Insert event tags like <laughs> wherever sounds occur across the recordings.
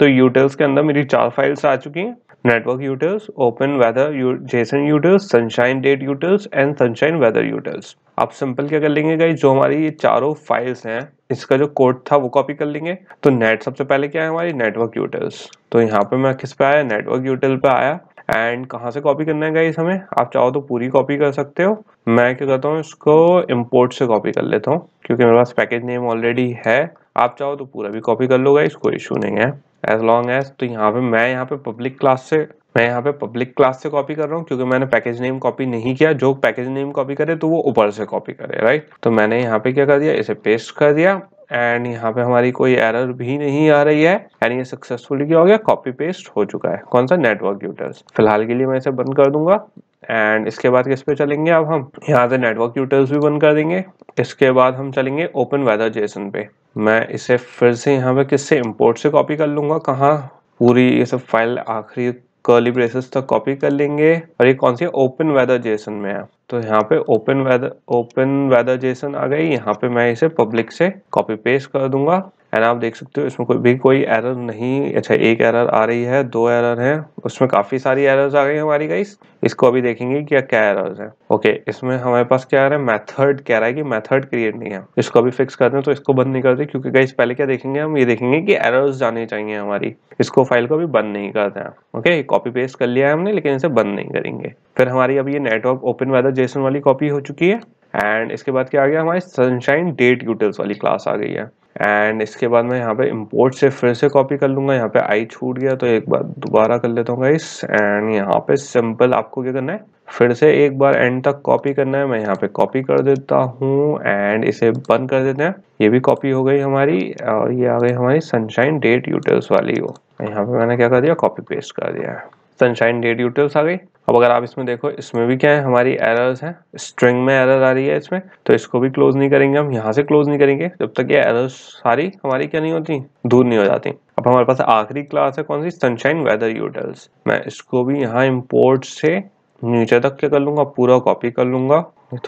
तो यूटर्स के अंदर मेरी चार फाइल्स आ चुकी हैं network utils open weather JSON utils sunshine date utils and sunshine weather utils आप सिंपल क्या कर लेंगे गाइस जो हमारी ये चारों फाइल्स हैं इसका जो कोड था वो कॉपी कर लेंगे तो नेट सबसे पहले क्या है हमारी नेटवर्क यूटेल्स तो यहाँ पे मैं किस पे आया नेटवर्क यूटेल पे आया एंड कहाँ से कॉपी करना है गाइस हमें आप चाहो तो पूरी कॉपी कर सकते हो मैं क्या करता हूँ इसको इम्पोर्ट से कॉपी कर लेता हूँ क्योंकि मेरे पास पैकेज नेम ऑलरेडी है आप चाहो तो पूरा भी कॉपी कर लो गाइस कोई इशू नहीं है एज लॉन्ग एज तो यहाँ पे मैं यहाँ पे पब्लिक क्लास से मैं यहाँ पे पब्लिक क्लास से कॉपी कर रहा हूँ क्योंकि मैंने पैकेज नेम कॉपी नहीं किया जो पैकेज नेम कॉपी करे तो वो ऊपर से कॉपी करे राइट तो मैंने यहाँ पे क्या कर दिया इसे पेस्ट कर दिया एंड यहाँ पे हमारी कोई एरर भी नहीं आ रही है एंड ये सक्सेसफुली क्या हो गया कॉपी पेस्ट हो चुका है कौन सा नेटवर्क यूटर्स फिलहाल के लिए मैं इसे बंद कर दूंगा एंड इसके बाद किस पे चलेंगे अब हम यहाँ से नेटवर्क यूटर्स भी बंद कर देंगे इसके बाद हम चलेंगे ओपन वेदर जेसन पे मैं इसे फिर से यहाँ पे किससे इम्पोर्ट से कॉपी कर लूंगा कहाँ पूरी ये सब फाइल आखिरी कर्ली ब्रेसेस तक कॉपी कर लेंगे और ये कौन सी है ओपन वेदर जेसन में है तो यहाँ पे open weather open weather JSON आ गई यहाँ पे मैं इसे पब्लिक से कॉपी पेस्ट कर दूंगा एंड आप देख सकते हो इसमें कोई भी कोई एरर नहीं अच्छा एक एरर आ रही है दो एरर हैं उसमें काफ़ी सारी एरर्स आ गई हमारी गाइस इसको अभी देखेंगे कि क्या एरर्स हैं ओके इसमें हमारे पास क्या आ रहा है मेथड कह रहा है कि मेथड क्रिएट नहीं है इसको अभी फिक्स कर दें तो इसको बंद नहीं करते क्योंकि गाइस पहले क्या देखेंगे हम ये देखेंगे कि एरर्स जाने चाहिए हमारी इसको फाइल को अभी बंद नहीं करते हैं ओके कॉपी पेस्ट कर लिया है हमने लेकिन इसे बंद नहीं करेंगे फिर हमारी अभी ये नेटवर्क ओपन वेदर जेसन वाली कॉपी हो चुकी है एंड इसके बाद क्या आ गया हमारी सनशाइन डेट यूटिल्स वाली क्लास आ गई है एंड इसके बाद मैं यहाँ पे इम्पोर्ट से फिर से कॉपी कर लूँगा यहाँ पे आई छूट गया तो एक बार दोबारा कर लेता हूँ गाइस एंड यहाँ पे सिंपल आपको क्या करना है फिर से एक बार एंड तक कॉपी करना है मैं यहाँ पे कॉपी कर देता हूँ एंड इसे बंद कर देते हैं ये भी कॉपी हो गई हमारी और ये आ गई हमारी सनशाइन डेट यूटेल्स वाली वो यहाँ पे मैंने क्या कर दिया कॉपी पेस्ट कर दिया है सनशाइन डेट यूटेल्स आ गई अब अगर आप इसमें देखो इसमें भी क्या है हमारी एरर्स हैं स्ट्रिंग में एरर आ रही है इसमें तो इसको भी क्लोज नहीं करेंगे हम यहाँ से क्लोज नहीं करेंगे जब तक ये एरर्स सारी हमारी क्या नहीं होती दूर नहीं हो जाती अब हमारे पास आखिरी क्लास है कौन सी सनशाइन वेदर यूटल्स मैं इसको भी यहाँ इम्पोर्ट से नीचे तक क्या कर लूँगा पूरा कॉपी कर लूँगा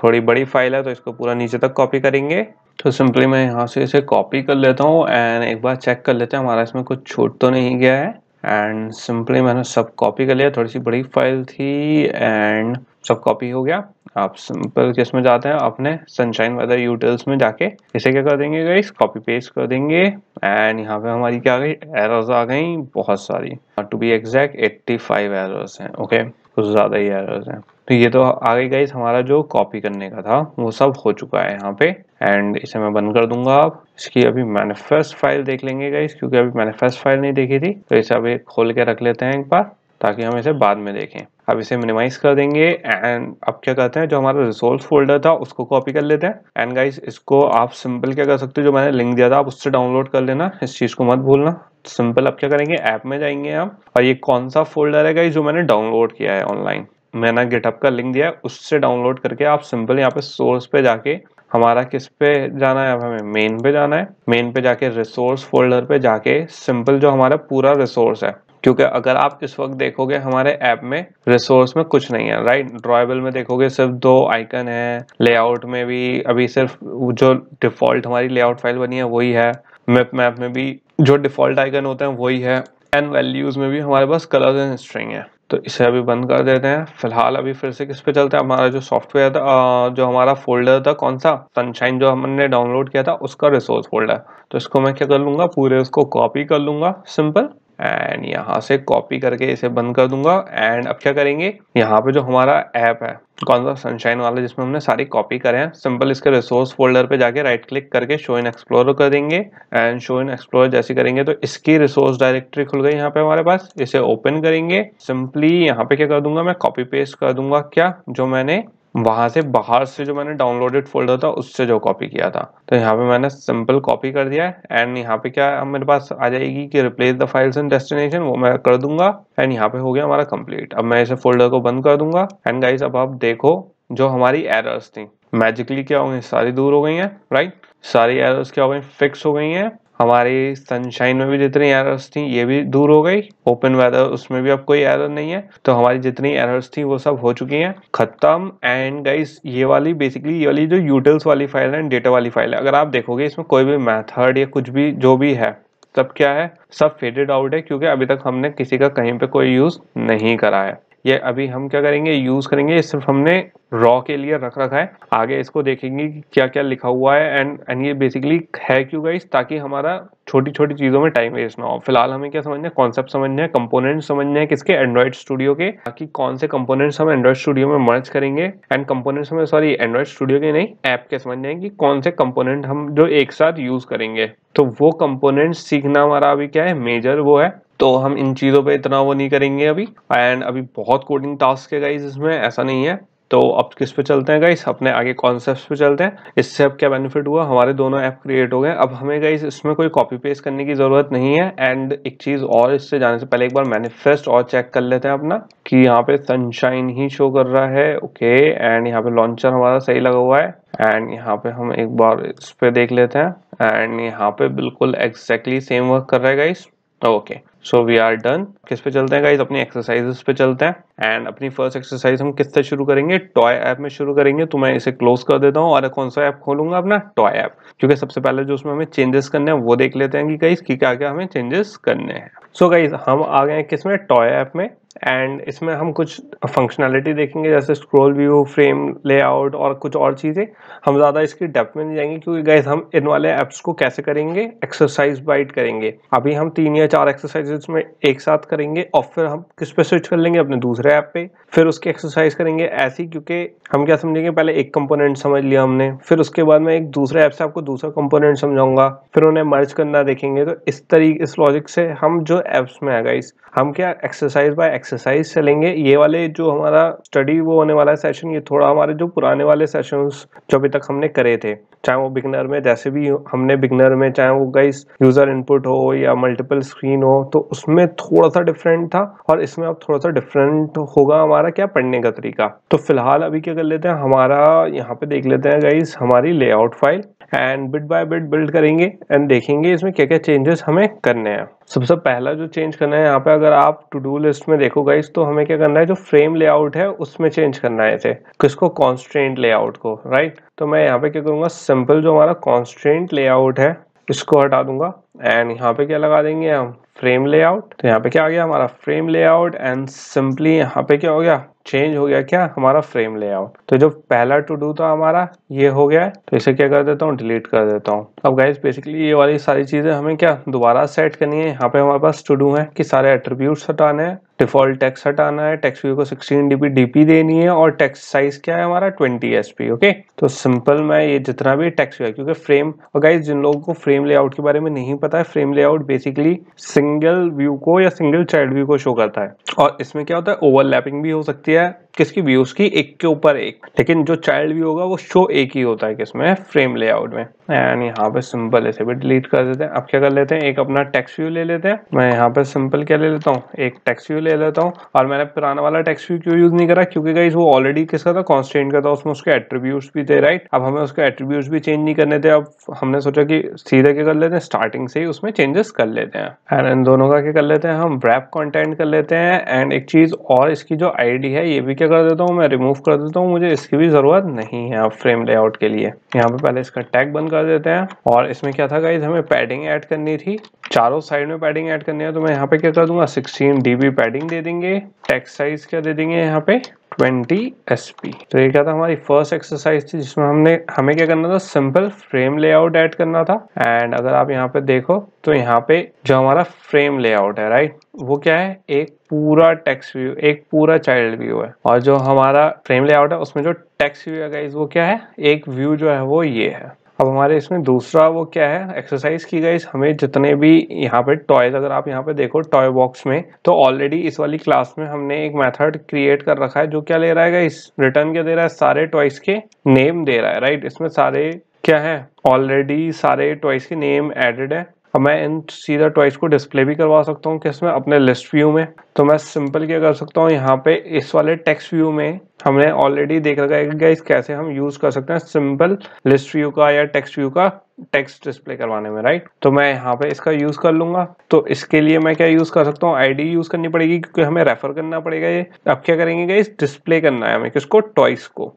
थोड़ी बड़ी फाइल है तो इसको पूरा नीचे तक कॉपी करेंगे तो सिंपली मैं यहाँ से इसे कॉपी कर लेता हूँ एंड एक बार चेक कर लेते हैं हमारा इसमें कुछ छूट तो नहीं गया है एंड सिंपली मैंने सब कॉपी कर लिया थोड़ी सी बड़ी फाइल थी एंड सब कॉपी हो गया आप सिंपल किस में जाते हैं अपने सनशाइन वेदर यूटिल्स में जाके इसे क्या कर देंगे गाइस कॉपी पेस्ट कर देंगे एंड यहाँ पे हमारी क्या आ गई एरर्स आ गई बहुत सारी to be exact five errors हैं ओके कुछ ज़्यादा ही एरर्स हैं तो ये तो आ गई गाइस हमारा जो कॉपी करने का था वो सब हो चुका है यहाँ पे एंड इसे मैं बंद कर दूंगा आप इसकी अभी मैनिफेस्ट फाइल देख लेंगे गाइस क्योंकि अभी मैनिफेस्ट फाइल नहीं देखी थी तो इसे अभी खोल के रख लेते हैं एक बार ताकि हम इसे बाद में देखें अब इसे मिनिमाइज कर देंगे एंड अब क्या कहते हैं जो हमारा रिसोर्स फोल्डर था उसको कॉपी कर लेते हैं एंड गाइस इसको आप सिंपल क्या कर सकते हो जो मैंने लिंक दिया था आप उससे डाउनलोड कर लेना इस चीज़ को मत भूलना सिंपल अब क्या करेंगे ऐप में जाएंगे हम और ये कौन सा फोल्डर है गाइस जो मैंने डाउनलोड किया है ऑनलाइन मैंने गिटअप का लिंक दिया है उससे डाउनलोड करके आप सिंपल यहाँ पे सोर्स पे जाके हमारा किस पे जाना है अब हमें मेन पे जाना है मेन पे जाके रिसोर्स फोल्डर पे जाके सिंपल जो हमारा पूरा रिसोर्स है क्योंकि अगर आप इस वक्त देखोगे हमारे ऐप में रिसोर्स में कुछ नहीं है राइट ड्रॉएबल में देखोगे सिर्फ दो आइकन है लेआउट में भी अभी सिर्फ जो डिफॉल्ट हमारी लेआउट फाइल बनी है वही है मैप मैप में भी जो डिफॉल्ट आइकन होते हैं वही है एंड वैल्यूज में भी हमारे पास कलर्स एंड स्ट्रिंग है तो इसे अभी बंद कर देते हैं फिलहाल अभी फिर से किस पे चलते हैं हमारा जो सॉफ्टवेयर था जो हमारा फोल्डर था कौन सा सनशाइन जो हमने डाउनलोड किया था उसका रिसोर्स फोल्डर तो इसको मैं क्या कर लूँगा पूरे उसको कॉपी कर लूँगा सिंपल एंड यहाँ से कॉपी करके इसे बंद कर दूंगा एंड अब क्या करेंगे यहाँ पे जो हमारा ऐप है कौन सा सनशाइन वाला जिसमें हमने सारी कॉपी करे हैं सिंपल इसके रिसोर्स फोल्डर पे जाके राइट क्लिक करके शो इन एक्सप्लोर करेंगे एंड शो इन एक्सप्लोर जैसे करेंगे तो इसकी रिसोर्स डायरेक्टरी खुल गई यहाँ पे हमारे पास इसे ओपन करेंगे सिंपली यहाँ पे क्या कर दूंगा मैं कॉपी पेस्ट कर दूंगा क्या जो मैंने वहां से बाहर से जो मैंने डाउनलोडेड फोल्डर था उससे जो कॉपी किया था तो यहाँ पे मैंने सिंपल कॉपी कर दिया है एंड यहाँ पे क्या है मेरे पास आ जाएगी कि replace the files in destination वो मैं कर दूंगा एंड यहाँ पे हो गया हमारा कंप्लीट अब मैं इसे फोल्डर को बंद कर दूंगा एंड गाइस अब आप देखो जो हमारी एरर्स थी मैजिकली क्या हो गई सारी दूर हो गई हैं राइट सारी एरर्स क्या हो गई फिक्स हो गई हैं हमारी सनशाइन में भी जितनी एरर्स थी ये भी दूर हो गई ओपन वेदर उसमें भी अब कोई एरर नहीं है तो हमारी जितनी एरर्स थी वो सब हो चुकी हैं खत्म एंड गाइस ये वाली बेसिकली ये वाली जो यूटिल्स वाली फाइल है डेटा वाली फाइल है अगर आप देखोगे इसमें कोई भी मैथड या कुछ भी जो भी है सब क्या है सब फेडेड आउट है क्योंकि अभी तक हमने किसी का कहीं पे कोई यूज़ नहीं करा है ये अभी हम क्या करेंगे यूज़ करेंगे ये सिर्फ हमने रॉ के लिए रख रखा है आगे इसको देखेंगे कि क्या क्या लिखा हुआ है एंड एंड ये बेसिकली है क्यों गाइस ताकि हमारा छोटी छोटी चीज़ों में टाइम वेस्ट ना हो फिलहाल हमें क्या समझना है कॉन्सेप्ट समझना है कंपोनेंट समझना है किसके एंड्रॉइड स्टूडियो के ताकि कौन से कंपोनेंट्स हम एंड्रॉइड स्टूडियो में मर्ज करेंगे एंड कंपोनेंट्स हमें सॉरी एंड्रॉइड स्टूडियो के नहीं ऐप के समझने हैं कि कौन से कंपोनेंट हम जो एक साथ यूज़ करेंगे तो वो कंपोनेंट सीखना हमारा अभी क्या है मेजर वो है तो हम इन चीज़ों पे इतना वो नहीं करेंगे अभी एंड अभी बहुत कोडिंग टास्क है गाइज इसमें ऐसा नहीं है तो अब किस पे चलते हैं गाइस अपने आगे कॉन्सेप्ट पे चलते हैं इससे अब क्या बेनिफिट हुआ हमारे दोनों ऐप क्रिएट हो गए अब हमें गाइस इसमें कोई कॉपी पेस्ट करने की ज़रूरत नहीं है एंड एक चीज़ और इससे जाने से पहले एक बार मैनिफेस्ट और चेक कर लेते हैं अपना कि यहाँ पे सनशाइन ही शो कर रहा है ओके एंड यहाँ पे लॉन्चर हमारा सही लगा हुआ है एंड यहाँ पे हम एक बार इस पे देख लेते हैं एंड यहाँ पे बिल्कुल एग्जैक्टली सेम वर्क कर रहा है guys okay so we are done किस पे चलते हैं गाइज अपनी एक्सरसाइजेस पे चलते हैं एंड अपनी फर्स्ट एक्सरसाइज हम किससे शुरू करेंगे टॉय ऐप में शुरू करेंगे तो मैं इसे क्लोज कर देता हूँ और कौन सा ऐप खोलूंगा अपना टॉय ऐप क्योंकि सबसे पहले जो उसमें हमें चेंजेस करने हैं वो देख लेते हैं कि गाइज की क्या क्या हमें चेंजेस करने हैं सो so गाइज हम आ गए हैं किसमें टॉय ऐप में एंड इसमें हम कुछ फंक्शनैलिटी देखेंगे जैसे स्क्रॉल व्यू फ्रेम लेआउट और कुछ और चीज़ें हम ज़्यादा इसकी डेप्थ में नहीं जाएंगे क्योंकि गैस हम इन वाले ऐप्स को कैसे करेंगे एक्सरसाइज बाइट करेंगे अभी हम तीन या चार एक्सरसाइजेस में एक साथ करेंगे और फिर हम किस पे स्विच कर लेंगे अपने दूसरे ऐप पे फिर उसकी एक्सरसाइज करेंगे ऐसी क्योंकि हम क्या समझेंगे पहले एक कंपोनेंट समझ लिया हमने फिर उसके बाद में एक दूसरे ऐप से आपको दूसरा कंपोनेंट समझाऊंगा फिर उन्हें मर्ज करना देखेंगे तो इस तरीके इस लॉजिक से हम जो ऐप्स में आएगा गाइस हम क्या एक्सरसाइज बाय एक्सरसाइज चलेंगे ये वाले जो हमारा स्टडी वो होने वाला है सेशन ये थोड़ा हमारे जो पुराने वाले सेशन जो अभी तक हमने करे थे चाहे वो बिगनर में जैसे भी हमने बिगनर में चाहे वो गाइस यूजर इनपुट हो या मल्टीपल स्क्रीन हो तो उसमें थोड़ा सा डिफरेंट था और इसमें अब थोड़ा सा डिफरेंट होगा हमारा क्या पढ़ने का तरीका तो फिलहाल अभी क्या कर लेते हैं हमारा यहाँ पे देख लेते हैं गाइस हमारी layout file and bit by bit build करेंगे एंड देखेंगे इसमें क्या क्या चेंजेस हमें करने हैं सबसे पहला जो चेंज करना है यहाँ पे अगर आप टू डू लिस्ट में देखो गाइस तो हमें क्या करना है जो फ्रेम लेआउट है उसमें चेंज करना है इसे किसको कॉन्स्टेंट लेआउट को राइट तो मैं यहाँ पे क्या करूंगा सिंपल जो हमारा कॉन्स्टेंट लेआउट है इसको हटा दूंगा एंड यहाँ पे क्या लगा देंगे हम फ्रेम लेआउट तो यहाँ पे क्या आ गया हमारा फ्रेम लेआउट एंड सिंपली यहाँ पे क्या हो गया चेंज हो गया क्या हमारा फ्रेम लेआउट तो जो पहला टू डू था हमारा ये हो गया तो इसे क्या कर देता हूँ डिलीट कर देता हूँ अब गाइज बेसिकली ये वाली सारी चीजें हमें क्या दोबारा सेट करनी है यहाँ पे हमारे पास टू डू है कि सारे एट्रीब्यूट हटाने हैं डिफॉल्ट टैक्स हटाना है टैक्स व्यू को 16 डीपी डीपी देनी है और टैक्स साइज क्या है हमारा 20 एसपी ओके तो सिंपल मैं ये जितना भी टैक्स व्यू है क्योंकि फ्रेम और जिन लोगों को फ्रेम लेआउट के बारे में नहीं पता है frame layout basically single view को या सिंगल चाइल्ड व्यू को शो करता है और इसमें क्या होता है ओवरलैपिंग भी हो सकती है किसकी व्यूज की एक के ऊपर एक लेकिन जो चाइल्ड व्यू होगा वो शो एक ही होता है किसमें फ्रेम लेआउट में एंड यहाँ पे सिंपल इसे भी डिलीट कर देते हैं अब क्या कर लेते हैं एक अपना टेक्स व्यू ले लेते हैं मैं यहाँ पे सिंपल क्या ले लेता हूँ एक टेक्स व्यू ले लेता हूँ और मैंने पुराना वाला टेक्स व्यू क्यों यूज नहीं करा क्योंकि गाइज वो ऑलरेडी किसका था कॉन्स्टेंट का था उसमें उसके एट्रीब्यूट भी थे राइट अब हमें उसके एट्रीब्यूट भी चेंज नहीं करने थे अब हमने सोचा की सीधे क्या कर लेते हैं स्टार्टिंग से ही उसमें चेंजेस कर लेते हैं एंड इन दोनों का क्या कर लेते हैं हम रैप कॉन्टेंट कर लेते हैं एंड एक चीज और इसकी जो आईडी है ये भी क्या कर देता हूँ मैं रिमूव कर देता हूँ मुझे इसकी भी ज़रूरत नहीं है अब फ्रेम लेआउट के लिए यहाँ पे पहले इसका टैग बंद कर देते हैं और इसमें क्या था गाइज हमें पैडिंग ऐड करनी थी चारों साइड में पैडिंग ऐड करनी है तो मैं यहाँ पे क्या कर दूंगा सिक्सटीन डी पैडिंग दे देंगे टेक्स्ट साइज क्या दे देंगे यहाँ पे ट्वेंटी एस पी तो ये क्या था हमारी फर्स्ट एक्सरसाइज थी जिसमें हमने हमें क्या करना था सिंपल फ्रेम लेआउट ऐड करना था एंड अगर आप यहाँ पे देखो तो यहाँ पे जो हमारा फ्रेम लेआउट है राइट वो क्या है एक पूरा टेक्स्ट व्यू एक पूरा चाइल्ड व्यू है और जो हमारा फ्रेम लेआउट है उसमें जो टेक्स्ट व्यू है वो क्या है एक व्यू जो है वो ये है अब हमारे इसमें दूसरा वो क्या है एक्सरसाइज की गई हमें जितने भी यहाँ पे टॉयज अगर आप यहाँ पे देखो टॉय बॉक्स में तो ऑलरेडी इस वाली क्लास में हमने एक मेथड क्रिएट कर रखा है जो क्या ले रहा है इस रिटर्न क्या दे रहा है सारे टॉयज के नेम दे रहा है राइट इसमें सारे क्या है ऑलरेडी सारे टॉयज के नेम एडेड है अब मैं इन सीधा टॉयस को डिस्प्ले भी करवा सकता हूँ किस में अपने लिस्ट व्यू में तो मैं सिंपल क्या कर सकता हूँ यहाँ पे इस वाले टेक्स्ट व्यू में हमने ऑलरेडी देख रखा है गाइस कैसे हम यूज कर सकते हैं सिंपल लिस्ट व्यू का या टेक्स्ट व्यू का टेक्स्ट डिस्प्ले करवाने में राइट तो मैं यहाँ पे इसका यूज कर लूंगा तो इसके लिए मैं क्या यूज कर सकता हूँ आईडी यूज करनी पड़ेगी क्योंकि हमें रेफर करना पड़ेगा ये अब क्या करेंगे गाइस डिस्प्ले करना है हमें किसको टॉइस को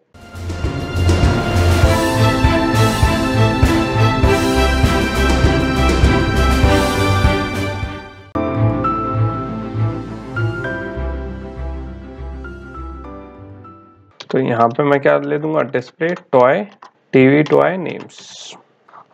तो यहाँ पे मैं क्या ले दूंगा display toy TV toy names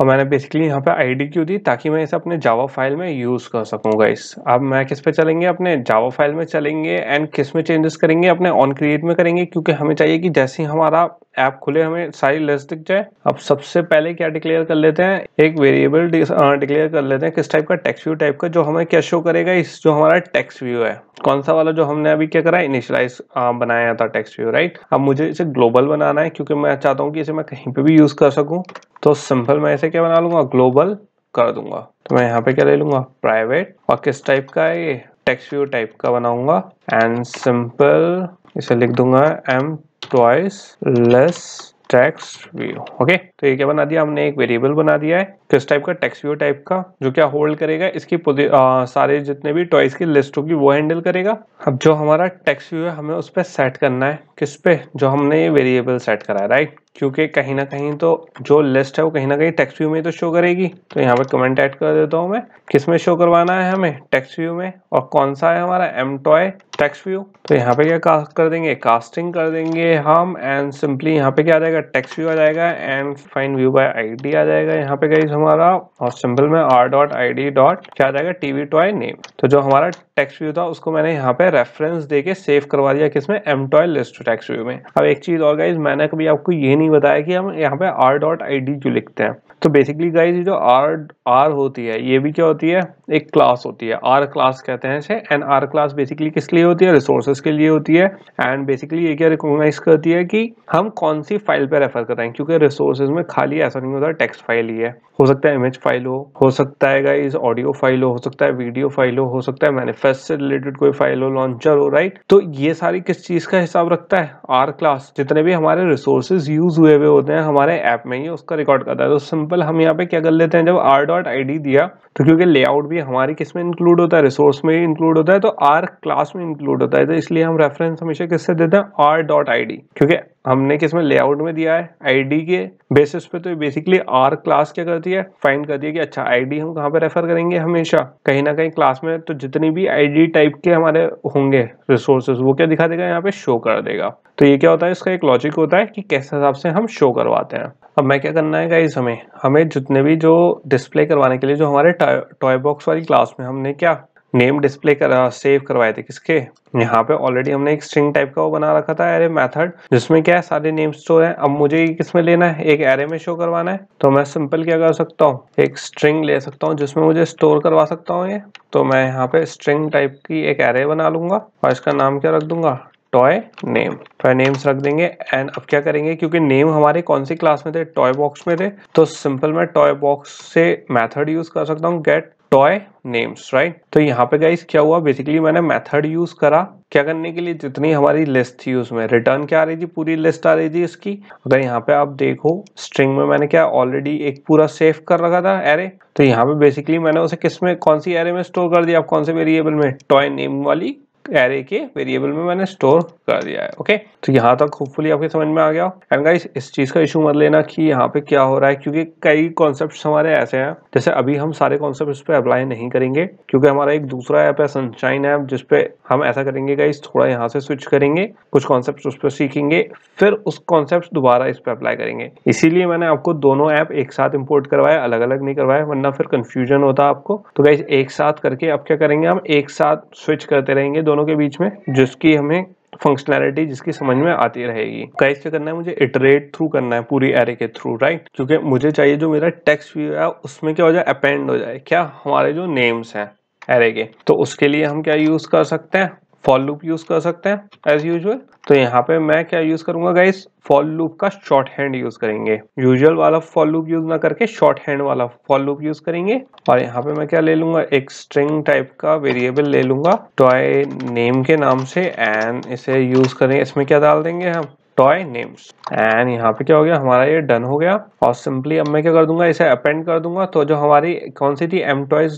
और मैंने बेसिकली यहाँ पे आई क्यों दी ताकि मैं इसे अपने जावा फाइल में यूज़ कर सकूँ इस अब मैं किस पे चलेंगे अपने जावा फाइल में चलेंगे एंड किस में चेंजेस करेंगे अपने ऑन क्रिएट में करेंगे क्योंकि हमें चाहिए कि जैसे ही हमारा ऐप खुले हमें सारी लिस्ट दिख जाए अब सबसे पहले क्या डिक्लेयर कर लेते हैं एक वेरिएबल डिक्लेयर कर लेते हैं किस टाइप का टेक्स व्यू टाइप का जो हमें क्या शो करेगा इस जो हमारा टेक्स व्यू है कौन सा वाला जो हमने अभी क्या करा इनिशलाइज बनाया था टेक्स व्यू राइट अब मुझे इसे ग्लोबल बनाना है क्योंकि मैं चाहता हूँ कि इसे मैं कहीं पे भी यूज़ कर सकूँ तो सिंपल मैं इसे क्या बना लूंगा ग्लोबल कर दूंगा तो मैं यहाँ पे क्या ले लूंगा प्राइवेट और किस टाइप का है ये टेक्स व्यू टाइप का बनाऊंगा एंड सिंपल इसे लिख दूंगा M toys list text view okay तो ये क्या बना दिया हमने एक वेरिएबल बना दिया है किस टाइप का टेक्स व्यू टाइप का जो क्या होल्ड करेगा इसकी आ, सारे जितने भी टॉयस की लिस्ट होगी वो हैंडल करेगा अब जो हमारा टेक्स व्यू है हमें उस पर सेट करना है किस पे जो हमने ये वेरिएबल सेट करा है राइट क्योंकि कहीं ना कहीं तो जो लिस्ट है वो कहीं ना कहीं टेक्स्ट व्यू में तो शो करेगी तो यहाँ पे कमेंट ऐड कर देता हूँ मैं किस में शो करवाना है हमें टेक्स्ट व्यू में और कौन सा है हमारा एम टॉय टेक्स्ट व्यू तो यहाँ पे क्या कास्ट कर देंगे कास्टिंग कर देंगे हम एंड सिंपली यहाँ पे क्या आ जाएगा टेक्स्ट व्यू आ जाएगा and find view by ID आ जाएगा यहाँ पे गाइज हमारा और सिंपल में R dot I D dot क्या आ जाएगा टीवी टॉय नेम तो जो हमारा टेक्स्ट व्यू था उसको मैंने यहाँ पे रेफरेंस देके सेव करवा दिया किसमें M toy list text view में अब एक चीज और गाइज मैंने कभी आपको ये नहीं बताया कि हम यहाँ पे आर डॉट आई डी जो लिखते हैं तो बेसिकली गाइज जो आर आर होती है ये भी क्या होती है एक क्लास होती है आर क्लास कहते हैं इसे एंड आर क्लास बेसिकली किस लिए होती है रिसोर्सेज के लिए होती है एंड बेसिकली ये क्या रिकॉग्नाइज करती है कि हम कौन सी फाइल पे रेफर कर रहे हैं क्योंकि रिसोर्सेज में खाली ऐसा नहीं होता टेक्स्ट फाइल ही है हो सकता है इमेज फाइल हो हो सकता है गाइज ऑडियो फाइल हो हो सकता है वीडियो फाइल हो हो सकता है मैनिफेस्ट से रिलेटेड कोई फाइल हो लॉन्चर हो राइट तो ये सारी किस चीज का हिसाब रखता है आर क्लास जितने भी हमारे रिसोर्सेज यूज हुए हुए होते हैं हमारे ऐप में ही उसका रिकॉर्ड करता है तो सिंपल एग्जाम्पल हम यहाँ पे क्या कर लेते हैं जब आर डॉट आई दिया तो क्योंकि लेआउट भी हमारी किस में इंक्लूड होता है रिसोर्स में इंक्लूड होता है तो आर क्लास में इंक्लूड होता है तो इसलिए हम रेफरेंस हमेशा किससे देते हैं आर डॉट आई क्योंकि हमने किसमें लेआउट में दिया है आईडी के बेसिस पे तो बेसिकली आर क्लास क्या करती है फाइंड करती है कि अच्छा आईडी हम कहाँ पे रेफर करेंगे हमेशा कहीं ना कहीं क्लास में तो जितनी भी आईडी टाइप के हमारे होंगे रिसोर्सेज वो क्या दिखा देगा यहाँ पे शो कर देगा तो ये क्या होता है इसका एक लॉजिक होता है कि कैसे हिसाब से हम शो करवाते हैं अब मैं क्या करना है इस हमें हमें जितने भी जो डिस्प्ले करवाने के लिए जो हमारे टॉय बॉक्स वाली क्लास में हमने क्या नेम डिस्प्ले कर सेव करवाए थे किसके यहाँ पे ऑलरेडी हमने एक स्ट्रिंग टाइप का वो बना रखा था एरे मेथड जिसमें क्या है सारे नेम स्टोर है अब मुझे किसमें लेना है एक एरे में शो करवाना है तो मैं सिंपल क्या कर सकता हूँ एक स्ट्रिंग ले सकता हूँ जिसमें मुझे स्टोर करवा सकता हूँ ये तो मैं यहाँ पे स्ट्रिंग टाइप की एक एरे बना लूंगा और इसका नाम क्या रख दूंगा टॉय नेम टॉय नेम्स रख देंगे एंड अब क्या करेंगे क्योंकि नेम हमारे कौन सी क्लास में थे टॉय बॉक्स में थे तो सिंपल मैं टॉय बॉक्स से मेथड यूज कर सकता हूँ गेट टॉय नेम्स राइट तो यहाँ पे गाइस क्या हुआ बेसिकली मैंने मेथड यूज करा क्या करने के लिए जितनी हमारी लिस्ट थी उसमें रिटर्न क्या आ रही थी पूरी लिस्ट आ रही थी इसकी अगर यहाँ पे आप देखो स्ट्रिंग में मैंने क्या ऑलरेडी एक पूरा सेव कर रखा था एरे तो यहाँ पे बेसिकली मैंने उसे किस में कौन सी एरे में स्टोर कर दिया आप कौन से वेरिएबल में टॉय नेम वाली एरे के वेरिएबल में मैंने स्टोर कर दिया है ओके तो यहाँ तक होपफुली आपके समझ में आ गया एंड गाइस इस चीज़ का इशू मत लेना कि यहाँ पे क्या हो रहा है क्योंकि कई कॉन्सेप्ट हमारे ऐसे हैं जैसे अभी हम सारे कॉन्सेप्ट इस पर अप्लाई नहीं करेंगे क्योंकि हमारा एक दूसरा ऐप है सनशाइन ऐप जिसपे हम ऐसा करेंगे गाइस थोड़ा यहाँ से स्विच करेंगे कुछ कॉन्सेप्ट उस पर सीखेंगे फिर उस कॉन्सेप्ट दोबारा इस पर अप्लाई करेंगे इसीलिए मैंने आपको दोनों ऐप एक साथ इम्पोर्ट करवाया अलग अलग नहीं करवाया वरना फिर कन्फ्यूजन होता आपको तो गाइज एक साथ करके आप क्या करेंगे हम एक साथ स्विच करते रहेंगे दोनों दोनों के बीच में जिसकी हमें फंक्शनैलिटी जिसकी समझ में आती रहेगी गाइस क्या करना है मुझे इटरेट थ्रू करना है पूरी एरे के थ्रू राइट क्योंकि मुझे चाहिए जो मेरा टेक्स्ट व्यू है उसमें क्या हो जाए अपेंड हो जाए क्या हमारे जो नेम्स हैं एरे के तो उसके लिए हम क्या यूज कर सकते हैं फॉल लूप यूज कर सकते हैं एज यूजल तो यहाँ पे मैं क्या यूज करूंगा गाइस फॉल लूप का शॉर्ट हैंड यूज करेंगे यूजुअल वाला फॉल लूप यूज ना करके शॉर्ट हैंड वाला फॉल लूप यूज करेंगे और यहाँ पे मैं क्या ले लूंगा एक स्ट्रिंग टाइप का वेरिएबल ले लूंगा टॉय नेम के नाम से एंड इसे यूज करेंगे इसमें क्या डाल देंगे हम टॉय नेम्स एंड यहाँ पे क्या हो गया हमारा ये डन हो गया और सिंपली अब मैं क्या कर दूंगा इसे अपेंड कर दूंगा तो जो हमारी कौन सी थी M toys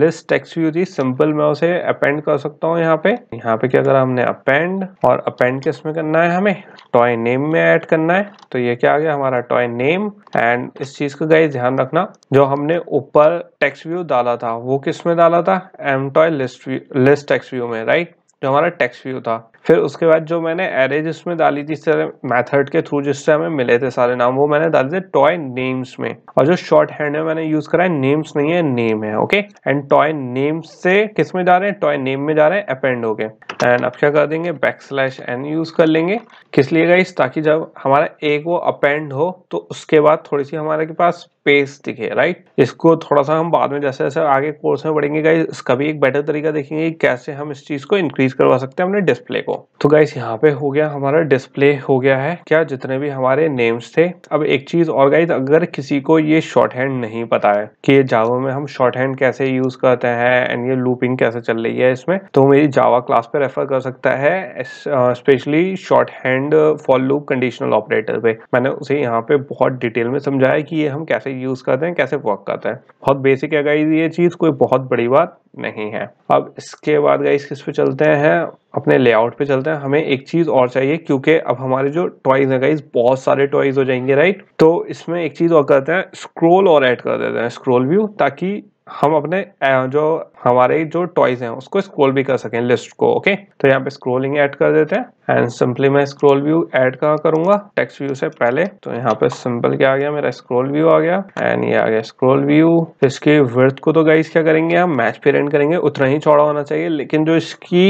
list text view थी सिंपल मैं उसे अपेंड कर सकता हूँ यहाँ पे यहाँ पे क्या करा हमने अपेंड और अपेंड किस में करना है हमें टॉय नेम में ऐड करना है तो ये क्या आ गया हमारा टॉय नेम एंड इस चीज का गाइज ध्यान रखना जो हमने ऊपर टेक्स व्यू डाला था वो किस में डाला था M toy list list text view में राइट जो हमारा टेक्स व्यू था फिर उसके बाद जो मैंने एरे जिसमें डाली थी सारे मैथड के थ्रू जिससे हमें मिले थे सारे नाम वो मैंने डाले थे टॉय नेम्स में और जो शॉर्ट हैंड है मैंने यूज करा है नेम्स नहीं है नेम है ओके एंड टॉय नेम्स से किस में जा रहे हैं टॉय नेम में जा रहे हैं अपेंड होके एंड अब क्या कर देंगे बैक स्लैश एन यूज कर लेंगे किस लिए गाइस ताकि जब हमारा एक वो अपेंड हो तो उसके बाद थोड़ी सी हमारे के पास स्पेस दिखे राइट इसको थोड़ा सा हम बाद में जैसे जैसे आगे कोर्स में बढ़ेंगे गाइस इसका भी एक बेटर तरीका देखेंगे कैसे हम इस चीज को इंक्रीज करवा सकते हैं अपने डिस्प्ले को तो गाइस यहाँ पे हो गया हमारा डिस्प्ले हो गया है क्या जितने भी हमारे नेम्स थे अब एक चीज और गाइस अगर किसी को ये शॉर्ट हैंड नहीं पता है कि ये जावा में हम शॉर्ट हैंड कैसे यूज करते हैं एंड ये लूपिंग कैसे चल रही है इसमें तो मेरी जावा क्लास पे रेफर कर सकता है specially shorthand for loop conditional operator पे मैंने उसे यहाँ पे बहुत डिटेल में समझाया कि ये हम कैसे यूज करते हैं कैसे वर्क करते हैं बहुत बेसिक है गाइज ये चीज कोई बहुत बड़ी बात नहीं है अब इसके बाद गाइस किस पे चलते हैं अपने लेआउट पे चलते हैं हमें एक चीज़ और चाहिए क्योंकि अब हमारे जो टॉयज है गाइस बहुत सारे टॉयज हो जाएंगे राइट तो इसमें एक चीज़ और करते हैं स्क्रोल और ऐड कर देते हैं स्क्रोल व्यू ताकि हम अपने जो हमारे जो टॉयज हैं उसको स्क्रॉल भी कर सकें लिस्ट को ओके तो यहाँ पे स्क्रोलिंग ऐड कर देते हैं एंड सिंपली मैं स्क्रोल व्यू ऐड कहाँ करूंगा टेक्स्ट व्यू से पहले तो यहाँ पे सिंपल क्या आ गया मेरा स्क्रोल व्यू आ गया एंड ये आ गया स्क्रोल व्यू इसके वर्थ को तो गाइज क्या करेंगे हम मैच पेरेंट करेंगे उतना ही चौड़ा होना चाहिए लेकिन जो इसकी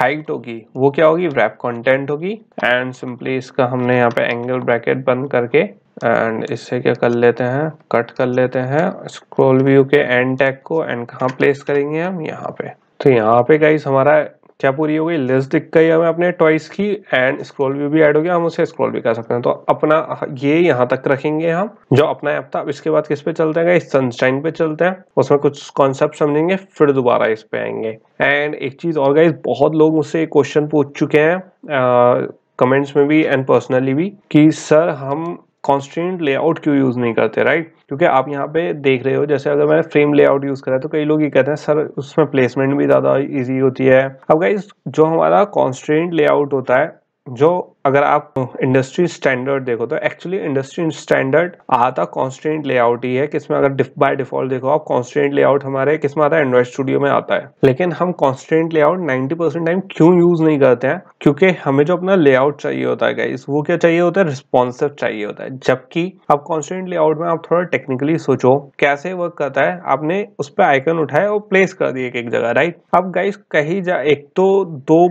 हाइट होगी वो क्या होगी रैप कंटेंट होगी एंड सिंपली इसका हमने यहाँ पे एंगल ब्रैकेट बंद करके एंड इससे क्या कर लेते हैं कट कर लेते हैं स्क्रॉल व्यू के एंड टैग को एंड कहाँ प्लेस करेंगे हम यहाँ पे तो यहाँ पे गाइस हमारा क्या पूरी हो गई लिस्ट दिख गई हमें अपने टॉइस की एंड स्क्रॉल व्यू भी ऐड हो गया हम उसे स्क्रॉल भी कर सकते हैं तो अपना ये यहाँ तक रखेंगे हम जो अपना ऐप था इसके बाद किस पे चलते हैं गाइस सनशाइन पे चलते हैं उसमें कुछ कॉन्सेप्ट समझेंगे फिर दोबारा इस पे आएंगे एंड एक चीज और गाइस बहुत लोग मुझसे क्वेश्चन पूछ चुके हैं कमेंट्स में भी एंड पर्सनली भी कि सर हम कॉन्स्टेंट लेआउट क्यों यूज़ नहीं करते राइट क्योंकि आप यहाँ पे देख रहे हो जैसे अगर मैंने फ्रेम लेआउट यूज़ करा है तो कई लोग ये कहते हैं सर उसमें प्लेसमेंट भी ज़्यादा ईजी होती है अब गाइज जो हमारा कॉन्स्टेंट लेआउट होता है जो अगर आप इंडस्ट्री स्टैंडर्ड देखो तो एक्चुअली इंडस्ट्री स्टैंडर्ड आता कॉन्स्टेंट लेआउट ही है किसमें अगर बाय डिफॉल्ट देखो आप कॉन्स्टेंट लेआउट हमारे किसमें आता है एंड्रॉइड स्टूडियो में आता है लेकिन हम कॉन्स्टेंट लेआउट 90 परसेंट टाइम क्यों यूज नहीं करते हैं क्योंकि हमें जो अपना लेआउट चाहिए होता है गाइस वो क्या चाहिए होता है रिस्पॉन्सिव चाहिए होता है जबकि आप कॉन्स्टेंट लेआउट में आप थोड़ा टेक्निकली सोचो कैसे वर्क करता है आपने उस पर आइकन उठाए और प्लेस कर दिए एक एक जगह राइट अब गाइस कहीं जा एक तो दो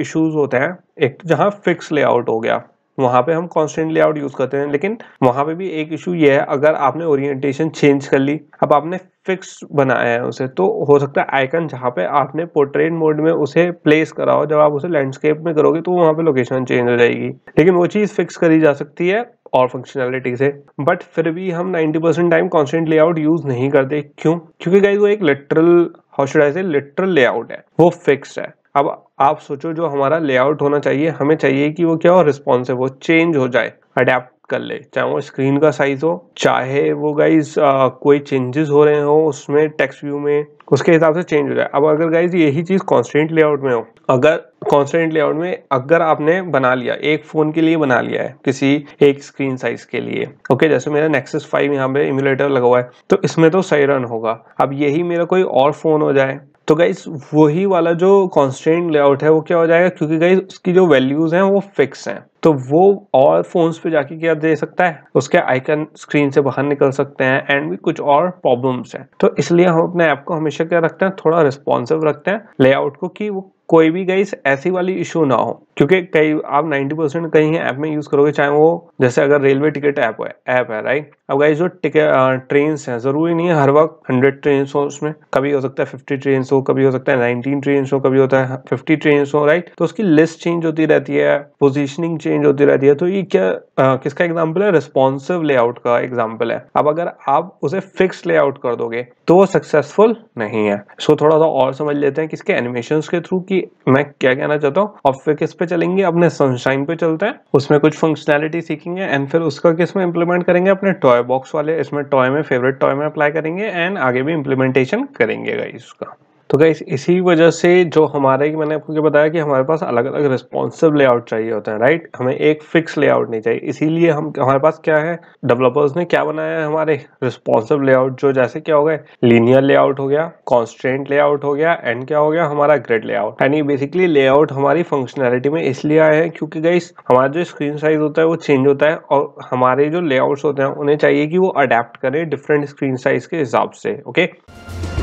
इश्यूज होते हैं एक जहाँ फिक्स लेआउट हो गया वहाँ पे हम कॉन्स्टेंट लेआउट यूज़ करते हैं लेकिन वहाँ पे भी एक इशू ये है अगर आपने ओरिएंटेशन चेंज कर ली अब आपने फिक्स बनाया है उसे तो हो सकता है आइकन जहाँ पे आपने पोर्ट्रेट मोड में उसे प्लेस करा हो जब आप उसे लैंडस्केप में करोगे तो वहाँ पे लोकेशन चेंज हो जाएगी लेकिन वो चीज़ फिक्स करी जा सकती है और फंक्शनैलिटी से बट फिर भी हम 90% percent time constant layout use नहीं करते क्यों क्योंकि गाइज वो एक लिटरल हाउ लिटरल लेआउट है वो फिक्स है अब आप सोचो जो हमारा लेआउट होना चाहिए हमें चाहिए कि वो क्या हो रिस्पॉन्सिव हो चेंज हो जाए अडेप्ट कर ले चाहे वो स्क्रीन का साइज हो चाहे वो गाइज कोई चेंजेस हो रहे हो उसमें टेक्स्ट व्यू में उसके हिसाब से चेंज हो जाए अब अगर गाइज यही चीज़ कॉन्स्टेंट लेआउट में हो अगर कॉन्स्टेंट लेआउट में अगर आपने बना लिया एक फ़ोन के लिए बना लिया है किसी एक स्क्रीन साइज के लिए ओके जैसे मेरा नेक्सेस फाइव यहाँ पे इम्यूलेटर लगा हुआ है तो इसमें तो सही रन होगा अब यही मेरा कोई और फ़ोन हो जाए तो गाइज वही वाला जो कॉन्स्टेंट लेआउट है वो क्या हो जाएगा क्योंकि गाइज उसकी जो वैल्यूज हैं वो फिक्स हैं तो वो और फोन्स पे जाके क्या दे सकता है उसके आइकन स्क्रीन से बाहर निकल सकते हैं एंड भी कुछ और प्रॉब्लम्स हैं तो इसलिए हम अपने ऐप को हमेशा क्या रखते हैं थोड़ा रिस्पॉन्सिव रखते हैं लेआउट को कि वो कोई भी गाइज ऐसी वाली इशू ना हो क्योंकि कई आप 90 परसेंट कहीं ऐप में यूज़ करोगे चाहे वो जैसे अगर रेलवे टिकट ऐप है ऐप है राइट अब गाइस जो टिकट ट्रेन है ज़रूरी नहीं है हर वक्त हंड्रेड ट्रेन हो उसमें कभी हो सकता है फिफ्टी ट्रेन हो कभी हो सकता है नाइनटीन ट्रेन हो कभी होता है फिफ्टी ट्रेन हो राइट तो उसकी लिस्ट चेंज होती रहती है पोजिशनिंग चेंज होती रहती है तो ये क्या आ, किसका एग्जाम्पल है रिस्पॉन्सिव लेआउट का एग्जाम्पल है अब अगर आप उसे फिक्स लेआउट कर दोगे तो वो सक्सेसफुल नहीं है इसको थोड़ा सा और समझ लेते हैं किसके एनिमेशन के थ्रू कि मैं क्या कहना चाहता हूँ और फिर किस पे चलेंगे अपने सनशाइन पे चलते हैं उसमें कुछ फंक्शनैलिटी सीखेंगे एंड फिर उसका किस में इंप्लीमेंट करेंगे अपने टॉय बॉक्स वाले इसमें टॉय में फेवरेट टॉय में अप्लाई करेंगे एंड आगे भी इंप्लीमेंटेशन करेंगे इसका तो गई इसी वजह से जो हमारे मैंने आपको बताया कि हमारे पास अलग अलग रिस्पॉन्सिव लेआउट चाहिए होते हैं राइट हमें एक फिक्स लेआउट नहीं चाहिए इसीलिए हम हमारे पास क्या है डेवलपर्स ने क्या बनाया है हमारे रिस्पॉन्सिव लेआउट जो जैसे क्या हो गए लीनियर लेआउट हो गया कॉन्स्टेंट लेआउट हो गया एंड क्या हो गया हमारा ग्रेड लेआउट यानी बेसिकली लेआउट हमारी फंक्शनैलिटी में इसलिए आए हैं क्योंकि गई हमारा जो स्क्रीन साइज होता है वो चेंज होता है और हमारे जो लेआउट्स होते हैं उन्हें चाहिए कि वो अडेप्ट करें डिफरेंट स्क्रीन साइज के हिसाब से ओके okay?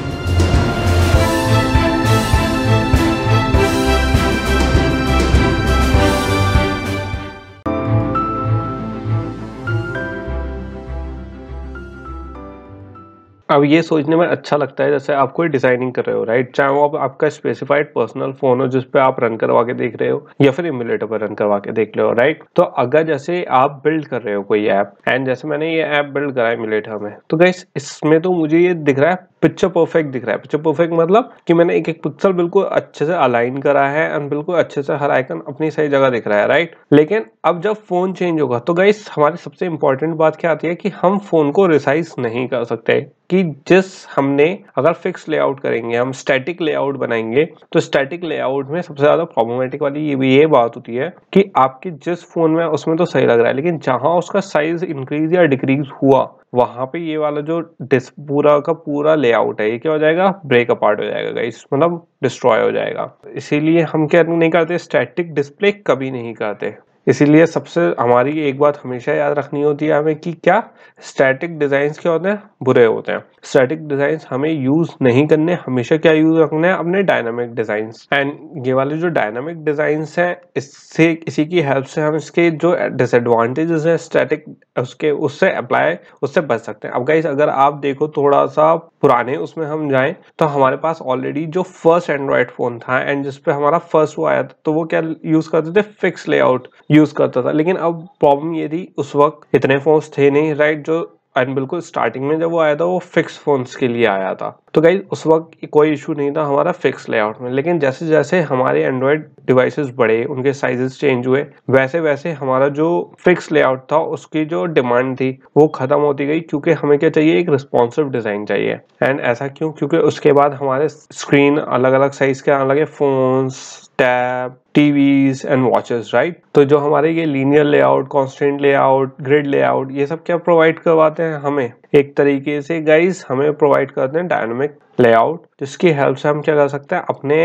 अब ये सोचने में अच्छा लगता है जैसे आप कोई डिजाइनिंग कर रहे हो राइट चाहे वो आप, आपका स्पेसिफाइड पर्सनल फोन हो जिस पे आप रन करवा के देख रहे हो या फिर इम्यूलेटर पर रन करवा के देख रहे हो राइट तो अगर जैसे आप बिल्ड कर रहे हो कोई ऐप एंड जैसे मैंने ये ऐप बिल्ड करा इम्यूलेटर में तो गई इसमें तो मुझे ये दिख रहा है पिक्चर परफेक्ट दिख रहा है पिक्चर परफेक्ट मतलब कि मैंने एक एक पिक्सल बिल्कुल अच्छे से अलाइन करा है एंड बिल्कुल अच्छे से हर आइकन अपनी सही जगह दिख रहा है राइट लेकिन अब जब फोन चेंज होगा तो गाइस हमारी सबसे इंपॉर्टेंट बात क्या आती है कि हम फोन को रिसाइज नहीं कर सकते कि जिस हमने अगर फिक्स लेआउट करेंगे हम स्टैटिक लेआउट बनाएंगे तो स्टैटिक लेआउट में सबसे ज्यादा प्रॉब्लमेटिक वाली ये भी ये बात होती है कि आपके जिस फोन में उसमें तो सही लग रहा है लेकिन जहां उसका साइज इंक्रीज या डिक्रीज हुआ वहाँ पे ये वाला जो डिस पूरा का पूरा लेआउट है ये क्या हो जाएगा ब्रेक अपार्ट हो जाएगा गाइस मतलब डिस्ट्रॉय हो जाएगा इसीलिए हम क्या नहीं करते स्टैटिक डिस्प्ले कभी नहीं करते इसीलिए सबसे हमारी एक बात हमेशा याद रखनी होती है हमें कि क्या स्टैटिक डिज़ाइंस क्या होते हैं बुरे होते हैं स्टैटिक डिज़ाइंस हमें यूज़ नहीं करने हमेशा क्या यूज़ रखने हैं अपने डायनामिक डिज़ाइंस एंड ये वाले जो डायनामिक डिज़ाइंस हैं इससे इसी की हेल्प से हम इसके जो डिसएडवांटेजेस हैं स्टैटिक उसके उससे अप्लाई उससे बच सकते हैं अब गाइज अगर आप देखो थोड़ा सा पुराने उसमें हम जाए तो हमारे पास ऑलरेडी जो फर्स्ट एंड्रॉयड फ़ोन था एंड जिसपे हमारा फर्स्ट वो आया था तो वो क्या यूज़ करते थे फिक्स लेआउट यूज करता था लेकिन अब प्रॉब्लम ये थी उस वक्त इतने फोन्स थे नहीं राइट जो एंड बिल्कुल स्टार्टिंग में जब वो आया था वो फिक्स फोन्स के लिए आया था तो गाइज उस वक्त कोई इशू नहीं था हमारा फिक्स लेआउट में लेकिन जैसे जैसे हमारे एंड्रॉयड डिवाइसेस बढ़े उनके साइजेस चेंज हुए वैसे वैसे हमारा जो फिक्स लेआउट था उसकी जो डिमांड थी वो खत्म होती गई क्योंकि हमें क्या चाहिए एक रिस्पॉन्सिव डिजाइन चाहिए एंड ऐसा क्यों क्योंकि उसके बाद हमारे स्क्रीन अलग अलग साइज के आने लगे phones tab TVs and watches right तो जो हमारे ये linear layout constant layout grid layout ये सब क्या प्रोवाइड करवाते हैं हमें एक तरीके से गाइस हमें प्रोवाइड करते हैं डायनामिक लेआउट जिसकी हेल्प से हम क्या कर सकते हैं अपने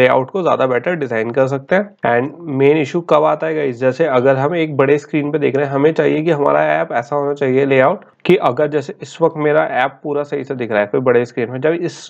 लेआउट को ज्यादा बेटर डिजाइन कर सकते हैं एंड मेन इशू कब आता है गाइस जैसे अगर हम एक बड़े स्क्रीन पे देख रहे हैं हमें चाहिए कि हमारा ऐप ऐसा होना चाहिए लेआउट कि अगर जैसे इस वक्त मेरा ऐप पूरा सही से दिख रहा है कोई बड़े स्क्रीन में जब इस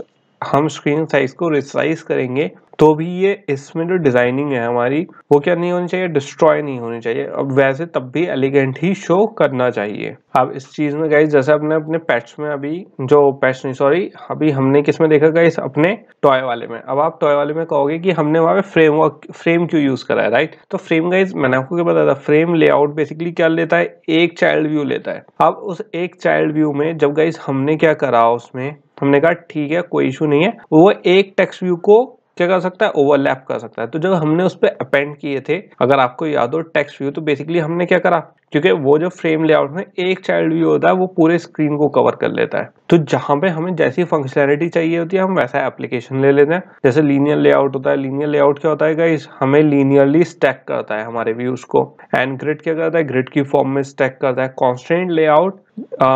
हम स्क्रीन साइज को रिसाइज करेंगे तो भी ये इसमें जो डिजाइनिंग है हमारी वो क्या नहीं होनी चाहिए डिस्ट्रॉय नहीं होनी चाहिए अब वैसे तब भी एलिगेंट ही शो करना चाहिए अब इस चीज में गाइस जैसे अपने अपने पैट्स में अभी जो पैट्स नहीं सॉरी अभी हमने किस में देखा गाइस अपने टॉय वाले में अब आप टॉय वाले में कहोगे कि हमने वहाँ पे फ्रेमवर्क फ्रेम क्यों यूज करा है राइट तो फ्रेम गाइज मैंने आपको क्या बताया था फ्रेम लेआउट बेसिकली क्या लेता है एक चाइल्ड व्यू लेता है अब उस एक चाइल्ड व्यू में जब गाइज हमने क्या करा उसमें हमने कहा ठीक है कोई इशू नहीं है वो एक टेक्स्ट व्यू को क्या कर सकता है ओवरलैप कर सकता है तो जब हमने उस पर अपेंड किए थे अगर आपको याद हो टेक्स्ट व्यू तो बेसिकली हमने क्या करा क्योंकि वो जो फ्रेम लेआउट में एक चाइल्ड व्यू होता है वो पूरे स्क्रीन को कवर कर लेता है तो जहाँ पे हमें जैसी फंक्शनैलिटी चाहिए होती है हम वैसा एप्लीकेशन ले लेते हैं जैसे लीनियर लेआउट होता है लीनियर लेआउट क्या होता है गाइस हमें लीनियरली स्टैक करता है हमारे व्यूज को एंड ग्रिड क्या करता है ग्रिड की फॉर्म में स्टैक करता है कॉन्स्टेंट लेआउट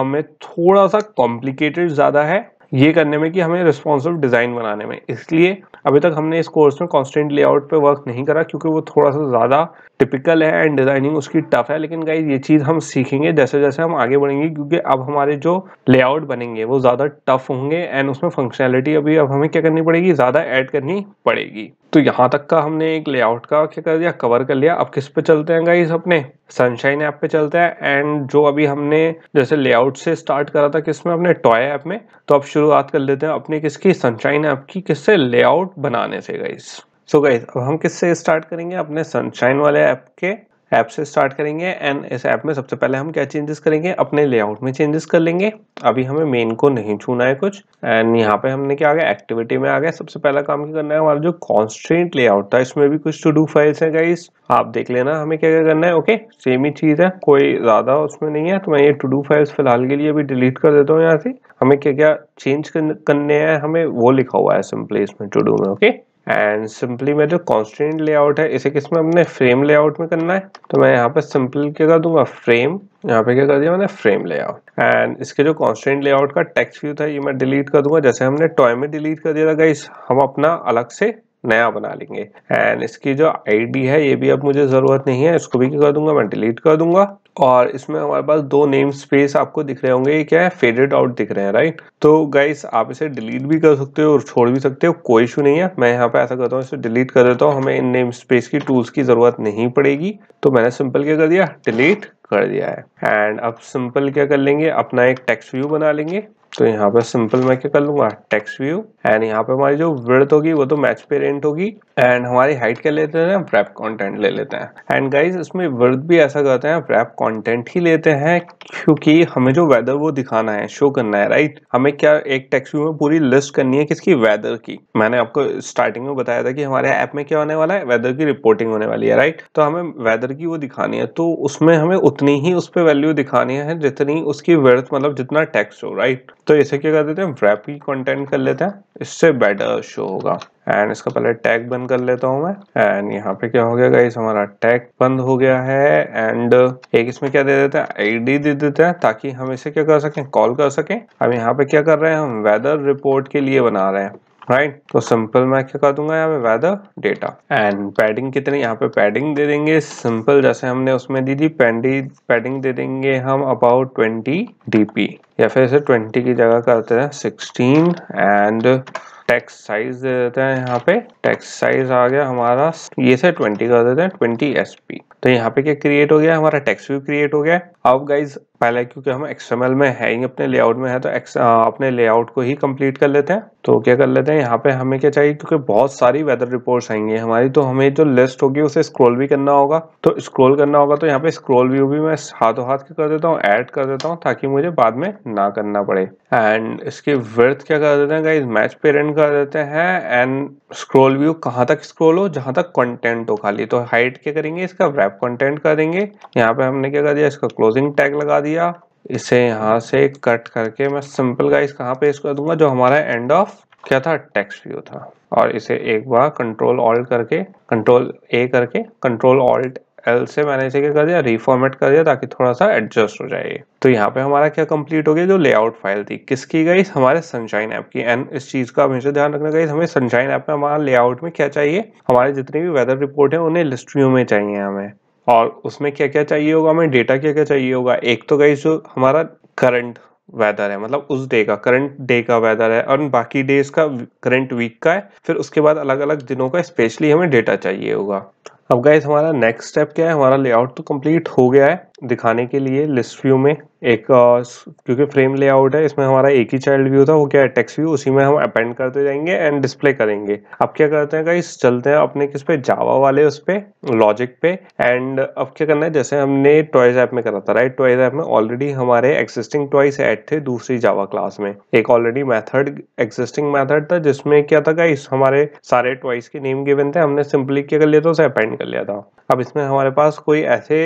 में थोड़ा सा कॉम्प्लिकेटेड ज्यादा है ये करने में कि हमें रिस्पॉन्सिव डिजाइन बनाने में इसलिए अभी तक हमने इस कोर्स में कॉन्स्टेंट लेआउट पे वर्क नहीं करा क्योंकि वो थोड़ा सा ज़्यादा टिपिकल है एंड डिज़ाइनिंग उसकी टफ है लेकिन गाइज ये चीज़ हम सीखेंगे जैसे जैसे हम आगे बढ़ेंगे क्योंकि अब हमारे जो लेआउट बनेंगे वो ज़्यादा टफ होंगे एंड उसमें फंक्शनैलिटी अभी अब हमें क्या करनी पड़ेगी ज़्यादा ऐड करनी पड़ेगी तो यहाँ तक का हमने एक लेआउट का क्या कर दिया कवर कर लिया अब किस पे चलते हैं गाइस अपने सनशाइन ऐप पे चलते हैं एंड जो अभी हमने जैसे लेआउट से स्टार्ट करा था किसमें अपने टॉय ऐप में तो अब शुरुआत कर लेते हैं अपने किसकी सनशाइन ऐप की किससे लेआउट बनाने से गाइस सो गाइस अब हम किससे स्टार्ट करेंगे अपने सनशाइन वाले ऐप के ऐप से स्टार्ट करेंगे एंड इस ऐप में सबसे पहले हम क्या चेंजेस करेंगे अपने लेआउट में चेंजेस कर लेंगे अभी हमें मेन को नहीं छूना है कुछ एंड यहाँ पे हमने क्या आ गया एक्टिविटी में आ गया सबसे पहला काम क्या करना है हमारा जो कॉन्स्टेंट लेआउट था इसमें भी कुछ टू डू फाइल्स है गाइस आप देख लेना हमें क्या क्या करना है ओके सेम ही चीज़ है कोई ज़्यादा उसमें नहीं है तो मैं ये टू डू फाइल्स फिलहाल के लिए अभी डिलीट कर देता हूँ यहाँ से हमें क्या क्या चेंज करने हैं हमें वो लिखा हुआ है सिंपली इसमें टू डू में ओके एंड सिंपली मैं जो कॉन्स्टेंट लेआउट है इसे किस में हमने फ्रेम लेआउट में करना है तो मैं यहाँ पे सिंपल क्या कर दूंगा फ्रेम यहाँ पे क्या कर दिया मैंने फ्रेम लेआउट एंड इसके जो कॉन्स्टेंट लेआउट का टेक्स्ट व्यू था ये मैं डिलीट कर दूंगा जैसे हमने टॉय में डिलीट कर दिया था गाइस हम अपना अलग से नया बना लेंगे एंड इसकी जो आईडी है ये भी अब मुझे ज़रूरत नहीं है इसको भी क्या कर दूंगा मैं डिलीट कर दूंगा और इसमें हमारे पास दो नेम स्पेस आपको दिख रहे होंगे ये क्या है फेडेड आउट दिख रहे हैं राइट तो गाइस आप इसे डिलीट भी कर सकते हो और छोड़ भी सकते हो कोई इशू नहीं है मैं यहाँ पे ऐसा करता हूँ इसे डिलीट कर देता हूँ हमें इन नेम स्पेस की टूल्स की ज़रूरत नहीं पड़ेगी तो मैंने सिंपल क्या कर दिया डिलीट कर दिया है एंड अब सिंपल क्या कर लेंगे अपना एक टेक्स्ट व्यू बना लेंगे तो यहाँ पर सिंपल मैं क्या कर लूँगा टेक्स्ट व्यू एंड यहाँ पे हमारी जो विर्थ होगी वो तो मैच पेरेंट होगी एंड हमारी हाइट क्या लेते हैं रैप कंटेंट ले लेते हैं एंड गाइज इसमें विर्थ भी ऐसा करते हैं रैप कंटेंट ही लेते हैं क्योंकि हमें जो वेदर वो दिखाना है शो करना है राइट हमें क्या एक टेक्स में पूरी लिस्ट करनी है किसकी वेदर की मैंने आपको स्टार्टिंग में बताया था कि हमारे ऐप में क्या होने वाला है वेदर की रिपोर्टिंग होने वाली है राइट तो हमें वेदर की वो दिखानी है तो उसमें हमें उतनी ही उस पर वैल्यू दिखानी है जितनी उसकी वर्थ मतलब जितना टैक्स हो राइट तो इसे क्या कर देते हैं रैप की कॉन्टेंट कर लेते हैं इससे बेटर शो होगा एंड इसका पहले टैग बंद कर लेता हूं मैं एंड यहाँ पे क्या हो गया गाइस हमारा टैग बंद हो गया है एंड एक इसमें क्या दे देते हैं आईडी दे देते हैं ताकि हम इसे क्या कर सकें कॉल कर सकें अब यहाँ पे क्या कर रहे हैं हम वेदर रिपोर्ट के लिए बना रहे हैं राइट right? तो सिंपल मैं क्या कर दूंगा यहाँ पे वेदर डेटा एंड पैडिंग कितनी यहाँ पे पैडिंग दे देंगे सिंपल जैसे हमने उसमें दी थी पैंडी पैडिंग दे देंगे हम अबाउट ट्वेंटी डी या फिर इसे ट्वेंटी की जगह करते हैं सिक्सटीन एंड टैक्स साइज दे देते हैं यहाँ पे टैक्स साइज आ गया हमारा ये से 20 कर देते हैं 20 एस तो यहाँ पे क्या क्रिएट हो गया हमारा टैक्स व्यू क्रिएट हो गया अब गाइज पहले क्योंकि हम एक्सएमएल में है ही अपने लेआउट में है तो एक्स अपने लेआउट को ही कंप्लीट कर लेते हैं तो क्या कर लेते हैं यहाँ पे हमें क्या चाहिए क्योंकि बहुत सारी वेदर रिपोर्ट्स आएंगी हमारी तो हमें जो लिस्ट होगी उसे स्क्रॉल भी करना होगा तो स्क्रॉल करना होगा तो यहाँ पे स्क्रॉल व्यू भी मैं हाथों हाथ कर देता हूँ ऐड कर देता हूँ ताकि मुझे बाद में ना करना पड़े एंड इसकी वर्थ क्या कर देते हैं गाइज मैच पेरेंट कर देते हैं एंड स्क्रोल व्यू कहाँ तक स्क्रोल हो जहाँ तक कंटेंट हो खाली तो हाइट क्या करेंगे इसका रैप कंटेंट करेंगे यहाँ पे हमने क्या कर दिया इसका क्लोजिंग टैग लगा दिया इसे यहाँ से कट करके मैं सिंपल गाइस कहाँ पे इसको दूंगा जो हमारा एंड ऑफ क्या था टेक्स्ट व्यू था और इसे एक बार कंट्रोल ऑल्ट करके कंट्रोल ए करके कंट्रोल ऑल्ट एल से मैंने इसे क्या कर दिया रिफॉर्मेट कर दिया ताकि थोड़ा सा एडजस्ट हो जाए तो यहाँ पे हमारा क्या कंप्लीट हो गया जो लेआउट फाइल थी किसकी गई हमारे सनशाइन ऐप की एंड इस चीज का हमेशा ध्यान रखना गई हमें सनशाइन ऐप में हमारा लेआउट में क्या चाहिए हमारे जितनी भी वेदर रिपोर्ट है उन्हें लिस्ट्रियों में चाहिए हमें और उसमें क्या क्या चाहिए होगा हमें डेटा क्या क्या चाहिए होगा एक तो गई जो हमारा करंट वेदर है मतलब उस डे का करंट डे का वेदर है और बाकी डेज का करंट वीक का है फिर उसके बाद अलग अलग दिनों का स्पेशली हमें डेटा चाहिए होगा अब गाइज हमारा नेक्स्ट स्टेप क्या है हमारा लेआउट तो कंप्लीट हो गया है दिखाने के लिए लिस्ट व्यू में एक क्योंकि फ्रेम लेआउट है इसमें हमारा एक ही चाइल्ड व्यू था वो क्या है टेक्स्ट व्यू उसी में हम अपेंड करते जाएंगे एंड डिस्प्ले करेंगे अब क्या करते हैं गाइस चलते हैं अपने किस पे जावा वाले उस पे लॉजिक पे एंड अब क्या करना है जैसे हमने टॉयज ऐप में करा था राइट टॉयज ऐप में ऑलरेडी हमारे एक्सिस्टिंग टॉयज एड थे दूसरी जावा क्लास में एक ऑलरेडी मैथड एक्सिस्टिंग मैथड था जिसमें क्या था गाइस हमारे सारे टॉयज के नेम गिवन थे हमने सिंपली क्या कर लिया था उसे अपेंड कर लिया था अब इसमें हमारे पास कोई ऐसे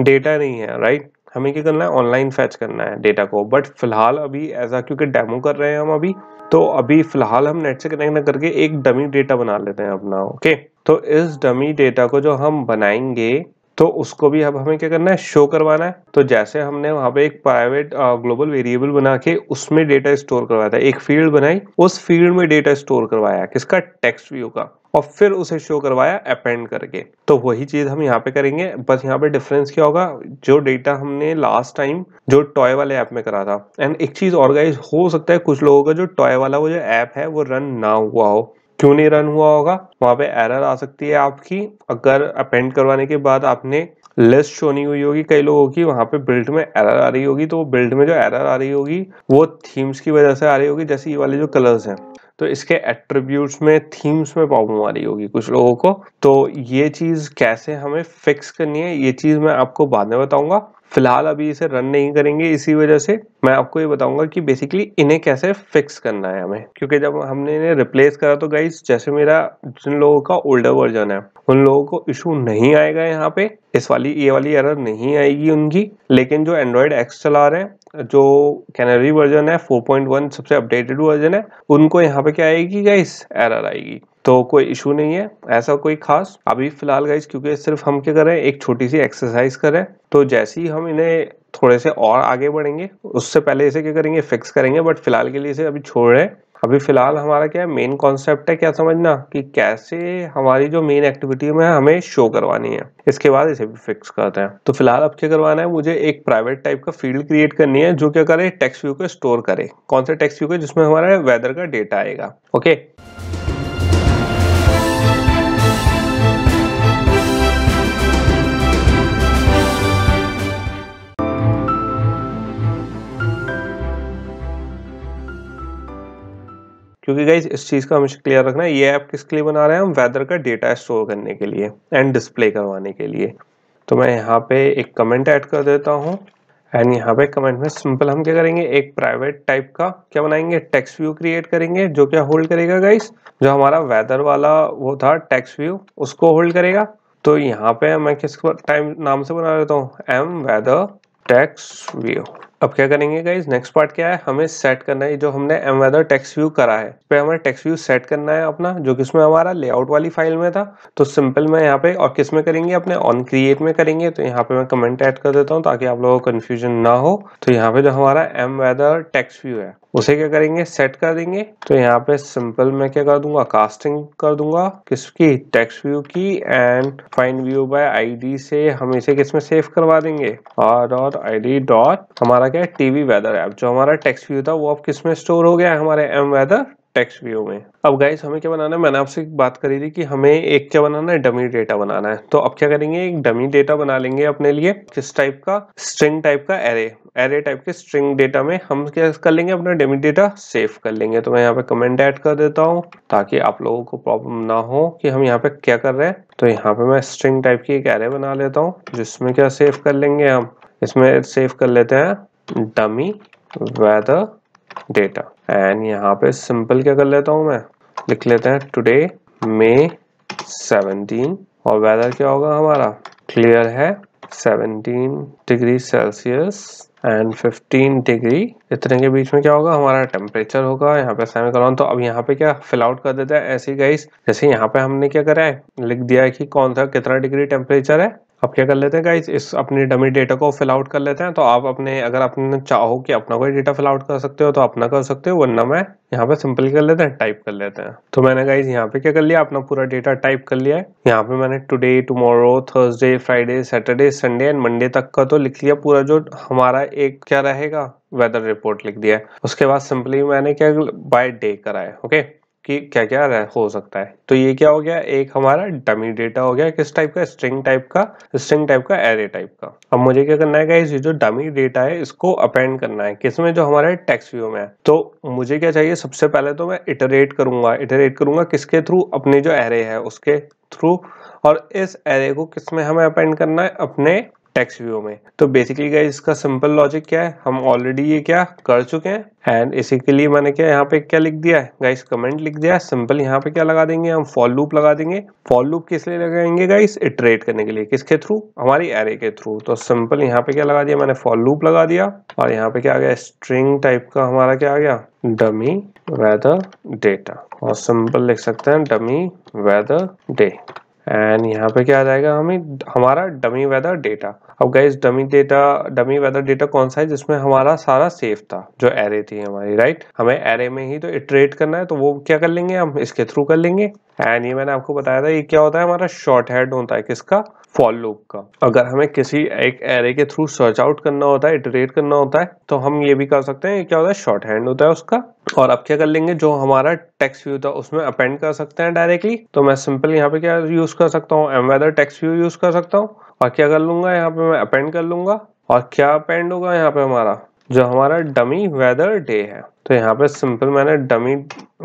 डेटा नहीं है है राइट हमें क्या करना है ऑनलाइन फैच करना है डेटा को बट फिलहाल अभी ऐसा क्योंकि डेमो कर रहे हैं हम अभी तो अभी फिलहाल हम नेट से कनेक्ट ना करके एक डमी डेटा बना लेते हैं अपना ओके तो इस डमी डेटा को जो हम बनाएंगे तो उसको भी अब हमें क्या करना है शो करवाना है तो जैसे हमने वहां पे एक प्राइवेट ग्लोबल वेरिएबल बना के उसमें डेटा स्टोर करवाया था एक फील्ड बनाई उस फील्ड में डेटा स्टोर करवाया किसका टेक्स्ट व्यू का और फिर उसे शो करवाया अपेंड करके तो वही चीज़ हम यहाँ पे करेंगे बस यहाँ पे डिफरेंस क्या होगा जो डेटा हमने लास्ट टाइम जो टॉय वाले ऐप में करा था एंड एक चीज़ ऑर्गेनाइज हो सकता है कुछ लोगों का जो टॉय वाला वो जो ऐप है वो रन ना हुआ हो क्यों नहीं रन हुआ होगा वहाँ पे एरर आ सकती है आपकी अगर अपेंड करवाने के बाद आपने लिस्ट शो नहीं हुई होगी कई लोगों की वहां पे बिल्ड में एरर आ रही होगी तो बिल्ड में जो एरर आ रही होगी वो थीम्स की वजह से आ रही होगी जैसे ये वाले जो कलर्स हैं तो इसके एट्रीब्यूट्स में थीम्स में प्रॉब्लम आ रही होगी कुछ लोगों को तो ये चीज़ कैसे हमें फिक्स करनी है ये चीज़ मैं आपको बाद में बताऊंगा फिलहाल अभी इसे रन नहीं करेंगे इसी वजह से मैं आपको ये बताऊंगा कि बेसिकली इन्हें कैसे फिक्स करना है हमें क्योंकि जब हमने इन्हें रिप्लेस करा तो गाइज जैसे मेरा जिन लोगों का ओल्डर वर्जन है उन लोगों को इशू नहीं आएगा यहाँ पे इस वाली ये वाली एरर नहीं आएगी उनकी लेकिन जो एंड्रॉयड एक्स चला रहे हैं जो कैनरी वर्जन है 4.1 सबसे अपडेटेड वर्जन है उनको यहाँ पे क्या आएगी गाइस एरर आएगी तो कोई इशू नहीं है ऐसा कोई खास अभी फिलहाल गाइस क्योंकि सिर्फ हम क्या करें एक छोटी सी एक्सरसाइज करें तो जैसे ही हम इन्हें थोड़े से और आगे बढ़ेंगे उससे पहले इसे क्या करेंगे फिक्स करेंगे बट फिलहाल के लिए इसे अभी छोड़ रहे हैं अभी फ़िलहाल हमारा क्या है मेन कॉन्सेप्ट है क्या समझना कि कैसे हमारी जो मेन एक्टिविटी में हमें शो करवानी है इसके बाद इसे भी फिक्स करते हैं तो फिलहाल अब क्या करवाना है मुझे एक प्राइवेट टाइप का फील्ड क्रिएट करनी है जो क्या करे टेक्स्ट व्यू को स्टोर करे कौन सा टेक्स्ट व्यू को जिसमें हमारा वेदर का डेटा आएगा ओके क्योंकि गाइज इस चीज़ का हमेशा क्लियर रखना है ये ऐप किसके लिए बना रहे हैं हम वेदर का डेटा स्टोर करने के लिए एंड डिस्प्ले करवाने के लिए तो मैं यहाँ पे एक कमेंट ऐड कर देता हूँ एंड यहाँ पे कमेंट में सिंपल हम क्या करेंगे एक प्राइवेट टाइप का क्या बनाएंगे टेक्स्ट व्यू क्रिएट करेंगे जो क्या होल्ड करेगा गाइस जो हमारा वेदर वाला वो था टेक्स्ट व्यू उसको होल्ड करेगा तो यहाँ पे मैं किस टाइम नाम से बना देता हूँ एम वेदर टेक्स्ट व्यू अब क्या करेंगे गाइज नेक्स्ट पार्ट क्या है हमें सेट करना है जो हमने एम वेदर टेक्स व्यू करा है पे हमें टेक्स व्यू सेट करना है अपना जो कि इसमें हमारा लेआउट वाली फाइल में था तो सिंपल मैं यहाँ पे और किस में करेंगे अपने ऑन क्रिएट में करेंगे तो यहाँ पे मैं कमेंट ऐड कर देता हूँ ताकि आप लोगों को कन्फ्यूजन ना हो तो यहाँ पे जो हमारा एम वेदर टेक्स व्यू है उसे क्या करेंगे सेट कर देंगे तो यहाँ पे सिंपल मैं क्या कर दूंगा कास्टिंग कर दूंगा किसकी टेक्स्ट व्यू की and find view by ID से हम इसे किसमें सेव करवा देंगे आर डॉट आईडी डॉट हमारा क्या है टीवी वेदर ऐप जो हमारा टेक्स्ट व्यू था वो अब किसमें स्टोर हो गया है हमारे एम वेदर टेक्स्ट व्यू में अब गाइस हमें क्या बनाना है मैंने आपसे बात करी थी कि हमें एक क्या बनाना है डमी डेटा बनाना है तो अब क्या करेंगे एक डमी डेटा बना लेंगे अपने लिए किस टाइप का स्ट्रिंग टाइप का एरे एरे टाइप के स्ट्रिंग डेटा में हम क्या कर लेंगे अपना डमी डेटा सेव कर लेंगे तो मैं यहाँ पे कमेंट ऐड कर देता हूँ ताकि आप लोगों को प्रॉब्लम ना हो कि हम यहाँ पे क्या कर रहे हैं तो यहाँ पे मैं स्ट्रिंग टाइप की एक एरे बना लेता हूँ जिसमें क्या सेव कर लेंगे हम इसमें सेव कर लेते हैं डमी वेदर डेटा एंड यहाँ पे सिंपल क्या कर लेता हूँ मैं लिख लेते हैं टुडे मे 17 और वेदर क्या होगा हमारा क्लियर है 17 डिग्री सेल्सियस एंड 15 डिग्री इतने के बीच में क्या होगा हमारा टेम्परेचर होगा यहाँ पे सेमी सेमिकॉलन तो अब यहाँ पे क्या फिल आउट कर देते हैं ऐसी गाइस जैसे यहाँ पे हमने क्या करा है लिख दिया है कि कौन सा कितना डिग्री टेम्परेचर है अब क्या कर लेते हैं गाइज इस अपने डमी डेटा को फिल आउट कर लेते हैं तो आप अपने अगर आपने चाहो कि अपना कोई डेटा फिल आउट कर सकते हो तो अपना कर सकते हो वरना मैं यहाँ पे सिंपल कर लेते हैं टाइप कर लेते हैं तो मैंने गाइज यहाँ पे क्या कर लिया अपना पूरा डेटा टाइप कर लिया है यहाँ पे मैंने today tomorrow Thursday Friday Saturday Sunday and Monday तक का तो लिख लिया पूरा जो हमारा एक क्या रहेगा वेदर रिपोर्ट लिख दिया है उसके बाद सिंपली मैंने क्या बाय डे कराया ओके कि क्या क्या हो सकता है तो ये क्या हो गया एक हमारा डमी डेटा हो गया किस टाइप का स्ट्रिंग टाइप का स्ट्रिंग टाइप का एरे टाइप का अब मुझे क्या करना है गाइस ये जो डमी डेटा है इसको अपेंड करना है किसमें जो हमारे टेक्स व्यू में है तो मुझे क्या चाहिए सबसे पहले तो मैं इटरेट करूंगा इटरेट करूंगा किसके थ्रू अपने जो एरे है उसके थ्रू और इस एरे को किसमें हमें अपेंड करना है अपने टेक्स्ट व्यू में तो बेसिकली क्या इसका सिंपल लॉजिक क्या है हम ऑलरेडी ये क्या कर चुके हैं एंड इसी के लिए मैंने क्या यहाँ पे क्या लिख दिया है गाइस कमेंट लिख दिया है सिंपल यहाँ पे क्या लगा देंगे हम फॉल लूप लगा देंगे फॉल लूप किस लिए लगाएंगे गाइस इटरेट करने के लिए किसके थ्रू हमारी एरे के थ्रू तो सिंपल यहाँ पे क्या लगा दिया मैंने फॉल लूप लगा दिया और यहाँ पे क्या आ गया स्ट्रिंग टाइप का हमारा क्या आ गया डमी वेदर डेटा और सिंपल लिख सकते हैं डमी वेदर डे एंड यहाँ पे क्या आ जाएगा हमें हमारा डमी वेदर डेटा अब guys dummy data dummy weather data कौन सा है जिसमें हमारा सारा सेफ था जो एरे थी हमारी राइट हमें एरे में ही तो इटरेट करना है तो वो क्या कर लेंगे हम इसके थ्रू कर लेंगे एंड ये मैंने आपको बताया था ये क्या होता है हमारा शॉर्ट हैड होता है किसका फॉल लूप का अगर हमें किसी एक एरे के थ्रू सर्च आउट करना होता है इटरेट करना होता है तो हम ये भी कर सकते हैं ये क्या होता है शॉर्ट हैंड होता है उसका और अब क्या कर लेंगे जो हमारा टेक्स्ट व्यू था उसमें अपेंड कर सकते हैं डायरेक्टली तो मैं सिंपल यहाँ पे क्या यूज कर सकता हूँ M weather text view use कर सकता हूँ और क्या कर लूंगा यहाँ पे मैं अपेंड कर लूंगा और क्या अपेंड होगा यहाँ पे हमारा जो हमारा डमी वेदर डे है तो यहाँ पे सिंपल मैंने डमी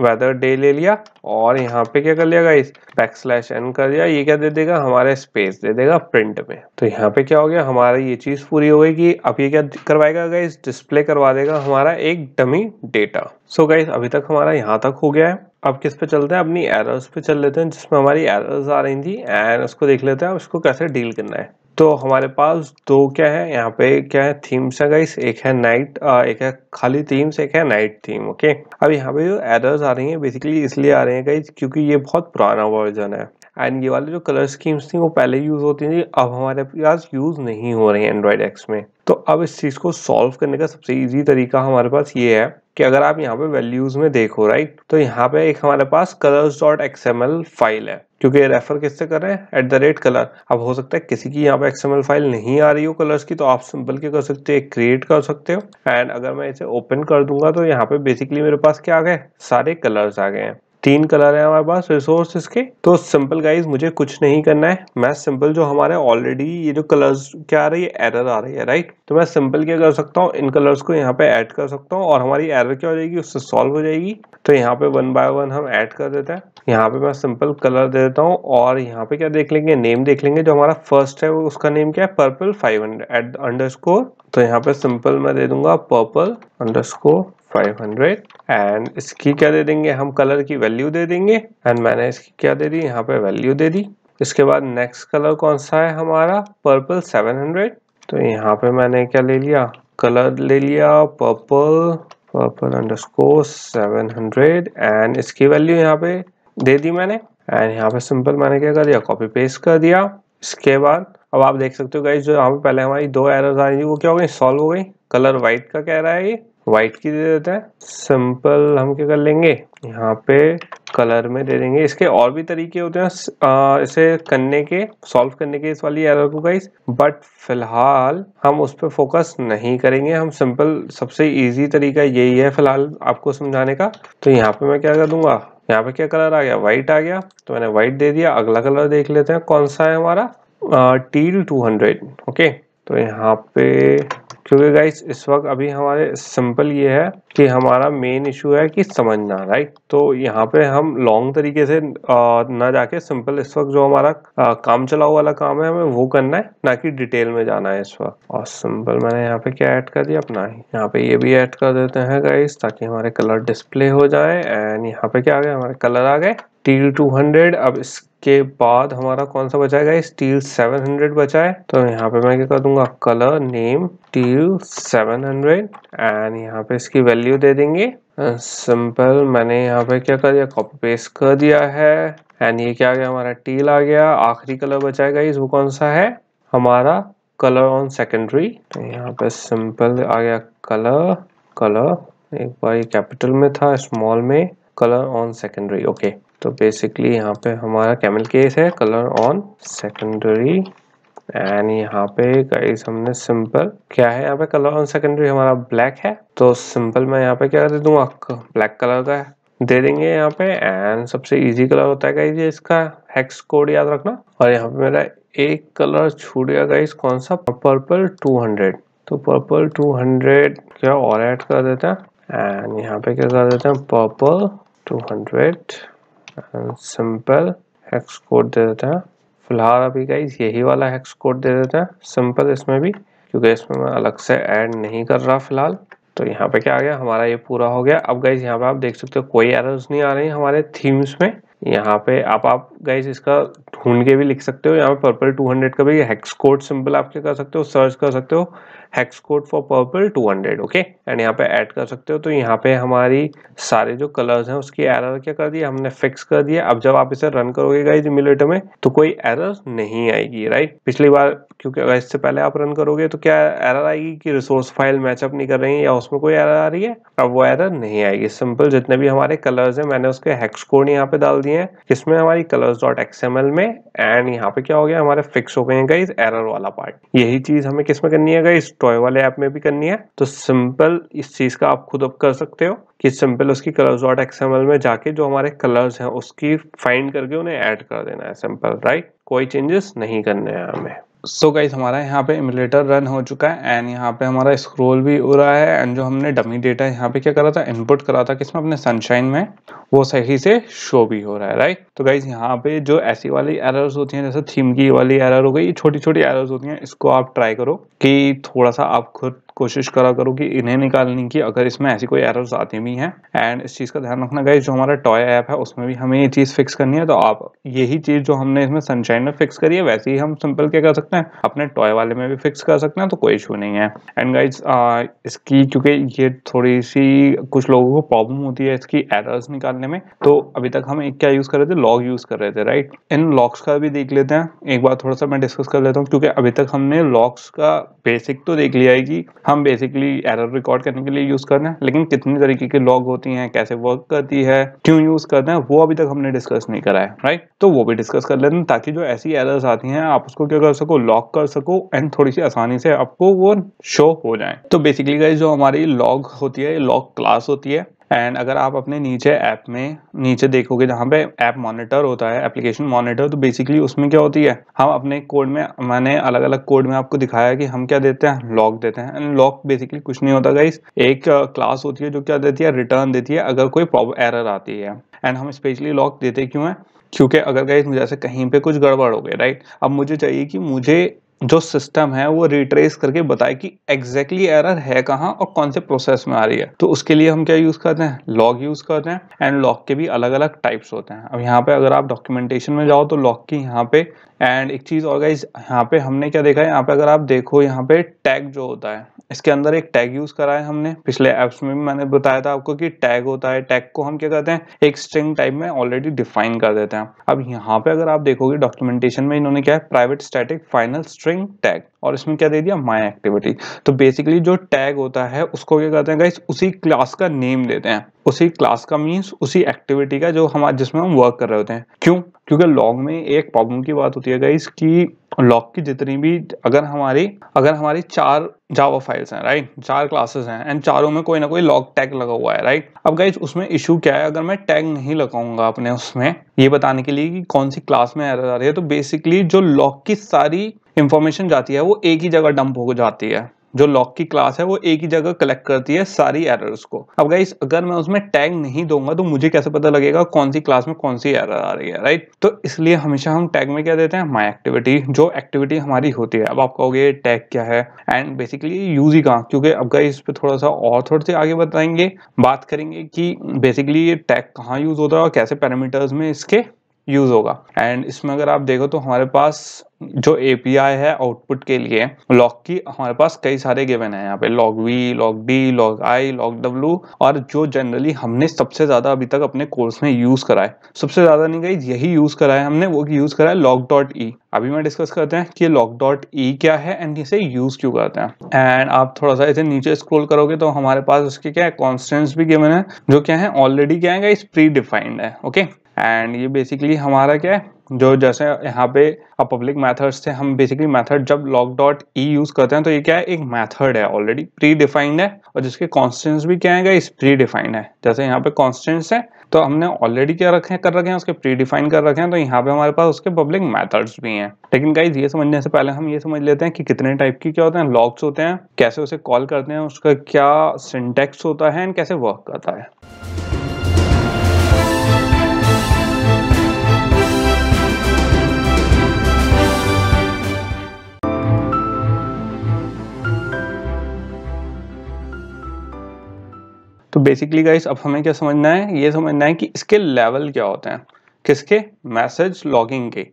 वेदर डे ले लिया और यहाँ पे क्या कर लिया गाइस बैक स्लैश एन कर दिया ये क्या दे देगा हमारे स्पेस दे देगा प्रिंट में तो यहाँ पे क्या हो गया हमारा ये चीज पूरी हो गई कि अब ये क्या करवाएगा गाइस डिस्प्ले करवा देगा हमारा एक डमी डेटा सो गाइस अभी तक हमारा यहाँ तक हो गया है अब किस पे चलते हैं अपनी एरर्स पे चल लेते हैं जिसमें हमारी एरर्स आ रही थी एंड उसको देख लेते हैं उसको कैसे डील करना है तो हमारे पास दो क्या है यहाँ पे क्या है थीम्स है गाइस एक है नाइट एक है खाली थीम्स एक है नाइट थीम ओके अब यहाँ पे जो एरर्स आ रही हैं बेसिकली इसलिए आ रहे हैं गाइस क्योंकि ये बहुत पुराना वर्जन है एंड ये वाले जो कलर स्कीम्स थी वो पहले यूज़ होती थी अब हमारे पास यूज़ नहीं हो रहे हैं एंड्रॉयड एक्स में तो अब इस चीज़ को सॉल्व करने का सबसे ईजी तरीका हमारे पास ये है कि अगर आप यहाँ पे वैल्यूज़ में देखो राइट तो यहाँ पे एक हमारे पास कलर्स डॉट एल फाइल है क्योंकि रेफर किससे कर रहे हैं एट द रेट कलर अब हो सकता है किसी की यहाँ पे एक्सएमएल फाइल नहीं आ रही हो कलर्स की तो आप सिंपल क्या कर सकते हो क्रिएट कर सकते हो एंड अगर मैं इसे ओपन कर दूंगा तो यहाँ पे बेसिकली मेरे पास क्या आ गए सारे कलर्स आ गए हैं तीन कलर है हमारे पास रिसोर्स के तो सिंपल गाइज मुझे कुछ नहीं करना है मैं सिंपल जो हमारे ऑलरेडी ये जो कलर्स क्या आ रही है एरर आ रही है राइट तो मैं सिंपल क्या कर सकता हूँ इन कलर्स को यहाँ पे ऐड कर सकता हूँ और हमारी एरर क्या हो जाएगी उससे सॉल्व हो जाएगी तो यहाँ पे वन बाय वन हम ऐड कर देते हैं यहाँ पे मैं सिंपल कलर दे देता हूँ और यहाँ पे क्या देख लेंगे नेम देख लेंगे जो हमारा फर्स्ट है वो उसका नेम क्या है purple five hundred eight underscore तो यहाँ पे सिंपल मैं दे दूंगा पर्पल अंडर स्कोर 500 एंड इसकी क्या दे देंगे हम कलर की वैल्यू दे देंगे एंड मैंने इसकी क्या दे दी यहाँ पे वैल्यू दे दी इसके बाद नेक्स्ट कलर कौन सा है हमारा पर्पल 700 तो यहाँ पे मैंने क्या ले लिया कलर ले लिया purple purple underscore and इसकी वैल्यू यहाँ पे दे दी मैंने एंड यहाँ पे सिंपल मैंने क्या कर दिया कॉपी पेस्ट कर दिया इसके बाद अब आप देख सकते हो गई जो यहाँ पे पहले हमारी दो एरर्स आ रही थी वो क्या हो गई सॉल्व हो गई कलर व्हाइट का कह रहा है ये व्हाइट की दे देते हैं सिंपल हम क्या कर लेंगे यहाँ पे कलर में दे देंगे इसके और भी तरीके होते हैं इसे करने के सॉल्व करने के इस वाली एरर को गाइस बट फिलहाल हम उस पर फोकस नहीं करेंगे हम सिंपल सबसे इजी तरीका यही है फिलहाल आपको समझाने का तो यहाँ पे मैं क्या कर दूंगा यहाँ पे क्या कलर आ गया व्हाइट आ गया तो मैंने व्हाइट दे दिया अगला कलर देख लेते हैं कौन सा है हमारा टील टू हंड्रेड ओके तो यहाँ पे क्योंकि गाइस इस वक्त अभी हमारे सिंपल ये है कि हमारा मेन इशू है कि समझना राइट तो यहाँ पे हम लॉन्ग तरीके से ना जाके सिंपल इस वक्त जो हमारा काम चलाओ वाला काम है हमें वो करना है ना कि डिटेल में जाना है इस वक्त और सिंपल मैंने यहाँ पे क्या ऐड कर दिया अपना ही यहाँ पे ये भी ऐड कर देते हैं गाइस ताकि हमारे कलर डिस्प्ले हो जाए एंड यहाँ पे क्या आ गए हमारे कलर आ गए टील हंड्रेड अब इस उसके बाद हमारा कौन सा बचा है स्टील 700 बचा है तो यहाँ पे मैं क्या कर दूंगा कलर नेम स्टील 700 एंड यहाँ पे इसकी वैल्यू दे देंगे सिंपल uh, मैंने यहाँ पे क्या कर दिया कॉपी पेस्ट कर दिया है एंड ये क्या आ गया हमारा टील आ गया आखिरी कलर बचाएगा इस वो कौन सा है हमारा कलर ऑन सेकेंडरी तो यहाँ पे सिंपल आ गया कलर कलर एक बार ये कैपिटल में था स्मॉल में कलर ऑन सेकेंडरी ओके तो बेसिकली यहाँ पे हमारा कैमल केस है कलर ऑन सेकेंडरी एंड यहाँ पे गाइस हमने सिंपल क्या है यहाँ पे कलर ऑन सेकेंडरी हमारा ब्लैक है तो सिंपल मैं यहाँ पे क्या दे दूंगा ब्लैक कलर का है दे देंगे यहाँ पे एंड सबसे इजी कलर होता है गाइस ये इसका हेक्स कोड याद रखना और यहाँ पे मेरा एक कलर छूट गया गाइस कौन सा पर्पल हंड्रेड तो पर्पल हंड्रेड क्या और एड कर देते हैं एंड यहाँ पे क्या कर देते हैं purple hundred simple hex code दे देते हैं फिलहाल अभी गाइज यही वाला हेक्स कोड दे देते हैं सिंपल इसमें भी क्योंकि इसमें मैं अलग से ऐड नहीं कर रहा फिलहाल तो यहाँ पे क्या आ गया हमारा ये पूरा हो गया अब गाइज यहाँ पे आप देख सकते हो कोई एरर्स नहीं आ रही हमारे थीम्स में यहाँ पे आप आप गाइज इसका ढूंढ के भी लिख सकते हो यहाँ पे पर्पल 200 का भी हेक्स कोड सिंपल आप क्या कर सकते हो सर्च कर सकते हो hex code for purple 200 okay okay? And यहाँ पे ऐड कर सकते हो तो यहाँ पे हमारी सारे जो कलर्स हैं उसकी एरर क्या कर दिया हमने फिक्स कर दिया अब जब आप इसे रन करोगे गाइज इम्यूलेटर में तो कोई एरर नहीं आएगी राइट पिछली बार क्योंकि अगर इससे पहले आप रन करोगे तो क्या एरर आएगी कि रिसोर्स फाइल मैचअप नहीं कर रही है या उसमें कोई एरर आ रही है अब वो एरर नहीं आएगी सिंपल जितने भी हमारे कलर्स हैं मैंने उसके हेक्स कोड यहाँ पे डाल दिए हैं इसमें हमारी कलर्स डॉट एक्सएमएल में एंड यहाँ पे क्या हो गया हमारे फिक्स हो गए गाइज एरर वाला पार्ट यही चीज हमें किसमें करनी है गाइज टॉय वाले ऐप में भी करनी है तो सिंपल इस चीज का आप खुद अब कर सकते हो कि सिंपल उसकी कलर्स डॉट एक्सएमएल में जाके जो हमारे कलर्स हैं उसकी फाइंड करके उन्हें ऐड कर देना है सिंपल राइट कोई चेंजेस नहीं करने हैं हमें सो गाइज गाइस हमारा यहाँ पे इमुलेटर रन हो चुका है एंड यहाँ पे हमारा स्क्रोल भी हो रहा है एंड जो हमने डमी डेटा यहाँ पे क्या करा था इनपुट करा था किसमें अपने सनशाइन में वो सही से शो भी हो रहा है राइट तो गाइस यहाँ पे जो ऐसी वाली एरर्स होती हैं जैसे थीम की वाली एरर हो गई छोटी छोटी एरर्स होती हैं इसको आप ट्राई करो कि थोड़ा सा आप खुद कोशिश करा करो कि इन्हें निकालने की अगर इसमें ऐसी कोई एरर्स आती भी हैं एंड इस चीज़ का ध्यान रखना गाइज जो हमारा टॉय ऐप है उसमें भी हमें ये चीज़ फिक्स करनी है तो आप यही चीज़ जो हमने इसमें सनशाइन में फिक्स करी है वैसे ही हम सिंपल क्या कर सकते हैं अपने टॉय वाले में भी फिक्स कर सकते हैं तो कोई इशू नहीं है एंड गाइज इसकी क्योंकि ये थोड़ी सी कुछ लोगों को प्रॉब्लम होती है इसकी एरर्स निकालने में तो अभी तक हम एक क्या यूज़ कर रहे थे लॉग यूज़ कर रहे थे राइट इन लॉक्स का भी देख लेते हैं एक बार थोड़ा सा मैं डिस्कस कर लेता हूँ क्योंकि अभी तक हमने लॉक्स का बेसिक तो देख लिया है कि हम बेसिकली एरर रिकॉर्ड करने के लिए यूज़ कर रहे हैं लेकिन कितने तरीके की लॉग होती हैं कैसे वर्क करती है क्यों यूज़ कर रहे हैं वो अभी तक हमने डिस्कस नहीं करा है राइट तो वो भी डिस्कस कर लेते हैं ताकि जो ऐसी एरर्स आती हैं आप उसको क्या कर सको लॉक कर सको एंड थोड़ी सी आसानी से आपको वो शो हो जाए तो बेसिकली जो हमारी लॉग होती है लॉग क्लास होती है एंड अगर आप अपने नीचे ऐप में नीचे देखोगे जहाँ पे ऐप मॉनिटर होता है एप्लीकेशन मॉनिटर तो बेसिकली उसमें क्या होती है हम अपने कोड में मैंने अलग अलग कोड में आपको दिखाया है कि हम क्या देते हैं लॉक देते हैं एंड लॉक बेसिकली कुछ नहीं होता गाइस एक क्लास होती है जो क्या देती है रिटर्न देती है अगर कोई एरर आती है एंड हम स्पेशली लॉक देते क्यों हैं क्योंकि अगर गाइस मुझे ऐसे कहीं पे कुछ गड़बड़ हो गई राइट अब मुझे चाहिए कि मुझे जो सिस्टम है वो रिट्रेस करके बताए कि एग्जैक्टली एरर है कहाँ और कौन से प्रोसेस में आ रही है तो उसके लिए हम क्या यूज़ करते हैं लॉग यूज़ करते हैं एंड लॉग के भी अलग अलग टाइप्स होते हैं अब यहाँ पे अगर आप डॉक्यूमेंटेशन में जाओ तो लॉग की यहाँ पे एंड एक चीज़ और गाइज यहाँ पे हमने क्या देखा है यहाँ पे अगर आप देखो यहाँ पे टैग जो होता है इसके अंदर एक टैग यूज करा है हमने पिछले एप्स में भी मैंने बताया था आपको कि टैग होता है टैग को हम क्या कहते हैं एक स्ट्रिंग टाइप में ऑलरेडी डिफाइन कर देते हैं अब यहाँ पे अगर आप देखोगे डॉक्यूमेंटेशन में इन्होंने क्या है private static final string tag और इसमें क्या दे दिया माय एक्टिविटी तो बेसिकली जो टैग होता है उसको क्या कहते हैं गाइस उसी क्लास का नेम देते हैं उसी क्लास का मींस उसी एक्टिविटी का जो हम जिसमें हम वर्क कर रहे होते हैं क्यों क्योंकि लॉग में एक प्रॉब्लम की बात होती है गाइस कि लॉग की जितनी भी अगर हमारी अगर हमारी चार जावा फाइल्स हैं राइट चार क्लासेस हैं एंड चारों में कोई ना कोई लॉग टैग लगा हुआ है राइट अब गाइज उसमें इशू क्या है अगर मैं टैग नहीं लगाऊंगा अपने उसमें ये बताने के लिए कि कौन सी क्लास में एरर आ रही है तो बेसिकली जो लॉग की सारी इंफॉर्मेशन जाती है वो एक ही जगह डंप हो जाती है जो लॉक की क्लास है वो एक ही जगह कलेक्ट करती है सारी एरर्स को अब गाइस अगर मैं उसमें टैग नहीं दूंगा तो मुझे कैसे पता लगेगा कौन सी क्लास में कौन सी एरर आ रही है राइट तो इसलिए हमेशा हम टैग में क्या देते हैं माई एक्टिविटी जो एक्टिविटी हमारी होती है अब आप कहोगे टैग क्या है एंड बेसिकली यूज ही कहाँ क्योंकि अब गाइस पर थोड़ा सा और थोड़े से आगे बताएंगे बात करेंगे कि बेसिकली ये टैग कहाँ यूज होता है और कैसे पैरामीटर्स में इसके यूज़ होगा एंड इसमें अगर आप देखो तो हमारे पास जो एपीआई है आउटपुट के लिए लॉग की हमारे पास कई सारे गिवन है यहाँ पे log V log D log I log W और जो जनरली हमने सबसे ज्यादा अभी तक अपने कोर्स में यूज कराए सबसे ज्यादा नहीं गई यही यूज कराए हमने वो यूज कराए लॉग डॉट ई अभी मैं डिस्कस करते हैं कि लॉग डॉट ई क्या है एंड इसे यूज क्यों करते हैं एंड आप थोड़ा सा इसे नीचे स्क्रोल करोगे तो हमारे पास उसके क्या है कॉन्स्टेंट भी गिवन है जो क्या है ऑलरेडी क्या है इस प्री डिफाइंड है ओके okay? एंड ये बेसिकली हमारा क्या है जो जैसे यहाँ पे पब्लिक मैथड्स थे हम बेसिकली मैथड जब लॉक डॉट ई यूज करते हैं तो ये क्या है एक मैथड है ऑलरेडी प्री डिफाइंड है और जिसके कॉन्स्टेंट्स भी क्या है इस प्री डिफाइंड है जैसे यहाँ पे कॉन्स्टेंट्स है तो हमने ऑलरेडी क्या रखे कर रखे हैं उसके प्री डिफाइन कर रखे हैं तो यहाँ पे हमारे पास उसके पब्लिक मैथड्स भी हैं लेकिन गाइज ये समझने से पहले हम ये समझ लेते हैं कि कितने टाइप की क्या होते हैं लॉग्स होते हैं कैसे उसे कॉल करते हैं उसका क्या सिंटेक्स होता है एंड कैसे वर्क करता है तो बेसिकली गाइस अब हमें क्या समझना है ये समझना है कि इसके लेवल क्या होते हैं किसके मैसेज लॉगिंग के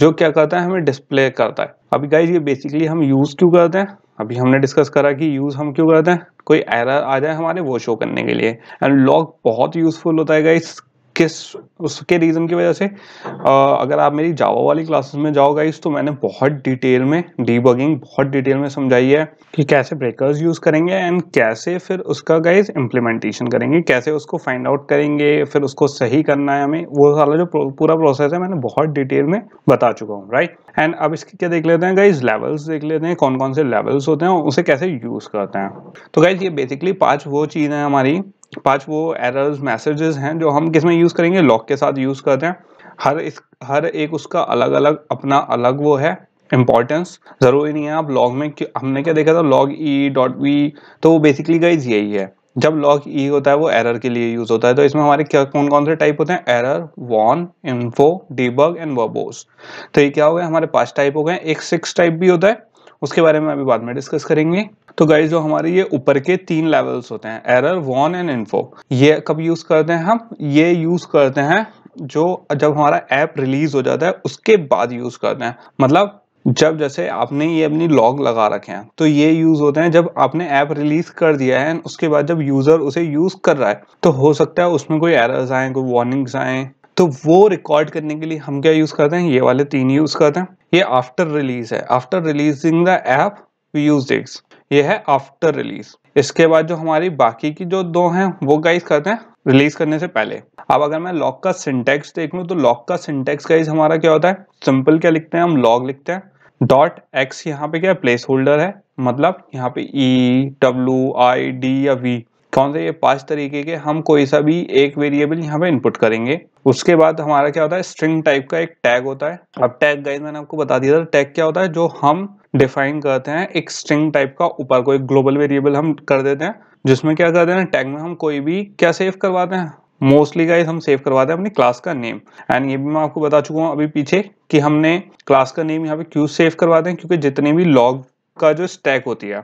जो क्या करता है हमें डिस्प्ले करता है अभी गाइस ये बेसिकली हम यूज़ क्यों करते हैं अभी हमने डिस्कस करा कि यूज़ हम क्यों करते हैं कोई एरर आ जाए हमारे वो शो करने के लिए एंड लॉग बहुत यूजफुल होता है गाइस किस उसके रीज़न की वजह से आ, अगर आप मेरी जावा वाली क्लासेस में जाओ गाइस तो मैंने बहुत डिटेल में डीबगिंग बहुत डिटेल में समझाई है कि कैसे ब्रेकर्स यूज़ करेंगे एंड कैसे फिर उसका गाइस इम्प्लीमेंटेशन करेंगे कैसे उसको फाइंड आउट करेंगे फिर उसको सही करना है हमें वो सारा जो पूरा प्रोसेस है मैंने बहुत डिटेल में बता चुका हूँ राइट एंड अब इसके क्या देख लेते हैं गाइज लेवल्स देख लेते हैं कौन कौन से लेवल्स होते हैं उसे कैसे यूज़ करते हैं तो गाइज ये बेसिकली पाँच वो चीज़ें हमारी पांच वो एरर्स मैसेजेस हैं जो हम किस में यूज़ करेंगे लॉक के साथ यूज़ करते हैं हर इस हर एक उसका अलग अलग अपना अलग वो है इम्पॉर्टेंस ज़रूरी नहीं है आप लॉग में हमने क्या देखा था लॉग ई डॉट वी तो वो बेसिकली गाइज यही है जब लॉग ई e होता है वो एरर के लिए यूज़ होता है तो इसमें हमारे क्या कौन कौन से टाइप होते हैं error warn info debug and verbose तो ये क्या हो गया हमारे पांच टाइप हो गए एक सिक्स टाइप भी होता है उसके बारे में अभी बाद में डिस्कस करेंगे तो गाइज जो हमारे ये ऊपर के तीन लेवल्स होते हैं एरर वॉन एंड इन्फो ये कब यूज करते हैं हम ये यूज करते हैं जो जब हमारा ऐप रिलीज हो जाता है उसके बाद यूज करते हैं मतलब जब जैसे आपने ये अपनी लॉग लगा रखे हैं तो ये यूज होते हैं जब आपने ऐप रिलीज कर दिया है उसके बाद जब यूजर उसे यूज कर रहा है तो हो सकता है उसमें कोई एरर्स आए कोई वार्निंग्स आए तो वो रिकॉर्ड करने के लिए हम क्या यूज करते हैं ये वाले तीन यूज करते हैं ये आफ्टर रिलीज है after releasing the app we use these ये है आफ्टर रिलीज इसके बाद जो हमारी बाकी की जो दो हैं वो गाइज करते हैं रिलीज करने से पहले अब अगर मैं लॉक का सिंटेक्स देख लूँ तो लॉक का सिंटेक्स गाइज हमारा क्या होता है सिंपल क्या लिखते हैं हम लॉग लिखते हैं डॉट एक्स यहाँ पे क्या प्लेस होल्डर है मतलब यहाँ पे ई डब्ल्यू आई डी या वी कौन से ये पांच तरीके के हम कोई सा भी एक वेरिएबल यहाँ पे इनपुट करेंगे उसके बाद हमारा क्या होता है स्ट्रिंग टाइप का एक टैग होता है अब टैग गाइज मैंने आपको बता दिया था टैग क्या होता है जो हम डिफाइन करते हैं एक स्ट्रिंग टाइप का ऊपर कोई ग्लोबल वेरिएबल हम कर देते हैं जिसमें क्या करते हैं टैग में हम कोई भी क्या सेव करवाते हैं मोस्टली गाइज हम सेव करवाते हैं अपनी क्लास का नेम एंड ये भी मैं आपको बता चुका हूँ अभी पीछे कि हमने क्लास का नेम यहाँ पे क्यों सेव करवाते हैं क्योंकि जितने भी लॉग का जो स्टैक होती है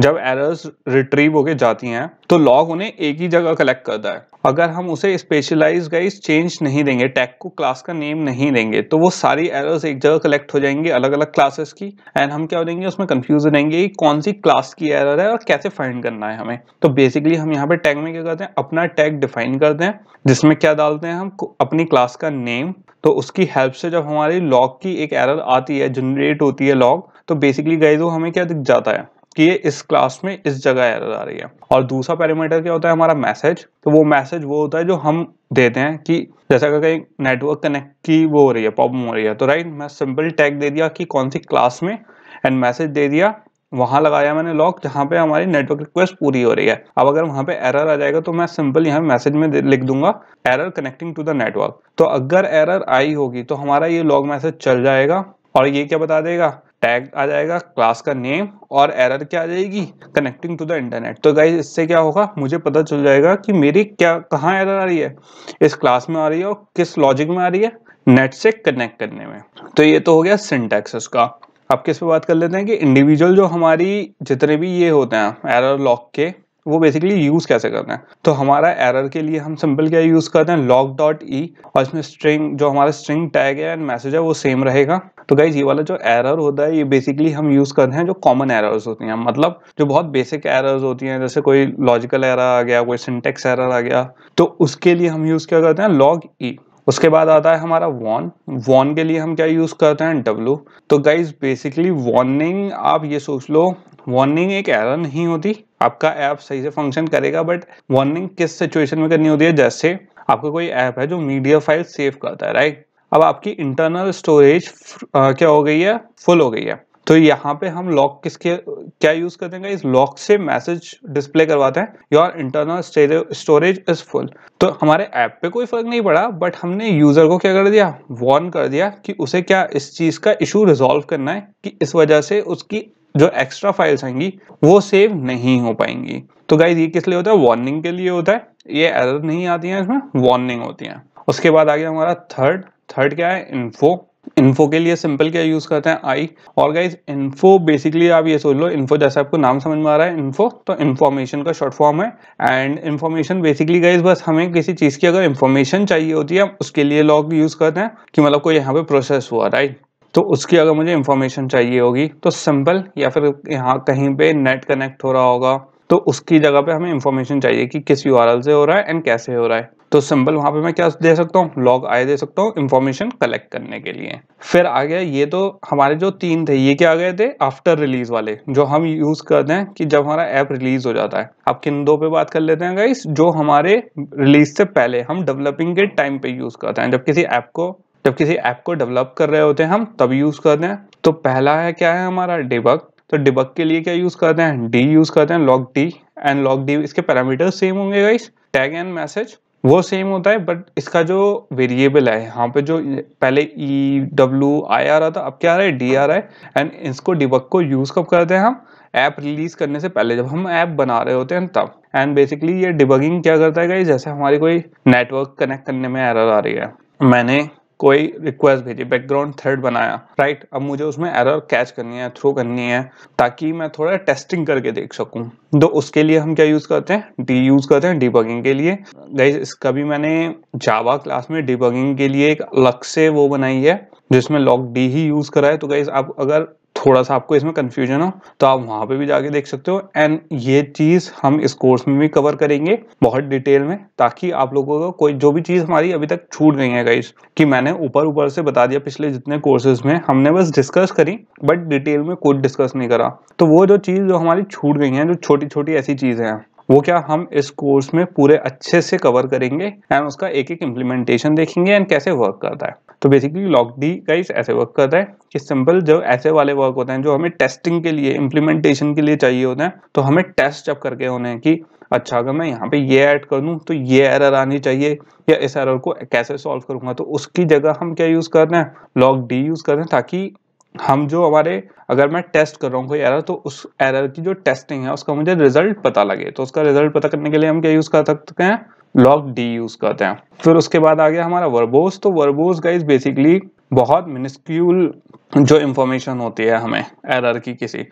जब एरर्स रिट्रीव होके जाती हैं तो लॉग उन्हें एक ही जगह कलेक्ट करता है अगर हम उसे स्पेशलाइज गाइज चेंज नहीं देंगे टैग को क्लास का नेम नहीं देंगे तो वो सारी एरर्स एक जगह कलेक्ट हो जाएंगे अलग अलग क्लासेस की एंड हम क्या हो जाएंगे उसमें कंफ्यूज रहेंगे कि कौन सी क्लास की एरर है और कैसे फाइंड करना है हमें तो बेसिकली हम यहाँ पे टैग में क्या करते हैं अपना टैग डिफाइन करते हैं जिसमें क्या डालते हैं हम अपनी क्लास का नेम तो उसकी हेल्प से जब हमारी लॉग की एक एरर आती है जनरेट होती है लॉग तो बेसिकली गाइज वो हमें क्या दिख जाता है कि ये इस क्लास में इस जगह एरर आ रही है और दूसरा पैरामीटर क्या होता है हमारा मैसेज तो वो मैसेज वो होता है जो हम देते हैं कि जैसा अगर कहीं नेटवर्क कनेक्ट की वो हो रही है प्रॉब्लम हो रही है तो राइट मैं सिंपल टैग दे दिया कि कौन सी क्लास में एंड मैसेज दे दिया वहां लगाया मैंने लॉक जहाँ पे हमारी नेटवर्क रिक्वेस्ट पूरी हो रही है अब अगर वहां पे एरर आ जाएगा तो मैं सिंपल यहाँ मैसेज में लिख दूंगा error connecting to the network तो अगर एरर आई होगी तो हमारा ये लॉग मैसेज चल जाएगा और ये क्या बता देगा टैग आ जाएगा क्लास का नेम और एरर क्या आ जाएगी कनेक्टिंग टू द इंटरनेट तो गाइज इससे क्या होगा मुझे पता चल जाएगा कि मेरी क्या कहाँ एरर आ रही है इस क्लास में आ रही है और किस लॉजिक में आ रही है नेट से कनेक्ट करने में तो ये तो हो गया सिंटैक्स उसका अब किस पे बात कर लेते हैं कि इंडिविजुअल जो हमारी जितने भी ये होते हैं एरर लॉक के वो बेसिकली यूज़ कैसे करना है तो हमारा एरर के लिए हम सिंपल क्या यूज़ करते हैं लॉग डॉट ई और इसमें स्ट्रिंग जो हमारा स्ट्रिंग टैग है एंड मैसेज है वो सेम रहेगा तो गाइज ये वाला जो एरर होता है ये बेसिकली हम यूज़ करते हैं जो कॉमन एरर्स होती हैं मतलब जो बहुत बेसिक एरर्स होती हैं जैसे कोई लॉजिकल एरर आ गया कोई सिंटेक्स एरर आ गया तो उसके लिए हम यूज़ क्या करते हैं लॉग ई e। उसके बाद आता है हमारा वॉन वॉन के लिए हम क्या यूज़ करते हैं डब्लू तो गाइज बेसिकली वार्निंग आप ये सोच लो वार्निंग एक एरर नहीं होती आपका ऐप सही से फंक्शन करेगा बट वार्निंग किस सिचुएशन में करनी होती है जैसे आपका कोई ऐप है जो मीडिया फाइल सेव करता है राइट अब आपकी इंटरनल स्टोरेज uh, क्या हो गई है फुल हो गई है तो यहाँ पे हम लॉक किसके क्या यूज करते हैं इस लॉक से मैसेज डिस्प्ले करवाते हैं your internal storage is full तो हमारे ऐप पे कोई फर्क नहीं पड़ा बट हमने यूजर को क्या कर दिया वॉर्न कर दिया कि उसे क्या इस चीज का इशू रिजॉल्व करना है कि इस वजह से उसकी जो एक्स्ट्रा फाइल्स आएंगी वो सेव नहीं हो पाएंगी तो गाइज ये किस लिए होता है वार्निंग के लिए होता है ये एरर नहीं आती है इसमें वार्निंग होती है उसके बाद आ गया हमारा थर्ड थर्ड क्या है इन्फो इन्फो के लिए सिंपल क्या यूज करते हैं आई और गाइज इन्फो बेसिकली आप ये सोच लो इन्फो जैसे आपको नाम समझ में आ रहा है इन्फो तो इन्फॉर्मेशन का शॉर्ट फॉर्म है एंड इन्फॉर्मेशन बेसिकली गाइज बस हमें किसी चीज की अगर इन्फॉर्मेशन चाहिए होती है उसके लिए लॉग यूज करते हैं कि मतलब कोई यहाँ पे प्रोसेस हुआ राइट तो उसकी अगर मुझे इन्फॉर्मेशन चाहिए होगी तो सिंपल या फिर यहाँ कहीं पे नेट कनेक्ट हो रहा होगा तो उसकी जगह पे हमें इन्फॉर्मेशन चाहिए कि किस यू से हो रहा है एंड कैसे हो रहा है तो सिंपल वहां पे मैं क्या दे सकता हूँ लॉग आई दे सकता हूँ इन्फॉर्मेशन कलेक्ट करने के लिए फिर आ गया ये तो हमारे जो तीन थे ये क्या आ गए थे आफ्टर रिलीज वाले जो हम यूज करते हैं कि जब हमारा ऐप रिलीज हो जाता है अब किन दो पे बात कर लेते हैं गाइस जो हमारे रिलीज से पहले हम डेवलपिंग के टाइम पे यूज करते हैं जब किसी ऐप को जब किसी ऐप को डेवलप कर रहे होते हैं हम तब यूज़ करते हैं तो पहला है क्या है हमारा डिबक तो डिबक के लिए क्या यूज़ करते हैं डी यूज़ करते हैं log D and log D इसके पैरामीटर सेम होंगे गाइस टैग एंड मैसेज वो सेम होता है बट इसका जो वेरिएबल है यहाँ पे जो पहले ई डब्ल्यू आई आ रहा था अब क्या आ रहा है डी आ रहा है एंड इसको डिबक को यूज़ कब करते हैं हम ऐप रिलीज करने से पहले जब हम ऐप बना रहे होते हैं तब एंड बेसिकली ये डिबगिंग क्या करता है जैसे हमारी कोई नेटवर्क कनेक्ट करने में एरर आ रही है मैंने कोई रिक्वेस्ट भेजी बैकग्राउंड थ्रेड बनाया राइट अब मुझे उसमें एरर कैच करनी है थ्रो करनी है ताकि मैं थोड़ा टेस्टिंग करके देख सकूं तो उसके लिए हम क्या यूज़ करते हैं डी यूज़ करते हैं डिबगिंग के लिए गाइज इसका भी मैंने जावा क्लास में डिबगिंग के लिए एक अलग से वो बनाई है जिसमें लॉक डी ही यूज़ करा है तो गाइज आप अगर थोड़ा सा आपको इसमें कन्फ्यूजन हो तो आप वहाँ पे भी जाके देख सकते हो एंड ये चीज़ हम इस कोर्स में भी कवर करेंगे बहुत डिटेल में ताकि आप लोगों को कोई जो भी चीज़ हमारी अभी तक छूट गई है गाइस कि मैंने ऊपर ऊपर से बता दिया पिछले जितने कोर्सेज में हमने बस डिस्कस करी बट डिटेल में कुछ डिस्कस नहीं करा तो वो जो चीज़ जो हमारी छूट गई है जो छोटी छोटी ऐसी चीज़ें हैं वो क्या हम इस कोर्स में पूरे अच्छे से कवर करेंगे एंड उसका एक एक इम्प्लीमेंटेशन देखेंगे एंड कैसे वर्क करता है तो बेसिकली लॉक डी गाइस ऐसे वर्क करता है कि सिंपल जो ऐसे वाले वर्क होते हैं जो हमें टेस्टिंग के लिए इम्प्लीमेंटेशन के लिए चाहिए होते हैं तो हमें टेस्ट जब करके होने हैं कि अच्छा अगर मैं यहाँ पे ये ऐड कर दूँ तो ये एरर आनी चाहिए या इस एरर को कैसे सॉल्व करूँगा तो उसकी जगह हम क्या यूज़ कर रहे हैं लॉक डी यूज़ कर रहे हैं ताकि हम जो हमारे अगर मैं टेस्ट कर रहा हूँ कोई एरर तो उस एरर की जो टेस्टिंग है उसका मुझे रिजल्ट पता लगे तो उसका रिजल्ट पता करने के लिए हम क्या यूज़ कर सकते हैं लॉग डी यूज़ करते हैं फिर उसके बाद आ गया हमारा वर्बोस तो वर्बोस गाइज बेसिकली बहुत मिनिस्क्यूल जो इंफॉर्मेशन होती है हमें एरर की किसी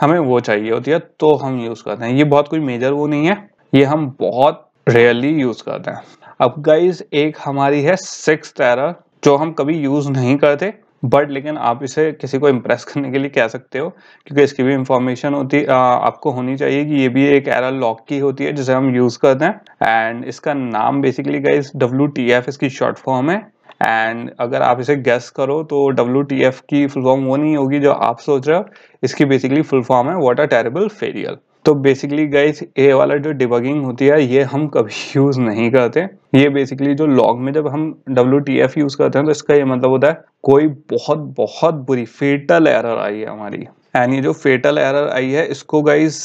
हमें वो चाहिए होती है तो हम यूज़ करते हैं ये बहुत कोई मेजर वो नहीं है ये हम बहुत रेयरली यूज़ करते हैं अब गाइज एक हमारी है सिक्स एरर जो हम कभी यूज़ नहीं करते बट लेकिन आप इसे किसी को इम्प्रेस <laughs> करने के लिए कह सकते हो क्योंकि इसकी भी इंफॉर्मेशन होती आ, आपको होनी चाहिए कि ये भी एक एरर लॉक की होती है जिसे हम यूज़ करते हैं एंड इसका नाम बेसिकली गई डब्ल्यू टी एफ इसकी शॉर्ट फॉर्म है एंड अगर आप इसे गैस करो तो डब्ल्यू टी एफ़ की फुल फॉर्म वो नहीं होगी जो आप सोच रहे हो इसकी बेसिकली फुल फॉर्म है वॉट आर टेरेबल फेरियल तो बेसिकली गाइस ए वाला जो डिबगिंग होती है ये हम कभी यूज़ नहीं करते ये बेसिकली जो लॉग में जब हम डब्ल्यू यूज़ करते हैं तो इसका ये मतलब होता है कोई बहुत बहुत बुरी फेटल एरर आई है हमारी एंड ये जो फेटल एरर आई है इसको गाइस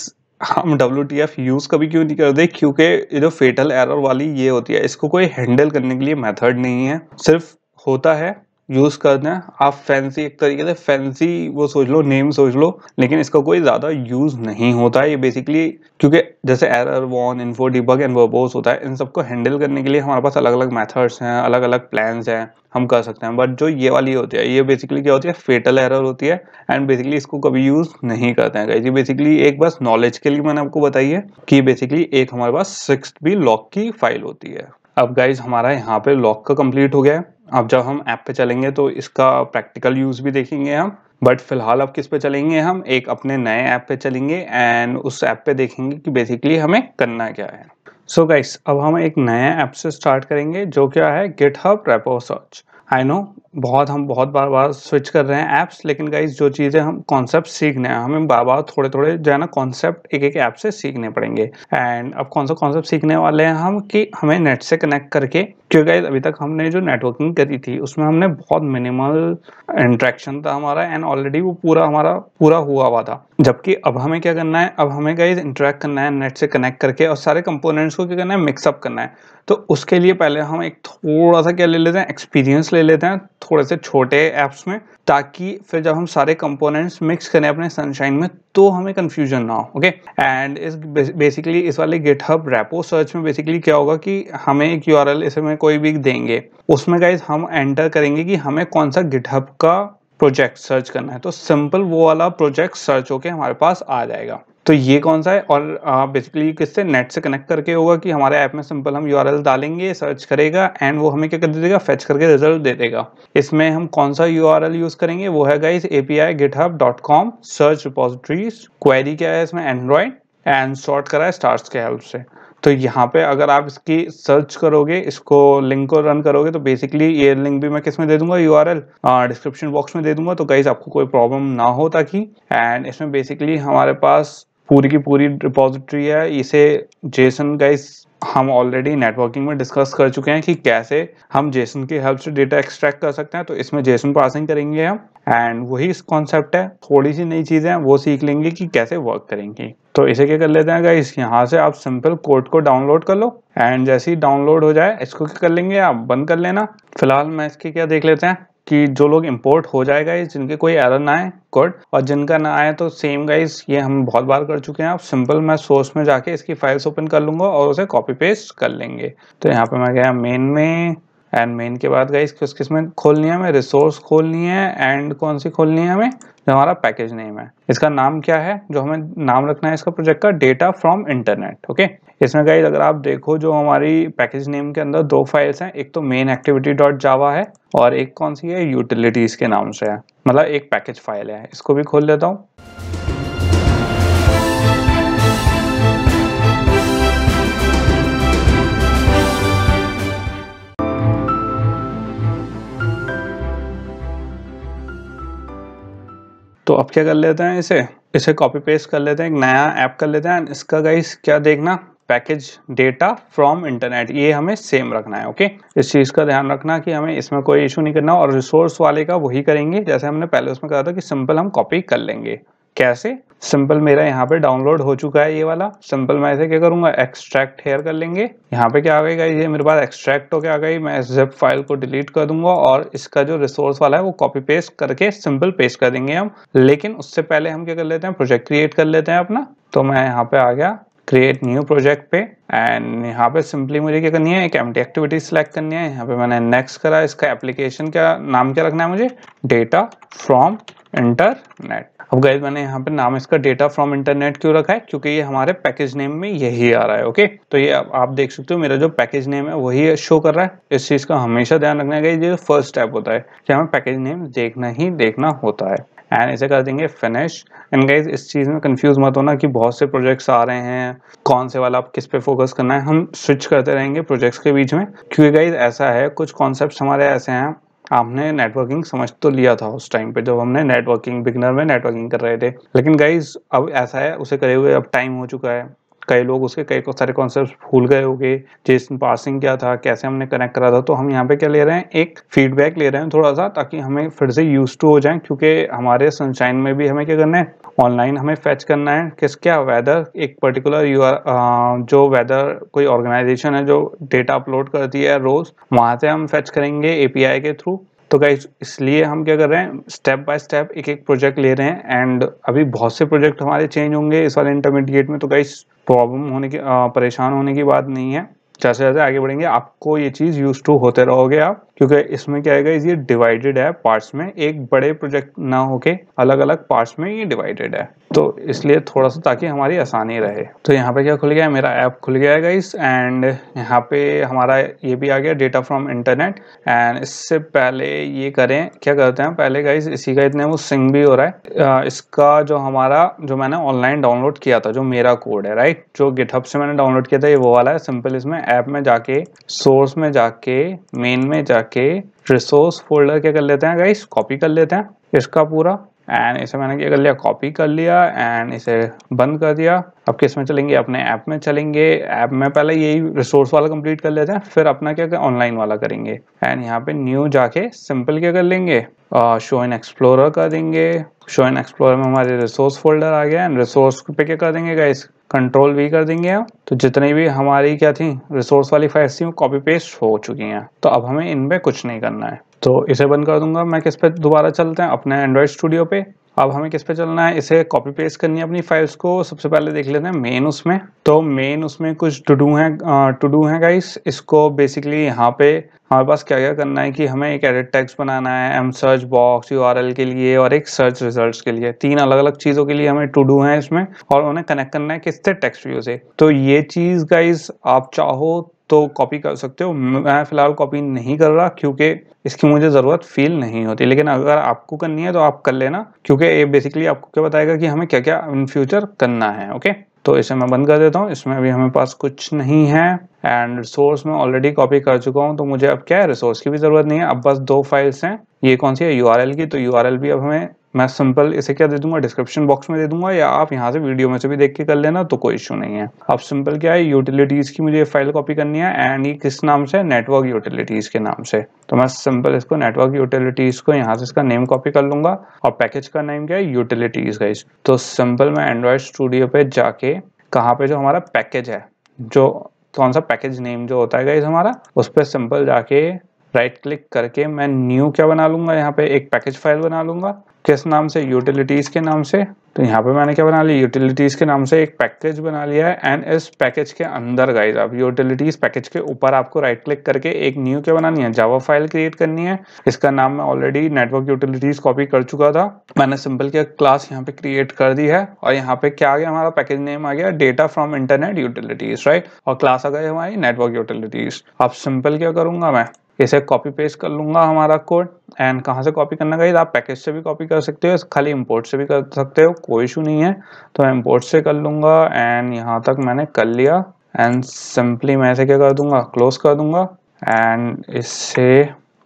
हम डब्ल्यू यूज़ कभी क्यों नहीं करते क्योंकि ये जो फेटल एरर वाली ये होती है इसको कोई हैंडल करने के लिए मेथड नहीं है सिर्फ होता है यूज करना है आप फैंसी एक तरीके से फैंसी वो सोच लो नेम सोच लो लेकिन इसका कोई ज्यादा यूज नहीं होता है ये बेसिकली क्योंकि जैसे error warn info debug and होता है इन सबको हैंडल करने के लिए हमारे पास अलग अलग मेथड्स हैं अलग अलग प्लान हैं हम कर सकते हैं बट जो ये वाली होती है ये बेसिकली क्या होती है फेटल एरर होती है एंड बेसिकली इसको कभी यूज नहीं करते हैं गाइज ये बेसिकली एक बस नॉलेज के लिए मैंने आपको बताई है कि बेसिकली एक हमारे पास सिक्स भी लॉक की फाइल होती है अब गाइज हमारा यहाँ पे लॉक का कंप्लीट हो गया है अब जब हम ऐप पे चलेंगे तो इसका प्रैक्टिकल यूज़ भी देखेंगे हम बट फिलहाल अब किस पे चलेंगे हम एक अपने नए ऐप पे चलेंगे एंड उस ऐप पे देखेंगे कि बेसिकली हमें करना क्या है सो so गाइस अब हम एक नया ऐप से स्टार्ट करेंगे जो क्या है GitHub repo search I know बहुत हम बहुत बार बार स्विच कर रहे हैं ऐप्स लेकिन गाइज जो चीज़ें हम कॉन्सेप्ट सीखने हैं हमें बार बार थोड़े थोड़े जो है ना कॉन्सेप्ट एक एक ऐप से सीखने पड़ेंगे एंड अब कौन सा कॉन्सेप्ट सीखने वाले हैं हम कि हमें नेट से कनेक्ट करके क्योंकि गाइज अभी तक हमने जो नेटवर्किंग करी थी उसमें हमने बहुत मिनिमल इंट्रैक्शन था हमारा एंड ऑलरेडी वो पूरा हमारा पूरा हुआ हुआ था जबकि अब हमें क्या करना है अब हमें गाइज इंटरेक्ट करना है नेट से कनेक्ट करके और सारे कंपोनेंट्स को क्या करना है मिक्सअप करना है तो उसके लिए पहले हम एक थोड़ा सा क्या ले लेते हैं एक्सपीरियंस ले लेते हैं थोड़े से छोटे ऐप्स में ताकि फिर जब हम सारे कंपोनेंट्स मिक्स करें अपने सनशाइन में तो हमें कंफ्यूजन ना हो ओके एंड इस बेसिकली इस वाले गिटहब रेपो सर्च में बेसिकली क्या होगा कि हमें एक यू इसमें कोई भी देंगे उसमें गाइज हम एंटर करेंगे कि हमें कौन सा गेट का प्रोजेक्ट सर्च करना है तो सिंपल वो वाला प्रोजेक्ट सर्च होके हमारे पास आ जाएगा तो ये कौन सा है और बेसिकली किससे नेट से कनेक्ट करके होगा कि हमारे ऐप में सिंपल हम यू डालेंगे सर्च करेगा एंड वो हमें क्या कर देगा फेच करके रिजल्ट दे देगा इसमें हम कौन सा यू यूज करेंगे वो है guys API GitHub dot com search repositories query क्या है इसमें एंड्रॉयड एंड शॉर्ट करा है स्टार्स के हेल्प से तो यहाँ पे अगर आप इसकी सर्च करोगे इसको लिंक को रन करोगे तो बेसिकली ये लिंक भी मैं किस में दे दूंगा यू डिस्क्रिप्शन बॉक्स में दे दूंगा तो गाइज आपको कोई प्रॉब्लम ना हो ताकि एंड इसमें बेसिकली हमारे पास पूरी की पूरी रिपोजिटरी है इसे जेसन गाइस हम ऑलरेडी नेटवर्किंग में डिस्कस कर चुके हैं कि कैसे हम जेसन की हेल्प से डेटा एक्सट्रैक्ट कर सकते हैं तो इसमें जेसन पासिंग करेंगे हम एंड वही इस कॉन्सेप्ट है थोड़ी सी नई चीज़ें हैं वो सीख लेंगे कि कैसे वर्क करेंगे तो इसे क्या कर लेते हैं गाइस यहाँ से आप सिंपल कोड को डाउनलोड कर लो एंड जैसे ही डाउनलोड हो जाए इसको क्या कर लेंगे आप बंद कर लेना फिलहाल मैं इसके क्या देख लेते हैं कि जो लोग इम्पोर्ट हो जाए गाइज जिनके कोई एरर ना आए गुड और जिनका ना आए तो सेम गाइज ये हम बहुत बार कर चुके हैं आप सिंपल मैं सोर्स में जाके इसकी फाइल्स ओपन कर लूंगा और उसे कॉपी पेस्ट कर लेंगे तो यहाँ पे मैं गया मेन में एंड मेन के बाद गई किस किस में खोलनी है हमें रिसोर्स खोलनी है एंड कौन सी खोलनी है हमें जो हमारा पैकेज नेम है इसका नाम क्या है जो हमें नाम रखना है इसका प्रोजेक्ट का डेटा फ्रॉम इंटरनेट ओके इसमें गाइस अगर आप देखो जो हमारी पैकेज नेम के अंदर दो फाइल्स हैं एक तो मेन एक्टिविटी डॉट जावा है और एक कौन सी है यूटिलिटीज के नाम से है मतलब एक पैकेज फाइल है इसको भी खोल लेता हूँ तो अब क्या कर लेते हैं इसे इसे कॉपी पेस्ट कर लेते हैं एक नया ऐप कर लेते हैं इसका गाइस क्या देखना पैकेज डेटा फ्रॉम इंटरनेट ये हमें सेम रखना है ओके इस चीज़ का ध्यान रखना कि हमें इसमें कोई इशू नहीं करना और रिसोर्स वाले का वही करेंगे जैसे हमने पहले उसमें कहा था कि सिंपल हम कॉपी कर लेंगे कैसे सिंपल मेरा यहाँ पे डाउनलोड हो चुका है ये वाला सिंपल मैं इसे क्या करूंगा एक्सट्रैक्ट हेयर कर लेंगे यहाँ पे क्या आ गएगा ये मेरे पास एक्सट्रैक्ट होकर आ गई मैं जेप फाइल को डिलीट कर दूंगा और इसका जो रिसोर्स वाला है वो कॉपी पेस्ट करके सिंपल पेस्ट कर देंगे हम लेकिन उससे पहले हम क्या कर लेते हैं प्रोजेक्ट क्रिएट कर लेते हैं अपना तो मैं यहाँ पे आ गया क्रिएट न्यू प्रोजेक्ट पे एंड यहाँ पे सिंपली मुझे क्या करनी है एक एम्प्टी एक्टिविटी सिलेक्ट करनी है यहाँ पे मैंने नेक्स्ट करा इसका एप्लीकेशन का नाम क्या रखना है मुझे डेटा फ्रॉम इंटरनेट अब गए मैंने यहाँ पे नाम इसका डेटा फ्रॉम इंटरनेट क्यों रखा है क्योंकि ये हमारे पैकेज नेम में यही आ रहा है ओके तो ये आप देख सकते हो मेरा जो पैकेज नेम है वही शो कर रहा है इस चीज का हमेशा ध्यान रखना है ये फर्स्ट स्टेप होता है कि हमें पैकेज नेम देखना ही देखना होता है एंड इसे कर देंगे फिनिश एंड गाइज इस चीज़ में कंफ्यूज मत होना कि बहुत से प्रोजेक्ट्स आ रहे हैं कौन से वाला आप किस पे फोकस करना है हम स्विच करते रहेंगे प्रोजेक्ट्स के बीच में क्योंकि गाइज ऐसा है कुछ कॉन्सेप्ट हमारे ऐसे हैं हमने नेटवर्किंग समझ तो लिया था उस टाइम पे जब हमने नेटवर्किंग बिगनर में नेटवर्किंग कर रहे थे लेकिन गाइज अब ऐसा है उसे करे हुए अब टाइम हो चुका है कई लोग उसके कई सारे कॉन्सेप्ट भूल गए होंगे जिस पासिंग क्या था कैसे हमने कनेक्ट करा था तो हम यहाँ पे क्या ले रहे हैं एक फीडबैक ले रहे हैं थोड़ा सा ताकि हमें फिर से यूज टू हो जाए क्योंकि हमारे सनशाइन में भी हमें क्या करना है ऑनलाइन हमें फैच करना है किस क्या वेदर एक पर्टिकुलर यू आर जो वेदर कोई ऑर्गेनाइजेशन है जो डेटा अपलोड करती है रोज वहां से हम फैच करेंगे एपीआई के थ्रू तो गाइज इसलिए हम क्या कर रहे हैं स्टेप बाय स्टेप एक एक प्रोजेक्ट ले रहे हैं एंड अभी बहुत से प्रोजेक्ट हमारे चेंज होंगे इस वाले इंटरमीडिएट में तो गाइज प्रॉब्लम होने की परेशान होने की बात नहीं है जैसे जैसे आगे बढ़ेंगे आपको ये चीज़ यूज टू होते रहोगे आप क्योंकि इसमें क्या है ये डिवाइडेड है पार्ट्स में एक बड़े प्रोजेक्ट ना होके अलग अलग पार्ट्स में ये डिवाइडेड है तो इसलिए थोड़ा सा ताकि हमारी आसानी रहे तो यहाँ पे क्या खुल गया है मेरा ऐप खुल गया है गाइस एंड यहाँ पे हमारा ये भी आ गया डेटा फ्रॉम इंटरनेट एंड इससे पहले ये करें क्या करते हैं पहले गाइस इसी का इतने वो सिंग भी हो रहा है इसका जो हमारा जो मैंने ऑनलाइन डाउनलोड किया था जो मेरा कोड है राइट जो गिटहब से मैंने डाउनलोड किया था ये वो वाला है सिंपल इसमें ऐप में जाके सोर्स में जाके मेन में जाके रिसोर्स फोल्डर क्या कर लेते हैं गाइस कॉपी कर लेते हैं इसका पूरा एंड इसे मैंने क्या कर लिया कॉपी कर लिया एंड इसे बंद कर दिया अब किस में चलेंगे अपने ऐप में चलेंगे ऐप में पहले यही रिसोर्स वाला कंप्लीट कर लेते हैं फिर अपना क्या ऑनलाइन वाला करेंगे एंड यहाँ पे न्यू जाके सिंपल क्या कर लेंगे शो इन एक्सप्लोरर कर देंगे शो इन एक्सप्लोरर में हमारे रिसोर्स फोल्डर आ गया एंड रिसोर्स पे क्या कर देंगे गाइस कंट्रोल वी कर देंगे आप तो जितनी भी हमारी क्या थी रिसोर्स वाली फाइल्स थी वो कॉपी पेस्ट हो चुकी हैं तो अब हमें इनपे कुछ नहीं करना है तो इसे बंद कर दूंगा मैं किस पे दोबारा चलते हैं अपने एंड्रॉयड स्टूडियो पे अब हमें किस पे चलना है इसे कॉपी पेस्ट करनी है अपनी फाइल्स को सबसे पहले देख लेते हैं मेन उसमें तो मेन उसमें कुछ टू डू है टू डू है गाइस इसको बेसिकली यहाँ पे हमारे पास क्या क्या करना है कि हमें एक एडिट टेक्स्ट बनाना है एम सर्च बॉक्स यू के लिए और एक सर्च रिजल्ट के लिए तीन अलग अलग चीज़ों के लिए हमें टू डू है इसमें और उन्हें कनेक्ट करना है किससे टेक्स्ट व्यू से तो ये चीज़ गाइस आप चाहो तो कॉपी कर सकते हो मैं फ़िलहाल कॉपी नहीं कर रहा क्योंकि इसकी मुझे ज़रूरत फील नहीं होती लेकिन अगर आपको करनी है तो आप कर लेना क्योंकि ये बेसिकली आपको क्या बताएगा कि हमें क्या क्या इन फ्यूचर करना है ओके तो इसे मैं बंद कर देता हूँ इसमें अभी हमें पास कुछ नहीं है एंड रिसोर्स में ऑलरेडी कॉपी कर चुका हूँ तो मुझे अब क्या है रिसोर्स की भी ज़रूरत नहीं है अब बस दो फाइल्स हैं ये कौन सी है यू की तो यू भी अब हमें मैं सिंपल इसे क्या दे दूंगा डिस्क्रिप्शन बॉक्स में दे दूंगा या आप यहाँ से वीडियो में से भी देख के कर लेना तो कोई इशू नहीं है अब सिंपल क्या है यूटिलिटीज की मुझे फाइल कॉपी करनी है एंड ये किस नाम से नेटवर्क यूटिलिटीज के नाम से तो मैं सिंपल इसको नेटवर्क यूटिलिटीज को यहाँ से इसका नेम कॉपी कर लूंगा और पैकेज का नेम क्या है यूटिलिटीज गाइज तो सिंपल मैं एंड्रॉयड स्टूडियो पे जाके कहाँ पे जो हमारा पैकेज है जो कौन सा पैकेज नेम जो होता है गाइज हमारा उस पर सिंपल जाके राइट right क्लिक करके मैं न्यू क्या बना लूंगा यहाँ पे एक पैकेज फाइल बना लूंगा किस नाम से यूटिलिटीज़ के नाम से तो यहाँ पे मैंने क्या बना लिया यूटिलिटीज़ के नाम से एक पैकेज बना लिया है एंड इस पैकेज के अंदर गाइज आप यूटिलिटीज़ पैकेज के ऊपर आपको राइट क्लिक करके एक न्यू क्या बनानी है जावा फाइल क्रिएट करनी है इसका नाम मैं ऑलरेडी नेटवर्क यूटिलिटीज़ कॉपी कर चुका था मैंने सिंपल क्या क्लास यहाँ पे क्रिएट कर दी है और यहाँ पे क्या आ गया हमारा पैकेज नेम आ गया data from internet utilities right और क्लास आ गई हमारी नेटवर्क यूटिलिटीज़ अब सिंपल क्या करूंगा मैं इसे कॉपी पेस्ट कर लूँगा हमारा कोड एंड कहाँ से कॉपी करना चाहिए आप पैकेज से भी कॉपी कर सकते हो खाली इम्पोर्ट से भी कर सकते हो कोई इशू नहीं है तो मैं इम्पोर्ट से कर लूँगा एंड यहाँ तक मैंने कर लिया एंड सिंपली मैं इसे क्या कर दूंगा क्लोज कर दूंगा एंड इससे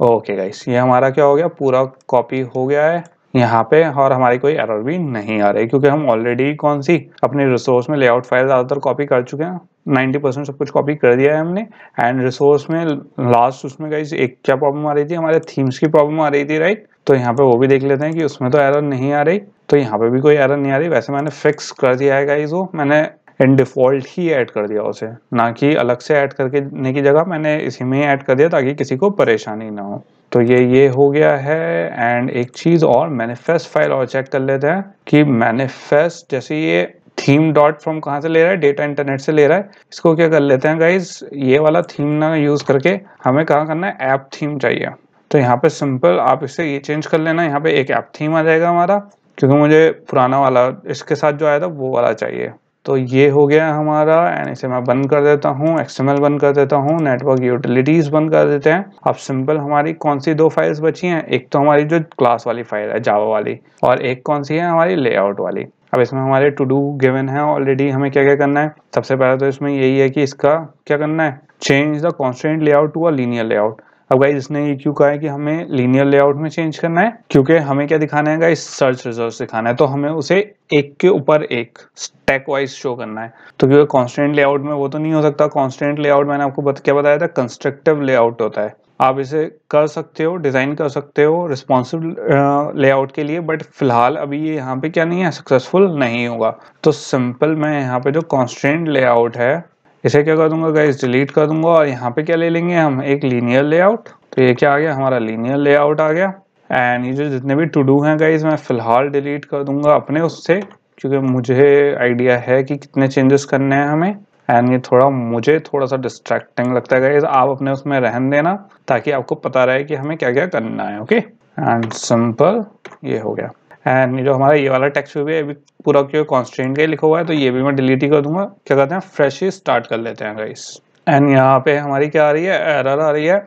ओके गाइस ये हमारा क्या हो गया पूरा कॉपी हो गया है यहाँ पे और हमारी कोई एरर भी नहीं आ रही क्योंकि हम ऑलरेडी कौन सी अपने रिसोर्स में लेआउट फाइल ज़्यादातर कॉपी कर चुके हैं 90 परसेंट सब कुछ कॉपी कर दिया है हमने एंड रिसोर्स में लास्ट उसमें गई एक क्या प्रॉब्लम आ रही थी हमारे थीम्स की प्रॉब्लम आ रही थी राइट तो यहाँ पे वो भी देख लेते हैं कि उसमें तो एरर नहीं आ रही तो यहाँ पे भी कोई एरर नहीं आ रही वैसे मैंने फिक्स कर दिया है गाइज वो मैंने इन डिफॉल्ट ही ऐड कर दिया उसे ना कि अलग से ऐड करके की जगह मैंने इसी में ही ऐड कर दिया ताकि किसी को परेशानी ना हो तो ये ये हो गया है एंड एक चीज़ और मैनिफेस्ट फाइल और चेक कर लेते हैं कि मैनिफेस्ट जैसे ये थीम डॉट फ्रॉम कहाँ से ले रहा है डेटा इंटरनेट से ले रहा है इसको क्या कर लेते हैं गाइज ये वाला थीम ना यूज करके हमें कहाँ करना है ऐप थीम चाहिए तो यहाँ पे सिंपल आप इसे ये चेंज कर लेना यहाँ पे एक ऐप थीम आ जाएगा हमारा क्योंकि मुझे पुराना वाला इसके साथ जो आया था वो वाला चाहिए तो ये हो गया हमारा एंड इसे मैं बंद कर देता हूँ एक्सएमएल बंद कर देता हूँ नेटवर्क यूटिलिटीज बंद कर देते हैं अब सिंपल हमारी कौन सी दो फाइल्स बची हैं एक तो हमारी जो क्लास वाली फाइल है जावा वाली और एक कौन सी है हमारी लेआउट वाली अब इसमें हमारे टू डू गिवन है ऑलरेडी हमें क्या क्या करना है सबसे पहला तो इसमें यही है कि इसका क्या करना है change the constant layout to a linear layout अब गाइज इसने ये क्यों कहा है कि हमें लीनियर लेआउट में चेंज करना है क्योंकि हमें क्या दिखाना है गाइज सर्च रिजल्ट दिखाना है तो हमें उसे एक के ऊपर एक स्टैक वाइज शो करना है तो क्योंकि कॉन्स्टेंट लेआउट में वो तो नहीं हो सकता कॉन्स्टेंट लेआउट मैंने आपको बत, क्या बताया था कंस्ट्रक्टिव लेआउट होता है आप इसे कर सकते हो डिज़ाइन कर सकते हो रिस्पॉन्सिव लेआउट के लिए बट फिलहाल अभी ये यहाँ पे क्या नहीं है सक्सेसफुल नहीं होगा तो सिंपल मैं यहाँ पे जो कॉन्स्टेंट लेआउट है इसे क्या कर दूंगा गाइज डिलीट कर दूंगा और यहाँ पे क्या ले लेंगे हम एक लीनियर लेआउट तो ये क्या आ गया हमारा लीनियर लेआउट आ गया एंड ये जो जितने भी टू डू हैं गाइज मैं फिलहाल डिलीट कर दूंगा अपने उससे क्योंकि मुझे आइडिया है कि कितने चेंजेस करने हैं हमें एंड ये थोड़ा मुझे थोड़ा सा डिस्ट्रैक्टिंग लगता है आप अपने उसमें रहन देना ताकि आपको पता रहे कि हमें क्या क्या करना है ओके एंड सिंपल ये हो गया एंड जो हमारा ये वाला टेक्स्ट भी है पूरा क्यों कॉन्स्टेंट का लिखा हुआ है तो ये भी मैं डिलीट ही कर दूंगा क्या कहते हैं फ्रेश ही स्टार्ट कर लेते हैं गाइस एंड यहाँ पे हमारी क्या आ रही है एरर आ रही है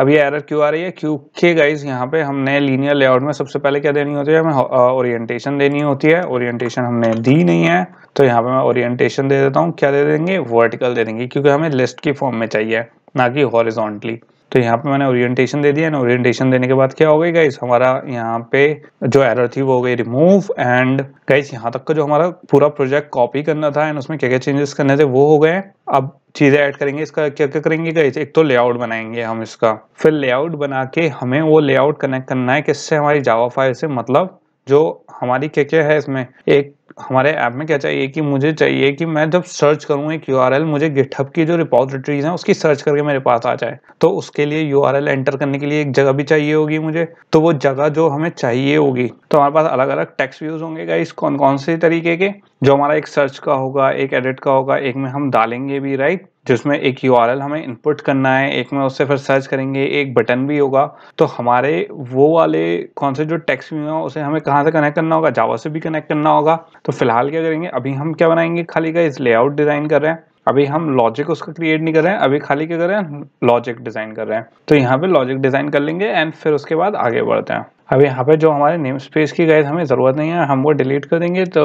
अब ये एरर क्यों आ रही है क्योंकि गाइज यहाँ पे हमने लीनियर लेआउट में सबसे पहले क्या देनी होती है हमें ओरिएंटेशन देनी होती है ओरिएंटेशन हमने दी नहीं है तो यहाँ पे मैं ओरिएंटेशन दे देता हूँ क्या दे देंगे वर्टिकल दे देंगे क्योंकि हमें लिस्ट की फॉर्म में चाहिए ना कि हॉरिजॉन्टली तो यहाँ पे मैंने ओरिएंटेशन दे दिया ओरिएंटेशन देने के बाद क्या हो गई गाइस हमारा यहाँ पे जो एरर थी वो हो गई रिमूव एंड गाइस यहाँ तक का जो हमारा पूरा प्रोजेक्ट कॉपी करना था एंड उसमें क्या क्या चेंजेस करने थे वो हो गए अब चीज़ें ऐड करेंगे इसका क्या क्या करेंगे गाइस एक तो लेआउट बनाएंगे हम इसका फिर लेआउट बना के हमें वो लेआउट कनेक्ट करना है किससे हमारी जावा फाइल से मतलब जो हमारी क्या क्या है इसमें एक हमारे ऐप में क्या चाहिए कि मुझे चाहिए कि मैं जब सर्च करूँ एक यू मुझे गिटहब की जो रिपोजिटरीज हैं उसकी सर्च करके मेरे पास आ जाए तो उसके लिए यू एंटर करने के लिए एक जगह भी चाहिए होगी मुझे तो वो जगह जो हमें चाहिए होगी तो हमारे पास अलग अलग टेक्स्ट व्यूज होंगे गाइस कौन कौन से तरीके के जो हमारा एक सर्च का होगा एक एडिट का होगा एक में हम डालेंगे भी राइट जिसमें एक यू हमें इनपुट करना है एक में उससे फिर सर्च करेंगे एक बटन भी होगा तो हमारे वो वाले कौन से जो टेक्स भी होगा उसे हमें कहाँ से कनेक्ट करना होगा जावा से भी कनेक्ट करना होगा तो फिलहाल क्या करेंगे अभी हम क्या बनाएंगे खाली का इस लेआउट डिज़ाइन कर रहे हैं अभी हम लॉजिक उसका क्रिएट नहीं कर रहे हैं अभी खाली क्या कर रहे हैं लॉजिक डिज़ाइन कर रहे हैं तो यहाँ पे लॉजिक डिज़ाइन कर लेंगे एंड फिर उसके बाद आगे बढ़ते हैं अब यहाँ पे जो हमारे नेम स्पेस की गैस हमें ज़रूरत नहीं है हम वो डिलीट कर देंगे तो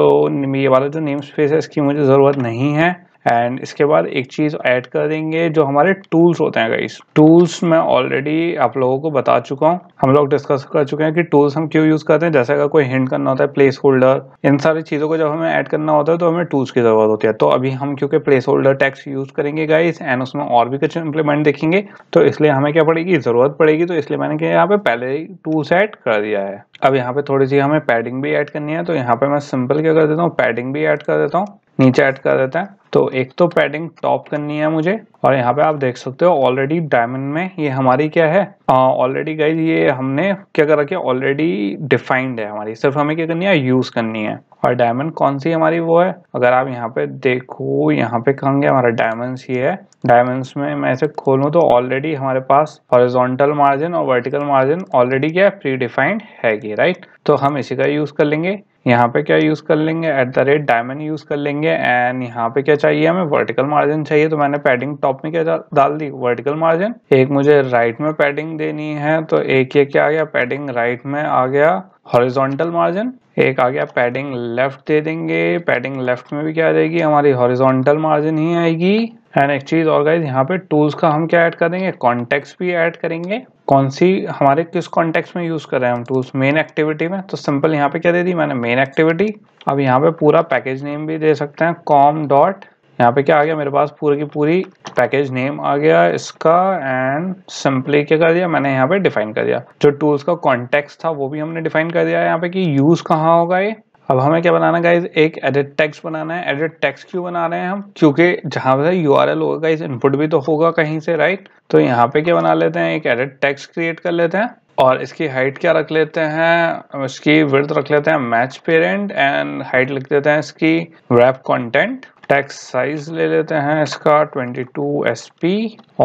ये वाला जो नेम स्पेस है इसकी मुझे ज़रूरत नहीं है एंड इसके बाद एक चीज़ ऐड कर देंगे जो हमारे टूल्स होते हैं गाइस टूल्स मैं ऑलरेडी आप लोगों को बता चुका हूँ हम लोग डिस्कस कर चुके हैं कि टूल्स हम क्यों यूज़ करते हैं जैसे अगर कोई हिंट करना होता है प्लेस होल्डर इन सारी चीज़ों को जब हमें ऐड करना होता है तो हमें टूल्स की ज़रूरत होती है तो अभी हम क्योंकि प्लेस होल्डर टैक्स यूज़ करेंगे गाइस एंड उसमें और भी कुछ इम्प्लीमेंट देखेंगे तो इसलिए हमें क्या पड़ेगी ज़रूरत पड़ेगी तो इसलिए मैंने क्या यहाँ पे पहले ही टूल्स ऐड कर दिया है अब यहाँ पे थोड़ी सी हमें पैडिंग भी ऐड करनी है तो यहाँ पे मैं सिंपल क्या कर देता हूँ पैडिंग भी ऐड कर देता हूँ नीचे ऐड कर देते हैं तो एक तो पैडिंग टॉप करनी है मुझे और यहाँ पे आप देख सकते हो ऑलरेडी डायमंड में ये हमारी क्या है ऑलरेडी गई ये हमने क्या कर रखी है ऑलरेडी डिफाइंड है हमारी सिर्फ हमें क्या करनी है यूज करनी है और डायमंड कौन सी हमारी वो है अगर आप यहाँ पे देखो यहाँ पे कहेंगे हमारा डायमंड ये है डायमंड में मैं इसे खोलूँ तो ऑलरेडी हमारे पास हॉरिजोंटल मार्जिन और वर्टिकल मार्जिन ऑलरेडी क्या है प्री डिफाइंड है राइट तो हम इसी का यूज कर लेंगे यहाँ पे क्या यूज़ कर लेंगे at the rate diamond use कर लेंगे एंड यहाँ पे क्या चाहिए हमें वर्टिकल मार्जिन चाहिए तो मैंने पैडिंग टॉप में क्या डाल दी वर्टिकल मार्जिन एक मुझे राइट में पैडिंग देनी है तो एक ये क्या आ गया पैडिंग राइट में आ गया हॉरिजॉन्टल मार्जिन एक आ गया पैडिंग लेफ्ट दे देंगे पैडिंग लेफ्ट में भी क्या आ जाएगी हमारी हॉरिजॉन्टल मार्जिन ही आएगी एंड एक चीज़ और गाइज यहाँ पे टूल्स का हम क्या ऐड करेंगे कॉन्टेक्स भी ऐड करेंगे कौन सी हमारे किस कॉन्टेक्स में यूज़ कर रहे हैं हम टूल्स मेन एक्टिविटी में तो सिंपल यहाँ पे क्या दे दी मैंने मेन एक्टिविटी अब यहाँ पे पूरा पैकेज नेम भी दे सकते हैं कॉम डॉट यहाँ पे क्या आ गया मेरे पास पूरी की पूरी पैकेज नेम आ गया इसका एंड सिंपली क्या कर दिया मैंने यहाँ पे डिफाइन कर दिया जो टूल्स का कॉन्टेक्स था वो भी हमने डिफाइन कर दिया यहाँ पे कि यूज़ कहाँ होगा ये अब हमें क्या बनाना गाइज एक एडिट टेक्स्ट बनाना है एडिट टेक्स्ट क्यों बना रहे हैं हम क्योंकि जहां पे यू आर एल होगा गाइज इनपुट भी तो होगा कहीं से राइट तो यहाँ पे क्या बना लेते हैं एक एडिट टेक्स क्रिएट कर लेते हैं और इसकी हाइट क्या रख लेते हैं इसकी विर्थ रख लेते हैं मैच पेरेंट एंड हाइट लिख देते हैं इसकी वेब कंटेंट टैक्स साइज ले लेते हैं इसका 22 एसपी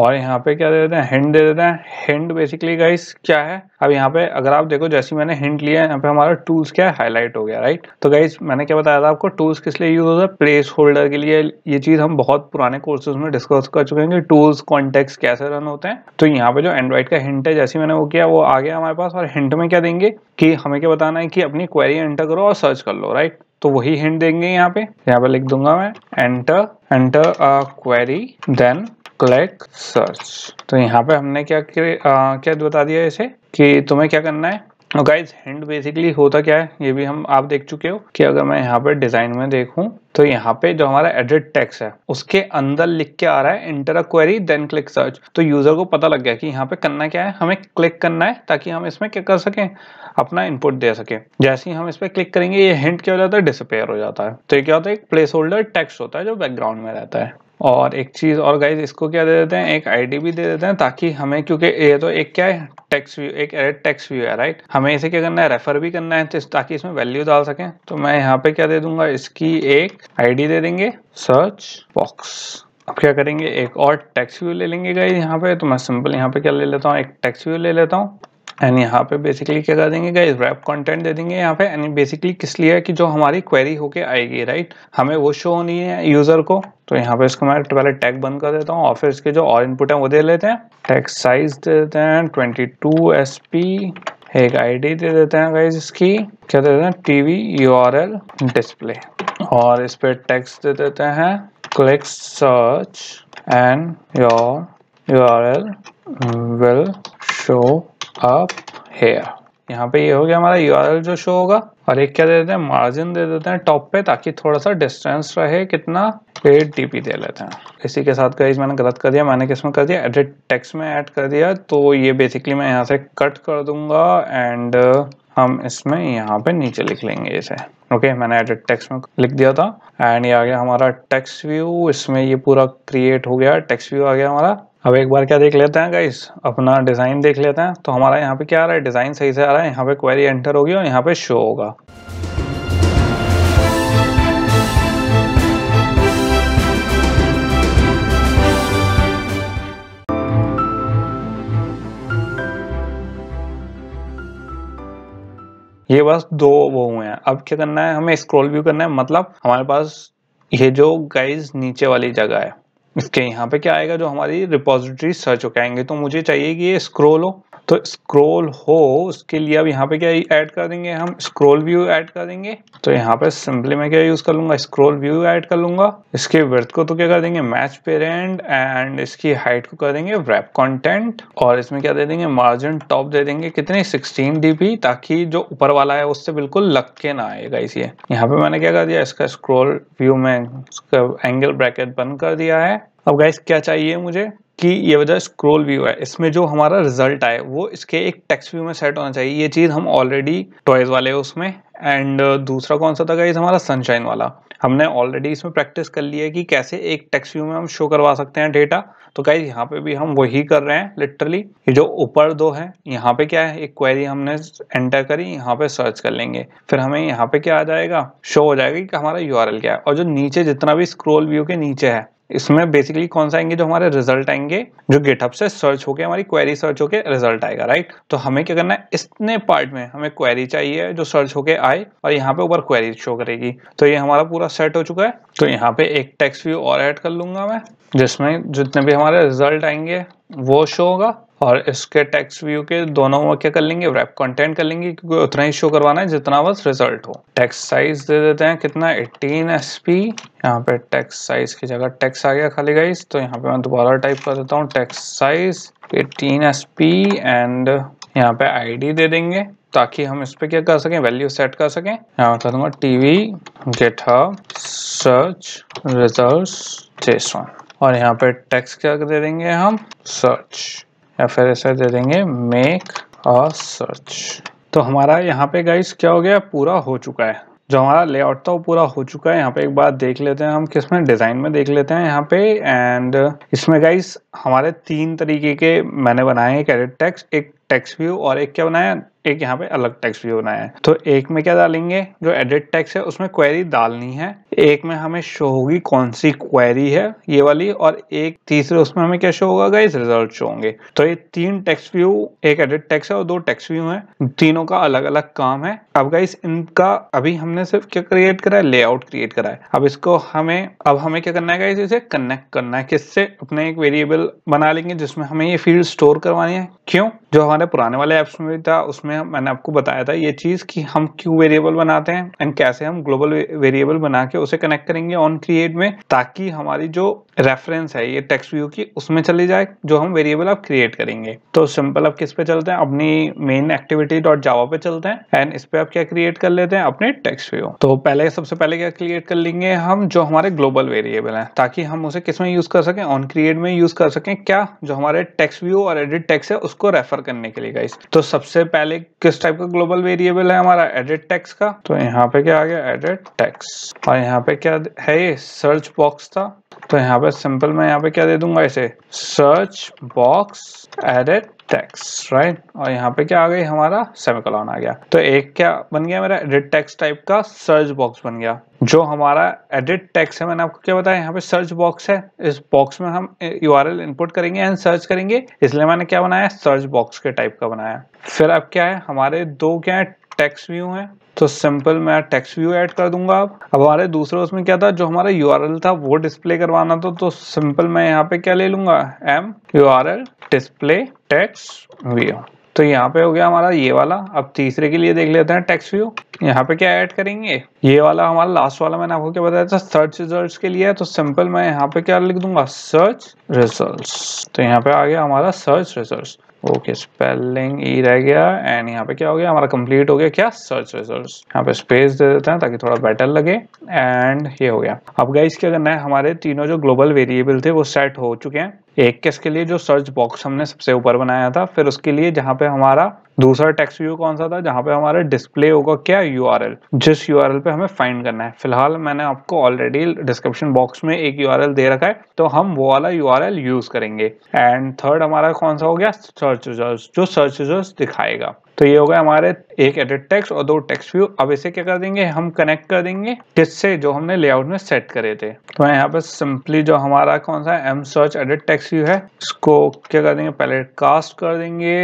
और यहाँ पे क्या दे देते हैं हिंड दे देते हैं हिंड बेसिकली गाइस क्या है अब यहाँ पे अगर आप देखो जैसे मैंने हिंट लिया है यहाँ पे हमारा टूल्स क्या है हाईलाइट हो गया राइट तो गाइस मैंने क्या बताया था आपको टूल्स किस लिए यूज होता है प्लेस होल्डर के लिए ये चीज हम बहुत पुराने कोर्सेज में डिस्कस कर चुके हैं कि टूल्स कॉन्टेक्ट कैसे रन होते हैं तो यहाँ पे जो एंड्रॉइड का हिंट है जैसे मैंने वो किया वो आ गया हमारे पास और हिंट में क्या देंगे कि हमें क्या बताना है कि अपनी क्वेरी एंटर करो और सर्च कर लो राइट तो वही हिंट देंगे यहाँ पे यहाँ पे लिख दूंगा मैं enter enter a query then click search तो यहाँ पे हमने क्या आ, क्या बता दिया इसे कि तुम्हें क्या करना है और गाइज हैंड बेसिकली होता क्या है ये भी हम आप देख चुके हो कि अगर मैं यहाँ पे डिजाइन में देखूं तो यहाँ पे जो हमारा एडिट टेक्स है उसके अंदर लिख के आ रहा है enter query then click search तो यूजर को पता लग गया कि यहाँ पे करना क्या है हमें क्लिक करना है ताकि हम इसमें क्या कर सकें अपना इनपुट दे सके जैसे ही हम इस पर क्लिक करेंगे ये हिंट क्या हो जाता है डिसअपेयर हो जाता है तो ये क्या होता है एक प्लेस होल्डर टेक्स्ट होता है जो बैकग्राउंड में रहता है और एक चीज़ और गाइज इसको क्या दे देते हैं एक आईडी भी दे देते हैं ताकि हमें क्योंकि ये तो एक क्या है टैक्स व्यू एक एडेड टेक्स व्यू है राइट हमें इसे क्या करना है रेफर भी करना है ताकि इसमें वैल्यू डाल सकें तो मैं यहाँ पे क्या दे दूंगा इसकी एक आईडी दे देंगे सर्च बॉक्स अब क्या करेंगे एक और टैक्स व्यू ले लेंगे गाइज यहाँ पे तो मैं सिंपल यहाँ पे क्या ले लेता हूँ एक टैक्स व्यू ले लेता हूँ एंड यहाँ पे बेसिकली क्या कर देंगे गाइज रैप कंटेंट दे देंगे यहाँ पे एंड बेसिकली किस लिए है कि जो हमारी क्वेरी होके आएगी राइट हमें वो शो होनी है यूजर को तो यहाँ पे इसको मैं पहले टैग बंद कर देता हूँ और फिर इसके जो और इनपुट है वो दे लेते हैं टैग साइज दे देते हैं ट्वेंटी टू एस पी एक डी दे देते हैं गाइज इसकी क्या दे देते हैं आर एल डिस्प्ले और इस पर टैक्स दे देते हैं click search and URL will show up here यहाँ पे ये हो गया हमारा यू जो शो होगा और एक क्या दे देते हैं मार्जिन दे देते हैं टॉप पे ताकि थोड़ा सा डिस्टेंस रहे कितना एट टीपी दे लेते हैं इसी के साथ गाइज मैंने गलत कर दिया मैंने किसमें कर दिया एडिट टेक्स्ट में ऐड कर दिया तो ये बेसिकली मैं यहाँ से कट कर दूंगा एंड uh, हम इसमें यहाँ पे नीचे लिख लेंगे इसे ओके okay, मैंने एडिट टेक्स्ट में लिख दिया था एंड ये आ गया हमारा टेक्स्ट व्यू इसमें ये पूरा क्रिएट हो गया टेक्स्ट व्यू आ गया हमारा अब एक बार क्या देख लेते हैं गाइस अपना डिज़ाइन देख लेते हैं तो हमारा यहाँ पे क्या आ रहा है डिज़ाइन सही से आ रहा है यहाँ पे क्वेरी एंटर होगी और यहाँ पे शो होगा ये बस दो वो हुए हैं अब क्या करना है हमें स्क्रॉल व्यू करना है मतलब हमारे पास ये जो गाइस नीचे वाली जगह है इसके यहाँ पे क्या आएगा जो हमारी रिपोजिटरी सर्च हो आएंगे तो मुझे चाहिए कि ये स्क्रोल हो तो स्क्रोल हो उसके लिए अब यहाँ पे क्या ऐड कर देंगे हम स्क्रोल व्यू ऐड कर देंगे तो यहाँ पे सिंपली मैं क्या यूज कर लूंगा स्क्रोल व्यू ऐड कर लूंगा इसके वर्थ को तो क्या कर देंगे मैच पेरेंट एंड इसकी हाइट को कर देंगे रैप कॉन्टेंट और इसमें क्या दे देंगे मार्जिन टॉप दे देंगे कितने सिक्सटीन डीपी ताकि जो ऊपर वाला है उससे बिल्कुल लग के ना आएगा इसी यहाँ पे मैंने क्या कर दिया इसका स्क्रोल व्यू में एंगल ब्रैकेट बंद कर दिया है अब गाइस क्या चाहिए मुझे कि ये वजह स्क्रोल व्यू है इसमें जो हमारा रिजल्ट आए वो इसके एक टेक्स्ट व्यू में सेट होना चाहिए ये चीज़ हम ऑलरेडी टॉयज़ वाले उसमें एंड uh, दूसरा कौन सा था गाइज हमारा सनशाइन वाला हमने ऑलरेडी इसमें प्रैक्टिस कर ली है कि कैसे एक टेक्स व्यू में हम शो करवा सकते हैं डेटा तो गाइज यहाँ पे भी हम वही कर रहे हैं लिटरली ये जो ऊपर दो है यहाँ पे क्या है एक क्वेरी हमने एंटर करी यहाँ पे सर्च कर लेंगे फिर हमें यहाँ पे क्या आ जाएगा शो हो जाएगा कि हमारा यू क्या है और जो नीचे जितना भी स्क्रोल व्यू के नीचे है इसमें बेसिकली कौन सा आएंगे जो हमारे रिजल्ट आएंगे जो गेटअप से सर्च होके हमारी क्वेरी सर्च होके रिजल्ट आएगा राइट तो हमें क्या करना है इतने पार्ट में हमें क्वेरी चाहिए जो सर्च होके आए और यहाँ पे ऊपर क्वेरी शो करेगी तो ये हमारा पूरा सेट हो चुका है तो यहाँ पे एक टेक्स्ट व्यू और एड कर लूंगा मैं जिसमें जितने भी हमारे रिजल्ट आएंगे वो शो होगा और इसके टेक्स्ट व्यू के दोनों में क्या कर लेंगे रैप कंटेंट कर लेंगे क्योंकि उतना ही शो करवाना है जितना बस रिजल्ट हो टेक्स साइज दे देते हैं कितना 18 एस पी यहाँ पे टेक्स साइज की जगह टेक्स आ गया खाली गाइस तो यहाँ पे मैं दोबारा टाइप कर देता हूँ text size 18 S P and यहाँ पे आई दे देंगे ताकि हम इस पर क्या कर सकें वैल्यू सेट कर सकें यहाँ कर दूंगा TV get search result JSON और यहाँ पे टेक्स क्या दे देंगे हम सर्च या फिर ऐसा दे देंगे मेक अ सर्च तो हमारा यहाँ पे गाइस क्या हो गया पूरा हो चुका है जो हमारा लेआउट था वो पूरा हो चुका है यहाँ पे एक बार देख लेते हैं हम किसमें डिज़ाइन में देख लेते हैं यहाँ पे एंड इसमें गाइस हमारे तीन तरीके के मैंने बनाए हैं एक एडिट टेक्स्ट एक टेक्स्ट व्यू और एक क्या बनाया एक यहाँ पे अलग टैक्स भी बनाया है तो एक में क्या डालेंगे जो एडिट टैक्स है उसमें क्वेरी डालनी है एक में हमें शो होगी कौन सी क्वेरी है ये वाली और एक तीसरे उसमें हमें क्या शो होगा गाइस रिजल्ट शो होंगे तो ये तीन टेक्स्ट व्यू एक एडिट टेक्स्ट है और दो टेक्स्ट व्यू है तीनों का अलग अलग काम है अब गाइस इनका अभी हमने सिर्फ क्या क्रिएट करा है लेआउट क्रिएट करा है अब इसको हमें अब हमें क्या करना है गाइस इसे कनेक्ट करना है किससे अपने एक वेरिएबल बना लेंगे जिसमें हमें ये फील्ड स्टोर करवानी है क्यों जो हमारे पुराने वाले एप्स में भी था उसमें में मैंने आपको बताया था ये चीज़ कि हम क्यों वेरिएबल बनाते हैं एंड कैसे हम ग्लोबल वेरिएबल बना के उसे कनेक्ट करेंगे ऑन क्रिएट में ताकि हमारी जो रेफरेंस है ये टेक्स्ट व्यू की उसमें चली जाए जो हम वेरिएबल आप क्रिएट करेंगे तो सिंपल आप किस पे चलते हैं अपनी मेन एक्टिविटी डॉट जावा पे चलते हैं एंड इस पे आप क्या क्रिएट कर लेते हैं अपने टेक्स्ट व्यू तो पहले सबसे पहले क्या क्रिएट कर लेंगे हम जो हमारे ग्लोबल वेरिएबल है ताकि हम उसे किस में यूज कर सकें ऑन क्रिएट में यूज कर सकें क्या जो हमारे टेक्स व्यू और एडिट टेक्स है उसको रेफर करने के लिए गाइस तो सबसे पहले किस टाइप का ग्लोबल वेरिएबल है हमारा एडिट टैक्स का तो यहाँ पे क्या आ गया एडिट टैक्स और यहाँ पे क्या है ये सर्च बॉक्स था तो यहाँ पे सिंपल मैं यहाँ पे क्या दे दूंगा इसे search box edit text right और यहाँ पे क्या आ गई हमारा सेमिकोलॉन आ गया तो एक क्या बन गया मेरा एडिट टेक्स्ट टाइप का सर्च बॉक्स बन गया जो हमारा एडिट टेक्स्ट है मैंने आपको क्या बताया यहाँ पे सर्च बॉक्स है इस बॉक्स में हम यू इनपुट करेंगे एंड सर्च करेंगे इसलिए मैंने क्या बनाया सर्च बॉक्स के टाइप का बनाया फिर अब क्या है हमारे दो क्या है टेक्स व्यू है तो सिंपल मैं टेक्स्ट व्यू ऐड कर दूंगा आप अब हमारे दूसरे उसमें क्या था जो हमारा यू था वो डिस्प्ले करवाना था तो सिंपल मैं यहाँ पे क्या ले लूंगा M U display text view तो यहाँ पे हो गया हमारा ये वाला अब तीसरे के लिए देख लेते हैं टेक्स व्यू यहाँ पे क्या ऐड करेंगे ये वाला हमारा लास्ट वाला मैंने आपको क्या बताया था सर्च रिजल्ट्स के लिए है तो सिंपल मैं यहाँ पे क्या लिख दूंगा सर्च रिजल्ट्स तो यहाँ पे आ गया हमारा search results okay spelling E रह गया एंड यहाँ पे क्या हो गया हमारा कंप्लीट हो गया क्या सर्च रिजल्ट यहाँ पे स्पेस दे देते हैं ताकि थोड़ा बेटर लगे एंड ये हो गया अब गाइस क्या करना है हमारे तीनों जो ग्लोबल वेरिएबल थे वो सेट हो चुके हैं एक केस के लिए जो सर्च बॉक्स हमने सबसे ऊपर बनाया था फिर उसके लिए जहाँ पे हमारा दूसरा टेक्स्ट व्यू कौन सा था जहाँ पे हमारा डिस्प्ले होगा क्या यू जिस यू पे हमें फाइंड करना है फिलहाल मैंने आपको ऑलरेडी डिस्क्रिप्शन बॉक्स में एक यू दे रखा है तो हम वो वाला यू यूज करेंगे एंड थर्ड हमारा कौन सा हो गया सर्च रिजल्ट जो सर्च रिजल्ट दिखाएगा तो ये हो हमारे एक एडिट टेक्स और दो टेक्स व्यू अब इसे क्या कर देंगे हम कनेक्ट कर देंगे किससे जो हमने लेआउट में सेट करे थे तो मैं यहाँ पे सिंपली जो हमारा कौन सा M search edit text view है इसको क्या कर देंगे पहले कास्ट कर देंगे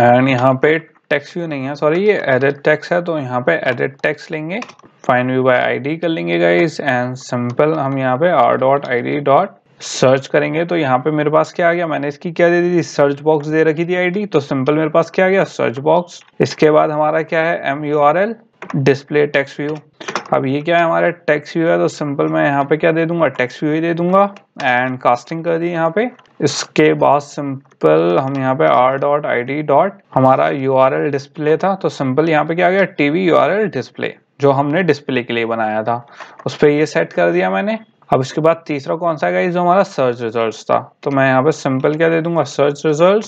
एंड यहाँ पे टेक्स व्यू नहीं है सॉरी ये एडिट टेक्स है तो यहाँ पे एडिट टेक्स लेंगे फाइन व्यू बाय आई कर लेंगे गाइज एंड सिंपल हम यहाँ पे R dot I D dot search करेंगे तो यहाँ पे मेरे पास क्या आ गया मैंने इसकी क्या दे दी थी सर्च बॉक्स दे रखी थी आईडी तो सिंपल मेरे पास क्या आ गया सर्च बॉक्स इसके बाद हमारा क्या है M U R L display text view अब ये क्या है हमारा टेक्स व्यू है तो सिंपल मैं यहाँ पे क्या दे दूंगा टेक्स व्यू ही दे दूंगा एंड कास्टिंग कर दी यहाँ पे इसके बाद सिंपल हम यहाँ पे R dot I D dot हमारा यू आर एल डिस्प्ले था तो सिंपल यहाँ पे क्या आ गया TV U R L display जो हमने डिस्प्ले के लिए बनाया था उस पर ये सेट कर दिया मैंने अब इसके बाद तीसरा कौन सा गाइज हमारा सर्च रिजल्ट था तो मैं यहाँ पे सिंपल क्या दे दूंगा सर्च रिजल्ट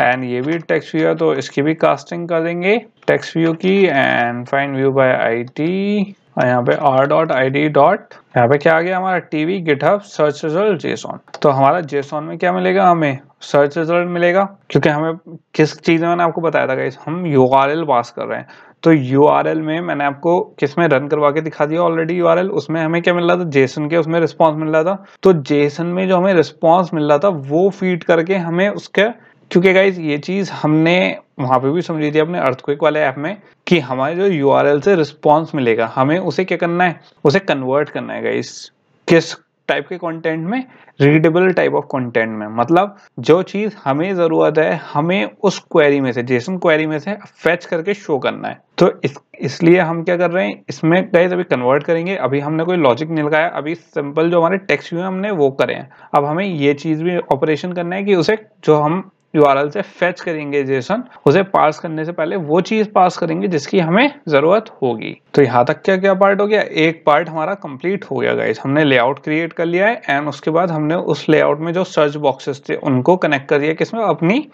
एंड ये भी टेक्स्ट व्यू है तो इसकी भी कास्टिंग कर देंगे टेक्स्ट व्यू की and find view by I और यहाँ पे R dot I D dot यहाँ पे क्या आ गया हमारा TV GitHub search result JSON तो हमारा जेसॉन में क्या मिलेगा हमें सर्च रिजल्ट मिलेगा क्योंकि हमें किस चीज़ में मैंने आपको बताया था गाइज हम यूआरएल पास कर रहे हैं तो यू में मैंने आपको किसमें रन करवा के दिखा दिया ऑलरेडी यू उसमें हमें क्या मिल रहा था जेसन के उसमें रिस्पॉन्स मिल रहा था तो जेसन में जो हमें रिस्पॉन्स मिल रहा था वो फीड करके हमें उसके क्योंकि गाइज ये चीज हमने वहां पे भी समझी थी अपने अर्थक्वेक वाले ऐप में कि हमारे जो यू से रिस्पॉन्स मिलेगा हमें उसे क्या करना है उसे कन्वर्ट करना है गाइज किस टाइप के कंटेंट में रीडेबल टाइप ऑफ कंटेंट में मतलब जो चीज़ हमें ज़रूरत है हमें उस क्वेरी में से जेसन क्वेरी में से फैच करके शो करना है तो इस इसलिए हम क्या कर रहे हैं इसमें गए अभी कन्वर्ट करेंगे अभी हमने कोई लॉजिक नहीं लगाया अभी सिंपल जो हमारे टेक्स्ट व्यू हमने वो करे हैं अब हमें ये चीज़ भी ऑपरेशन करना है कि उसे जो हम यूआरएल से फेच करेंगे जेसन उसे पास करने से पहले वो चीज पास करेंगे जिसकी हमें जरूरत होगी तो यहाँ तक क्या क्या पार्ट हो गया एक पार्ट हमारा कंप्लीट हो गया गाइज हमने लेआउट क्रिएट कर लिया है एंड उसके बाद हमने उस लेआउट में जो सर्च बॉक्सेस थे उनको कनेक्ट कर दिया किसमें अपनी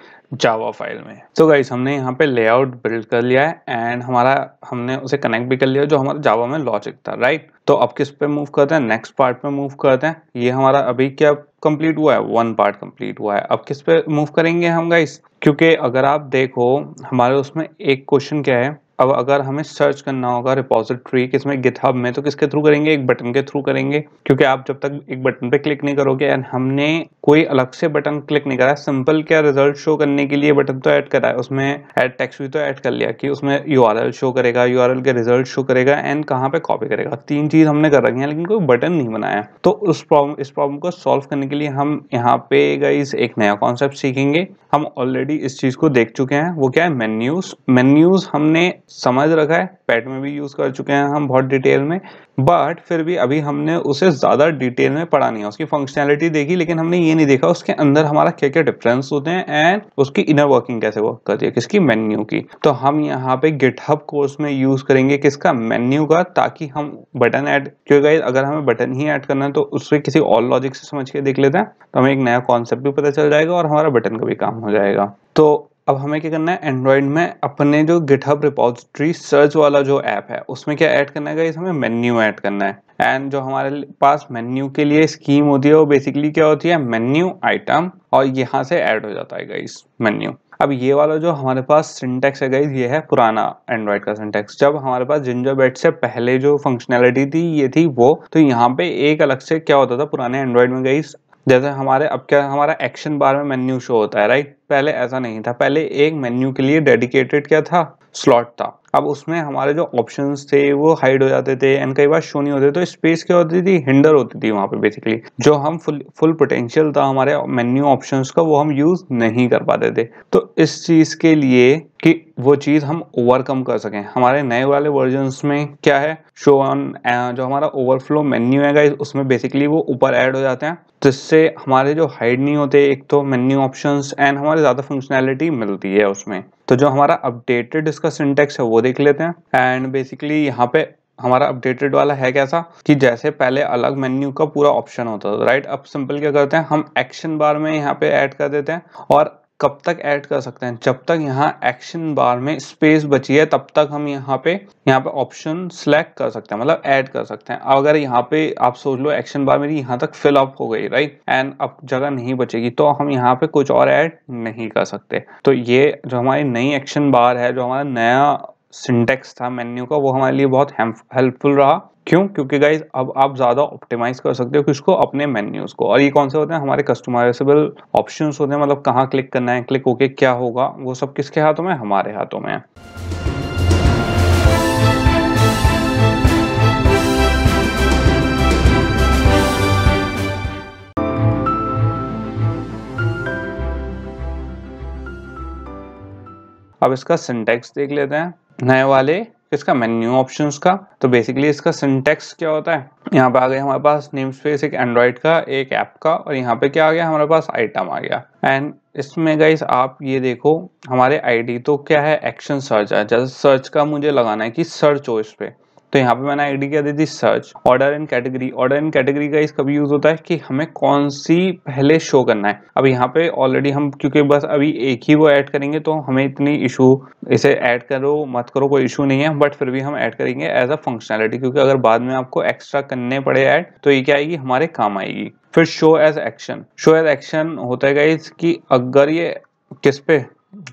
जावा फाइल में तो so गाइज हमने यहाँ पे लेआउट बिल्ड कर लिया है एंड हमारा हमने उसे कनेक्ट भी कर लिया जो हमारा जावा में लॉजिक था राइट तो अब किस पे मूव करते हैं नेक्स्ट पार्ट पे मूव करते हैं ये हमारा अभी क्या कंप्लीट हुआ है वन पार्ट कंप्लीट हुआ है अब किस पे मूव करेंगे हम गाइस क्योंकि अगर आप देखो हमारे उसमें एक क्वेश्चन क्या है अब अगर हमें सर्च करना होगा रिपोजिटरी किसमें गिथहब में तो किसके थ्रू करेंगे एक बटन के थ्रू करेंगे क्योंकि आप जब तक एक बटन पे क्लिक नहीं करोगे एंड हमने कोई अलग से बटन क्लिक नहीं करा सिंपल क्या रिजल्ट शो करने के लिए बटन तो ऐड करा है उसमें ऐड टेक्स भी तो ऐड कर लिया कि उसमें यू शो करेगा यू के रिजल्ट शो करेगा एंड कहाँ पे कॉपी करेगा तीन चीज हमने कर रखी है लेकिन कोई बटन नहीं बनाया तो उस प्रॉब्लम इस प्रॉब्लम को सॉल्व करने के लिए हम यहाँ पे गई एक नया कॉन्सेप्ट सीखेंगे हम ऑलरेडी इस चीज को देख चुके हैं वो क्या है मेन्यूज मेन्यूज हमने समझ रखा है पेट में भी यूज कर चुके हैं हम बहुत डिटेल में बट फिर भी अभी हमने उसे ज्यादा डिटेल में पढ़ा नहीं है उसकी फंक्शनैलिटी देखी लेकिन हमने ये नहीं देखा उसके अंदर हमारा क्या क्या डिफरेंस होते हैं एंड उसकी इनर वर्किंग कैसे वर्क करती है किसकी मेन्यू की तो हम यहाँ पे गिटहब कोर्स में यूज करेंगे किसका मेन्यू का ताकि हम बटन ऐड क्योंकि अगर हमें बटन ही ऐड करना है तो उससे किसी और लॉजिक से समझ के देख लेते हैं तो हमें एक नया कॉन्सेप्ट भी पता चल जाएगा और हमारा बटन का भी काम हो जाएगा तो अब हमें क्या करना है एंड्रॉयड में अपने जो गिटहब रिपोजिटरी सर्च वाला जो ऐप है उसमें क्या ऐड करना है इसमें मेन्यू ऐड करना है एंड जो हमारे पास मेन्यू के लिए स्कीम होती है वो बेसिकली क्या होती है मेन्यू आइटम और यहाँ से ऐड हो जाता है गाइस मेन्यू अब ये वाला जो हमारे पास सिंटेक्स है गाइज ये है पुराना एंड्रॉयड का सिंटेक्स जब हमारे पास जिंजर बेट से पहले जो फंक्शनैलिटी थी ये थी वो तो यहाँ पे एक अलग से क्या होता था पुराने एंड्रॉयड में गाइज जैसे हमारे अब क्या हमारा एक्शन बार में मेन्यू शो होता है राइट पहले ऐसा नहीं था पहले एक मेन्यू के लिए डेडिकेटेड क्या था स्लॉट था अब उसमें हमारे जो ऑप्शन थे वो हाइड हो जाते थे एंड कई बार शो नहीं होते तो स्पेस क्या होती थी हिंडर होती थी वहाँ पे बेसिकली जो हम फुल फुल पोटेंशियल था हमारे मेन्यू ऑप्शंस का वो हम यूज नहीं कर पाते थे तो इस चीज के लिए कि वो चीज हम ओवरकम कर सकें हमारे नए वाले वर्जन में क्या है शो ऑन uh, जो हमारा ओवरफ्लो मेन्यू है उसमें बेसिकली वो ऊपर ऐड हो जाते हैं जिससे हमारे जो हाइड नहीं होते एक तो मेन्यू ऑप्शंस एंड हमारे ज़्यादा फंक्शनैलिटी मिलती है उसमें तो जो हमारा अपडेटेड इसका सिंटेक्स है वो देख लेते हैं एंड बेसिकली यहाँ पे हमारा अपडेटेड वाला है कैसा कि जैसे पहले अलग मेन्यू का पूरा ऑप्शन होता था राइट अब सिंपल क्या करते हैं हम एक्शन बार में यहाँ पे ऐड कर देते हैं और कब तक ऐड कर सकते हैं जब तक यहाँ एक्शन बार में स्पेस बची है तब तक हम यहाँ पे यहाँ पे ऑप्शन सेलेक्ट कर सकते हैं मतलब ऐड कर सकते हैं अगर यहाँ पे आप सोच लो एक्शन बार मेरी यहाँ तक फिल अप हो गई राइट एंड अब जगह नहीं बचेगी तो हम यहाँ पे कुछ और ऐड नहीं कर सकते तो ये जो हमारी नई एक्शन बार है जो हमारा नया सिंटेक्स था मेन्यू का वो हमारे लिए बहुत हेल्पफुल रहा क्यों क्योंकि गाइज अब आप ज़्यादा ऑप्टिमाइज कर सकते हो किसको अपने मेन्यूज़ को और ये कौन से होते हैं हमारे कस्टमाइजेबल ऑप्शन होते हैं मतलब कहाँ क्लिक करना है क्लिक होके क्या होगा वो सब किसके हाथों में हमारे हाथों में अब इसका सिंटेक्स देख लेते हैं नए वाले इसका मेन्यू ऑप्शंस का तो बेसिकली इसका सिंटेक्स क्या होता है यहाँ पे आ गया हमारे पास नेम स्पेस एक एंड्रॉइड का एक ऐप का और यहाँ पे क्या आ गया हमारे पास आइटम आ गया एंड इसमें गाइस आप ये देखो हमारे आईडी तो क्या है एक्शन सर्च है जैसे सर्च का मुझे लगाना है कि सर्च हो इस पर तो यहाँ पे मैंने आईडी क्या दी दी search order in category order in category का इसका भी यूज होता है कि हमें कौन सी पहले शो करना है अब यहाँ पे ऑलरेडी हम क्योंकि बस अभी एक ही वो ऐड करेंगे तो हमें इतनी इशू इसे ऐड करो मत करो कोई इशू नहीं है बट फिर भी हम ऐड करेंगे एज अ फंक्शनैलिटी क्योंकि अगर बाद में आपको एक्स्ट्रा करने पड़े ऐड तो ये क्या आएगी हमारे काम आएगी फिर show as action show as action होता है कि अगर ये किस पे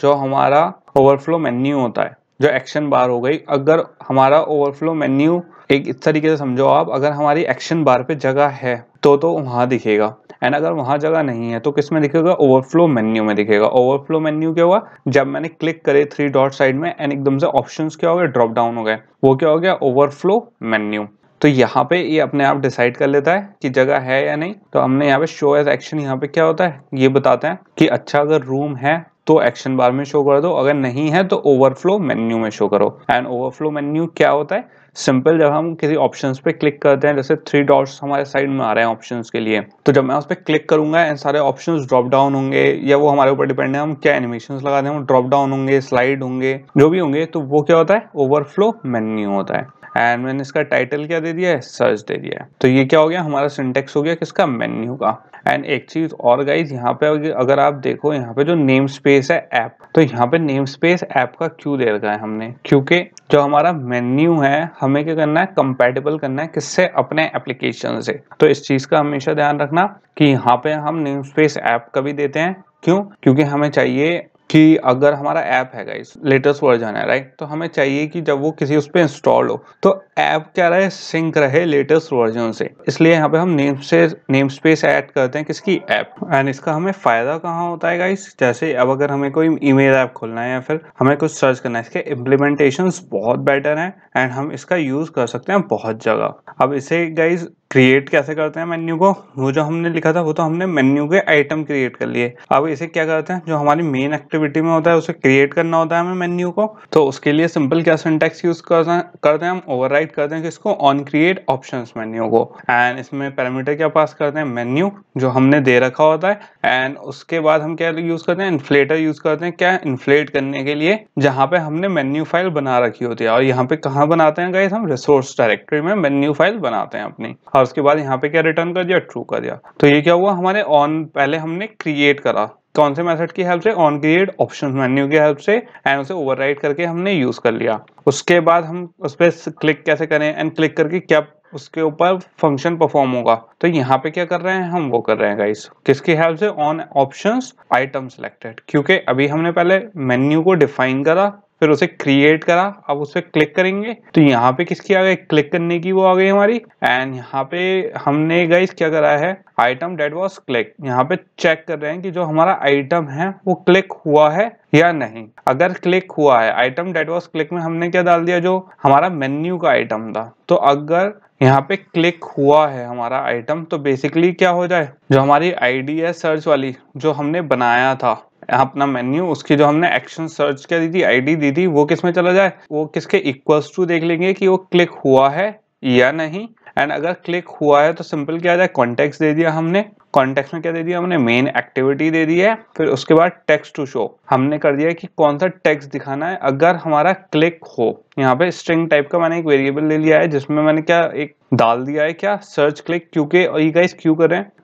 जो हमारा ओवरफ्लो मेन्यू होता है जो एक्शन बार हो गई अगर हमारा ओवरफ्लो मेन्यू एक इस तरीके से समझो आप अगर हमारी एक्शन बार पे जगह है तो तो वहाँ दिखेगा एंड अगर वहाँ जगह नहीं है तो किस में दिखेगा ओवरफ्लो मेन्यू में दिखेगा ओवरफ्लो मेन्यू क्या हुआ जब मैंने क्लिक करे थ्री डॉट साइड में एंड एकदम से ऑप्शन क्या हो गए ड्रॉप डाउन हो गए वो क्या हो गया ओवरफ्लो मेन्यू तो यहाँ पे ये अपने आप डिसाइड कर लेता है कि जगह है या नहीं तो हमने यहाँ पे शो एज एक्शन यहाँ पे क्या होता है ये बताते हैं कि अच्छा अगर रूम है तो एक्शन बार में शो कर दो अगर नहीं है तो ओवरफ्लो मेन्यू में शो करो एंड ओवरफ्लो मेन्यू क्या होता है सिंपल जब हम किसी ऑप्शन पे क्लिक करते हैं जैसे थ्री डॉट्स हमारे साइड में आ रहे हैं ऑप्शन के लिए तो जब मैं उस पर क्लिक करूंगा एंड सारे ऑप्शन ड्रॉप डाउन होंगे या वो हमारे ऊपर डिपेंड है हम क्या एनिमेशन लगा दें वो ड्रॉप डाउन होंगे स्लाइड होंगे जो भी होंगे तो वो क्या होता है ओवरफ्लो मेन्यू होता है एंड मैंने इसका टाइटल क्या दे दिया है सर्च दे दिया है तो ये क्या हो गया हमारा सिंटेक्स हो गया किसका मेन्यू का एंड एक चीज और गाइज यहाँ पे अगर आप देखो यहाँ पे जो नेम स्पेस है ऐप तो यहाँ पे नेम स्पेस ऐप का क्यों दे रखा है हमने क्योंकि जो हमारा मेन्यू है हमें क्या करना है कंपेटेबल करना है किससे अपने एप्लीकेशन से तो इस चीज का हमेशा ध्यान रखना कि यहाँ पे हम नेम स्पेस ऐप का भी देते हैं क्यों क्योंकि हमें चाहिए कि अगर हमारा ऐप है गाइस लेटेस्ट वर्जन है राइट तो हमें चाहिए कि जब वो किसी उस पर इंस्टॉल हो तो ऐप क्या रहे सिंक रहे लेटेस्ट वर्जन से इसलिए यहाँ पे हम नेम से नेम स्पेस ऐड करते हैं किसकी ऐप एंड इसका हमें फायदा कहाँ होता है गाइस जैसे अब अगर हमें कोई ईमेल ऐप खोलना है या फिर हमें कुछ सर्च करना है इसके इम्प्लीमेंटेशन बहुत बेटर है एंड हम इसका यूज कर सकते हैं बहुत जगह अब इसे गाइज क्रिएट कैसे करते हैं मेन्यू को वो जो हमने लिखा था वो तो हमने मेन्यू के आइटम क्रिएट कर लिए अब इसे क्या करते हैं जो हमारी मेन एक्टिविटी में होता है उसे क्रिएट करना होता है हमें मेन्यू को तो उसके लिए सिंपल क्या सिंटेक्स यूज करते हैं हम ओवर करते हैं किसको ऑन क्रिएट ऑप्शन मेन्यू को एंड इसमें पैरामीटर क्या पास करते हैं मेन्यू जो हमने दे रखा होता है एंड उसके बाद हम क्या यूज करते हैं इन्फ्लेटर यूज करते हैं क्या इन्फ्लेट करने के लिए जहाँ पे हमने मेन्यू फाइल बना रखी होती है और यहाँ पे कहाँ बनाते हैं गाइस हम रिसोर्स डायरेक्टरी में मेन्यू फाइल बनाते हैं अपनी और उसके बाद यहाँ पे क्या रिटर्न कर दिया ट्रू कर दिया तो ये क्या हुआ हमारे ऑन पहले हमने क्रिएट करा कौन से मेथड की हेल्प से ऑन क्रिएट ऑप्शन मेन्यू की हेल्प से एंड उसे ओवर करके हमने यूज कर लिया उसके बाद हम उस पर क्लिक कैसे करें एंड क्लिक करके क्या उसके ऊपर फंक्शन परफॉर्म होगा तो यहाँ पे क्या कर रहे हैं हम वो कर रहे हैं गाइस किसकी हेल्प से ऑन ऑप्शंस आइटम सिलेक्टेड क्योंकि अभी हमने पहले मेन्यू को डिफाइन करा फिर उसे क्रिएट करा अब उस पर क्लिक करेंगे तो यहाँ पे किसकी आ गई क्लिक करने की वो आ गई हमारी एंड यहाँ पे हमने गाइस क्या करा है आइटम डेट वॉज क्लिक यहाँ पे चेक कर रहे हैं कि जो हमारा आइटम है वो क्लिक हुआ है या नहीं अगर क्लिक हुआ है आइटम डेट वॉज क्लिक में हमने क्या डाल दिया जो हमारा मेन्यू का आइटम था तो अगर यहाँ पे क्लिक हुआ है हमारा आइटम तो बेसिकली क्या हो जाए जो हमारी आईडी है सर्च वाली जो हमने बनाया था अपना मेन्यू उसकी जो हमने एक्शन सर्च कर दी थी आईडी दी थी वो किस में चला जाए वो किसके इक्वल्स टू देख लेंगे कि वो क्लिक हुआ है या नहीं एंड अगर क्लिक हुआ है तो सिंपल क्या जाए कॉन्टेक्स्ट दे दिया हमने कॉन्टेक्स्ट में क्या दे दिया हमने मेन एक्टिविटी दे दी है फिर उसके बाद टेक्स्ट टू शो हमने कर दिया कि कौन सा टेक्स्ट दिखाना है अगर हमारा क्लिक हो यहाँ पे स्ट्रिंग टाइप का मैंने एक वेरिएबल ले लिया है जिसमें मैंने क्या एक डाल दिया है क्या सर्च क्लिक क्योंकि के और गाइस क्यू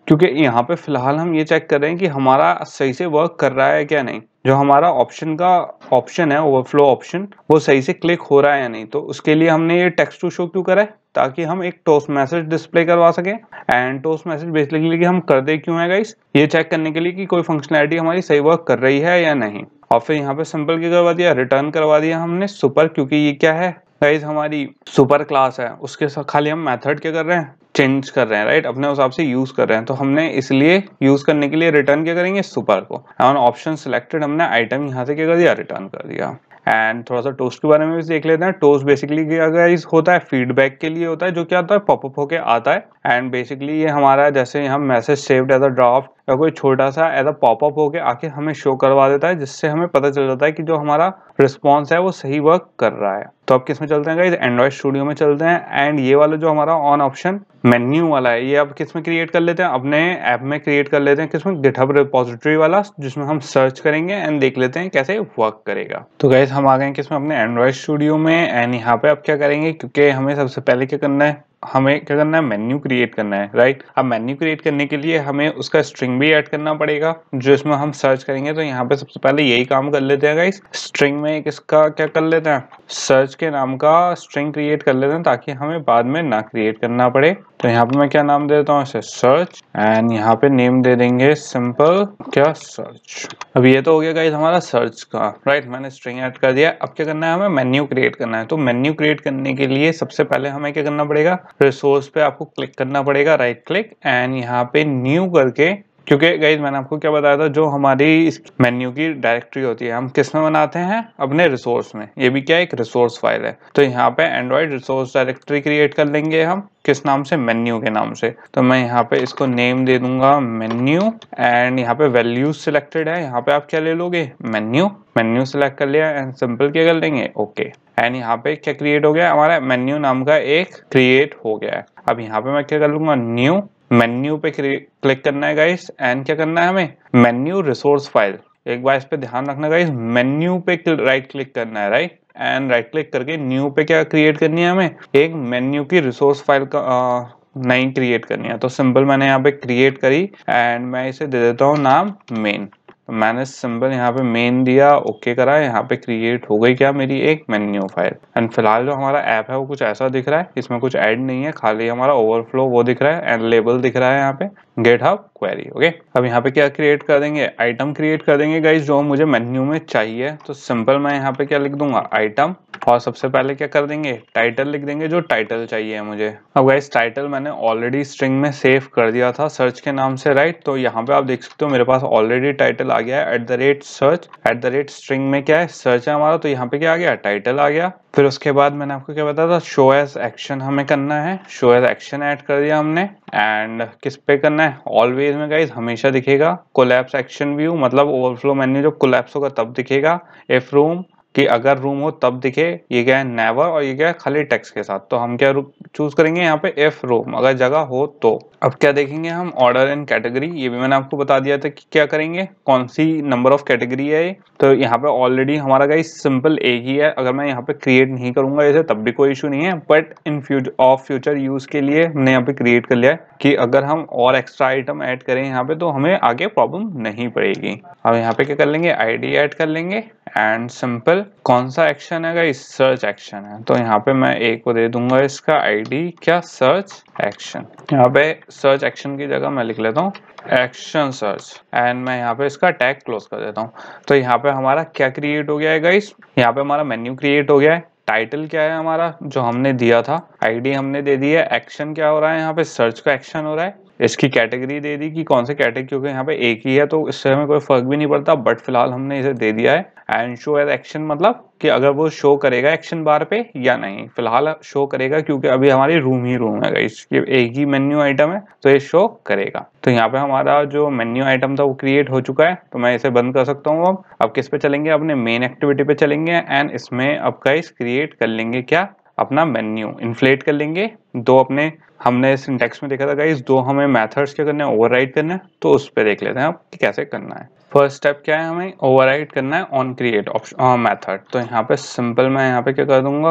क्योंकि यहाँ पे फिलहाल हम ये चेक कर रहे हैं कि हमारा सही से वर्क कर रहा है क्या नहीं जो हमारा ऑप्शन का ऑप्शन है ओवरफ्लो ऑप्शन वो सही से क्लिक हो रहा है या नहीं तो उसके लिए हमने ये टेक्स्ट टू शो क्यों करा है ताकि हम एक टोस्ट मैसेज डिस्प्ले करवा सके एंड टोस्ट मैसेज के लिए हम कर दे क्यों है गाइस ये चेक करने के लिए कि कोई फंक्शनैलिटी हमारी सही वर्क कर रही है या नहीं और फिर यहाँ पे सिंपल क्या करवा दिया रिटर्न करवा दिया हमने सुपर क्योंकि ये क्या है गाइज हमारी सुपर क्लास है उसके साथ खाली हम मेथड क्या कर रहे हैं चेंज कर रहे हैं राइट अपने हिसाब से यूज कर रहे हैं तो हमने इसलिए यूज करने के लिए रिटर्न क्या करेंगे सुपर को ऑन ऑप्शन सिलेक्टेड हमने आइटम यहाँ से क्या कर दिया रिटर्न कर दिया एंड थोड़ा सा टोस्ट के बारे में भी देख लेते हैं टोस्ट बेसिकली क्या गाइस होता है फीडबैक के लिए होता है जो क्या होता है पॉपअप होके आता है एंड बेसिकली ये हमारा जैसे यहाँ message saved as a draft या कोई छोटा सा एज अ पॉपअप होके आके हमें शो करवा देता है जिससे हमें पता चल जाता है कि जो हमारा रिस्पॉन्स है वो सही वर्क कर रहा है तो आप किस में चलते हैं गाइज एंड्रॉयड स्टूडियो में चलते हैं एंड ये वाला जो हमारा ऑन ऑप्शन मेन्यू वाला है ये आप किस में क्रिएट कर लेते हैं अपने ऐप में क्रिएट कर लेते हैं किस में गिटअप रिपोजिटरी वाला जिसमें हम सर्च करेंगे एंड देख लेते हैं कैसे वर्क करेगा तो गाइज हम आ गए किसमें अपने एंड्रॉयड स्टूडियो में एंड यहाँ पे आप क्या करेंगे क्योंकि हमें सबसे पहले क्या करना है हमें क्या करना है मेन्यू क्रिएट करना है राइट अब मेन्यू क्रिएट करने के लिए हमें उसका स्ट्रिंग भी ऐड करना पड़ेगा जो इसमें हम सर्च करेंगे तो यहाँ पे सबसे पहले यही काम कर लेते हैं गाइस स्ट्रिंग में एक इसका क्या कर लेते हैं सर्च के नाम का स्ट्रिंग क्रिएट कर लेते हैं ताकि हमें बाद में ना क्रिएट करना पड़े तो यहाँ पे मैं क्या नाम दे देता हूँ इसे सर्च एंड यहाँ पे नेम दे देंगे सिंपल क्या सर्च अब ये तो हो गया गाइज हमारा सर्च का राइट right, मैंने स्ट्रिंग ऐड कर दिया अब क्या करना है हमें मेन्यू क्रिएट करना है तो मेन्यू क्रिएट करने के लिए सबसे पहले हमें क्या करना पड़ेगा रिसोर्स पे आपको क्लिक करना पड़ेगा राइट क्लिक एंड यहाँ पे न्यू करके क्योंकि गई मैंने आपको क्या बताया था जो हमारी मेन्यू की डायरेक्टरी होती है हम किस में बनाते हैं अपने रिसोर्स में ये भी क्या एक रिसोर्स फाइल है तो यहाँ पे एंड्रॉयड रिसोर्स डायरेक्टरी क्रिएट कर लेंगे हम किस नाम से मेन्यू के नाम से तो मैं यहाँ पे इसको नेम दे दूंगा मेन्यू एंड यहाँ पे वैल्यूज सिलेक्टेड है यहाँ पे आप क्या ले लोगे मेन्यू मेन्यू सिलेक्ट कर लिया एंड सिंपल क्या कर लेंगे ओके एंड यहाँ पे क्या क्रिएट हो गया हमारा मेन्यू नाम का एक क्रिएट हो गया है अब यहाँ पे मैं क्या कर लूंगा न्यू मेन्यू पे क्लिक करना है गाइस एंड क्या करना है हमें मेन्यू रिसोर्स फाइल एक बार इस पे ध्यान रखना गाइस मेन्यू पे राइट क्लिक करना है राइट एंड राइट क्लिक करके न्यू पे क्या क्रिएट करनी है हमें एक मेन्यू की रिसोर्स फाइल का आ, नहीं क्रिएट करनी है तो सिंपल मैंने यहाँ पे क्रिएट करी एंड मैं इसे दे देता हूँ नाम मेन तो मैंने सिंबल यहाँ पे मेन दिया ओके करा यहाँ पे क्रिएट हो गई क्या मेरी एक मेन्यू फाइल एंड फिलहाल जो हमारा ऐप है वो कुछ ऐसा दिख रहा है इसमें कुछ ऐड नहीं है खाली हमारा ओवरफ्लो वो दिख रहा है एंड लेबल दिख रहा है यहाँ पे गेट हब क्वेरी ओके अब यहाँ पे क्या क्रिएट कर देंगे आइटम क्रिएट कर देंगे गाइज जो मुझे मेन्यू में चाहिए तो सिंपल मैं यहाँ पे क्या लिख दूंगा आइटम और सबसे पहले क्या कर देंगे टाइटल लिख देंगे जो टाइटल चाहिए मुझे अब गाइज टाइटल मैंने ऑलरेडी स्ट्रिंग में सेव कर दिया था सर्च के नाम से राइट तो यहाँ पे आप देख सकते हो मेरे पास ऑलरेडी टाइटल आ गया है at the rate search at the rate string में क्या है सर्च है हमारा तो यहाँ पे क्या आ गया टाइटल आ गया फिर उसके बाद मैंने आपको क्या बताया था शो एज एक्शन हमें करना है शो एज एक्शन ऐड कर दिया हमने एंड किस पे करना है ऑलवेज में गाइज हमेशा दिखेगा कोलैप्स एक्शन व्यू मतलब ओवरफ्लो मैन्यू जो कोलैप्स होगा तब दिखेगा इफ रूम कि अगर रूम हो तब दिखे ये क्या है नेवर और ये क्या है खाली टेक्स के साथ तो हम क्या चूज करेंगे यहाँ पे एफ रूम अगर जगह हो तो अब क्या देखेंगे हम ऑर्डर एंड कैटेगरी ये भी मैंने आपको बता दिया था कि क्या करेंगे कौन सी नंबर ऑफ कैटेगरी है तो यहाँ पे ऑलरेडी हमारा गाइस सिंपल एक ही है अगर मैं यहाँ पे क्रिएट नहीं करूंगा इसे तब भी कोई इशू नहीं है but in future of future use के लिए हमने यहाँ पे क्रिएट कर लिया है कि अगर हम और एक्स्ट्रा आइटम ऐड करें यहाँ पे तो हमें आगे प्रॉब्लम नहीं पड़ेगी अब यहाँ पे क्या कर लेंगे आईडी ऐड कर लेंगे एंड सिंपल कौन सा एक्शन है गाइस सर्च एक्शन है तो यहाँ पे मैं एक को दे दूंगा इसका आईडी क्या सर्च एक्शन यहाँ पे सर्च एक्शन की जगह मैं लिख लेता हूँ एक्शन सर्च एंड मैं यहाँ पे इसका टैग क्लोज कर देता हूँ तो यहाँ पे हमारा क्या क्रिएट हो गया है गाइस यहाँ पे हमारा मेन्यू क्रिएट हो गया है टाइटल क्या है हमारा जो हमने दिया था आईडी हमने दे दी है एक्शन क्या हो रहा है यहाँ पे सर्च का एक्शन हो रहा है इसकी कैटेगरी दे दी कि कौन से कैटेगरी क्योंकि यहाँ पे एक ही है तो इससे हमें कोई फर्क भी नहीं पड़ता बट फिलहाल हमने इसे दे दिया है एंड शो एज एक्शन मतलब कि अगर वो शो करेगा एक्शन बार पे या नहीं फिलहाल शो करेगा क्योंकि अभी हमारी रूम ही रूम है इसके एक ही मेन्यू आइटम है तो ये शो करेगा तो यहाँ पे हमारा जो मेन्यू आइटम था वो क्रिएट हो चुका है तो मैं इसे बंद कर सकता हूँ अब अब किस पे चलेंगे अपने मेन एक्टिविटी पे चलेंगे एंड इसमें अब गाइस क्रिएट कर लेंगे क्या अपना मेन्यू इन्फ्लेट कर लेंगे दो अपने हमने सिंटेक्स में देखा था गाइस दो हमें मेथड्स क्या करने हैं ओवरराइड करने हैं तो उस पर देख लेते हैं अब कैसे करना है फर्स्ट स्टेप क्या है हमें ओवर करना है ऑन क्रिएट ऑप्शन मेथड तो यहाँ पे सिंपल मैं यहाँ पे क्या कर दूंगा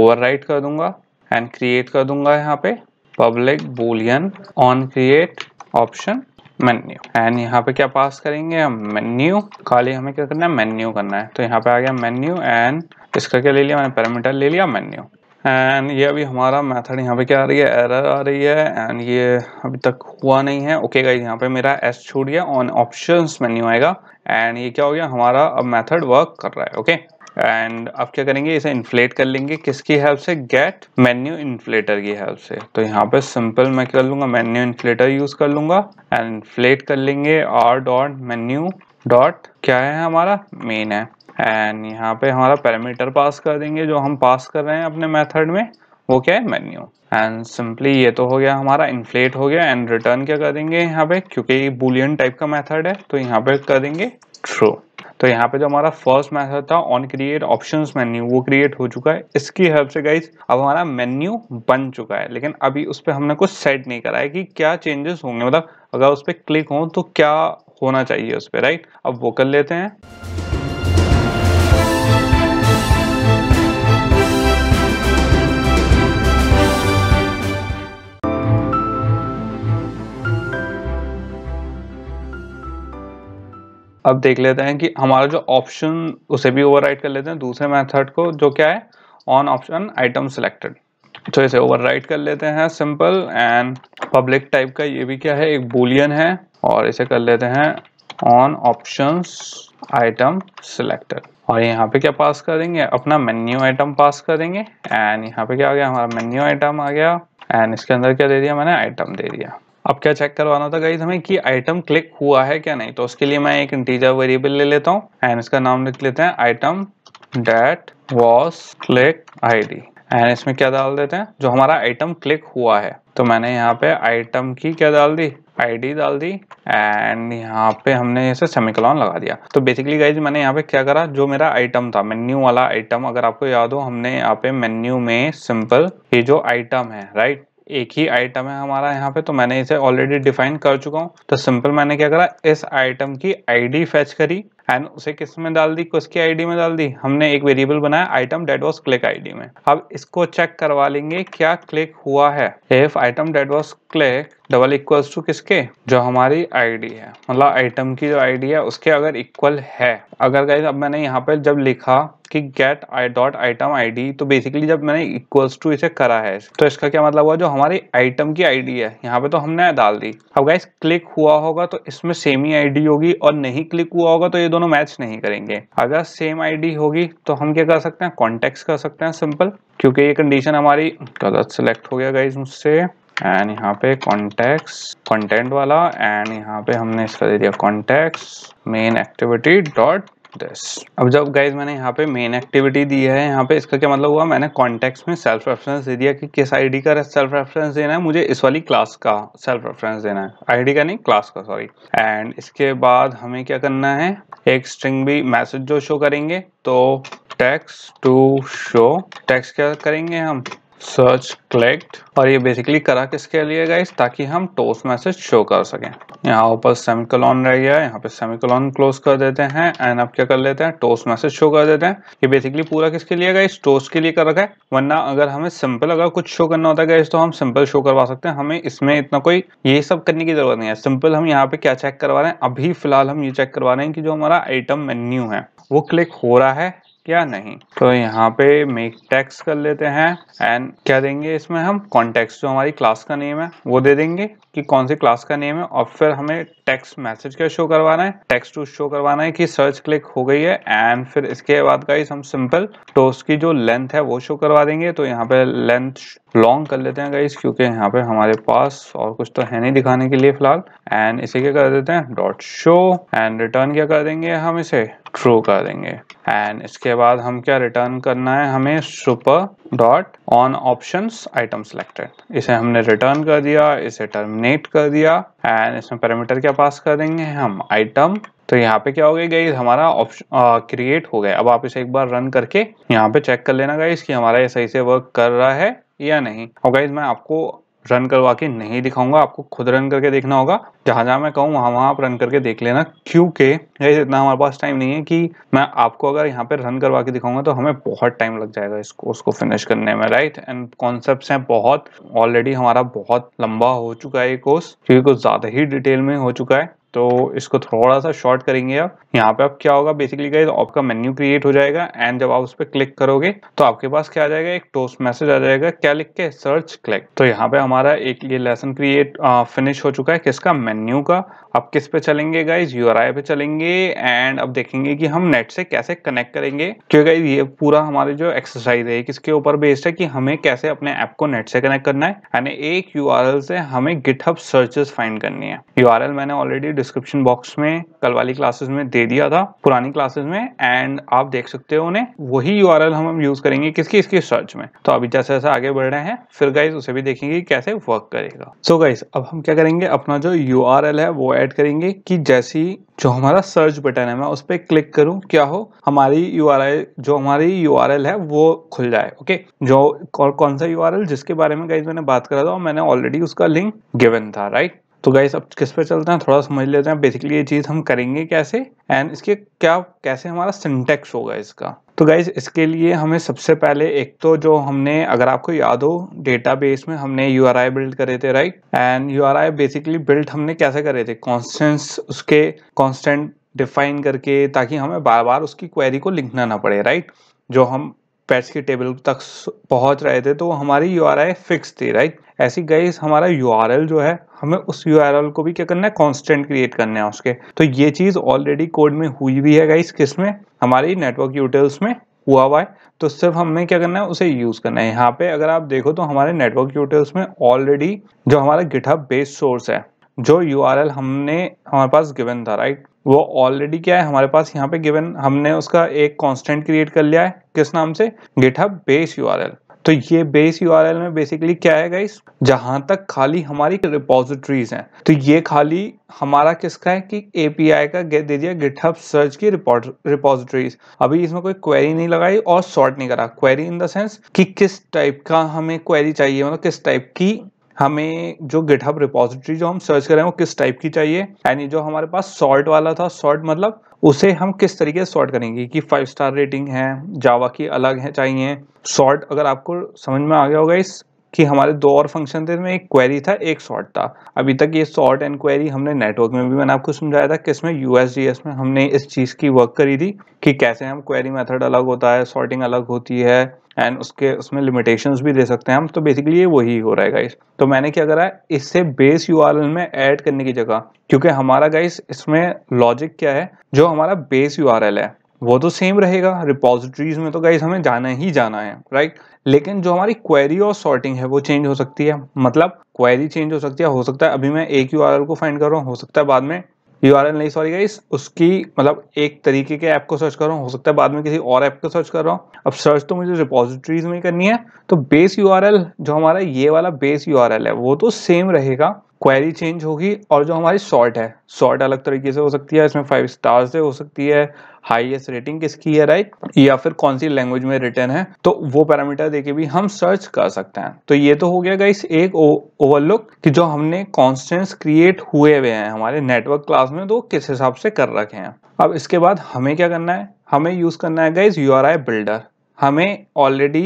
ओवर कर दूंगा एंड क्रिएट कर दूंगा यहाँ पे public boolean on create option menu and यहाँ पे क्या पास करेंगे हम मेन्यू खाली हमें क्या करना है मेन्यू करना है तो यहाँ पे आ गया मेन्यू एंड इसका क्या ले लिया मैंने पैरामीटर ले लिया मेन्यू एंड ये अभी हमारा मेथड यहाँ पे क्या आ रही है एरर आ रही है एंड ये अभी तक हुआ नहीं है ओके गाइस यहाँ पे मेरा एस छूट गया ऑन ऑप्शन मेन्यू आएगा एंड ये क्या हो गया हमारा अब मेथड वर्क कर रहा है ओके एंड अब क्या करेंगे इसे इन्फ्लेट कर लेंगे किसकी हेल्प से गेट मेन्यू इन्फ्लेटर की हेल्प से तो यहाँ पे सिंपल मैं कर लूंगा मेन्यू इन्फ्लेटर यूज कर लूंगा एंड इन्फ्लेट कर लेंगे आर डॉट मेन्यू डॉट क्या है हमारा मेन है एंड यहाँ पे हमारा पैरामीटर पास कर देंगे जो हम पास कर रहे हैं अपने मेथड में वो क्या है मेन्यू एंड सिंपली ये तो हो गया हमारा इन्फ्लेट हो गया एंड रिटर्न क्या कर देंगे यहाँ पे क्योंकि बुलियन टाइप का मेथड है तो यहाँ पे कर देंगे ट्रू तो यहाँ पे जो हमारा फर्स्ट मेथड था ऑन क्रिएट ऑप्शंस मेन्यू वो क्रिएट हो चुका है इसकी हेल्प से गाइज अब हमारा मेन्यू बन चुका है लेकिन अभी उस पर हमने कुछ सेट नहीं करा है कि क्या चेंजेस होंगे मतलब अगर उस पर क्लिक हो तो क्या होना चाहिए उस पर राइट अब वो कर लेते हैं अब देख लेते हैं कि हमारा जो ऑप्शन उसे भी ओवर कर लेते हैं दूसरे मेथड को जो क्या है ऑन ऑप्शन आइटम सिलेक्टेड तो इसे ओवरराइड कर लेते हैं सिंपल एंड पब्लिक टाइप का ये भी क्या है एक बुलियन है और इसे कर लेते हैं ऑन ऑप्शन आइटम सिलेक्टेड और यहाँ पे क्या पास करेंगे अपना मेन्यू आइटम पास करेंगे एंड यहाँ पे क्या आ गया हमारा मेन्यू आइटम आ गया एंड इसके अंदर क्या दे दिया मैंने आइटम दे दिया अब क्या चेक करवाना था गाइज हमें कि आइटम क्लिक हुआ है क्या नहीं तो उसके लिए मैं एक इंटीजर वेरिएबल ले लेता हूँ एंड इसका नाम लिख लेते हैं item that was clicked I and इसमें क्या डाल देते हैं जो हमारा आइटम क्लिक हुआ है तो मैंने यहाँ पे आइटम की क्या डाल दी आईडी डाल दी एंड यहाँ पे हमने इसे सेमिकलॉन लगा दिया तो बेसिकली गाइज मैंने यहाँ पे क्या करा जो मेरा आइटम था मेन्यू वाला आइटम अगर आपको याद हो हमने यहाँ पे मेन्यू में सिंपल ये जो आइटम है राइट एक ही आइटम है हमारा यहाँ पे तो मैंने इसे ऑलरेडी डिफाइन कर चुका हूँ तो सिंपल मैंने क्या करा इस आइटम की आईडी फेच करी एंड उसे किस में डाल दी की आईडी में डाल दी हमने एक वेरिएबल बनाया item that was clicked ID में अब इसको चेक करवा लेंगे क्या क्लिक हुआ है if item that was clicked double equals to किसके जो हमारी आईडी है मतलब आइटम की जो आईडी है उसके अगर इक्वल है अगर गई अब मैंने यहाँ पे जब लिखा कि get I dot item I तो बेसिकली जब मैंने इक्वल्स टू इसे करा है तो इसका क्या मतलब हुआ जो हमारी आइटम की आईडी है यहाँ पे तो हमने डाल दी अब गाइस क्लिक हुआ होगा तो इसमें सेम ही आईडी होगी और नहीं क्लिक हुआ होगा तो ये दोनों मैच नहीं करेंगे अगर सेम आईडी होगी तो हम क्या कर सकते हैं कॉन्टेक्ट कर सकते हैं सिंपल क्योंकि ये कंडीशन हमारी गलत सिलेक्ट हो गया गाइज मुझसे एंड यहाँ पे कॉन्टेक्ट कंटेंट वाला एंड यहाँ पे हमने इसका दे दिया context main activity dot this अब जब गाइज मैंने यहाँ पे मेन एक्टिविटी दी है यहाँ पे इसका क्या मतलब हुआ मैंने कॉन्टेक्स में सेल्फ रेफरेंस दे दिया कि किस आईडी का सेल्फ रेफरेंस देना है मुझे इस वाली क्लास का सेल्फ रेफरेंस देना है आईडी का नहीं क्लास का सॉरी एंड इसके बाद हमें क्या करना है एक स्ट्रिंग भी मैसेज जो शो करेंगे तो टेक्स्ट टू शो टेक्स्ट क्या करेंगे हम सर्च क्लेक्ट और ये बेसिकली करा किसके लिए गाइस ताकि हम टोस्ट मैसेज शो कर सकें यहाँ ऊपर सेमिकलॉन रह गया यहाँ पे सेमिकोलॉन क्लोज कर देते हैं एंड अब क्या कर लेते हैं टोस्ट मैसेज शो कर देते हैं ये बेसिकली पूरा किसके लिए गाइस टोस्ट के लिए कर रखा है वरना अगर हमें सिंपल अगर कुछ शो करना होता है गाइस तो हम सिंपल शो करवा सकते हैं हमें इसमें इतना कोई ये सब करने की जरूरत नहीं है सिंपल हम यहाँ पे क्या चेक करवा रहे हैं अभी फिलहाल हम ये चेक करवा रहे हैं कि जो हमारा आइटम मेन्यू है वो क्लिक हो रहा है या नहीं तो यहाँ पे मेक टेक्स कर लेते हैं एंड क्या देंगे इसमें हम कॉन्टेक्स जो हमारी क्लास का नेम है वो दे देंगे कि कौन सी क्लास का नेम है और फिर हमें टेक्स मैसेज क्या शो करवाना है टेक्स टू शो करवाना है कि सर्च क्लिक हो गई है एंड फिर इसके बाद गाइस हम सिंपल तो उसकी जो लेंथ है वो शो करवा देंगे तो यहाँ पे लेंथ लॉन्ग कर लेते हैं गाइस क्योंकि यहाँ पे हमारे पास और कुछ तो है नहीं दिखाने के लिए फिलहाल एंड इसे क्या कर देते हैं डॉट शो एंड रिटर्न क्या कर देंगे हम इसे ट्रू कर देंगे एंड इसके बाद हम क्या रिटर्न करना है हमें super dot on option item selected इसे हमने रिटर्न कर दिया इसे टर्मिनेट कर दिया एंड इसमें पैरामीटर क्या पास कर देंगे हम आइटम तो यहाँ पे क्या हो गया गई हमारा ऑप्शन क्रिएट हो गया अब आप इसे एक बार रन करके यहाँ पे चेक कर लेना गाइज कि हमारा ये सही से वर्क कर रहा है या नहीं और गाइज मैं आपको रन करवा के नहीं दिखाऊंगा आपको खुद रन करके देखना होगा जहां जहां मैं कहूँ वहां वहां आप रन करके देख लेना क्योंकि यही इतना हमारे पास टाइम नहीं है कि मैं आपको अगर यहाँ पे रन करवा के दिखाऊंगा तो हमें बहुत टाइम लग जाएगा इस कोर्स को फिनिश करने में राइट एंड कॉन्सेप्ट हैं बहुत ऑलरेडी हमारा बहुत लंबा हो चुका है ये कोर्स क्योंकि कुछ ज़्यादा ही डिटेल में हो चुका है तो इसको थोड़ा सा शॉर्ट करेंगे आप यहाँ पे आप क्या होगा बेसिकली गाइज आपका मेन्यू क्रिएट हो जाएगा एंड जब आप उस पर क्लिक करोगे तो आपके पास क्या आ जाएगा एक टोस्ट मैसेज आ जाएगा क्या लिख के सर्च क्लिक तो यहाँ पे हमारा एक ये लेसन क्रिएट फिनिश हो चुका है किसका मेन्यू का अब किस पे चलेंगे गाइज यू पे चलेंगे एंड अब देखेंगे कि हम नेट से कैसे कनेक्ट करेंगे क्योंकि ये पूरा हमारे जो एक्सरसाइज है किसके ऊपर बेस्ड है कि हमें कैसे अपने ऐप को नेट से कनेक्ट करना है यानी एक यू से हमें गिटअप सर्चेस फाइंड करनी है यू मैंने ऑलरेडी डिस्क्रिप्शन बॉक्स में कल वाली क्लासेस में दे दिया था पुरानी क्लासेस में एंड आप देख सकते हो उन्हें वही यू हम हम यूज करेंगे किसकी इसकी सर्च में तो अभी जैसे जैसे आगे बढ़ रहे हैं फिर गाइज उसे भी देखेंगे कैसे वर्क करेगा सो so गाइज अब हम क्या करेंगे अपना जो यू है वो एड करेंगे कि जैसी जो हमारा सर्च बटन है मैं उस पर क्लिक करूं क्या हो हमारी यू जो हमारी यू है वो खुल जाए ओके जो कौन सा यू जिसके बारे में गाइज मैंने बात करा था और मैंने ऑलरेडी उसका लिंक गिवन था राइट तो गाइस अब किस पे चलते हैं थोड़ा समझ लेते हैं बेसिकली ये चीज़ हम करेंगे कैसे एंड इसके क्या कैसे हमारा सिंटेक्स होगा इसका तो गाइस इसके लिए हमें सबसे पहले एक तो जो हमने अगर आपको याद हो डेटाबेस में हमने यूआरआई बिल्ड करे थे right and URI basically build हमने कैसे करे थे कॉन्स्टेंट्स उसके कॉन्स्टेंट डिफाइन करके ताकि हमें बार बार उसकी क्वेरी को लिखना ना पड़े राइट जो हम पैट्स के टेबल तक पहुंच रहे थे तो हमारी यू आर आई फिक्स थी राइट ऐसी गई हमारा यू आर एल जो है हमें उस यू आर एल को भी क्या करना है कॉन्स्टेंट क्रिएट करना है उसके तो ये चीज़ ऑलरेडी कोड में हुई भी है गाइस किस में हमारी नेटवर्क यूटिल्स में हुआ हुआ है तो सिर्फ हमें क्या करना है उसे यूज़ करना है यहाँ पे अगर आप देखो तो हमारे नेटवर्क यूटिल्स में ऑलरेडी जो हमारा गिठा बेस्ड सोर्स है जो यू हमने हमारे पास गिवन था राइट वो ऑलरेडी क्या है हमारे पास यहाँ पे गिवन हमने उसका एक कांस्टेंट क्रिएट कर लिया है किस नाम से गिटहब बेस यूआरएल तो ये बेस यूआरएल में बेसिकली क्या है गाइस जहां तक खाली हमारी रिपोजिटरीज हैं तो ये खाली हमारा किसका है कि एपीआई का दे दिया गिटहब सर्च की रिपोजिटरीज अभी इसमें कोई क्वेरी नहीं लगाई और सॉर्ट नहीं करा क्वेरी इन द सेंस कि किस टाइप का हमें क्वेरी चाहिए मतलब किस टाइप की हमें जो गिटहब रिपोजिटरी जो हम सर्च कर रहे हैं वो किस टाइप की चाहिए यानी जो हमारे पास सॉर्ट वाला था सॉर्ट मतलब उसे हम किस तरीके से सॉर्ट करेंगे कि फाइव स्टार रेटिंग है जावा की अलग है चाहिए सॉर्ट अगर आपको समझ में आ गया होगा इस कि हमारे दो और फंक्शन थे इसमें एक क्वेरी था एक सॉर्ट था अभी तक ये सॉर्ट एंड क्वेरी हमने नेटवर्क में भी मैंने आपको समझाया था किसमें यूएसडीएस में हमने इस चीज़ की वर्क करी थी कि कैसे हम क्वेरी मेथड अलग होता है सॉर्टिंग अलग होती है एंड उसके उसमें लिमिटेशंस भी दे सकते हैं हम तो बेसिकली ये वही हो रहा है गाइस तो मैंने क्या करा है इससे बेस यू में ऐड करने की जगह क्योंकि हमारा गाइस इसमें लॉजिक क्या है जो हमारा बेस यू है वो तो सेम रहेगा रिपोजिटरीज में तो गाइस हमें जाना ही जाना है राइट लेकिन जो हमारी क्वेरी और सॉर्टिंग है वो चेंज हो सकती है मतलब क्वेरी चेंज हो सकती है हो सकता है अभी मैं एक यू को फाइंड कर रहा हूँ हो सकता है बाद में यू आर एल नहीं सॉरी गाइस उसकी मतलब एक तरीके के ऐप को सर्च कर रहा हूँ हो सकता है बाद में किसी और ऐप को सर्च कर रहा हूँ अब सर्च तो मुझे रिपोजिटरीज में करनी है तो बेस यू आर एल जो हमारा ये वाला बेस यू आर एल है वो तो सेम रहेगा क्वेरी चेंज होगी और जो हमारी शॉर्ट है शॉर्ट अलग तरीके से हो सकती है इसमें फाइव स्टार से हो सकती है हाईएस्ट रेटिंग किसकी है राइट या फिर कौन सी लैंग्वेज में रिटर्न है तो वो पैरामीटर देके भी हम सर्च कर सकते हैं तो ये तो हो गया गाइस एक ओवरलुक कि जो हमने कॉन्स्टेंट क्रिएट हुए हुए हैं हमारे नेटवर्क क्लास में तो किस हिसाब से कर रखे हैं अब इसके बाद हमें क्या करना है हमें यूज करना है गाइज यू बिल्डर हमें ऑलरेडी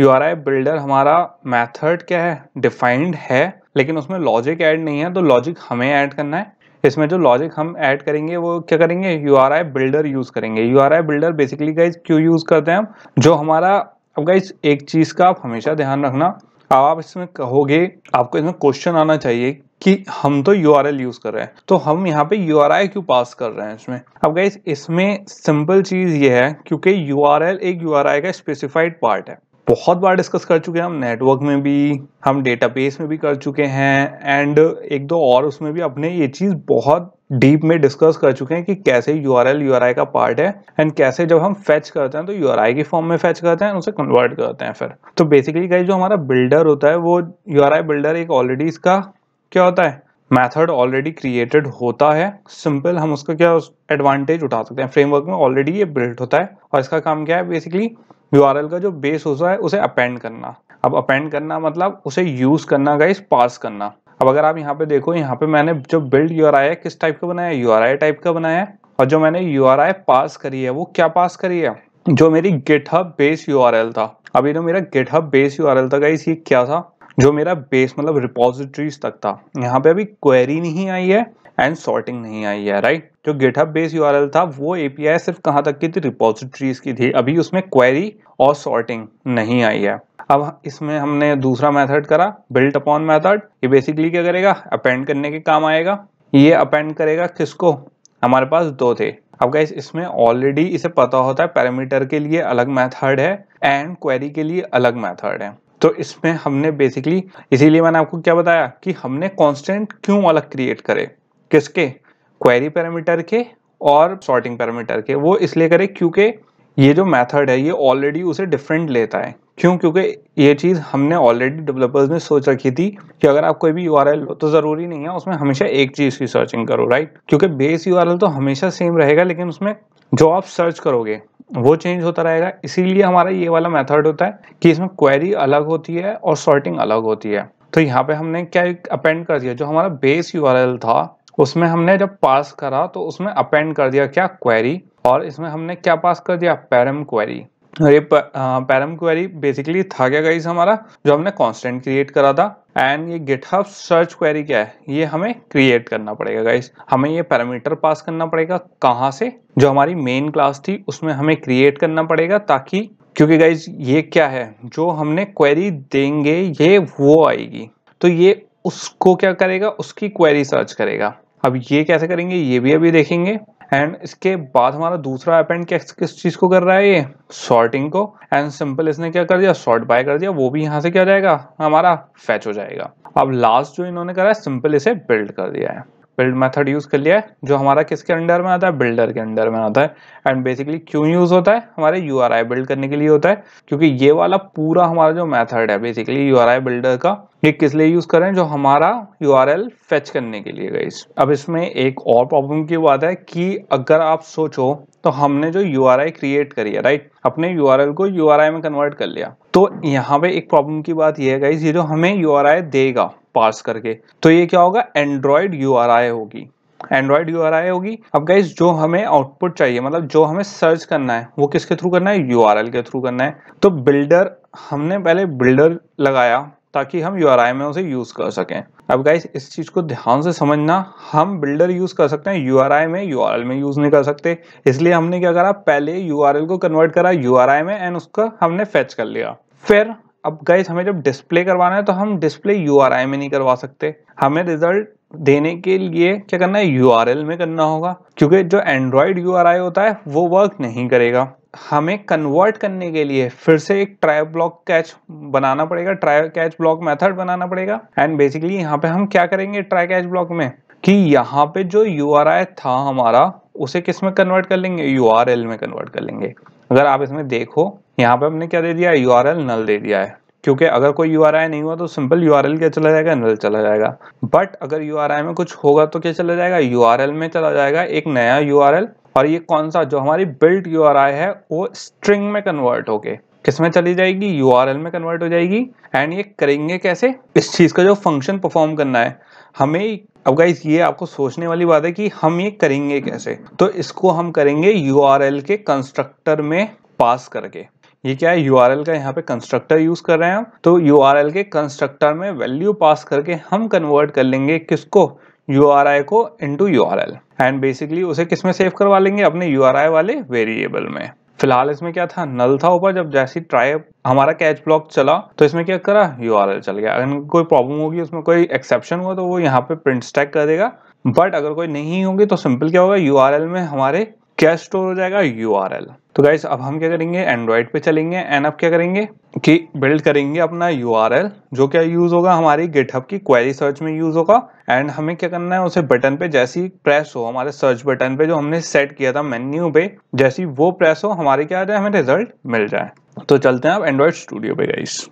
यू बिल्डर हमारा मैथड क्या है डिफाइंड है लेकिन उसमें लॉजिक ऐड नहीं है तो लॉजिक हमें ऐड करना है इसमें जो लॉजिक हम ऐड करेंगे वो क्या करेंगे U R I builder use करेंगे U R I builder basically guys क्यों यूज करते हैं हम जो हमारा अब गाइज एक चीज का आप हमेशा ध्यान रखना अब आप इसमें कहोगे आपको इसमें क्वेश्चन आना चाहिए कि हम तो यू आर एल यूज कर रहे हैं तो हम यहाँ पे यू आर आई क्यों पास कर रहे हैं इसमें अब गाइज इसमें सिंपल चीज ये है क्योंकि यू आर एल एक यू आर आई का स्पेसिफाइड पार्ट है बहुत बार डिस्कस कर चुके हैं हम नेटवर्क में भी हम डेटाबेस में भी कर चुके हैं एंड एक दो और उसमें भी अपने ये चीज़ बहुत डीप में डिस्कस कर चुके हैं कि कैसे U R L U R I का पार्ट है एंड कैसे जब हम फैच करते हैं तो यू आर आई की फॉर्म में फैच करते हैं उसे कन्वर्ट करते हैं फिर तो बेसिकली कहीं जो हमारा बिल्डर होता है वो यू आर आई बिल्डर एक ऑलरेडी इसका क्या होता है मैथड ऑलरेडी क्रिएटेड होता है सिंपल हम उसका क्या एडवांटेज उठा सकते हैं फ्रेमवर्क में ऑलरेडी ये बिल्ड होता है और इसका काम क्या है बेसिकली यू का जो बेस होता है उसे अपेंड करना अब अपेंड करना मतलब उसे यूज करना गाइस पास करना अब अगर आप यहाँ पे देखो यहाँ पे मैंने जो बिल्ड यू है किस टाइप का बनाया यू टाइप का बनाया है और जो मैंने यू पास करी है वो क्या पास करी है जो मेरी गिटहब बेस यू था अभी ये जो मेरा गिटहब बेस यू था गाइस ये क्या था जो मेरा बेस मतलब रिपोजिटरीज तक था यहाँ पे अभी क्वेरी नहीं आई है एंड सॉर्टिंग नहीं आई है राइट जो गिटहब बेस यू था वो एपीआई सिर्फ कहां तक की थी रिपोजिट्रीज की थी अभी उसमें क्वेरी और सॉर्टिंग नहीं आई है अब इसमें हमने दूसरा मेथड करा बिल्ट अपॉन मेथड ये बेसिकली क्या करेगा अपेंड करने के काम आएगा ये अपेंड करेगा किसको हमारे पास दो थे अब गाइस इसमें ऑलरेडी इसे पता होता है पैरामीटर के लिए अलग मेथड है एंड क्वेरी के लिए अलग मेथड है तो इसमें हमने बेसिकली इसीलिए मैंने आपको क्या बताया कि हमने कांस्टेंट क्यों अलग क्रिएट करे किसके क्वेरी पैरामीटर के और सॉर्टिंग पैरामीटर के वो इसलिए करें क्योंकि ये जो मेथड है ये ऑलरेडी उसे डिफरेंट लेता है क्यों क्योंकि ये चीज़ हमने ऑलरेडी डेवलपर्स ने सोच रखी थी कि अगर आप कोई भी यू लो तो ज़रूरी नहीं है उसमें हमेशा एक चीज़ की सर्चिंग करो राइट क्योंकि बेस यू तो हमेशा सेम रहेगा लेकिन उसमें जो आप सर्च करोगे वो चेंज होता रहेगा इसीलिए हमारा ये वाला मेथड होता है कि इसमें क्वेरी अलग होती है और सॉर्टिंग अलग होती है तो यहाँ पे हमने क्या अपेंड कर दिया जो हमारा बेस यू था उसमें हमने जब पास करा तो उसमें अपेंड कर दिया क्या क्वेरी और इसमें हमने क्या पास कर दिया पैरम क्वेरी ये पैरम क्वेरी बेसिकली था क्या गाइस हमारा जो हमने कांस्टेंट क्रिएट करा था एंड ये गिटहब सर्च क्वेरी क्या है ये हमें क्रिएट करना पड़ेगा गाइस हमें ये पैरामीटर पास करना पड़ेगा कहाँ से जो हमारी मेन क्लास थी उसमें हमें क्रिएट करना पड़ेगा ताकि क्योंकि गाइज ये क्या है जो हमने क्वेरी देंगे ये वो आएगी तो ये उसको क्या करेगा उसकी क्वेरी सर्च करेगा अब ये कैसे करेंगे ये भी अभी देखेंगे एंड इसके बाद हमारा दूसरा अपेंड क्या किस चीज़ को कर रहा है ये सॉर्टिंग को एंड सिंपल इसने क्या कर दिया सॉर्ट बाय कर दिया वो भी यहाँ से क्या जाएगा हमारा फैच हो जाएगा अब लास्ट जो इन्होंने करा है सिंपल इसे बिल्ड कर दिया है बिल्ड मेथड यूज़ कर लिया है जो हमारा किसके अंडर में आता है बिल्डर के अंडर में आता है एंड बेसिकली क्यों यूज़ होता है हमारे यू बिल्ड करने के लिए होता है क्योंकि ये वाला पूरा हमारा जो मेथड है बेसिकली यू बिल्डर का ये किस लिए यूज़ करें जो हमारा यू फेच करने के लिए गई अब इसमें एक और प्रॉब्लम की बात है कि अगर आप सोचो तो हमने जो यू क्रिएट करी है राइट अपने यू को यू में कन्वर्ट कर लिया तो यहाँ पे एक प्रॉब्लम की बात यह है गाइज ये जो हमें यू देगा पास करके तो ये क्या होगा एंड्रॉयड यू होगी एंड्रॉयड यू होगी अब गाइज जो हमें आउटपुट चाहिए मतलब जो हमें सर्च करना है वो किसके थ्रू करना है यू के थ्रू करना है तो बिल्डर हमने पहले बिल्डर लगाया ताकि हम यू में उसे यूज़ कर सकें अब गाइज इस चीज़ को ध्यान से समझना हम बिल्डर यूज़ कर सकते हैं यू में यू में यूज़ नहीं कर सकते इसलिए हमने क्या करा पहले यू को कन्वर्ट करा यू में एंड उसका हमने फैच कर लिया फिर अब गाइस हमें जब डिस्प्ले करवाना है तो हम डिस्प्ले यू में नहीं करवा सकते हमें रिजल्ट देने के लिए क्या करना है यू में करना होगा क्योंकि जो एंड्रॉयड यू होता है वो वर्क नहीं करेगा हमें कन्वर्ट करने के लिए फिर से एक ट्राय ब्लॉक कैच बनाना पड़ेगा ट्राई कैच ब्लॉक मेथड बनाना पड़ेगा एंड बेसिकली यहाँ पे हम क्या करेंगे ट्राई कैच ब्लॉक में कि यहाँ पे जो यू था हमारा उसे किस में कन्वर्ट कर लेंगे यू में कन्वर्ट कर लेंगे अगर आप इसमें देखो यहाँ पे हमने क्या दे दिया है यू नल दे दिया है क्योंकि अगर कोई यू नहीं हुआ तो सिंपल यू क्या चला जाएगा नल चला जाएगा बट अगर यू में कुछ होगा तो क्या चला जाएगा यू में चला जाएगा एक नया यू और ये कौन सा जो हमारी बिल्ट यू है वो स्ट्रिंग में कन्वर्ट होके किस में चली जाएगी यू में कन्वर्ट हो जाएगी एंड ये करेंगे कैसे इस चीज़ का जो फंक्शन परफॉर्म करना है हमें अब गाइस ये आपको सोचने वाली बात है कि हम ये करेंगे कैसे तो इसको हम करेंगे यू के कंस्ट्रक्टर में पास करके ये क्या है यू का यहाँ पे कंस्ट्रक्टर यूज कर रहे हैं हम तो यू के कंस्ट्रक्टर में वैल्यू पास करके हम कन्वर्ट कर लेंगे किसको यू को इंटू यू एंड बेसिकली उसे किस में सेव करवा लेंगे अपने यू वाले वेरिएबल में फिलहाल इसमें क्या था नल था ऊपर जब जैसी ट्राई हमारा कैच ब्लॉक चला तो इसमें क्या करा यू चल गया अगर कोई प्रॉब्लम होगी उसमें कोई एक्सेप्शन हुआ तो वो यहाँ पे प्रिंट स्टैक कर देगा बट अगर कोई नहीं होगी तो सिंपल क्या होगा यू में हमारे कैश स्टोर हो जाएगा यू तो गाइज अब हम क्या करेंगे एंड्रॉयड पे चलेंगे एंड अब क्या करेंगे कि बिल्ड करेंगे अपना यू जो क्या यूज होगा हमारी गिटहब की क्वेरी सर्च में यूज होगा एंड हमें क्या करना है उसे बटन पे जैसी प्रेस हो हमारे सर्च बटन पे जो हमने सेट किया था मेन्यू पे जैसी वो प्रेस हो हमारे क्या आ जाए हमें रिजल्ट मिल जाए तो चलते हैं आप एंड्रॉयड स्टूडियो पे गाइस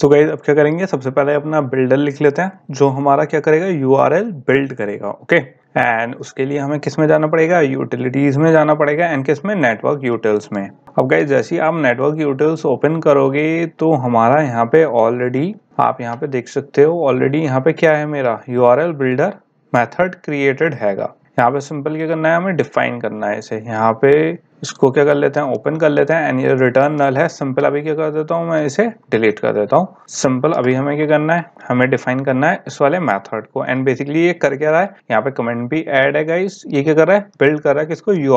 सो गाइज अब क्या करेंगे सबसे पहले अपना बिल्डर लिख लेते हैं जो हमारा क्या करेगा यू बिल्ड करेगा ओके एंड उसके लिए हमें किस में जाना पड़ेगा यूटिलिटीज में जाना पड़ेगा एंड किस में नेटवर्क यूटिल्स में अब गाइज जैसे ही आप नेटवर्क यूटिल्स ओपन करोगे तो हमारा यहाँ पे ऑलरेडी आप यहाँ पे देख सकते हो ऑलरेडी यहाँ पे क्या है मेरा यू बिल्डर मैथड क्रिएटेड हैगा यहाँ पे सिंपल क्या करना है हमें डिफाइन करना है इसे यहाँ पे इसको क्या कर लेते हैं ओपन कर लेते हैं एंड ये रिटर्न नल है सिंपल अभी क्या कर देता हूँ मैं इसे डिलीट कर देता हूँ सिंपल अभी हमें क्या करना है हमें डिफाइन करना है इस वाले मेथड को एंड बेसिकली ये कर क्या रहा है यहाँ पे कमेंट भी ऐड है गाइस ये क्या कर रहा है बिल्ड कर रहा है किसको यू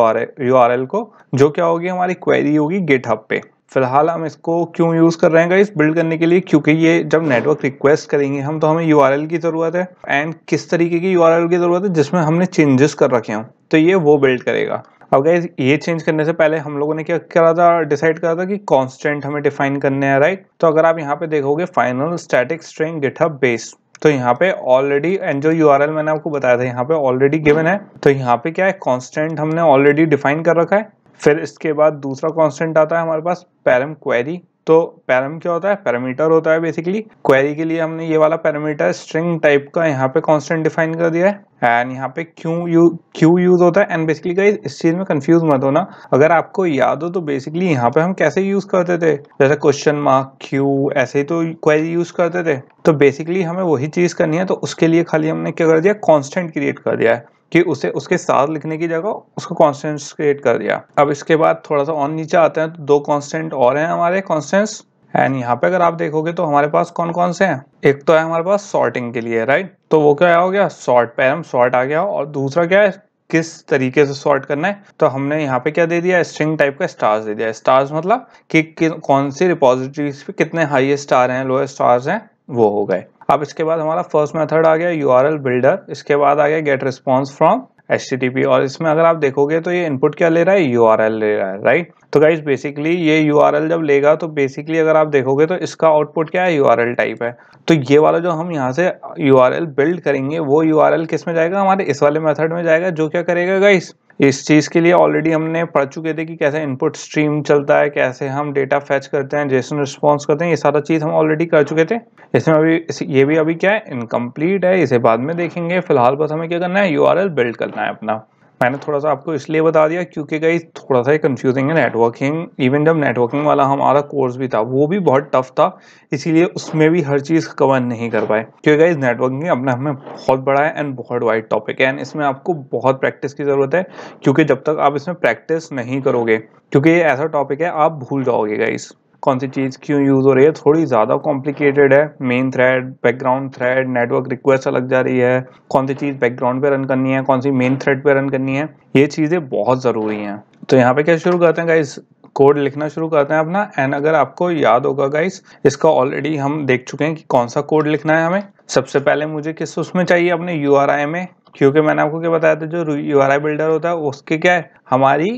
आर को जो क्या होगी हमारी क्वेरी होगी गेट पे फिलहाल हम इसको क्यों यूज़ कर रहे हैं गाइस बिल्ड करने के लिए क्योंकि ये जब नेटवर्क रिक्वेस्ट करेंगे हम तो हमें यू की ज़रूरत है एंड किस तरीके की यू की ज़रूरत है जिसमें हमने चेंजेस कर रखे हों तो ये वो बिल्ड करेगा अब गाइज ये चेंज करने से पहले हम लोगों ने क्या करा था डिसाइड करा था कि कॉन्स्टेंट हमें डिफाइन करने हैं राइट तो अगर आप यहाँ पे देखोगे final static string GitHub base तो यहाँ पे ऑलरेडी एंड जो यू मैंने आपको बताया था यहाँ पे ऑलरेडी गिवन है तो यहाँ पे क्या है कॉन्स्टेंट हमने ऑलरेडी डिफाइन कर रखा है फिर इसके बाद दूसरा कॉन्स्टेंट आता है हमारे पास पैरम क्वेरी तो पैरम क्या होता है पैरामीटर होता है बेसिकली क्वेरी के लिए हमने ये वाला पैरामीटर स्ट्रिंग टाइप का यहाँ पे कांस्टेंट डिफाइन कर दिया है एंड यहाँ पे क्यू यू क्यू यूज होता है एंड बेसिकली गाइस इस चीज में कंफ्यूज मत होना अगर आपको याद हो तो बेसिकली यहाँ पे हम कैसे यूज करते थे जैसे क्वेश्चन मार्क क्यू ऐसे ही तो क्वेरी यूज करते थे तो बेसिकली हमें वही चीज करनी है तो उसके लिए खाली हमने क्या कर दिया कॉन्स्टेंट क्रिएट कर दिया है कि उसे उसके साथ लिखने की जगह उसको कॉन्स्टेंट क्रिएट कर दिया अब इसके बाद थोड़ा सा ऑन नीचे आते हैं तो दो कॉन्स्टेंट और हैं हमारे कॉन्स्टेंट्स एंड यहाँ पे अगर आप देखोगे तो हमारे पास कौन कौन से हैं एक तो है हमारे पास सॉर्टिंग के लिए राइट तो वो क्या हो गया सॉर्ट पैरम सॉर्ट आ गया और दूसरा क्या है किस तरीके से सॉर्ट करना है तो हमने यहाँ पे क्या दे दिया स्ट्रिंग टाइप का स्टार्स दे दिया स्टार्स मतलब कि, कि कौन सी रिपोजिटरीज पे कितने हाईएस्ट स्टार हैं लोएस्ट स्टार्स हैं वो हो गए अब इसके बाद हमारा फर्स्ट मेथड आ गया यू बिल्डर इसके बाद आ गया गेट रिस्पॉन्स फ्रॉम एच और इसमें अगर आप देखोगे तो ये इनपुट क्या ले रहा है यू ले रहा है राइट तो गाइज बेसिकली ये यू जब लेगा तो बेसिकली अगर आप देखोगे तो इसका आउटपुट क्या है यू टाइप है तो ये वाला जो हम यहाँ से यू बिल्ड करेंगे वो यू किस में जाएगा हमारे इस वाले मेथड में जाएगा जो क्या करेगा गाइस इस चीज़ के लिए ऑलरेडी हमने पढ़ चुके थे कि कैसे इनपुट स्ट्रीम चलता है कैसे हम डेटा फैच करते हैं जैसे रिस्पॉन्स करते हैं ये सारा चीज़ हम ऑलरेडी कर चुके थे इसमें अभी ये भी अभी क्या है इनकम्प्लीट है इसे बाद में देखेंगे फिलहाल बस हमें क्या करना है यू बिल्ड करना है अपना मैंने थोड़ा सा आपको इसलिए बता दिया क्योंकि गई थोड़ा सा ही कन्फ्यूजिंग है नेटवर्किंग इवन जब नेटवर्किंग वाला हमारा कोर्स भी था वो भी बहुत टफ था इसीलिए उसमें भी हर चीज़ कवर नहीं कर पाए क्योंकि गई नेटवर्किंग अपना हमें बहुत बड़ा है एंड बहुत वाइड टॉपिक है एंड इसमें आपको बहुत प्रैक्टिस की ज़रूरत है क्योंकि जब तक आप इसमें प्रैक्टिस नहीं करोगे क्योंकि ये ऐसा टॉपिक है आप भूल जाओगे गाइज़ कौन सी चीज़ क्यों यूज़ हो रही है थोड़ी ज़्यादा कॉम्प्लिकेटेड है main thread background thread network request अलग जा रही है कौन सी चीज़ बैकग्राउंड पे रन करनी है कौन सी मेन थ्रेड पे रन करनी है ये चीज़ें बहुत ज़रूरी हैं तो यहाँ पे क्या शुरू करते हैं गाइस कोड लिखना शुरू करते हैं अपना एंड अगर आपको याद होगा गाइस इसका ऑलरेडी हम देख चुके हैं कि कौन सा कोड लिखना है हमें सबसे पहले मुझे किस उसमें चाहिए अपने यू में क्योंकि मैंने आपको क्या बताया था जो यू बिल्डर होता है उसके क्या है हमारी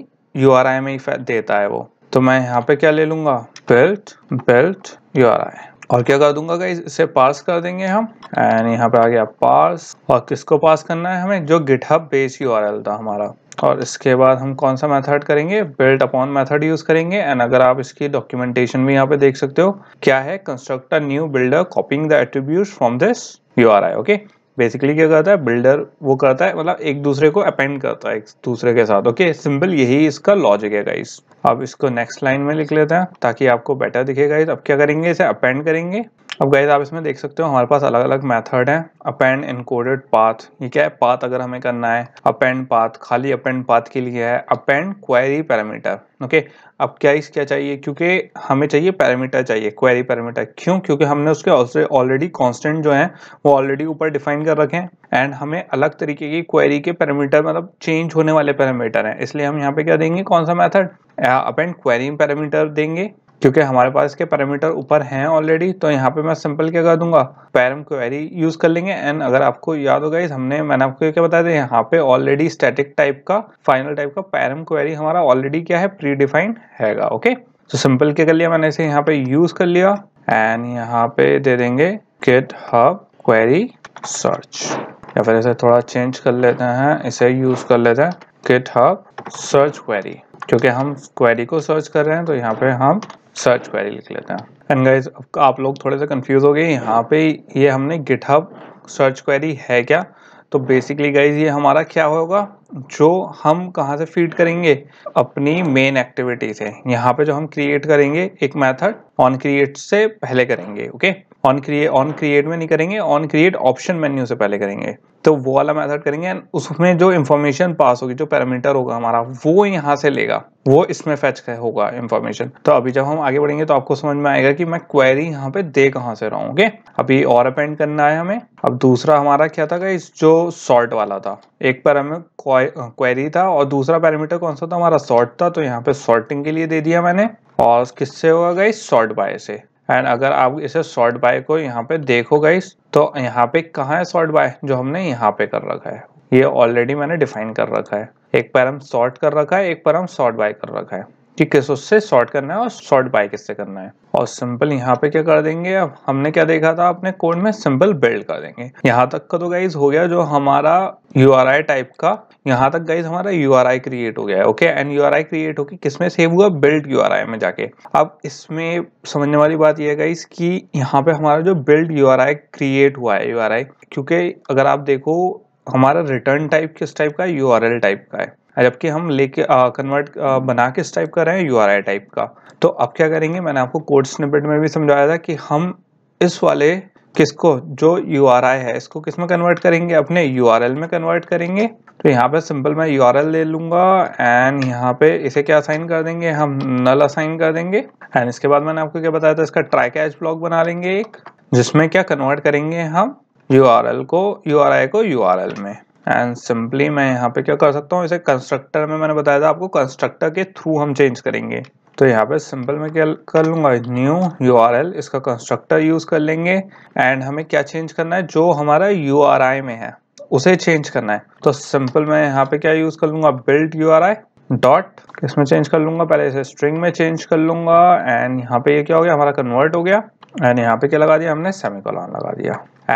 यू में ही देता है वो तो मैं यहाँ पे क्या ले लूँगा बेल्ट बेल्ट योर आई और क्या कर दूंगा गाइज इसे पार्स कर देंगे हम एंड यहाँ पे आ गया पार्स और किसको पास करना है हमें जो गिटहब बेस यू था हमारा और इसके बाद हम कौन सा मेथड करेंगे बिल्ट अपॉन मेथड यूज करेंगे एंड अगर आप इसकी डॉक्यूमेंटेशन भी यहाँ पे देख सकते हो क्या है constructor new builder copying the attribute from this U okay basically क्या करता है बिल्डर वो करता है मतलब एक दूसरे को अपेंड करता है एक दूसरे के साथ ओके सिंपल यही इसका लॉजिक है गाइस अब इसको नेक्स्ट लाइन में लिख लेते हैं ताकि आपको बेटर दिखेगा अब क्या करेंगे इसे अपेंड करेंगे अब गए आप इसमें देख सकते हो हमारे पास अलग अलग मेथड हैं अपेंड इनकोडेड पाथ ये क्या है पाथ अगर हमें करना है अपेंड पाथ खाली अपेंड पाथ के लिए है अपेंड क्वेरी पैरामीटर ओके अब क्या इस क्या चाहिए क्योंकि हमें चाहिए पैरामीटर चाहिए क्वेरी पैरामीटर क्यों क्योंकि हमने उसके ऑलरेडी कॉन्स्टेंट जो है वो ऑलरेडी ऊपर डिफाइन कर रखे हैं एंड हमें अलग तरीके की क्वेरी के पैरामीटर मतलब चेंज होने वाले पैरामीटर हैं इसलिए हम यहाँ पे क्या देंगे कौन सा मैथड अपेंड क्वेरी पैरामीटर देंगे क्योंकि हमारे पास इसके पैरामीटर ऊपर हैं ऑलरेडी तो यहाँ पे मैं सिंपल क्या कर दूंगा पैरम क्वेरी यूज कर लेंगे एंड अगर आपको याद होगा इस हमने मैंने आपको क्या बताया था यहाँ पे ऑलरेडी स्टैटिक टाइप का फाइनल टाइप का पैरम क्वेरी हमारा ऑलरेडी क्या है प्री डिफाइंड हैगा ओके तो सिंपल क्या कर लिया मैंने इसे यहाँ पे यूज कर लिया एंड यहाँ पे दे देंगे गेट हब क्वेरी सर्च या फिर इसे थोड़ा चेंज कर लेते हैं इसे यूज कर लेते हैं गेट हब सर्च क्वेरी क्योंकि हम क्वेरी को सर्च कर रहे हैं तो यहाँ पे हम सर्च क्वेरी लिख लेते हैं एंड गाइज आप लोग थोड़े से कंफ्यूज हो गए यहाँ पे ये हमने गिटहब सर्च क्वेरी है क्या तो बेसिकली गाइज ये हमारा क्या होगा जो हम कहाँ से फीड करेंगे अपनी मेन एक्टिविटी से यहाँ पे जो हम क्रिएट करेंगे एक मेथड ऑन क्रिएट से पहले करेंगे okay okay? On create on create में नहीं करेंगे ऑन क्रिएट ऑप्शन मेन्यू से पहले करेंगे तो वो वाला मेथड करेंगे उसमें जो इन्फॉर्मेशन पास होगी जो पैरामीटर होगा हमारा वो यहाँ से लेगा वो इसमें फेच होगा इन्फॉर्मेशन तो अभी जब हम आगे बढ़ेंगे तो आपको समझ में आएगा कि मैं क्वेरी यहाँ पे दे कहाँ से रहा हूँ ओके अभी और अपेंड करना है हमें अब दूसरा हमारा क्या था इस जो सॉर्ट वाला था एक पैरामीटर क्वेरी था और दूसरा पैरामीटर कौन सा था हमारा सॉर्ट था तो यहाँ पे सॉर्टिंग के लिए दे दिया मैंने और किससे होगा गाइस सॉर्ट बाय से एंड अगर आप इसे सॉर्ट बाय को यहाँ पे देखो गाइस तो यहाँ पे कहाँ है सॉर्ट बाय जो हमने यहाँ पे कर रखा है ये ऑलरेडी मैंने डिफाइन कर रखा है एक पर हम सॉर्ट कर रखा है एक पर हम सॉर्ट बाय कर रखा है कि किस उससे सॉर्ट करना है और सॉर्ट बाय किससे करना है और सिंपल यहाँ पे क्या कर देंगे अब हमने क्या देखा था अपने कोड में सिंपल बिल्ड कर देंगे यहाँ तक का तो गाइज हो गया जो हमारा यू टाइप का यहाँ तक गाइज हमारा यू आर आई क्रिएट हो गया है ओके एंड यू क्रिएट होके किसमें सेव हुआ बिल्ड यू में जाके अब इसमें समझने वाली बात यह है गाइज कि यहाँ पे हमारा जो बिल्ड यू क्रिएट हुआ है यू क्योंकि अगर आप देखो हमारा रिटर्न टाइप किस टाइप का है यू टाइप का है जबकि हम लेके कन्वर्ट बना के टाइप का रहे हैं यू आर आई टाइप का तो अब क्या करेंगे मैंने आपको कोड स्निपेट में भी समझाया था कि हम इस वाले किसको जो यू आर आई है इसको किस में कन्वर्ट करेंगे अपने यू आर एल में कन्वर्ट करेंगे तो यहाँ पे सिंपल मैं यू ले लूंगा एंड यहाँ पे इसे क्या असाइन कर देंगे हम नल असाइन कर देंगे एंड इसके बाद मैंने आपको क्या बताया था इसका ट्राई कैच ब्लॉक बना लेंगे एक जिसमें क्या कन्वर्ट करेंगे हम यू को यू को यू में एंड सिंपली मैं यहाँ पे क्या कर सकता हूँ इसे कंस्ट्रक्टर में मैंने बताया था आपको कंस्ट्रक्टर के थ्रू हम चेंज करेंगे तो यहाँ पे सिंपल मैं क्या कर लूंगा न्यू यू इसका कंस्ट्रक्टर यूज़ कर लेंगे एंड हमें क्या चेंज करना है जो हमारा यू में है उसे चेंज करना है तो सिंपल मैं यहाँ पे क्या यूज़ कर लूंगा build U R I dot इसमें चेंज कर लूंगा पहले इसे स्ट्रिंग में चेंज कर लूंगा एंड यहाँ पे ये क्या हो गया हमारा कन्वर्ट हो गया एंड यहाँ पे क्या लगा दिया हमने सेमी लगा दिया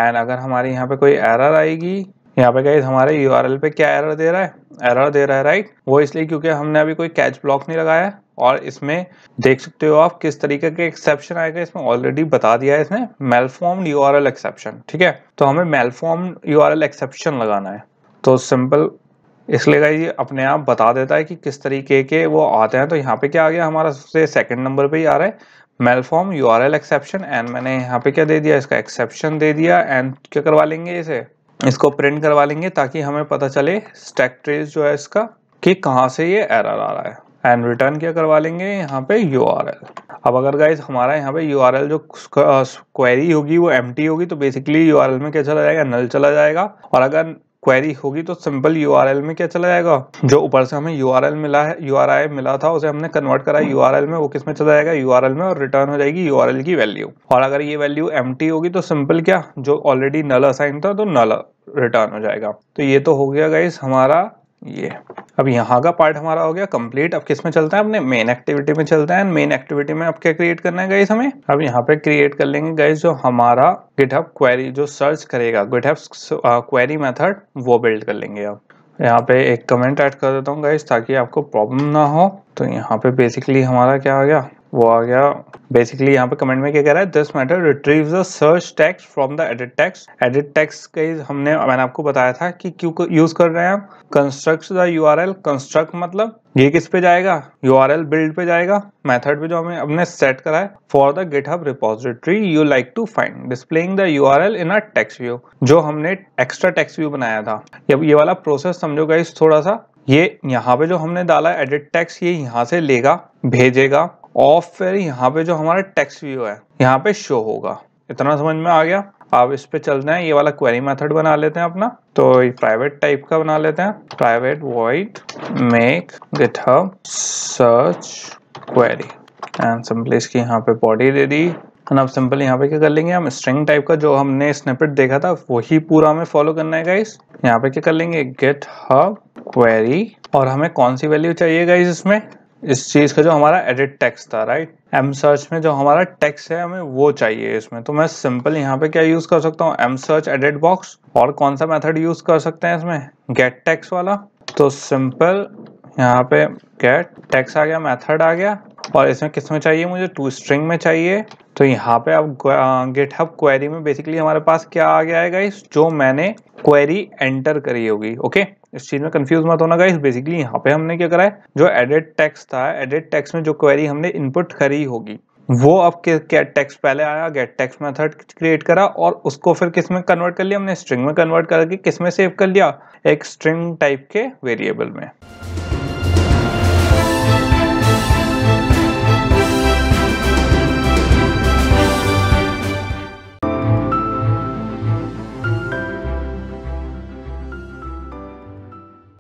एंड अगर हमारे यहाँ पे कोई एरर आएगी यहाँ पे गाइज हमारे यू पे क्या एरर दे रहा है एरर दे रहा है राइट वो इसलिए क्योंकि हमने अभी कोई कैच ब्लॉक नहीं लगाया और इसमें देख सकते हो आप किस तरीके के एक्सेप्शन आएगा इसमें ऑलरेडी बता दिया है इसमें मेलफॉर्म यू एल एक्सेप्शन ठीक है तो हमें मेलफॉर्म यू एल एक्सेप्शन लगाना है तो सिंपल इसलिए ये अपने आप बता देता है कि किस तरीके के वो आते हैं तो यहाँ पे क्या आ गया हमारा सबसे सेकंड नंबर पे ही आ रहा है malformed U R L exception and मैंने यहाँ पे क्या दे दिया इसका एक्सेप्शन दे दिया एंड क्या करवा लेंगे इसे इसको प्रिंट करवा लेंगे ताकि हमें पता चले स्टैक ट्रेस जो है इसका कि कहाँ से ये एरर आ रहा है एंड रिटर्न क्या करवा लेंगे यहाँ पे यू अब अगर गाइज हमारा यहाँ पे यू जो क्वेरी होगी वो एम होगी तो बेसिकली यू में क्या चला जाएगा नल चला जाएगा और अगर क्वेरी होगी तो सिंपल यू में क्या चला जाएगा जो ऊपर से हमें यू मिला है यू मिला था उसे हमने कन्वर्ट करा यू में वो किस में चला जाएगा यू में और रिटर्न हो जाएगी यू की वैल्यू और अगर ये वैल्यू एम होगी तो सिंपल क्या जो ऑलरेडी नल असाइन था तो नल रिटर्न हो जाएगा तो ये तो हो गया गाइस हमारा ये अब यहाँ का पार्ट हमारा हो गया कंप्लीट अब किस में चलता है अपने मेन एक्टिविटी में चलता है मेन एक्टिविटी में अब क्या क्रिएट करना है गाइस हमें अब यहाँ पे क्रिएट कर लेंगे गाइस जो हमारा गिटहब क्वेरी जो सर्च करेगा गिटहब क्वेरी मेथड वो बिल्ड कर लेंगे अब यहाँ पे एक कमेंट ऐड कर देता हूँ गाइस ताकि आपको प्रॉब्लम ना हो तो यहाँ पे बेसिकली हमारा क्या हो गया वो आ गया बेसिकली यहाँ पे कमेंट में क्या कह रहा है this method retrieve the search text from the edit text edit text के हमने मैंने आपको बताया था कि क्यों यूज कर रहे हैं हम construct the U R construct मतलब ये किस पे जाएगा यू आर बिल्ड पे जाएगा मेथड पे जो हमें हमने सेट करा है for the GitHub repository you like to find displaying the U R L in a text view जो हमने एक्स्ट्रा टेक्स व्यू बनाया था ये वाला प्रोसेस समझो गाइस थोड़ा सा ये यहाँ पे जो हमने डाला एडिट टेक्स ये यहाँ से लेगा भेजेगा ऑफ फिर यहाँ पे जो हमारा टेक्स्ट व्यू है यहाँ पे शो होगा इतना समझ में आ गया अब इस पे चलते हैं ये वाला क्वेरी मेथड बना लेते हैं अपना तो प्राइवेट टाइप का बना लेते हैं private void make GitHub search query and simple इसकी यहाँ पे बॉडी दे दी एंड अब सिंपल यहाँ पे क्या कर लेंगे हम स्ट्रिंग टाइप का जो हमने स्नेपेट देखा था वही पूरा हमें फॉलो करना है गाइस यहाँ पे क्या कर लेंगे गेट हब क्वेरी और हमें कौन सी वैल्यू चाहिए गाइस इसमें इस चीज का जो हमारा एडिट टेक्स्ट था राइट एम सर्च में जो हमारा टेक्स्ट है हमें वो चाहिए इसमें तो मैं सिंपल यहाँ पे क्या यूज कर सकता हूँ एम सर्च एडिट बॉक्स और कौन सा मेथड यूज कर सकते हैं इसमें गेट टेक्स वाला तो सिंपल यहाँ पे गेट टेक्स आ गया मेथड आ गया और इसमें किस में चाहिए मुझे टू स्ट्रिंग में चाहिए तो यहाँ पे आप हब क्वेरी में बेसिकली हमारे पास क्या आ गया है गाइस जो मैंने क्वेरी एंटर करी होगी ओके इस चीज में कंफ्यूज मत होना गाइस बेसिकली यहाँ पे हमने क्या करा है जो एडेड टैक्स था एडेड टैक्स में जो क्वेरी हमने इनपुट करी होगी वो अब गेट टेक्स्ट पहले आया गेट टेक्स्ट मेथड क्रिएट करा और उसको फिर किस में कन्वर्ट कर लिया हमने स्ट्रिंग में कन्वर्ट करके किस में सेव कर लिया एक स्ट्रिंग टाइप के वेरिएबल में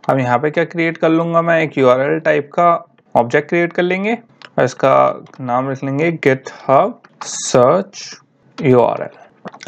अब यहाँ पे क्या क्रिएट कर लूंगा मैं एक यू टाइप का ऑब्जेक्ट क्रिएट कर लेंगे और इसका नाम रख लेंगे गिट हब सर्च यू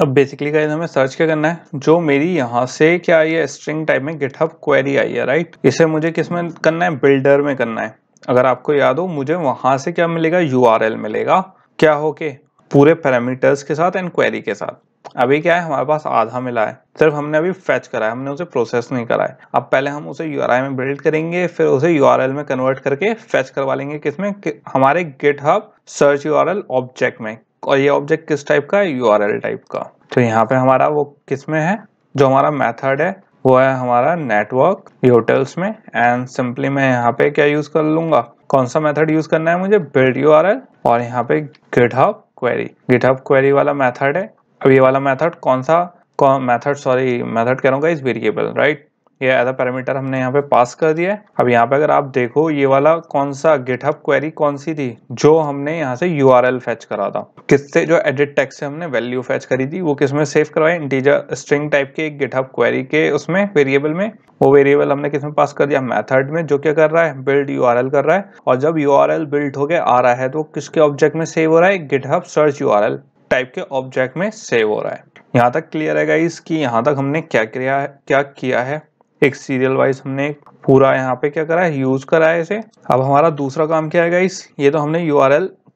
अब बेसिकली गाइज हमें सर्च क्या करना है जो मेरी यहाँ से क्या आई है स्ट्रिंग टाइप में गिटहब क्वेरी आई है राइट इसे मुझे किस में करना है बिल्डर में करना है अगर आपको याद हो मुझे वहां से क्या मिलेगा यू मिलेगा क्या हो के पूरे पैरामीटर्स के साथ एंड क्वेरी के साथ अभी क्या है हमारे पास आधा मिला है सिर्फ हमने अभी फैच करा है हमने उसे प्रोसेस नहीं करा है अब पहले हम उसे यू में बिल्ड करेंगे फिर उसे यू में कन्वर्ट करके फैच करवा लेंगे किसमें कि हमारे GitHub search U object में और ये ऑब्जेक्ट किस टाइप का है यू टाइप का तो यहाँ पे हमारा वो किस में है जो हमारा मेथड है वो है हमारा नेटवर्क होटल्स में एंड सिंपली मैं यहाँ पे क्या यूज कर लूंगा कौन सा मेथड यूज करना है मुझे बिल्ड यू और यहाँ पे गिटहब क्वेरी गिटहब क्वेरी वाला मेथड है अब ये वाला मेथड कौन सा मैथड मेथड सॉरी मेथड कह रहा हूँ इस वेरिएबल राइट ये एज पैरामीटर हमने यहाँ पे पास कर दिया है अब यहाँ पे अगर आप देखो ये वाला कौन सा गिटअप क्वेरी कौन सी थी जो हमने यहाँ से यू फेच करा था किससे जो एडिट टेक्स से हमने वैल्यू फेच करी थी वो किसमें सेव करवाए इंटीजर स्ट्रिंग टाइप के एक क्वेरी के उसमें वेरिएबल में वो वेरिएबल हमने किसमें पास कर दिया मेथड में जो क्या कर रहा है बिल्ड यू कर रहा है और जब यू बिल्ड होके आ रहा है तो किसके ऑब्जेक्ट में सेव हो रहा है गेटअप सर्च यू टाइप के ऑब्जेक्ट में सेव हो रहा है यहाँ तक क्लियर है गाइस कि यहाँ तक हमने क्या किया है क्या किया है एक सीरियल वाइज हमने पूरा यहाँ पे क्या करा है यूज करा है इसे अब हमारा दूसरा काम क्या है गाइस ये तो हमने यू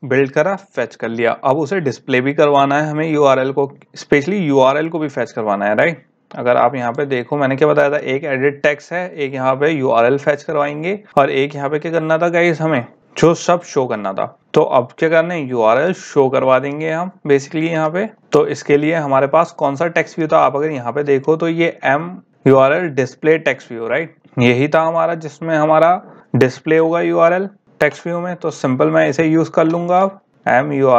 बिल्ड करा फेच कर लिया अब उसे डिस्प्ले भी करवाना है हमें यू को स्पेशली यू को भी फेच करवाना है राइट अगर आप यहाँ पे देखो मैंने क्या बताया था एक एडिट टैक्स है एक यहाँ पे यू फेच करवाएंगे और एक यहाँ पे क्या करना था गाइस हमें जो सब शो करना था तो अब क्या करना है यू शो करवा देंगे हम बेसिकली यहाँ पे तो इसके लिए हमारे पास कौन सा टेक्स्ट व्यू था आप अगर यहाँ पे देखो तो ये M U display text view right यही था हमारा जिसमें हमारा डिस्प्ले होगा यू आर टेक्स्ट व्यू में तो सिंपल मैं इसे यूज कर लूंगा अब M U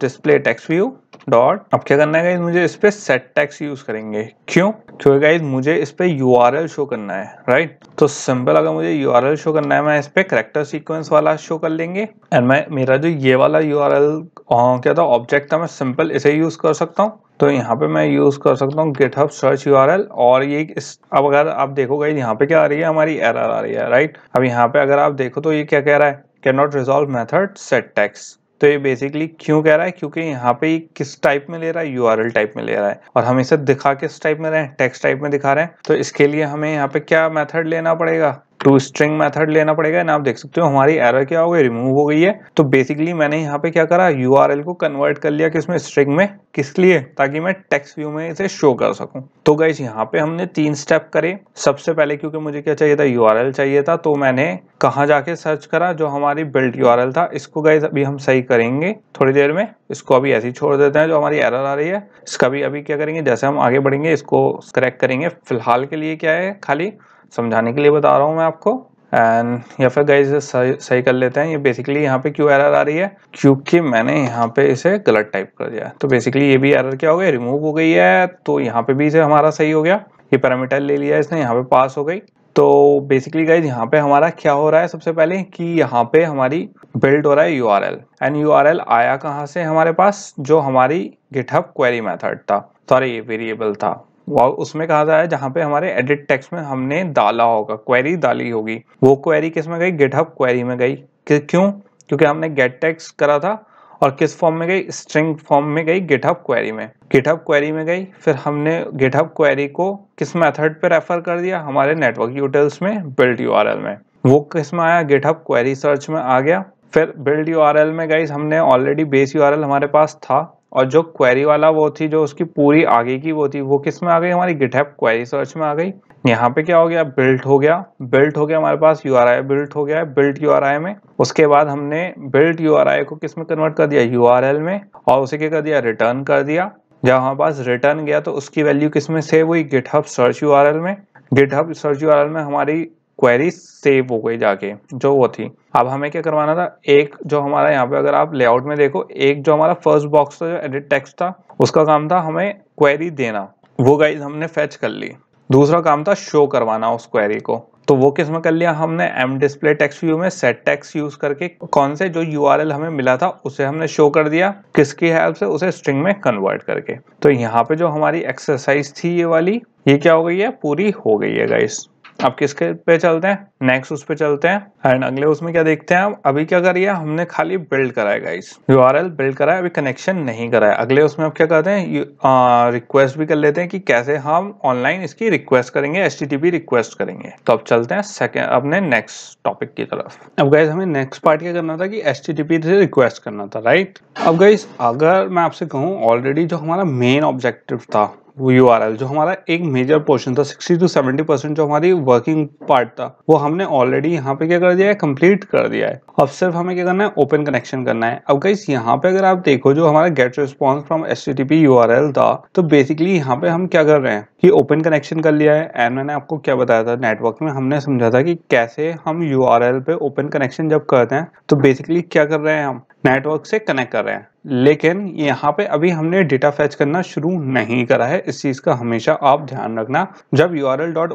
display text view dot अब क्या करना है गाइज मुझे इस पे सेट टैक्स यूज करेंगे क्यों क्योंकि गाइज मुझे इस पे यू शो करना है राइट तो सिंपल अगर मुझे यू शो करना है मैं इस पे करेक्टर सीक्वेंस वाला शो कर लेंगे एंड मैं मेरा जो ये वाला यू क्या था ऑब्जेक्ट था मैं सिंपल इसे यूज कर सकता हूँ तो यहाँ पे मैं यूज कर सकता हूँ गिटहब सर्च यू और ये इस, अब अगर आप देखो गाइज यहाँ पे क्या आ रही है हमारी एरर आ रही है राइट अब यहाँ पे अगर आप देखो तो ये क्या कह रहा है can not resolve method set text तो ये बेसिकली क्यों कह रहा है क्योंकि यहाँ पे किस टाइप में ले रहा है एल टाइप में ले रहा है और हम इसे दिखा किस टाइप में रहे हैं टेक्स्ट टाइप में दिखा रहे हैं तो इसके लिए हमें यहाँ पे क्या मेथड लेना पड़ेगा टू स्ट्रिंग मेथड लेना पड़ेगा ना आप देख सकते हो हमारी एरर क्या हो गई रिमूव हो गई है तो बेसिकली मैंने यहाँ पे क्या करा यू को कन्वर्ट कर लिया किसमें स्ट्रिंग में किस लिए ताकि मैं टेक्स व्यू में इसे शो कर सकूं तो गाइज यहाँ पे हमने तीन स्टेप करे सबसे पहले क्योंकि मुझे क्या चाहिए था यू चाहिए था तो मैंने कहा जाके सर्च करा जो हमारी बिल्ट यू था इसको गाइज अभी हम सही करेंगे थोड़ी देर में इसको अभी ऐसे ही छोड़ देते हैं जो हमारी एरर आ रही है इसका भी अभी क्या करेंगे जैसे हम आगे बढ़ेंगे इसको करेक्ट करेंगे फिलहाल के लिए क्या है खाली समझाने के लिए बता रहा हूँ मैं आपको एंड या फिर गाइज सही, सही कर लेते हैं ये बेसिकली यहाँ पे क्यों एरर आ रही है क्योंकि मैंने यहाँ पे इसे गलत टाइप कर दिया तो बेसिकली ये भी एरर क्या हो गया रिमूव हो गई है तो यहाँ पे भी इसे हमारा सही हो गया ये पैरामीटर ले लिया इसने यहाँ पे पास हो गई तो बेसिकली गाइज यहाँ पे हमारा क्या हो रहा है सबसे पहले कि यहाँ पे हमारी बिल्ड हो रहा है यू एंड यू आया कहाँ से हमारे पास जो हमारी गिटहब क्वेरी मैथड था सॉरी वेरिएबल था उसमें कहा जाए जहाँ पे हमारे एडिट टेक्स्ट में हमने डाला होगा क्वेरी डाली होगी वो क्वेरी किस में गई गिटहब क्वेरी में गई क्यों क्योंकि हमने गेट टेक्स करा था और किस फॉर्म में गई स्ट्रिंग फॉर्म में गई गिटहब क्वेरी में गिटहब क्वेरी में गई फिर हमने गिटहब क्वेरी को किस मेथड पे रेफर कर दिया हमारे नेटवर्क यूटिल्स में बिल्ड यू में वो किस में आया गिटहब क्वेरी सर्च में आ गया फिर बिल्ड यू में गई हमने ऑलरेडी बेस यू हमारे पास था और जो क्वेरी वाला वो थी जो उसकी पूरी आगे की वो थी वो किस में आ गई हमारी गिटहब क्वेरी सर्च में आ गई यहाँ पे क्या हो गया बिल्ट हो गया बिल्ट हो गया हमारे पास यू आर आई बिल्ट हो गया बिल्ट यू आर आई में उसके बाद हमने बिल्ट यू आर आई को किस में कन्वर्ट कर दिया यू आर एल में और उसे क्या कर दिया रिटर्न कर दिया जब हमारे पास रिटर्न गया तो उसकी वैल्यू किस में सेव हुई GitHub search U R L में GitHub search U R L में हमारी क्वेरी सेव हो गई जाके जो वो थी अब हमें क्या करवाना था एक जो हमारा यहाँ पे अगर आप लेआउट में देखो एक जो हमारा फर्स्ट बॉक्स था जो एडिट टेक्स्ट था उसका काम था हमें क्वेरी देना वो गाइज हमने फेच कर ली दूसरा काम था शो करवाना उस क्वेरी को तो वो किस में कर लिया हमने एम डिस्प्ले टेक्स व्यू में सेट टेक्स यूज करके कौन से जो यू हमें मिला था उसे हमने शो कर दिया किसकी हेल्प से उसे स्ट्रिंग में कन्वर्ट करके तो यहाँ पे जो हमारी एक्सरसाइज थी ये वाली ये क्या हो गई है पूरी हो गई है गाइस अब किसके पे चलते हैं नेक्स्ट उस पे चलते हैं एंड अगले उसमें क्या देखते हैं अभी क्या करिए हमने खाली बिल्ड कराया गाइस यू बिल्ड कराया अभी कनेक्शन नहीं कराया अगले उसमें अब क्या करते हैं रिक्वेस्ट भी कर लेते हैं कि कैसे हम ऑनलाइन इसकी रिक्वेस्ट करेंगे एस रिक्वेस्ट करेंगे तो अब चलते हैं सेकेंड अपने नेक्स्ट टॉपिक की तरफ अब गाइज हमें नेक्स्ट पार्ट क्या करना था कि एस से रिक्वेस्ट करना था राइट अब गाइज अगर मैं आपसे कहूँ ऑलरेडी जो हमारा मेन ऑब्जेक्टिव था यू जो हमारा एक मेजर पोर्शन था 60 टू 70 परसेंट जो हमारी वर्किंग पार्ट था वो हमने ऑलरेडी यहाँ पे क्या कर दिया है कंप्लीट कर दिया है अब सिर्फ हमें क्या करना है ओपन कनेक्शन करना है अब कई यहाँ पे अगर आप देखो जो हमारा get response from S T था तो बेसिकली यहाँ पे हम क्या कर रहे हैं कि ओपन कनेक्शन कर लिया है एंड मैंने आपको क्या बताया था नेटवर्क में हमने समझा था कि कैसे हम यू पे ओपन कनेक्शन जब करते हैं तो बेसिकली क्या कर रहे हैं हम नेटवर्क से कनेक्ट कर रहे हैं लेकिन यहाँ पे अभी हमने डेटा फैच करना शुरू नहीं करा है इस चीज़ का हमेशा आप ध्यान रखना जब यू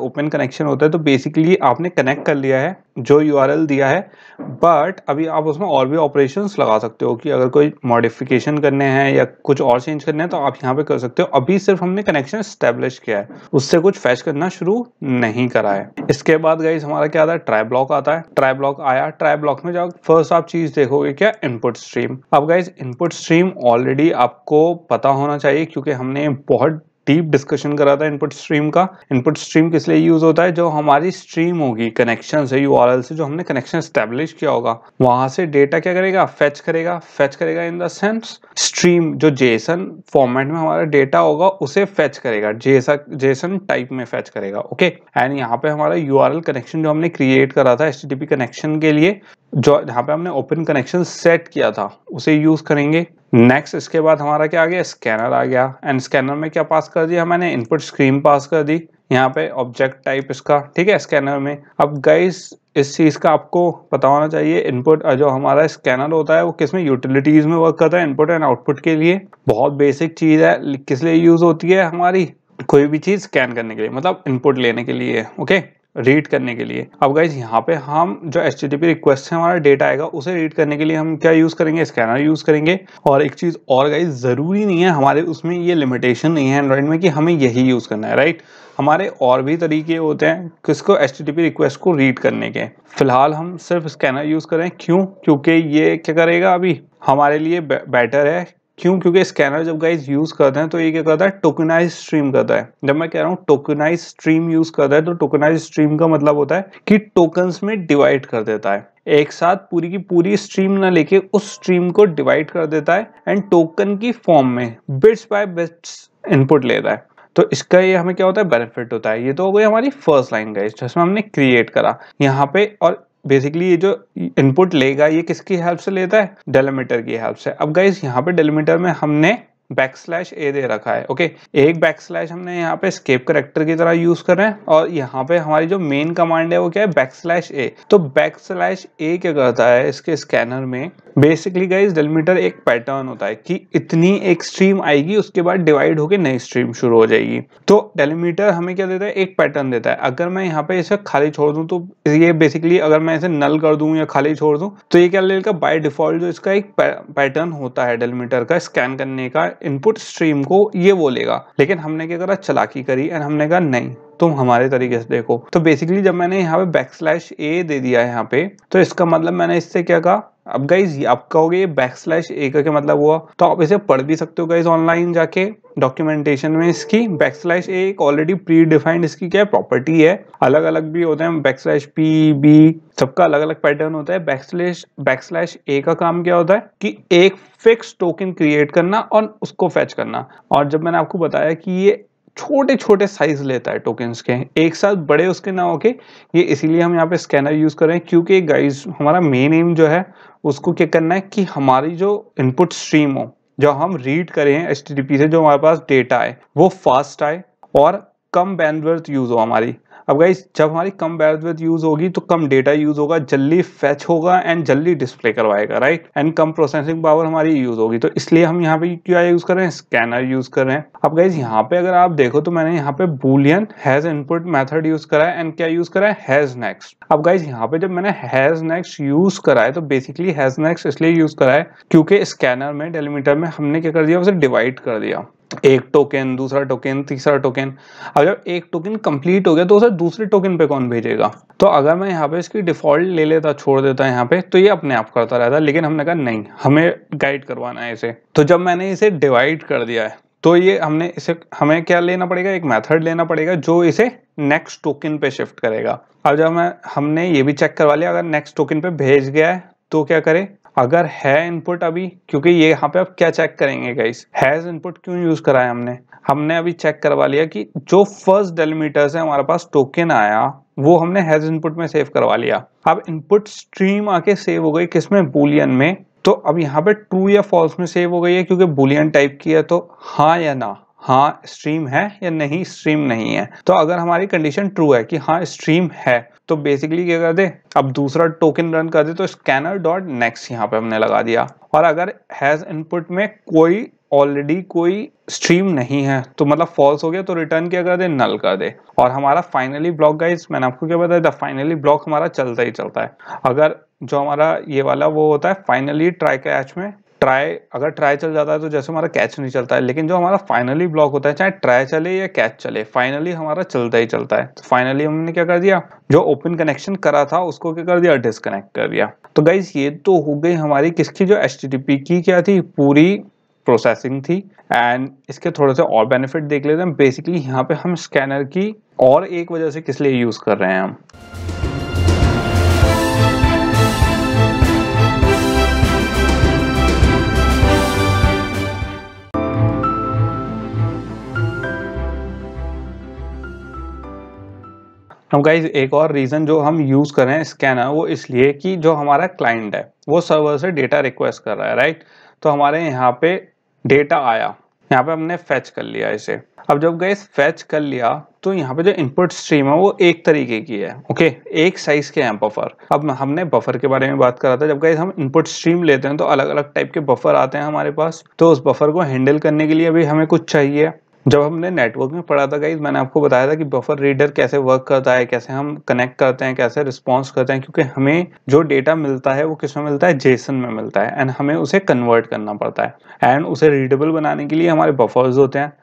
ओपन कनेक्शन होता है तो बेसिकली आपने कनेक्ट कर लिया है जो यू दिया है बट अभी आप उसमें और भी ऑपरेशन लगा सकते हो कि अगर कोई मॉडिफिकेशन करने हैं या कुछ और चेंज करने हैं तो आप यहाँ पे कर सकते हो अभी सिर्फ हमने कनेक्शन स्टेब्लिश किया है उससे कुछ फैश करना शुरू नहीं करा है इसके बाद गाइज हमारा क्या आता है ट्राई ब्लॉक आता है ट्राई ब्लॉक आया ट्राई ब्लॉक में जाओ फर्स्ट आप चीज देखोगे क्या इनपुट स्ट्रीम अब गाइज इनपुट स्ट्रीम ऑलरेडी आपको पता होना चाहिए क्योंकि हमने बहुत डीप डिस्कशन करा था इनपुट स्ट्रीम का इनपुट स्ट्रीम किस लिए यूज होता है जो हमारी स्ट्रीम होगी कनेक्शन से यू से जो हमने कनेक्शन स्टेब्लिश किया होगा वहां से डेटा क्या करेगा फेच करेगा फेच करेगा इन द सेंस स्ट्रीम जो जेसन फॉर्मेट में हमारा डेटा होगा उसे फेच करेगा जेसा जेसन टाइप में फेच करेगा ओके एंड यहाँ पे हमारा यू कनेक्शन जो हमने क्रिएट करा था एच कनेक्शन के लिए जो यहाँ पे हमने ओपन कनेक्शन सेट किया था उसे यूज करेंगे नेक्स्ट इसके बाद हमारा क्या आ गया स्कैनर आ गया एंड स्कैनर में क्या पास कर दिया मैंने इनपुट स्क्रीन पास कर दी यहाँ पे ऑब्जेक्ट टाइप इसका ठीक है स्कैनर में अब गाइस इस चीज़ का आपको पता होना चाहिए इनपुट जो हमारा स्कैनर होता है वो किस में यूटिलिटीज़ में वर्क करता है इनपुट एंड आउटपुट के लिए बहुत बेसिक चीज़ है किस लिए यूज़ होती है हमारी कोई भी चीज़ स्कैन करने के लिए मतलब इनपुट लेने के लिए ओके रीड करने के लिए अब गाइज यहाँ पे हम जो एच रिक्वेस्ट है हमारा डेटा आएगा उसे रीड करने के लिए हम क्या यूज़ करेंगे स्कैनर यूज़ करेंगे और एक चीज़ और गाइज ज़रूरी नहीं है हमारे उसमें ये लिमिटेशन नहीं है एंड्रॉइड में कि हमें यही यूज़ करना है राइट हमारे और भी तरीके होते हैं किसको एच रिक्वेस्ट को रीड करने के फिलहाल हम सिर्फ स्कैनर यूज़ करें क्यों क्योंकि ये क्या करेगा अभी हमारे लिए बेटर है क्यों क्योंकि स्कैनर जब गाइज यूज़ करते हैं तो ये क्या करता है टोकनाइज स्ट्रीम करता है जब मैं कह रहा हूँ टोकनाइज स्ट्रीम यूज़ करता है तो टोकनाइज स्ट्रीम का मतलब होता है कि टोकन्स में डिवाइड कर देता है एक साथ पूरी की पूरी स्ट्रीम ना लेके उस स्ट्रीम को डिवाइड कर देता है एंड टोकन की फॉर्म में बिट्स बाय बिट्स इनपुट लेता है तो इसका ये हमें क्या होता है बेनिफिट होता है ये तो हो गई हमारी फर्स्ट लाइन गाइज जिसमें हमने क्रिएट करा यहाँ पे और बेसिकली ये जो इनपुट लेगा ये किसकी हेल्प से लेता है डेलीमीटर की हेल्प से अब गाइज यहाँ पे डेलीमीटर में हमने बैक स्लैश ए दे रखा है ओके एक बैक स्लैश हमने यहाँ पे स्केप करेक्टर की तरह यूज कर रहे हैं और यहाँ पे हमारी जो मेन कमांड है वो क्या है बैक स्लैश ए तो बैक स्लैश ए क्या करता है इसके स्कैनर में बेसिकली गाइज डेलमीटर एक पैटर्न होता है कि इतनी एक स्ट्रीम आएगी उसके बाद डिवाइड होकर नई स्ट्रीम शुरू हो जाएगी तो डेलीमीटर हमें क्या देता है एक पैटर्न देता है अगर मैं यहाँ पे इसे खाली छोड़ दूँ तो ये बेसिकली अगर मैं इसे नल कर दूँ या खाली छोड़ दूँ तो ये क्या लेगा बाय डिफॉल्ट जो इसका एक पैटर्न होता है डेलीमीटर का स्कैन करने का इनपुट स्ट्रीम को ये वो लेगा लेकिन हमने क्या करा चलाकी करी एंड हमने कहा नहीं तुम हमारे तरीके से देखो तो बेसिकली जब मैंने यहाँ पे बैक स्लैश ए दे दिया है यहाँ पे तो इसका मतलब मैंने इससे क्या कहा अब गाइज आप कहोगे ये बैक स्लैश ए का क्या मतलब हुआ तो आप इसे पढ़ भी सकते हो गाइज ऑनलाइन जाके डॉक्यूमेंटेशन में इसकी बैक स्लैश ए एक ऑलरेडी प्री डिफाइंड इसकी क्या प्रॉपर्टी है अलग अलग भी होते हैं बैक स्लैश पी बी सबका अलग अलग पैटर्न होता है backslash backslash A का काम क्या होता है कि एक फिक्स टोकन क्रिएट करना और उसको फैच करना और जब मैंने आपको बताया कि ये छोटे छोटे साइज लेता है टोकन्स के एक साथ बड़े उसके ना होके ये इसीलिए हम यहाँ पे स्कैनर यूज़ कर रहे हैं क्योंकि गाइज हमारा मेन एम जो है उसको क्या करना है कि हमारी जो इनपुट स्ट्रीम हो जो हम रीड करें एच से जो हमारे पास डेटा है वो फास्ट आए और कम बैंडवर्थ यूज़ हो हमारी अब गाइज जब हमारी कम बैंडविड्थ यूज होगी तो कम डेटा यूज होगा जल्दी फेच होगा एंड जल्दी डिस्प्ले करवाएगा राइट एंड कम प्रोसेसिंग पावर हमारी यूज होगी तो इसलिए हम यहाँ पे क्या यूज कर रहे हैं स्कैनर यूज कर रहे हैं अब गाइज यहाँ पे अगर आप देखो तो मैंने यहाँ पे boolean has input method use करा है एंड क्या यूज करा है हैज नेक्स्ट अब गाइज यहाँ पे जब मैंने हैज नेक्स्ट यूज करा है तो बेसिकली हैज नेक्स्ट इसलिए यूज करा है क्योंकि स्कैनर में डेलीमीटर में हमने क्या कर दिया उसे डिवाइड कर दिया एक टोकन दूसरा टोकन तीसरा टोकन अब जब एक टोकन कंप्लीट हो गया तो उसे दूसरे टोकन पे कौन भेजेगा तो अगर मैं यहाँ पे इसकी डिफॉल्ट ले लेता छोड़ देता यहाँ पे तो ये अपने आप करता रहता लेकिन हमने कहा नहीं हमें गाइड करवाना है इसे तो जब मैंने इसे डिवाइड कर दिया है तो ये हमने इसे हमें क्या लेना पड़ेगा एक मैथड लेना पड़ेगा जो इसे नेक्स्ट टोकन पे शिफ्ट करेगा अब जब मैं हमने ये भी चेक करवा लिया अगर नेक्स्ट टोकन पे भेज गया है तो क्या करें अगर है इनपुट अभी क्योंकि ये यहाँ पे आप क्या चेक करेंगे गाइस हैज इनपुट क्यों यूज कराया हमने हमने अभी चेक करवा लिया कि जो फर्स्ट डेलीमीटर से हमारे पास टोकन आया वो हमने हैज इनपुट में सेव करवा लिया अब इनपुट स्ट्रीम आके सेव हो गई किसमें बुलियन में तो अब यहाँ पे ट्रू या फॉल्स में सेव हो गई है क्योंकि बुलियन टाइप की है तो हाँ या ना हाँ स्ट्रीम है या नहीं स्ट्रीम नहीं है तो अगर हमारी कंडीशन ट्रू है कि हाँ स्ट्रीम है तो बेसिकली क्या कर दे अब दूसरा टोकन रन कर दे तो स्कैनर डॉट नेक्स्ट यहाँ पे हमने लगा दिया और अगर हैज इनपुट में कोई ऑलरेडी कोई स्ट्रीम नहीं है तो मतलब फॉल्स हो गया तो रिटर्न क्या कर दे नल कर दे और हमारा फाइनली ब्लॉक गाइज मैंने आपको क्या बताया था फाइनली ब्लॉक हमारा चलता ही चलता है अगर जो हमारा ये वाला वो होता है फाइनली ट्राई कैच में ट्राई अगर ट्राई चल जाता है तो जैसे हमारा कैच नहीं चलता है लेकिन जो हमारा फाइनली ब्लॉक होता है चाहे ट्राई चले या कैच चले फाइनली हमारा चलता ही चलता है तो फाइनली हमने क्या कर दिया जो ओपन कनेक्शन करा था उसको क्या कर दिया डिसकनेक्ट कर दिया तो गाइज ये तो हो गई हमारी किसकी जो एच की क्या थी पूरी प्रोसेसिंग थी एंड इसके थोड़े से और बेनिफिट देख लेते हैं बेसिकली यहाँ पे हम स्कैनर की और एक वजह से किस लिए यूज़ कर रहे हैं हम हम गाइज एक और रीज़न जो हम यूज़ कर रहे हैं स्कैनर वो इसलिए कि जो हमारा क्लाइंट है वो सर्वर से डेटा रिक्वेस्ट कर रहा है राइट तो हमारे यहाँ पे डेटा आया यहाँ पे हमने फैच कर लिया इसे अब जब गए फैच कर लिया तो यहाँ पे जो इनपुट स्ट्रीम है वो एक तरीके की है ओके एक साइज के हैं बफर अब हमने बफर के बारे में बात करा था जब गए हम इनपुट स्ट्रीम लेते हैं तो अलग अलग टाइप के बफर आते हैं हमारे पास तो उस बफर को हैंडल करने के लिए भी हमें कुछ चाहिए जब हमने नेटवर्क में पढ़ा था गाइज मैंने आपको बताया था कि बफर रीडर कैसे वर्क करता है कैसे हम कनेक्ट करते हैं कैसे रिस्पॉन्स करते हैं क्योंकि हमें जो डेटा मिलता है वो किस में मिलता है जेसन में मिलता है एंड हमें उसे कन्वर्ट करना पड़ता है एंड उसे रीडेबल बनाने के लिए हमारे बफर्स होते हैं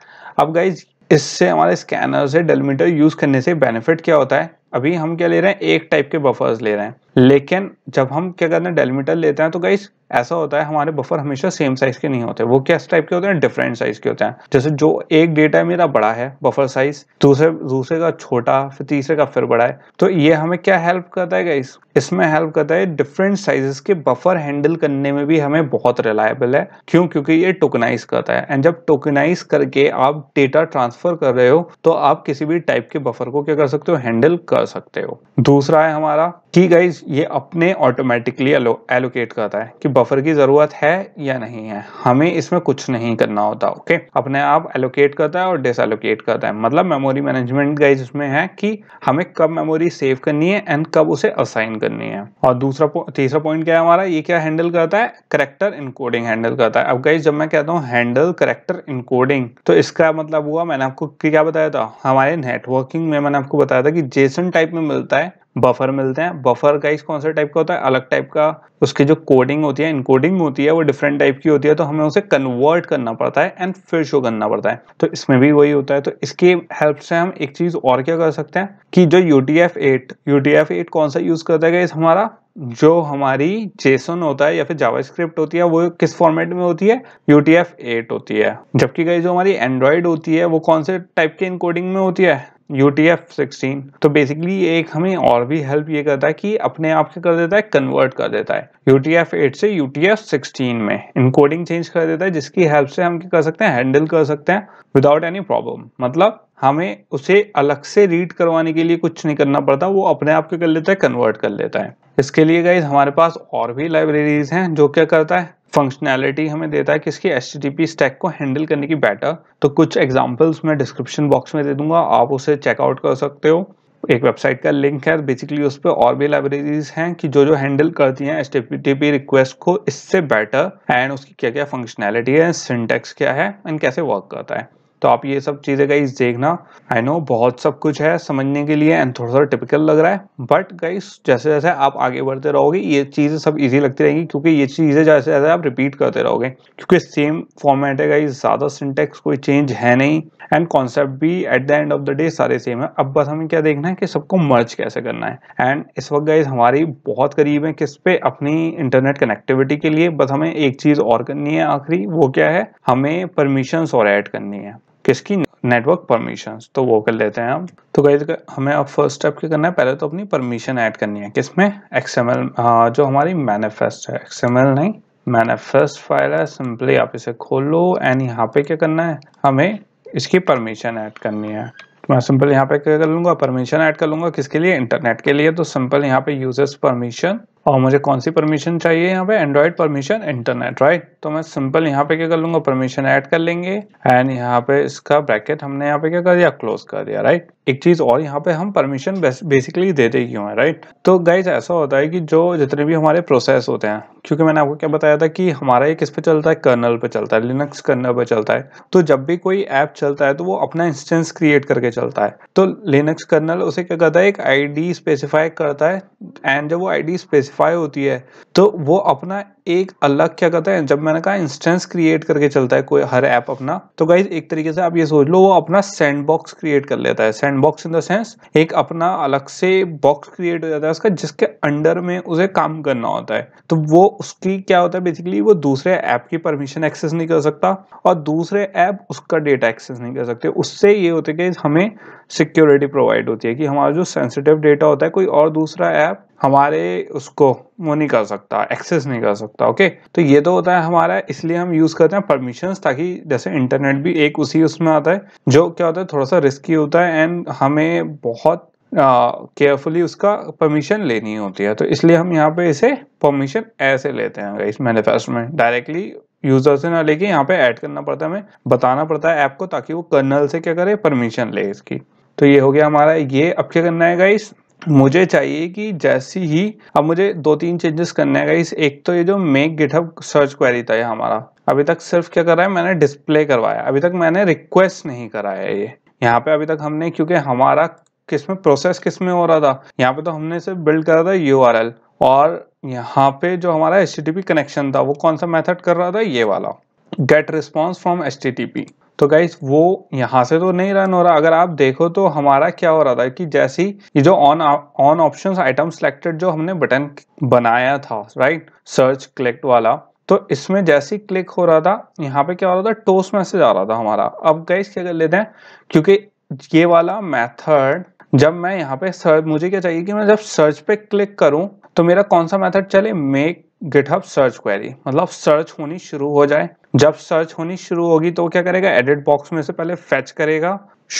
अब गाइज इससे हमारे स्कैनर से डेलमीटर यूज करने से बेनिफिट क्या होता है अभी हम क्या ले रहे हैं एक टाइप के बफर्स ले रहे हैं लेकिन जब हम क्या करते हैं डेलीमीटर लेते हैं तो गाइस ऐसा होता है हमारे बफर हमेशा सेम साइज के नहीं होते वो किस टाइप के होते हैं डिफरेंट साइज के होते हैं जैसे जो एक डेटा मेरा बड़ा है बफर साइज दूसरे दूसरे का छोटा फिर तीसरे का फिर बड़ा है तो ये हमें क्या हेल्प करता है गाइस इसमें हेल्प करता है डिफरेंट साइजेस के बफर हैंडल करने में भी हमें बहुत रिलायबल है क्यों क्योंकि ये टोकनाइज करता है एंड जब टोकनाइज करके आप डेटा ट्रांसफर कर रहे हो तो आप किसी भी टाइप के बफर को क्या कर सकते हो हैंडल कर सकते हो दूसरा है हमारा की गाइस ये अपने ऑटोमेटिकली एलोकेट करता है कि बफर की ज़रूरत है या नहीं है हमें इसमें कुछ नहीं करना होता ओके अपने आप एलोकेट करता है और एलोकेट करता है मतलब मेमोरी मैनेजमेंट गाइज इसमें है कि हमें कब मेमोरी सेव करनी है एंड कब उसे असाइन करनी है और दूसरा तीसरा पॉइंट क्या है हमारा ये क्या हैंडल करता है करेक्टर इनकोडिंग हैंडल करता है अब गाइज जब मैं कहता हूँ हैंडल करेक्टर इनकोडिंग तो इसका मतलब हुआ मैंने आपको क्या बताया था हमारे नेटवर्किंग में मैंने आपको बताया था कि जेसन टाइप में मिलता है बफर मिलते हैं बफर का इस कौन सा टाइप का होता है अलग टाइप का उसकी जो कोडिंग होती है इनकोडिंग होती है वो डिफरेंट टाइप की होती है तो हमें उसे कन्वर्ट करना पड़ता है एंड फिर शो करना पड़ता है तो इसमें भी वही होता है तो इसकी हेल्प से हम एक चीज और क्या कर सकते हैं कि जो U T F eight U T F eight कौन सा यूज करता है इस हमारा जो हमारी जेसन होता है या फिर जावास्क्रिप्ट होती है वो किस फॉर्मेट में होती है यू टी एफ एट होती है जबकि गई जो हमारी एंड्रॉयड होती है वो कौन से टाइप के इनकोडिंग में होती है यू टी एफ सिक्सटीन तो बेसिकली एक हमें और भी हेल्प ये करता है कि अपने आप से कर देता है कन्वर्ट कर देता है यू टी एफ एट से यू टी एफ सिक्सटीन में इनकोडिंग चेंज कर देता है जिसकी हेल्प से हम क्या कर सकते हैं हैंडल कर सकते हैं विदाउट एनी प्रॉब्लम मतलब हमें उसे अलग से रीड करवाने के लिए कुछ नहीं करना पड़ता वो अपने आप के कर लेता है कन्वर्ट कर लेता है इसके लिए गाइज हमारे पास और भी लाइब्रेरीज हैं जो क्या करता है फंक्शनैलिटी हमें देता है किसकी एच टी स्टैक को हैंडल करने की बेटर तो कुछ एग्जाम्पल्स मैं डिस्क्रिप्शन बॉक्स में दे दूंगा आप उसे चेकआउट कर सकते हो एक वेबसाइट का लिंक है बेसिकली उस पर और भी लाइब्रेरीज हैं कि जो जो हैंडल करती हैं एच टी रिक्वेस्ट को इससे बेटर एंड उसकी क्या क्या फंक्शनैलिटी है सिंटेक्स क्या है एंड कैसे वर्क करता है तो आप ये सब चीज़ें गाइस देखना आई नो बहुत सब कुछ है समझने के लिए एंड थोड़ा सा टिपिकल लग रहा है बट गाइस जैसे जैसे आप आगे बढ़ते रहोगे ये चीज़ें सब इजी लगती रहेंगी क्योंकि ये चीज़ें जैसे जैसे आप रिपीट करते रहोगे क्योंकि सेम फॉर्मेट है गाइस ज़्यादा सिंटेक्स कोई चेंज है नहीं एंड कॉन्सेप्ट भी at the end of the day सारे सेम है अब बस हमें क्या देखना है कि सबको मर्ज कैसे करना है एंड इस वक्त गाइज हमारी बहुत करीब है किस पे अपनी इंटरनेट कनेक्टिविटी के लिए बस हमें एक चीज़ और करनी है आखिरी वो क्या है हमें परमिशन और ऐड करनी है किसकी नेटवर्क परमिशन तो वो कर लेते हैं हम तो गई हमें अब फर्स्ट स्टेप क्या करना है पहले तो अपनी परमिशन ऐड करनी है किसमें एक्सएमएल हाँ, जो हमारी मैनिफेस्ट है एक्सएमएल नहीं मैनिफेस्ट फाइल है सिंपली आप इसे खोल लो एंड यहाँ पे क्या करना है हमें इसकी परमिशन ऐड करनी है तो मैं सिंपल यहाँ पे क्या कर लूंगा परमिशन ऐड कर लूंगा किसके लिए इंटरनेट के लिए तो सिंपल यहाँ पे यूजर्स परमिशन और मुझे कौन सी परमिशन चाहिए यहाँ पे एंड्रॉयड परमिशन इंटरनेट राइट तो मैं सिंपल यहाँ पे क्या कर लूंगा परमिशन ऐड कर लेंगे एंड यहाँ पे इसका ब्रैकेट हमने यहाँ पे क्या कर दिया क्लोज कर दिया राइट एक चीज और यहाँ पे हम परमिशन बेसिकली देते क्यों है राइट तो गाइज ऐसा होता है कि जो जितने भी हमारे प्रोसेस होते हैं क्योंकि मैंने आपको क्या बताया था कि हमारा ये किस पे चलता है कर्नल पे चलता है लिनक्स कर्नल पे चलता है तो जब भी कोई ऐप चलता है तो वो अपना इंस्टेंस क्रिएट करके चलता है तो लिनक्स कर्नल उसे क्या करता है एक आईडी स्पेसिफाई करता है एंड जब वो आईडी स्पेसिफाई वाई होती है तो वो अपना एक अलग क्या कहते हैं जब मैंने कहा इंस्टेंस क्रिएट करके चलता है कोई हर ऐप अपना तो गाइज एक तरीके से आप ये सोच लो वो अपना सेंड बॉक्स क्रिएट कर लेता है sandbox in the sense एक अपना अलग से बॉक्स क्रिएट हो जाता है उसका जिसके अंडर में उसे काम करना होता है तो वो उसकी क्या होता है बेसिकली वो दूसरे ऐप की परमिशन एक्सेस नहीं कर सकता और दूसरे ऐप उसका डेटा एक्सेस नहीं कर सकते उससे ये होता है कि हमें सिक्योरिटी प्रोवाइड होती है कि हमारा जो सेंसिटिव डेटा होता है कोई और दूसरा ऐप हमारे उसको वो नहीं कर सकता एक्सेस नहीं कर सकता ओके तो ये तो होता है हमारा इसलिए हम यूज़ करते हैं परमिशंस ताकि जैसे इंटरनेट भी एक उसी उसमें आता है जो क्या होता है थोड़ा सा रिस्की होता है एंड हमें बहुत केयरफुली उसका परमिशन लेनी होती है तो इसलिए हम यहाँ पे इसे परमिशन ऐसे लेते हैं इस मैनिफेस्टो में डायरेक्टली यूजर से ना लेके यहाँ पे ऐड करना पड़ता है हमें बताना पड़ता है ऐप को ताकि वो कर्नल से क्या करे परमिशन ले इसकी तो ये हो गया हमारा ये अब क्या करना है गाइस मुझे चाहिए कि जैसी ही अब मुझे दो तीन चेंजेस करने का इस एक तो ये जो मेक गिटअप सर्च क्वेरी था ये हमारा अभी तक सिर्फ क्या करा है मैंने डिस्प्ले करवाया अभी तक मैंने रिक्वेस्ट नहीं कराया ये यहाँ पे अभी तक हमने क्योंकि हमारा किस में प्रोसेस किस में हो रहा था यहाँ पे तो हमने सिर्फ बिल्ड करा था यू और यहाँ पे जो हमारा एच कनेक्शन था वो कौन सा मेथड कर रहा था ये वाला गेट रिस्पॉन्स फ्रॉम एच तो गाइस वो यहाँ से तो नहीं रन हो रहा अगर आप देखो तो हमारा क्या हो रहा था कि जैसी ये जो on on option item selected जो हमने बटन बनाया था राइट सर्च क्लिक वाला तो इसमें जैसे ही क्लिक हो रहा था यहाँ पे क्या हो रहा था टोस मैसेज आ रहा था हमारा अब गाइस क्या कर लेते हैं क्योंकि ये वाला मैथड जब मैं यहाँ पे सर्च मुझे क्या चाहिए कि मैं जब सर्च पे क्लिक करूँ तो मेरा कौन सा मेथड चले मेक गिटहब सर्च क्वेरी मतलब सर्च होनी शुरू हो जाए जब सर्च होनी शुरू होगी तो क्या करेगा एडिट बॉक्स में से पहले फैच करेगा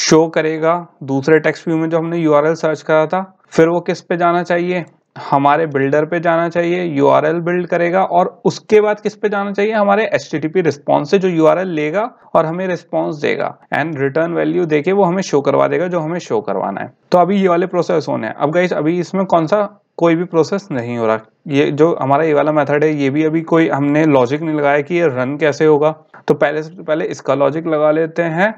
शो करेगा दूसरे टेक्स्ट व्यू में जो हमने यू सर्च करा था फिर वो किस पे जाना चाहिए हमारे बिल्डर पे जाना चाहिए यू बिल्ड करेगा और उसके बाद किस पे जाना चाहिए हमारे एच टी रिस्पॉन्स से जो यू लेगा और हमें रिस्पॉन्स देगा एंड रिटर्न वैल्यू देके वो हमें शो करवा देगा जो हमें शो करवाना है तो अभी ये वाले प्रोसेस होने हैं अब गई अभी इसमें कौन सा कोई भी प्रोसेस नहीं हो रहा ये जो हमारा ये वाला मेथड है ये भी अभी कोई हमने लॉजिक नहीं लगाया कि ये रन कैसे होगा तो पहले से पहले इसका लॉजिक लगा लेते हैं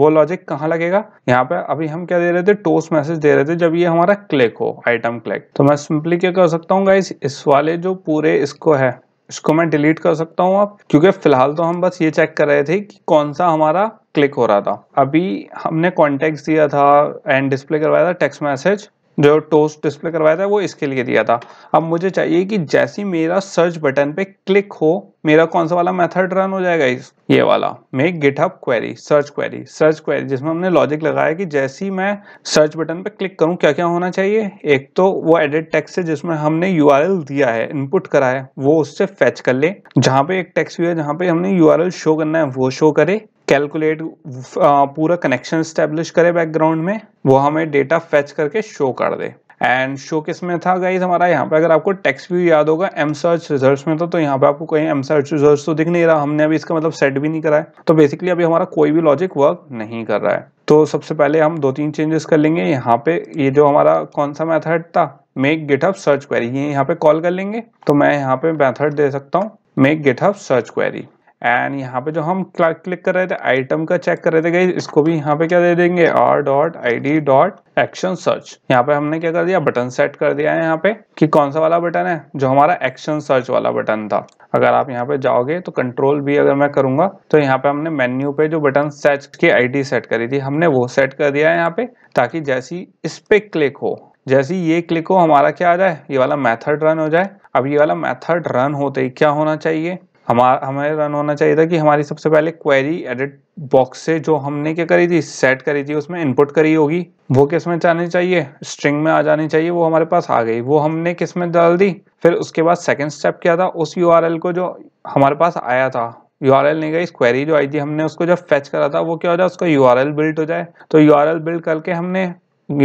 वो लॉजिक कहाँ लगेगा यहाँ पे अभी हम क्या दे रहे थे टोस्ट मैसेज दे रहे थे जब ये हमारा क्लिक हो आइटम क्लिक तो मैं सिंपली क्या कर सकता हूँ गाइस इस वाले जो पूरे इसको है इसको मैं डिलीट कर सकता हूँ आप क्योंकि फिलहाल तो हम बस ये चेक कर रहे थे कि कौन सा हमारा क्लिक हो रहा था अभी हमने कॉन्टेक्ट दिया था एंड डिस्प्ले करवाया था टेक्स्ट मैसेज जो टोस्ट डिस्प्ले करवाया था वो इसके लिए दिया था अब मुझे चाहिए कि जैसे ही मेरा सर्च बटन पे क्लिक हो मेरा कौन सा वाला मेथड रन हो जाएगा इस ये वाला make GitHub query search query search query जिसमें हमने लॉजिक लगाया कि जैसे ही मैं सर्च बटन पे क्लिक करूँ क्या क्या होना चाहिए एक तो वो एडिट टेक्स्ट है जिसमें हमने यू दिया है इनपुट करा है वो उससे फैच कर ले जहाँ पे एक टेक्स्ट हुआ है जहाँ पे हमने यू शो करना है वो शो करे कैलकुलेट uh, पूरा कनेक्शन स्टेब्लिश करे बैकग्राउंड में वो हमें डेटा फेच करके शो कर दे एंड शो किस में था गाइज हमारा यहाँ पे अगर आपको टेक्स व्यू याद होगा एम सर्च रिजल्ट में था तो यहाँ पे आपको कहीं एम सर्च रिजल्ट तो दिख नहीं रहा हमने अभी इसका मतलब सेट भी नहीं करा है तो बेसिकली अभी हमारा कोई भी लॉजिक वर्क नहीं कर रहा है तो सबसे पहले हम दो तीन चेंजेस कर लेंगे यहाँ पे ये जो हमारा कौन सा मेथड था मेक ऑफ सर्च क्वेरी ये यहाँ पे कॉल कर लेंगे तो मैं यहाँ पे मैथड दे सकता हूँ make of search query and यहाँ पे जो हम क्लिक कर रहे थे आइटम का चेक कर रहे थे गई इसको भी यहाँ पे क्या दे देंगे R dot I D dot action search यहाँ पे हमने क्या कर दिया बटन सेट कर दिया है यहाँ पे कि कौन सा वाला बटन है जो हमारा एक्शन सर्च वाला बटन था अगर आप यहाँ पे जाओगे तो कंट्रोल भी अगर मैं करूंगा तो यहाँ पे हमने मेन्यू पे जो बटन सर्च की आई सेट करी थी हमने वो सेट कर दिया है यहाँ पे ताकि जैसी इस पे क्लिक हो जैसी ये क्लिक हो हमारा क्या आ जाए ये वाला मैथड रन हो जाए अब ये वाला मैथड रन होते ही क्या होना चाहिए हमारा हमें रन होना चाहिए था कि हमारी सबसे पहले क्वेरी एडिट बॉक्स से जो हमने क्या करी थी सेट करी थी उसमें इनपुट करी होगी वो किस में जानी चाहिए स्ट्रिंग में आ जानी चाहिए वो हमारे पास आ गई वो हमने किस में डाल दी फिर उसके बाद सेकेंड स्टेप क्या था उस यू को जो हमारे पास आया था यू आर एल नहीं गई क्वेरी जो आई थी हमने उसको जब फैच करा था वो क्या हो जाए उसका यू आर एल बिल्ड हो जाए तो यू आर एल बिल्ड करके हमने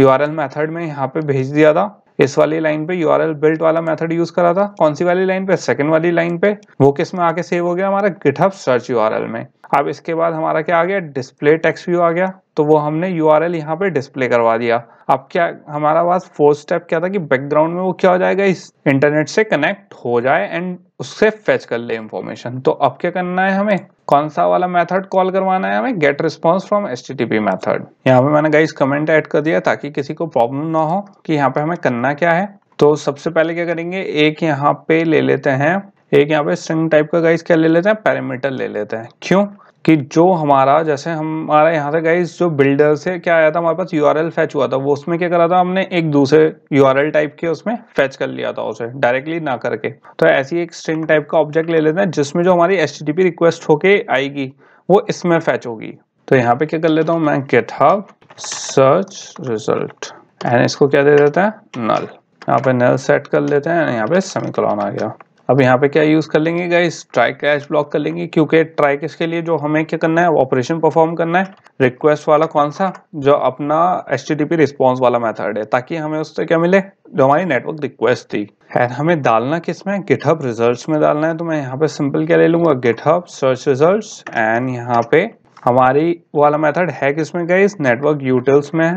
यू आर एल मेथड में यहाँ पे भेज दिया था इस वाली लाइन पे यू आर एल बिल्ट वाला मेथड यूज करा था कौन सी वाली लाइन पे सेकंड वाली लाइन पे वो किस में आके सेव हो गया हमारा गिटअप सर्च यू में अब इसके बाद हमारा क्या आ गया डिस्प्ले टेक्स्ट व्यू आ गया तो वो हमने यू आर एल यहाँ पे डिस्प्ले करवा दिया अब क्या हमारा पास फोर्थ स्टेप क्या था कि बैकग्राउंड में वो क्या हो जाएगा इस इंटरनेट से कनेक्ट हो जाए एंड उससे फेच कर ले इंफॉर्मेशन तो अब क्या करना है हमें कौन सा वाला मेथड कॉल करवाना है हमें get response from S T method यहाँ पे मैंने गाइस कमेंट ऐड कर दिया ताकि किसी को प्रॉब्लम ना हो कि यहाँ पे हमें करना क्या है तो सबसे पहले क्या करेंगे एक यहाँ पे ले लेते हैं एक यहाँ पे स्ट्रिंग टाइप का गाइस क्या ले लेते हैं पैरामीटर ले लेते हैं क्यों कि जो हमारा जैसे हमारा यहाँ से गाइज जो बिल्डर से क्या आया था हमारे पास यू फैच हुआ था वो उसमें क्या करा था हमने एक दूसरे यू टाइप के उसमें फैच कर लिया था उसे डायरेक्टली ना करके तो ऐसी एक स्ट्रिंग टाइप का ऑब्जेक्ट ले लेते हैं जिसमें जो हमारी एच रिक्वेस्ट होके आएगी वो इसमें फैच होगी तो यहाँ पे क्या कर लेता हूँ मैं GitHub search result and इसको क्या दे देते हैं नल यहाँ पे नल सेट कर लेते हैं यहाँ पे सेमिकोलॉन आ गया अब यहाँ पे क्या यूज़ कर लेंगे गाइस ट्राई कैश ब्लॉक कर लेंगे क्योंकि ट्राई कैश के लिए जो हमें क्या करना है ऑपरेशन परफॉर्म करना है रिक्वेस्ट वाला कौन सा जो अपना एच टी रिस्पॉन्स वाला मेथड है ताकि हमें उससे क्या मिले जो हमारी नेटवर्क रिक्वेस्ट थी एंड हमें डालना किस में गिटहब रिजल्ट में डालना है तो मैं यहाँ पे सिंपल क्या ले लूंगा गिटहब सर्च रिजल्ट एंड यहाँ पे हमारी वाला मेथड है किसमें गाइस नेटवर्क यूटिल्स में है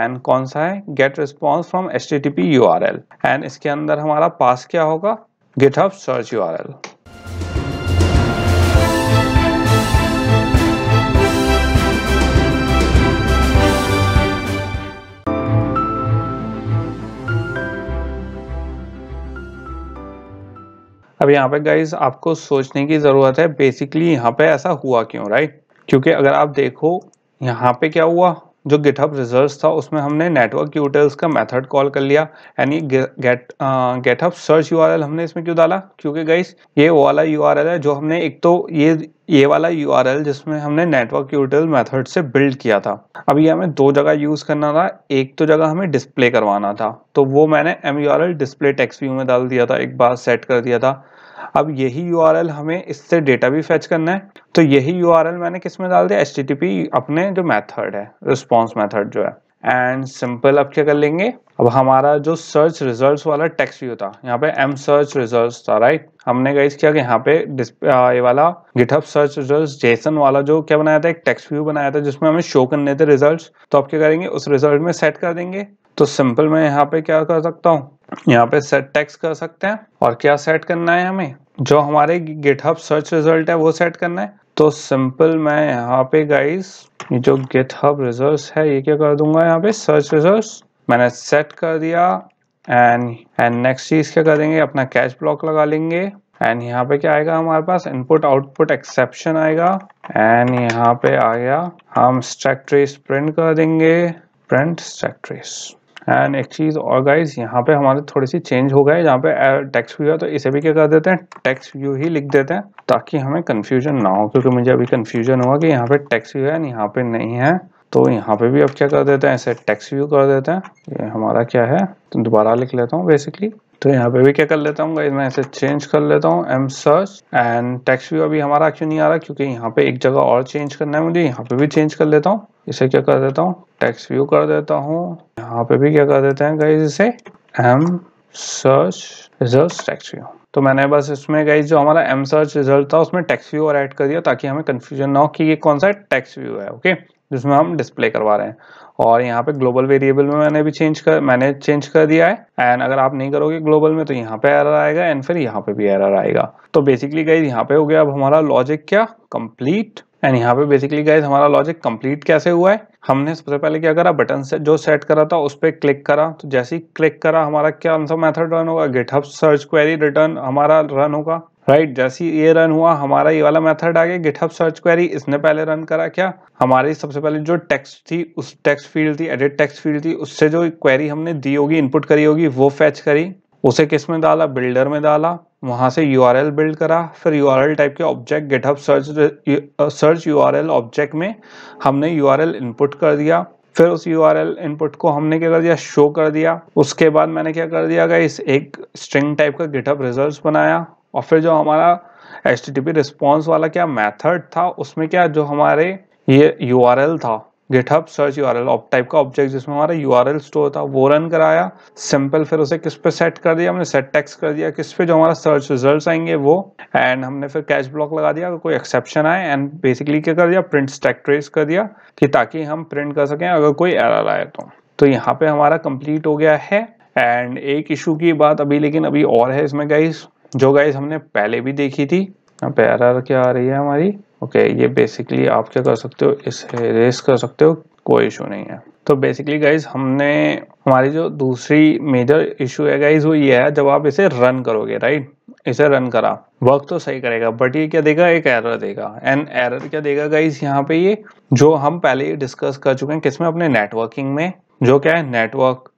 एंड कौन सा है get response from H T T P U R L and इसके अंदर हमारा पास क्या होगा GitHub search URL. अब यहाँ पे गाइज आपको सोचने की ज़रूरत है बेसिकली यहाँ पे ऐसा हुआ क्यों राइट क्योंकि अगर आप देखो यहाँ पे क्या हुआ जो गिटहब रिजल्ट था उसमें हमने नेटवर्क यूटिल्स का मेथड कॉल कर लिया यानी गेट गेटअप सर्च एल हमने इसमें क्यों डाला क्योंकि गाइस ये वो वाला एल है जो हमने एक तो ये ये वाला एल जिसमें हमने नेटवर्क यूटिल मेथड से बिल्ड किया था अब ये हमें दो जगह यूज करना था एक तो जगह हमें डिस्प्ले करवाना था तो वो मैंने M U display text view में डाल दिया था एक बार सेट कर दिया था अब यही यू हमें इससे डेटा भी फैच करना है तो यही यू मैंने किस में डाल दिया एच अपने जो मैथड है रिस्पॉन्स मैथड जो है एंड सिंपल अब क्या कर लेंगे अब हमारा जो सर्च रिजल्ट वाला टेक्स व्यू था यहाँ पे एम सर्च रिजल्ट था राइट हमने गाइस किया कि यहाँ पे ये वाला गिटअप सर्च रिजल्ट जेसन वाला जो क्या बनाया था एक टेक्स व्यू बनाया था जिसमें हमें शो करने थे रिजल्ट तो आप क्या करेंगे उस रिजल्ट में सेट कर देंगे तो सिंपल मैं यहाँ पे क्या कर सकता हूँ यहाँ पे सेट टेक्स कर सकते हैं और क्या सेट करना है हमें जो हमारे गिटहब सर्च रिजल्ट है वो सेट करना है तो सिंपल मैं यहाँ पे गाइस जो गिटहब रिजल्ट है ये क्या कर दूंगा यहाँ पे सर्च रिजल्ट मैंने सेट कर दिया एंड एंड नेक्स्ट चीज क्या करेंगे अपना कैच ब्लॉक लगा लेंगे एंड यहाँ पे क्या आएगा हमारे पास इनपुट आउटपुट एक्सेप्शन आएगा एंड यहाँ पे आ गया हम स्ट्रेक्ट्रेस प्रिंट कर देंगे प्रिंट स्ट्रेक्ट्रेस एंड एक चीज़ और गाइज यहाँ पे हमारे थोड़ी सी चेंज हो गए जहाँ पे टेक्स्ट व्यू है तो इसे भी क्या कर देते हैं टेक्स्ट व्यू ही लिख देते हैं ताकि हमें कन्फ्यूजन ना हो क्योंकि मुझे अभी कन्फ्यूजन हुआ कि यहाँ पे टेक्स्ट व्यू है एंड यहाँ पे नहीं है तो यहाँ पे भी अब क्या कर देते हैं ऐसे टेक्स्ट व्यू कर देते हैं ये हमारा क्या है तो दोबारा लिख लेता हूँ बेसिकली तो यहाँ पे भी क्या कर लेता हूँ मैं इसे चेंज कर लेता हूँ M search and text view अभी हमारा क्यों नहीं आ रहा क्योंकि यहाँ पे एक जगह और चेंज करना है मुझे यहाँ पे भी चेंज कर लेता हूँ इसे क्या कर देता हूँ टेक्स व्यू कर देता हूँ यहाँ पे भी क्या कर देते हैं गाइज इसे M search result text view तो मैंने बस इसमें गई जो हमारा एम सर्च रिजल्ट था उसमें टेक्स व्यू और एड कर दिया ताकि हमें कन्फ्यूजन ना हो कि ये कौन सा टेक्स व्यू है ओके जिसमें हम डिस्प्ले करवा रहे हैं और यहाँ पे ग्लोबल वेरिएबल में मैंने भी चेंज कर मैंने चेंज कर दिया है एंड अगर आप नहीं करोगे ग्लोबल में तो यहाँ पे एरर आएगा एंड फिर यहाँ पे भी एरर आएगा तो बेसिकली गाइज यहाँ पे हो गया अब हमारा लॉजिक क्या कंप्लीट एंड यहाँ पे बेसिकली गाइज हमारा लॉजिक कंप्लीट कैसे हुआ है हमने सबसे पहले क्या करा बटन से जो सेट करा था उस पर क्लिक करा तो जैसे ही क्लिक करा हमारा क्या आंसर मेथड रन होगा गिटहब सर्च क्वेरी रिटर्न हमारा रन होगा राइट right, जैसे ये रन हुआ हमारा ये वाला मेथड आ गया गिटहब सर्च क्वेरी इसने पहले रन करा क्या हमारी सबसे पहले जो टेक्स्ट थी उस टेक्स्ट फील्ड थी एडिट टेक्स्ट फील्ड थी उससे जो क्वेरी हमने दी होगी इनपुट करी होगी वो फैच करी उसे किस में डाला बिल्डर में डाला वहां से यू बिल्ड करा फिर यू टाइप के object GitHub search search U object में हमने यू इनपुट कर दिया फिर उस यू इनपुट को हमने क्या कर दिया शो कर दिया उसके बाद मैंने क्या कर दिया गया इस एक स्ट्रिंग टाइप का गिटअप रिजल्ट बनाया और फिर जो हमारा एच टी रिस्पॉन्स वाला क्या मैथड था उसमें क्या जो हमारे ये यू था GitHub search U R L type का ऑब्जेक्ट जिसमें हमारा यू आर एल स्टोर था वो रन कराया सिंपल फिर उसे किस पे सेट कर दिया हमने सेट टेक्स कर दिया किस पे जो हमारा सर्च रिजल्ट आएंगे वो एंड हमने फिर कैश ब्लॉक लगा दिया अगर कोई एक्सेप्शन आए एंड बेसिकली क्या कर दिया प्रिंट स्टैक ट्रेस कर दिया कि ताकि हम प्रिंट कर सकें अगर कोई एरर आए तो तो यहाँ पे हमारा कंप्लीट हो गया है एंड एक इशू की बात अभी लेकिन अभी और है इसमें गाइस जो गाइस हमने पहले भी देखी थी यहाँ पे एरर क्या आ रही है हमारी ओके ये बेसिकली आप क्या कर सकते हो इस रेस कर सकते हो कोई इशू नहीं है तो बेसिकली गाइज हमने हमारी जो दूसरी मेजर इशू है गाइज वो ये है जब आप इसे रन करोगे राइट इसे रन करा वर्क तो सही करेगा बट ये क्या देगा एक एरर देगा एंड एरर क्या देगा गाइज यहाँ पे ये जो हम पहले ही डिस्कस कर चुके हैं किसमें अपने नेटवर्किंग में जो क्या है नेटवर्क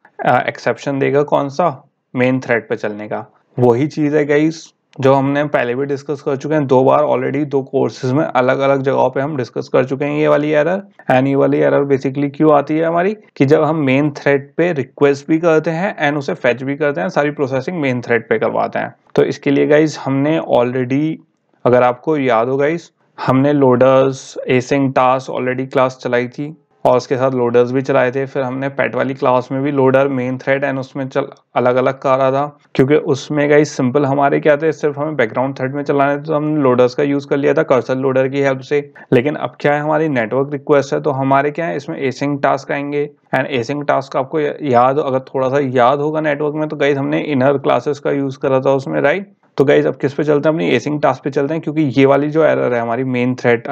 एक्सेप्शन देगा कौन सा मेन थ्रेड पे चलने का वही चीज़ है गाइस जो हमने पहले भी डिस्कस कर चुके हैं दो बार ऑलरेडी दो कोर्सेज में अलग अलग जगहों पे हम डिस्कस कर चुके हैं ये वाली एरर एंड ये वाली एरर बेसिकली क्यों आती है हमारी कि जब हम मेन थ्रेड पे रिक्वेस्ट भी करते हैं एंड उसे फैच भी करते हैं सारी प्रोसेसिंग मेन थ्रेड पे करवाते हैं तो इसके लिए गाइज हमने ऑलरेडी अगर आपको याद हो गाइज हमने loaders async task already class चलाई थी और उसके साथ लोडर्स भी चलाए थे फिर हमने पेट वाली क्लास में भी लोडर मेन थ्रेड एंड उसमें चल अलग अलग रहा था क्योंकि उसमें गई सिंपल हमारे क्या थे सिर्फ हमें बैकग्राउंड थ्रेड में चलाने थे तो हमने लोडर्स का यूज़ कर लिया था कर्सल लोडर की हेल्प से लेकिन अब क्या है हमारी नेटवर्क रिक्वेस्ट है तो हमारे क्या है इसमें एसिंग टास्क आएंगे एंड एसिंग टास्क आपको याद अगर थोड़ा सा याद होगा नेटवर्क में तो गई हमने इनर क्लासेस का यूज़ करा था उसमें राइट तो गाइज अब किस पे चलते हैं अपनी एसिंग टास्क पे चलते हैं क्योंकि ये वाली जो एरर है हमारी main thread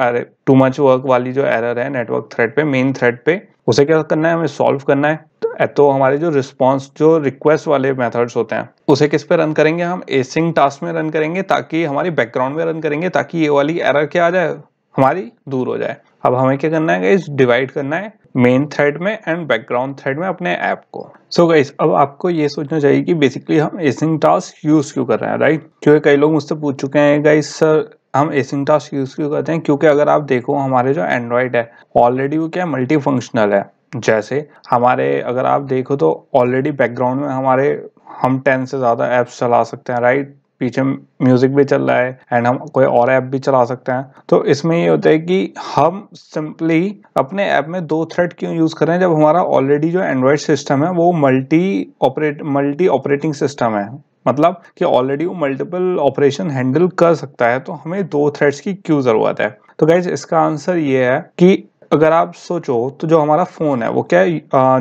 too much work वाली जो एरर है नेटवर्क थ्रेड पे मेन थ्रेड पे उसे क्या करना है हमें सॉल्व करना है तो, तो हमारे जो रिस्पॉन्स जो रिक्वेस्ट वाले मेथड्स होते हैं उसे किस पे रन करेंगे हम एसिंग टास्क में रन करेंगे ताकि हमारी बैकग्राउंड में रन करेंगे ताकि ये वाली एरर क्या आ जाए हमारी दूर हो जाए अब हमें क्या करना है डिवाइड करना है मेन थ्रेड में एंड बैकग्राउंड थ्रेड में अपने ऐप को सो so गाइस अब आपको ये सोचना चाहिए कि बेसिकली हम एसिंग टास्क यूज क्यों कर रहे हैं राइट क्योंकि कई लोग मुझसे पूछ चुके हैं गाइस सर हम एसिंग टास्क यूज क्यों करते हैं क्योंकि अगर आप देखो हमारे जो एंड्रॉयड है ऑलरेडी वो क्या मल्टी फंक्शनल है जैसे हमारे अगर आप देखो तो ऑलरेडी बैकग्राउंड में हमारे हम टेन से ज़्यादा ऐप्स चला सकते हैं राइट पीछे म्यूजिक भी चल रहा है एंड हम कोई और ऐप भी चला सकते हैं तो इसमें ये होता है कि हम सिंपली अपने ऐप में दो थ्रेड क्यों यूज करें जब हमारा ऑलरेडी जो एंड्रॉयड सिस्टम है वो multi operate multi operating system है मतलब कि ऑलरेडी वो मल्टीपल ऑपरेशन हैंडल कर सकता है तो हमें दो थ्रेड्स की क्यों ज़रूरत है तो गाइज इसका आंसर ये है कि अगर आप सोचो तो जो हमारा फ़ोन है वो क्या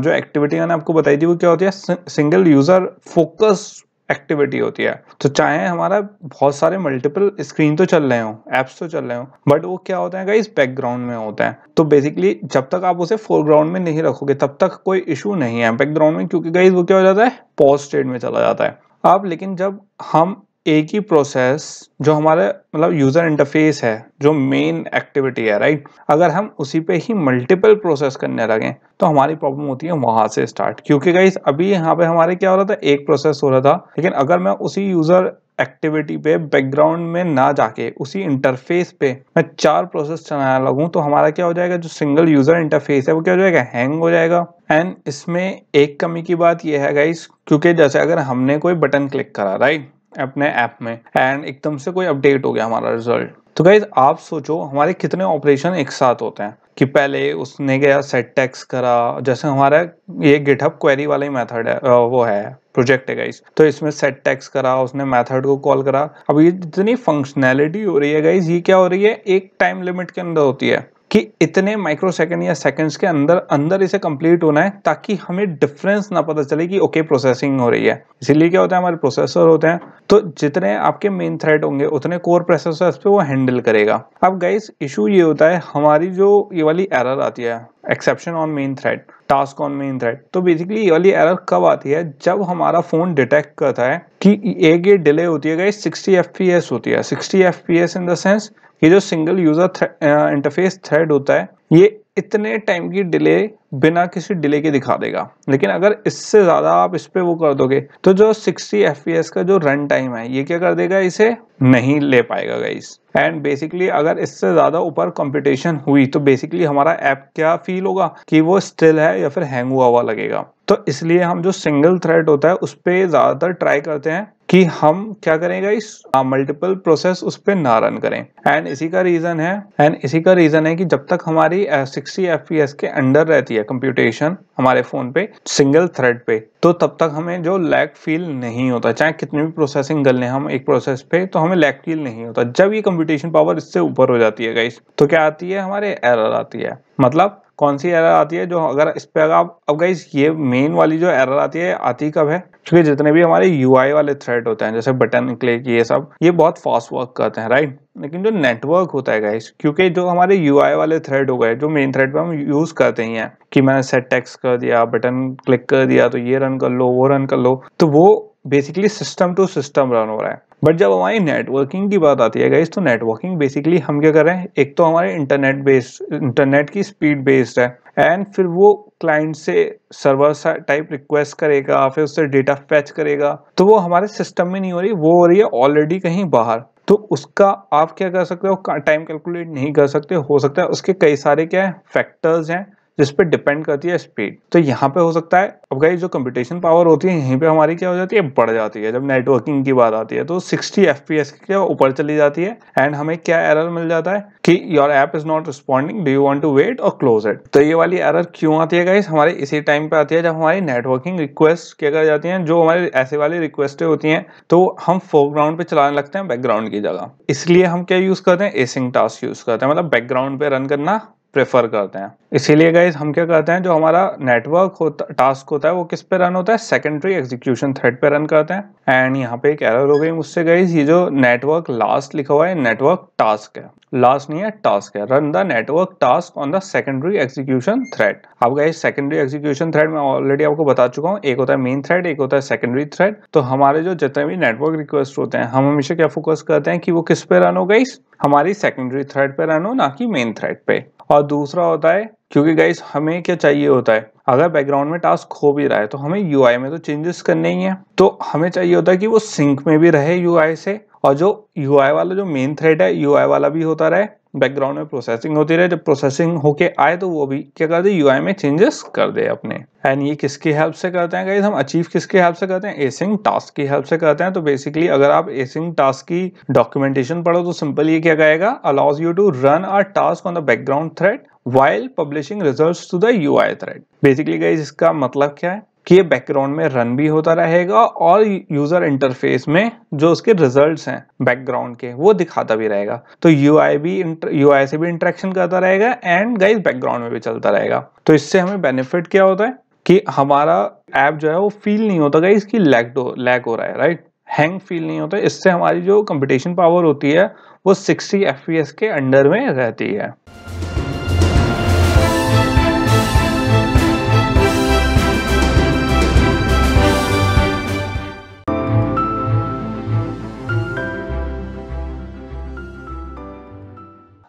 जो एक्टिविटी मैंने आपको बताई थी वो क्या होती है सिंगल यूज़र फोकस एक्टिविटी होती है तो चाहे हमारा बहुत सारे मल्टीपल स्क्रीन तो चल रहे हो एप्स तो चल रहे हो बट वो क्या होता है गाइस बैकग्राउंड में होता है तो बेसिकली जब तक आप उसे फोरग्राउंड में नहीं रखोगे तब तक कोई इशू नहीं है बैकग्राउंड में क्योंकि गाइज वो क्या हो जाता है पॉज स्टेट में चला जाता है आप लेकिन जब हम एक ही प्रोसेस जो हमारे मतलब यूज़र इंटरफेस है जो मेन एक्टिविटी है राइट अगर हम उसी पे ही मल्टीपल प्रोसेस करने लगे तो हमारी प्रॉब्लम होती है वहां से स्टार्ट क्योंकि गाइस अभी यहाँ पे हमारे क्या हो रहा था एक प्रोसेस हो रहा था लेकिन अगर मैं उसी यूज़र एक्टिविटी पे बैकग्राउंड में ना जाके उसी इंटरफेस पे मैं चार प्रोसेस चलाने लगूँ तो हमारा क्या हो जाएगा जो सिंगल यूज़र इंटरफेस है वो क्या हो जाएगा हैंग हो जाएगा एंड इसमें एक कमी की बात यह है गाइस क्योंकि जैसे अगर हमने कोई बटन क्लिक करा राइट अपने ऐप में एंड एकदम से कोई अपडेट हो गया हमारा रिजल्ट तो गाइज आप सोचो हमारे कितने ऑपरेशन एक साथ होते हैं कि पहले उसने गया सेट टैक्स करा जैसे हमारा ये गिटहब क्वेरी वाला ही मेथड है वो है प्रोजेक्ट है गाइज तो इसमें सेट टैक्स करा उसने मेथड को कॉल करा अब ये जितनी फंक्शनैलिटी हो रही है गाइज ये क्या हो रही है एक टाइम लिमिट के अंदर होती है कि इतने माइक्रो सेकेंड या सेकेंड्स के अंदर अंदर इसे कंप्लीट होना है ताकि हमें डिफरेंस ना पता चले कि ओके प्रोसेसिंग हो रही है इसीलिए क्या होता है हमारे प्रोसेसर होते हैं तो जितने आपके मेन थ्रेड होंगे उतने कोर प्रोसेसर पे वो हैंडल करेगा अब गाइस इशू ये होता है हमारी जो ये वाली एरर आती है exception on main thread task on main thread तो बेसिकली ये वाली एरर कब आती है जब हमारा फोन डिटेक्ट करता है कि एक ये डिले होती है गाइस 60 एफ होती है 60 एफ इन द सेंस ये जो सिंगल यूजर इंटरफेस थ्रेड होता है ये इतने टाइम की डिले बिना किसी डिले के दिखा देगा लेकिन अगर इससे ज़्यादा आप इस पर वो कर दोगे तो जो 60 एफ का जो रन टाइम है ये क्या कर देगा इसे नहीं ले पाएगा गाइस एंड बेसिकली अगर इससे ज़्यादा ऊपर कंपटीशन हुई तो बेसिकली हमारा ऐप क्या फील होगा कि वो स्टिल है या फिर हैंग हुआ हुआ लगेगा तो इसलिए हम जो सिंगल थ्रेड होता है उस पर ज़्यादातर ट्राई करते हैं कि हम क्या करेंगे इस मल्टीपल प्रोसेस उस पर ना रन करें एंड इसी का रीजन है एंड इसी का रीजन है कि जब तक हमारी सिक्सटी एफ के अंडर रहती है कंप्यूटेशन हमारे फोन पे सिंगल थ्रेड पे तो तब तक हमें जो लैग फील नहीं होता चाहे कितनी भी प्रोसेसिंग कर लें हम एक प्रोसेस पे तो हमें लैग फील नहीं होता जब ये कंप्यूटेशन पावर इससे ऊपर हो जाती है गाइस तो क्या आती है हमारे एरर आती है मतलब कौन सी एरर आती है जो अगर इस पर आप अब गई ये मेन वाली जो एरर आती है आती कब है क्योंकि जितने भी हमारे यू वाले थ्रेड होते हैं जैसे बटन क्लिक ये सब ये बहुत फास्ट वर्क करते हैं राइट लेकिन जो नेटवर्क होता है गाइस क्योंकि जो हमारे यू वाले थ्रेड हो गए जो मेन थ्रेड पे हम यूज करते ही हैं कि मैंने सेट टेक्स कर दिया बटन क्लिक कर दिया तो ये रन कर लो वो रन कर लो तो वो basically system to system run हो रहा है बट जब हमारी नेटवर्किंग की बात आती है गाइज तो नेटवर्किंग बेसिकली हम क्या कर रहे हैं एक तो हमारे इंटरनेट बेस्ड इंटरनेट की स्पीड बेस्ड है एंड फिर वो क्लाइंट से सर्वर टाइप रिक्वेस्ट करेगा फिर उससे डेटा फैच करेगा तो वो हमारे सिस्टम में नहीं हो रही वो हो रही है ऑलरेडी कहीं बाहर तो उसका आप क्या कर सकते हो टाइम कैलकुलेट नहीं कर सकते हो सकता है उसके कई सारे क्या है फैक्टर्स हैं जिस पर डिपेंड करती है स्पीड तो यहाँ पे हो सकता है अब गाइस जो कंप्यूटेशन पावर होती है यहीं पे हमारी क्या हो जाती है बढ़ जाती है जब नेटवर्किंग की बात आती है तो 60 एफ पी एस के ऊपर चली जाती है एंड हमें क्या एरर मिल जाता है कि your app is not responding do you want to wait और क्लोज इट तो ये वाली एरर क्यों आती है गाइस हमारे इसी टाइम पे आती है जब हमारी नेटवर्किंग रिक्वेस्ट क्या कर जाती है जो हमारे ऐसे वाली रिक्वेस्टें होती हैं तो हम फोरग्राउंड पे चलाने लगते हैं बैकग्राउंड की जगह इसलिए हम क्या यूज करते हैं एसिंग टास्क यूज करते हैं मतलब बैकग्राउंड पे रन करना प्रेफर करते हैं इसीलिए गाइज हम क्या करते हैं जो हमारा नेटवर्क होता टास्क होता है वो किस पे रन होता है सेकेंडरी एग्जीक्यूशन थ्रेड पे रन करते हैं एंड यहाँ पे एक एरर हो गई मुझसे गाइज ये जो नेटवर्क लास्ट लिखा हुआ है नेटवर्क टास्क है लास्ट नहीं है टास्क है run the network task on the secondary execution thread अब गाइज सेकेंडरी एग्जीक्यूशन थ्रेड मैं ऑलरेडी आपको बता चुका हूँ एक होता है मेन थ्रेड एक होता है सेकेंडरी थ्रेड तो हमारे जो जितने भी नेटवर्क रिक्वेस्ट होते हैं हम हमेशा क्या फोकस करते हैं कि वो किस पे रन हो गई हमारी सेकेंडरी थ्रेड पे रन हो ना कि मेन थ्रेड पे और दूसरा होता है क्योंकि गाइस हमें क्या चाहिए होता है अगर बैकग्राउंड में टास्क हो भी रहा है तो हमें यू में तो चेंजेस करने ही है तो हमें चाहिए होता है कि वो सिंक में भी रहे यू से और जो यू वाला जो मेन थ्रेड है यू वाला भी होता रहे बैकग्राउंड में प्रोसेसिंग होती रहे जब प्रोसेसिंग होके आए तो वो भी क्या कर हैं यू में चेंजेस कर दे अपने एंड ये किसके हेल्प से करते हैं गाइज हम अचीव किसके हेल्प से करते हैं एसिंग टास्क की हेल्प से करते हैं तो बेसिकली अगर आप एसिंग टास्क की डॉक्यूमेंटेशन पढ़ो तो सिंपल ये क्या कहेगा allows you to run our task on the background thread while publishing result to the U I thread basically guys इसका मतलब क्या है ये बैकग्राउंड में रन भी होता रहेगा और यूजर इंटरफेस में जो उसके रिजल्ट्स हैं बैकग्राउंड के वो दिखाता भी रहेगा तो यू भी यू से भी इंटरेक्शन करता रहेगा एंड गाइज बैकग्राउंड में भी चलता रहेगा तो इससे हमें बेनिफिट क्या होता है कि हमारा ऐप जो है वो फील नहीं होता गाइज की लैग लैग हो रहा है राइट हैंग फील नहीं होता इससे हमारी जो कंपटीशन पावर होती है वो 60 एफ के अंडर में रहती है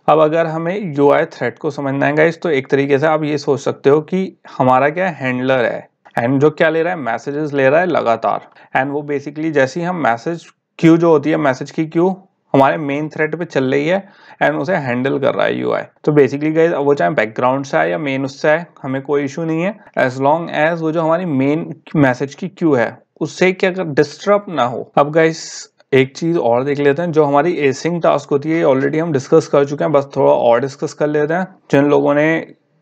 अब अगर हमें यू आई थ्रेड को समझना है गाइस तो एक तरीके से आप ये सोच सकते हो कि हमारा क्या हैंडलर है एंड जो क्या ले रहा है मैसेजेस ले रहा है लगातार एंड वो बेसिकली जैसे ही हम मैसेज क्यू जो होती है मैसेज की क्यू हमारे मेन थ्रेड पे चल रही है एंड उसे हैंडल कर रहा है यू तो बेसिकली गाइस वो चाहे बैकग्राउंड से आए या मेन उससे आए हमें कोई इशू नहीं है एज लॉन्ग एज वो जो हमारी मेन मैसेज की क्यू है उससे क्या डिस्टर्ब ना हो अब गाइस एक चीज़ और देख लेते हैं जो हमारी एसिंग टास्क होती है ऑलरेडी हम डिस्कस कर चुके हैं बस थोड़ा और डिस्कस कर लेते हैं जिन लोगों ने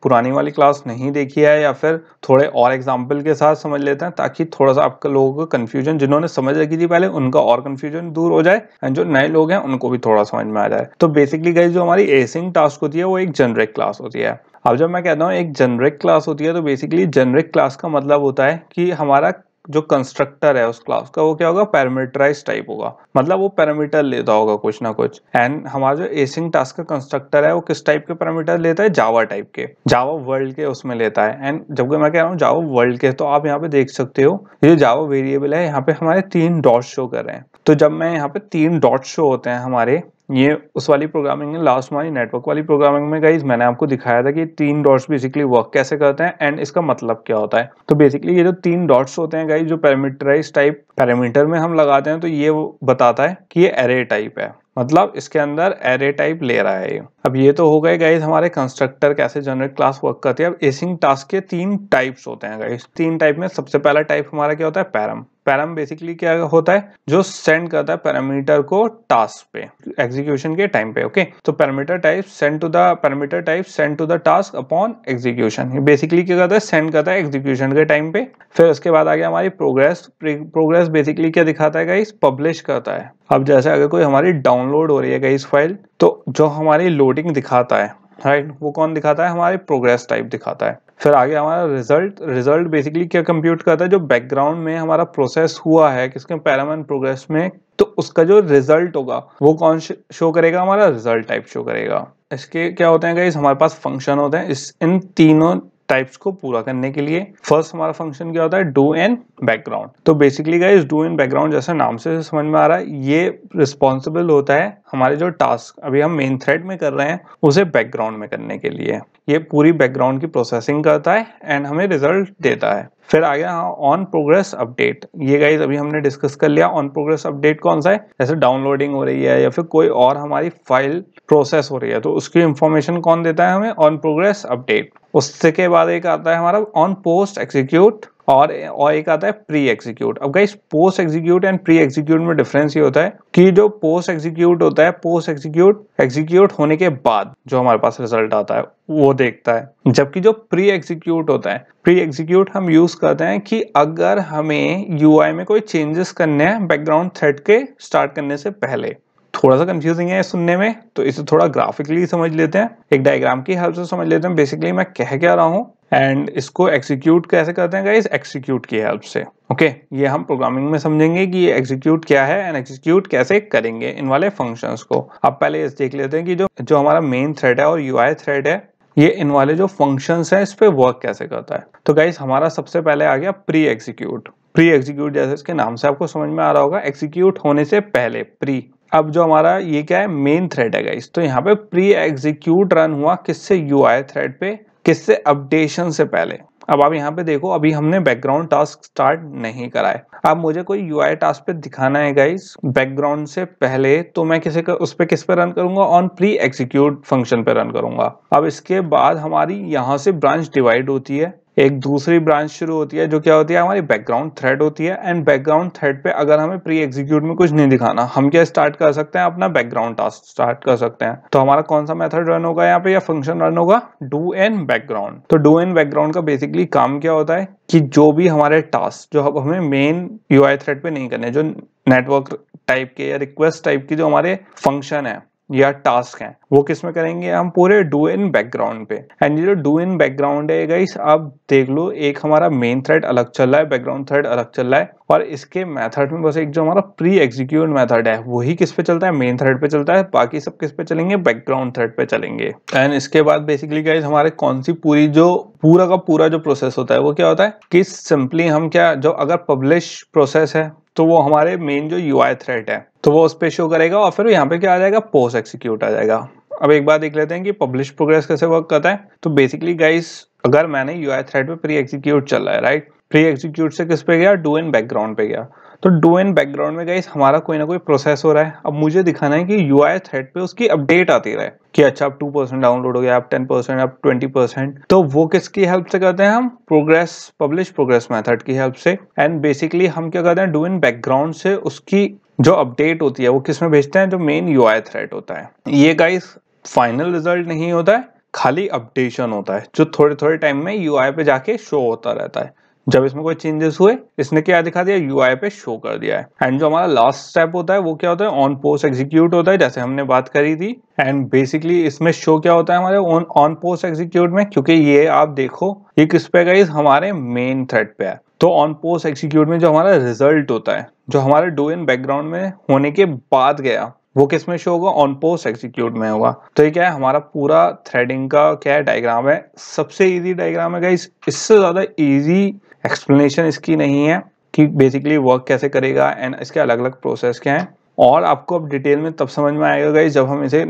पुरानी वाली क्लास नहीं देखी है या फिर थोड़े और एग्जाम्पल के साथ समझ लेते हैं ताकि थोड़ा सा आपके लोगों का कन्फ्यूजन जिन्होंने समझ रखी थी पहले उनका और कन्फ्यूजन दूर हो जाए एंड जो नए लोग हैं उनको भी थोड़ा समझ में आ जाए तो बेसिकली गई जो हमारी एसिंग टास्क होती है वो एक जनरिक क्लास होती है अब जब मैं कहता हूँ एक जनरिक क्लास होती है तो बेसिकली जनरिक क्लास का मतलब होता है कि हमारा जो कंस्ट्रक्टर है उस क्लास का वो क्या होगा पैरामीटराइज टाइप होगा मतलब वो पैरामीटर लेता होगा कुछ ना कुछ एंड हमारा जो एसिंग टास्क का कंस्ट्रक्टर है वो किस टाइप के पैरामीटर लेता है जावा टाइप के जावा वर्ल्ड के उसमें लेता है एंड जब मैं कह रहा हूँ जावा वर्ल्ड के तो आप यहाँ पे देख सकते हो ये जावा वेरिएबल है यहाँ पे हमारे तीन डॉट शो कर रहे हैं तो जब मैं यहाँ पे तीन डॉट शो होते हैं हमारे ये उस वाली प्रोग्रामिंग है लास्ट वाली नेटवर्क वाली प्रोग्रामिंग में गई मैंने आपको दिखाया था कि तीन डॉट्स बेसिकली वर्क कैसे करते हैं एंड इसका मतलब क्या होता है तो बेसिकली ये जो तीन डॉट्स होते हैं गाई जो पैरामीटराइज टाइप पैरामीटर में हम लगाते हैं तो ये वो बताता है कि ये एरे टाइप है मतलब इसके अंदर एरे टाइप ले रहा है ये अब ये तो हो गए गाइज हमारे कंस्ट्रक्टर कैसे जनरेट क्लास वर्क करते हैं अब एसिंग टास्क के तीन टाइप्स होते हैं गाइज तीन टाइप में सबसे पहला टाइप हमारा क्या होता है पैरम पैराम बेसिकली क्या होता है जो सेंड करता है पैरामीटर को टास्क पे एग्जीक्यूशन के टाइम पे ओके तो parameter type send to the parameter type send to the task upon execution basically क्या करता है सेंड करता है एग्जीक्यूशन के टाइम पे फिर उसके बाद आ गया हमारी प्रोग्रेस प्रोग्रेस बेसिकली क्या दिखाता है गाइस पब्लिश करता है अब जैसे अगर कोई हमारी डाउनलोड हो रही है गाइस फाइल तो जो हमारी लोडिंग दिखाता है राइट right? वो कौन दिखाता है हमारे प्रोग्रेस टाइप दिखाता है फिर आगे हमारा रिजल्ट रिजल्ट बेसिकली क्या कंप्यूट करता है जो बैकग्राउंड में हमारा प्रोसेस हुआ है किसके पैरामन प्रोग्रेस में तो उसका जो रिजल्ट होगा वो कौन शो करेगा हमारा रिजल्ट टाइप शो करेगा इसके क्या होते हैं गाइस हमारे पास फंक्शन होते हैं इस इन तीनों टाइप्स को पूरा करने के लिए फर्स्ट हमारा फंक्शन क्या होता है डू एन बैकग्राउंड तो basically guys do in background जैसा नाम से समझ में आ रहा है ये रिस्पॉन्सिबल होता है हमारे जो टास्क अभी हम मेन थ्रेड में कर रहे हैं उसे बैकग्राउंड में करने के लिए ये पूरी बैकग्राउंड की प्रोसेसिंग करता है एंड हमें रिजल्ट देता है फिर आ गया ऑन प्रोग्रेस अपडेट ये गाइज अभी हमने डिस्कस कर लिया ऑन प्रोग्रेस अपडेट कौन सा है जैसे डाउनलोडिंग हो रही है या फिर कोई और हमारी फाइल प्रोसेस हो रही है तो उसकी इंफॉर्मेशन कौन देता है हमें ऑन प्रोग्रेस अपडेट उसके बाद एक आता है हमारा ऑन पोस्ट एक्सिक्यूट और और एक आता है प्री एग्जीक्यूट अब guys post execute and pre execute में डिफरेंस ये होता है कि जो पोस्ट एग्जीक्यूट होता है पोस्ट एग्जीक्यूट एग्जीक्यूट होने के बाद जो हमारे पास रिजल्ट आता है वो देखता है जबकि जो प्री एग्जीक्यूट होता है प्री एग्जीक्यूट हम यूज करते हैं कि अगर हमें यूआई में कोई चेंजेस करने हैं बैकग्राउंड थ्रेड के स्टार्ट करने से पहले थोड़ा सा कंफ्यूजिंग है सुनने में तो इसे थोड़ा ग्राफिकली समझ लेते हैं एक डायग्राम की हेल्प से समझ लेते हैं बेसिकली मैं कह क्या रहा हूँ एंड इसको एक्सिक्यूट कैसे करते हैं गाइज एक्सिक्यूट की हेल्प से ओके okay, ये हम प्रोग्रामिंग में समझेंगे कि ये एक्सिक्यूट क्या है एंड एक्सिक्यूट कैसे करेंगे इन वाले फंक्शन को अब पहले इस देख लेते हैं कि जो जो हमारा मेन थ्रेड है और यूआई थ्रेड है ये इन वाले जो फंक्शन है इस पे वर्क कैसे करता है तो गाइज हमारा सबसे पहले आ गया प्री एक्सिक्यूट प्री एक्सिक्यूट जैसे इसके नाम से आपको समझ में आ रहा होगा एक्सिक्यूट होने से पहले प्री अब जो हमारा ये क्या है मेन थ्रेड है गाइस तो यहाँ पे प्री एग्जीक्यूट रन हुआ किससे यू आई थ्रेड पे किससे अपडेशन से पहले अब आप यहाँ पे देखो अभी हमने बैकग्राउंड टास्क स्टार्ट नहीं कराए अब मुझे कोई यू आई टास्क पे दिखाना है गाइस बैकग्राउंड से पहले तो मैं किसे कर, उस पर किस पे रन करूंगा ऑन प्री एग्जीक्यूट फंक्शन पे रन करूंगा अब इसके बाद हमारी यहाँ से ब्रांच डिवाइड होती है एक दूसरी ब्रांच शुरू होती है जो क्या होती है हमारी बैकग्राउंड थ्रेड होती है एंड बैकग्राउंड थ्रेड पे अगर हमें प्री एग्जीक्यूट में कुछ नहीं दिखाना हम क्या स्टार्ट कर सकते हैं अपना बैकग्राउंड टास्क स्टार्ट कर सकते हैं तो हमारा कौन सा मेथड रन होगा यहाँ पे या फंक्शन रन होगा डू एन बैकग्राउंड तो डू एन बैकग्राउंड का बेसिकली काम क्या होता है कि जो भी हमारे टास्क जो हमें मेन यू थ्रेड पे नहीं करने जो नेटवर्क टाइप के या रिक्वेस्ट टाइप के जो हमारे फंक्शन है या टास्क हैं वो किस में करेंगे हम पूरे डू इन बैकग्राउंड पे एंड ये जो डू इन बैकग्राउंड है गाइस आप देख लो एक हमारा मेन थ्रेड अलग चल रहा है बैकग्राउंड थ्रेड अलग चल रहा है और इसके मेथड में बस एक जो हमारा प्री एग्जीक्यूट मेथड है वही किस पे चलता है मेन थ्रेड पे चलता है बाकी सब किस पे चलेंगे बैकग्राउंड थ्रेड पे चलेंगे एंड इसके बाद बेसिकली गाइज हमारे कौन सी पूरी जो पूरा का पूरा जो प्रोसेस होता है वो क्या होता है कि सिंपली हम क्या जो अगर पब्लिश प्रोसेस है तो वो हमारे मेन जो यू आई थ्रेड है तो वो उस पर शो करेगा और फिर यहाँ पे क्या आ जाएगा पोस्ट एक्सिक्यूट आ जाएगा अब एक बात देख लेते हैं कि पब्लिश प्रोग्रेस कैसे वर्क करता है तो बेसिकली गाइस अगर मैंने यू आई थ्रेड पे प्री एग्जीक्यूट रहा है राइट प्री एग्जीक्यूट से किस पे गया डू एन बैकग्राउंड पे गया तो डू एन बैकग्राउंड में गई हमारा कोई ना कोई प्रोसेस हो रहा है अब मुझे दिखाना है कि यू आई थ्रेड पे उसकी अपडेट आती रहे कि अच्छा अब टू परसेंट डाउनलोड हो गया अब टेन परसेंट अब ट्वेंटी परसेंट तो वो किसकी हेल्प से करते हैं हम प्रोग्रेस पब्लिश प्रोग्रेस मेथड की हेल्प से एंड बेसिकली हम क्या करते हैं डू इन बैकग्राउंड से उसकी जो अपडेट होती है वो किस में भेजते हैं जो मेन यू आई थ्रेड होता है ये गाइस फाइनल रिजल्ट नहीं होता है खाली अपडेशन होता है जो थोड़े थोड़े टाइम में यू पे जाके शो होता रहता है जब इसमें कोई चेंजेस हुए इसने क्या दिखा दिया यू पे शो कर दिया है एंड जो हमारा लास्ट स्टेप होता है वो क्या होता है ऑन पोस्ट एग्जीक्यूट होता है जैसे हमने बात करी थी एंड बेसिकली इसमें शो क्या होता है हमारे ऑन ऑन पोस्ट एग्जीक्यूट में क्योंकि ये आप देखो ये किस पे गई हमारे मेन थ्रेड पे है तो ऑन पोस्ट एग्जीक्यूट में जो हमारा रिजल्ट होता है जो हमारे डू इन बैकग्राउंड में होने के बाद गया वो किस में शो होगा ऑन पोस्ट एग्जीक्यूट में होगा तो ये क्या है हमारा पूरा थ्रेडिंग का क्या है डायग्राम है सबसे इजी डायग्राम है इससे ज्यादा इजी एक्सप्लेनेशन इसकी नहीं है कि बेसिकली वर्क कैसे करेगा एंड इसके अलग अलग प्रोसेस क्या हैं और आपको अब डिटेल में तब समझ में आएगा गाइज जब हम इसे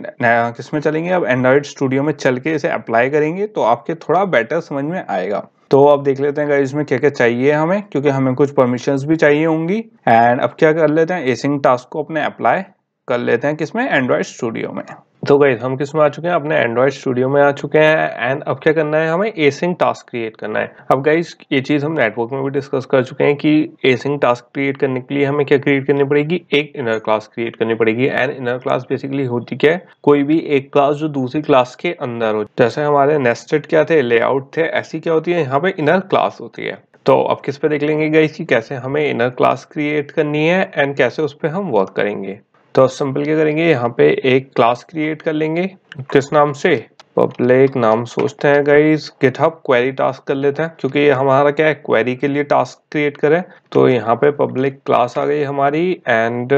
किस में चलेंगे अब एंड्रॉयड स्टूडियो में चल के इसे अप्लाई करेंगे तो आपके थोड़ा बेटर समझ में आएगा तो अब देख लेते हैं गाइज इसमें क्या क्या चाहिए हमें क्योंकि हमें कुछ परमिशंस भी चाहिए होंगी एंड अब क्या कर लेते हैं एसिंग टास्क को अपने अप्लाई कर लेते हैं किसमें एंड्रॉयड स्टूडियो में तो गई हम किस में आ चुके हैं अपने एंड्रॉयड स्टूडियो में आ चुके हैं एंड अब क्या करना है हमें एसिंग टास्क क्रिएट करना है अब गाइज ये चीज़ हम नेटवर्क में भी डिस्कस कर चुके हैं कि एसिंग टास्क क्रिएट करने के लिए हमें क्या क्रिएट करनी पड़ेगी एक इनर क्लास क्रिएट करनी पड़ेगी एंड इनर क्लास बेसिकली होती क्या है कोई भी एक क्लास जो दूसरी क्लास के अंदर हो जैसे हमारे नेस्टेड क्या थे लेआउट थे ऐसी क्या होती है यहाँ पे इनर क्लास होती है तो अब किस पे देख लेंगे गाइज कि कैसे हमें इनर क्लास क्रिएट करनी है एंड कैसे उस पर हम वर्क करेंगे तो सिंपल क्या करेंगे यहाँ पे एक क्लास क्रिएट कर लेंगे किस नाम से पब्लिक नाम सोचते हैं गाइज गिटहब क्वेरी टास्क कर लेते हैं क्योंकि ये हमारा क्या है क्वेरी के लिए टास्क क्रिएट करें तो यहाँ पे पब्लिक क्लास आ गई हमारी एंड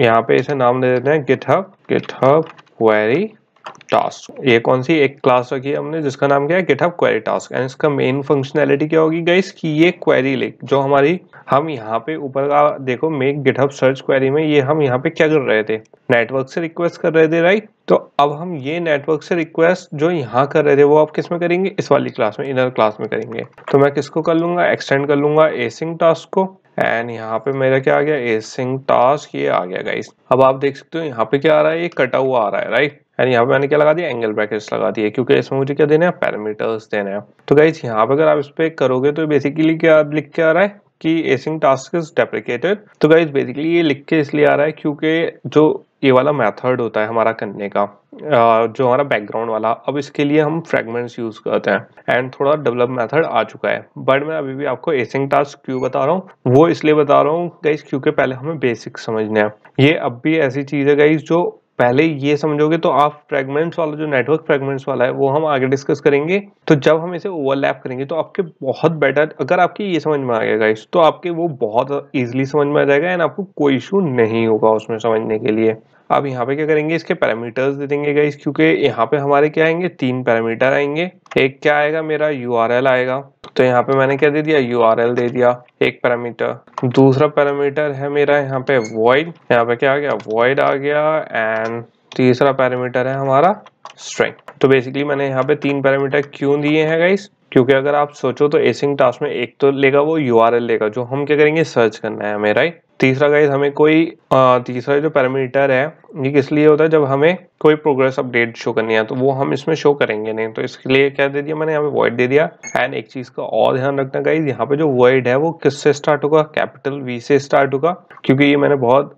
यहाँ पे इसे नाम दे देते हैं गिटहब गिटहब क्वेरी टास्क ये कौन सी एक क्लास रखी है हमने जिसका नाम क्या है गिटअप क्वेरी टास्क एंड इसका मेन फंक्शनैलिटी क्या होगी गाइस कि ये क्वेरी लिख जो हमारी हम यहाँ पे ऊपर का देखो मेक गिटअप सर्च क्वेरी में ये हम यहाँ पे क्या कर रहे थे नेटवर्क से रिक्वेस्ट कर रहे थे राइट तो अब हम ये नेटवर्क से रिक्वेस्ट जो यहाँ कर रहे थे वो आप किस में करेंगे इस वाली क्लास में इनर क्लास में करेंगे तो मैं किसको कर लूंगा एक्सटेंड कर लूंगा एसिंग टास्क को एंड यहाँ पे मेरा क्या आ गया एसिंग टास्क ये आ गया गाइस अब आप देख सकते हो यहाँ पे क्या आ रहा है ये कटा हुआ आ रहा है राइट एंड यहाँ पे मैंने क्या लगा दिया एंगल ब्रैकेट्स लगा दिए क्योंकि इसमें मुझे क्या देना है पैरामीटर्स देने हैं तो गाइज यहाँ पे अगर आप इस पर करोगे तो बेसिकली क्या लिख के आ रहा है कि एसिंग टास्क इज डेप्रिकेटेड तो गाइज बेसिकली ये लिख के इसलिए आ रहा है क्योंकि जो ये वाला मेथड होता है हमारा करने का जो हमारा बैकग्राउंड वाला अब इसके लिए हम फ्रेगमेंट्स यूज करते हैं एंड थोड़ा डेवलप मेथड आ चुका है बट मैं अभी भी आपको एसिंग टास्क क्यों बता रहा हूँ वो इसलिए बता रहा हूँ गाइज क्योंकि पहले हमें बेसिक समझने हैं ये अब भी ऐसी चीज है गाइज जो पहले ये समझोगे तो आप फ्रेगमेंट्स वाला जो नेटवर्क फ्रेगमेंट्स वाला है वो हम आगे डिस्कस करेंगे तो जब हम इसे ओवरलैप करेंगे तो आपके बहुत बेटर अगर आपके ये समझ में आ गया गाइस तो आपके वो बहुत ईजिली समझ में आ जाएगा एंड आपको कोई इशू नहीं होगा उसमें समझने के लिए अब यहाँ पे क्या करेंगे इसके पैरामीटर्स दे देंगे गाइस क्योंकि यहाँ पे हमारे क्या आएंगे तीन पैरामीटर आएंगे एक क्या आएगा मेरा यू आएगा तो यहाँ पे मैंने क्या दे दिया यू दे दिया एक पैरामीटर दूसरा पैरामीटर है मेरा यहाँ पे वॉइड यहाँ पे क्या आ गया वॉइड आ गया एंड तीसरा पैरामीटर है हमारा स्ट्रेंथ तो बेसिकली मैंने यहाँ पे तीन पैरामीटर क्यों दिए हैं गाइस क्योंकि अगर आप सोचो तो एसिंग टास्क में एक तो लेगा वो यू लेगा जो हम क्या करेंगे सर्च करना है हमें राइट तीसरा गाइज हमें कोई आ, तीसरा जो पैरामीटर है ये किस लिए होता है जब हमें कोई प्रोग्रेस अपडेट शो करनी है तो वो हम इसमें शो करेंगे नहीं तो इसके लिए क्या दे दिया मैंने यहाँ पे वॉइड दे दिया एंड एक चीज का और ध्यान रखना गाइज यहाँ पे जो वर्ड है वो किससे स्टार्ट होगा कैपिटल वी से स्टार्ट होगा क्योंकि ये मैंने बहुत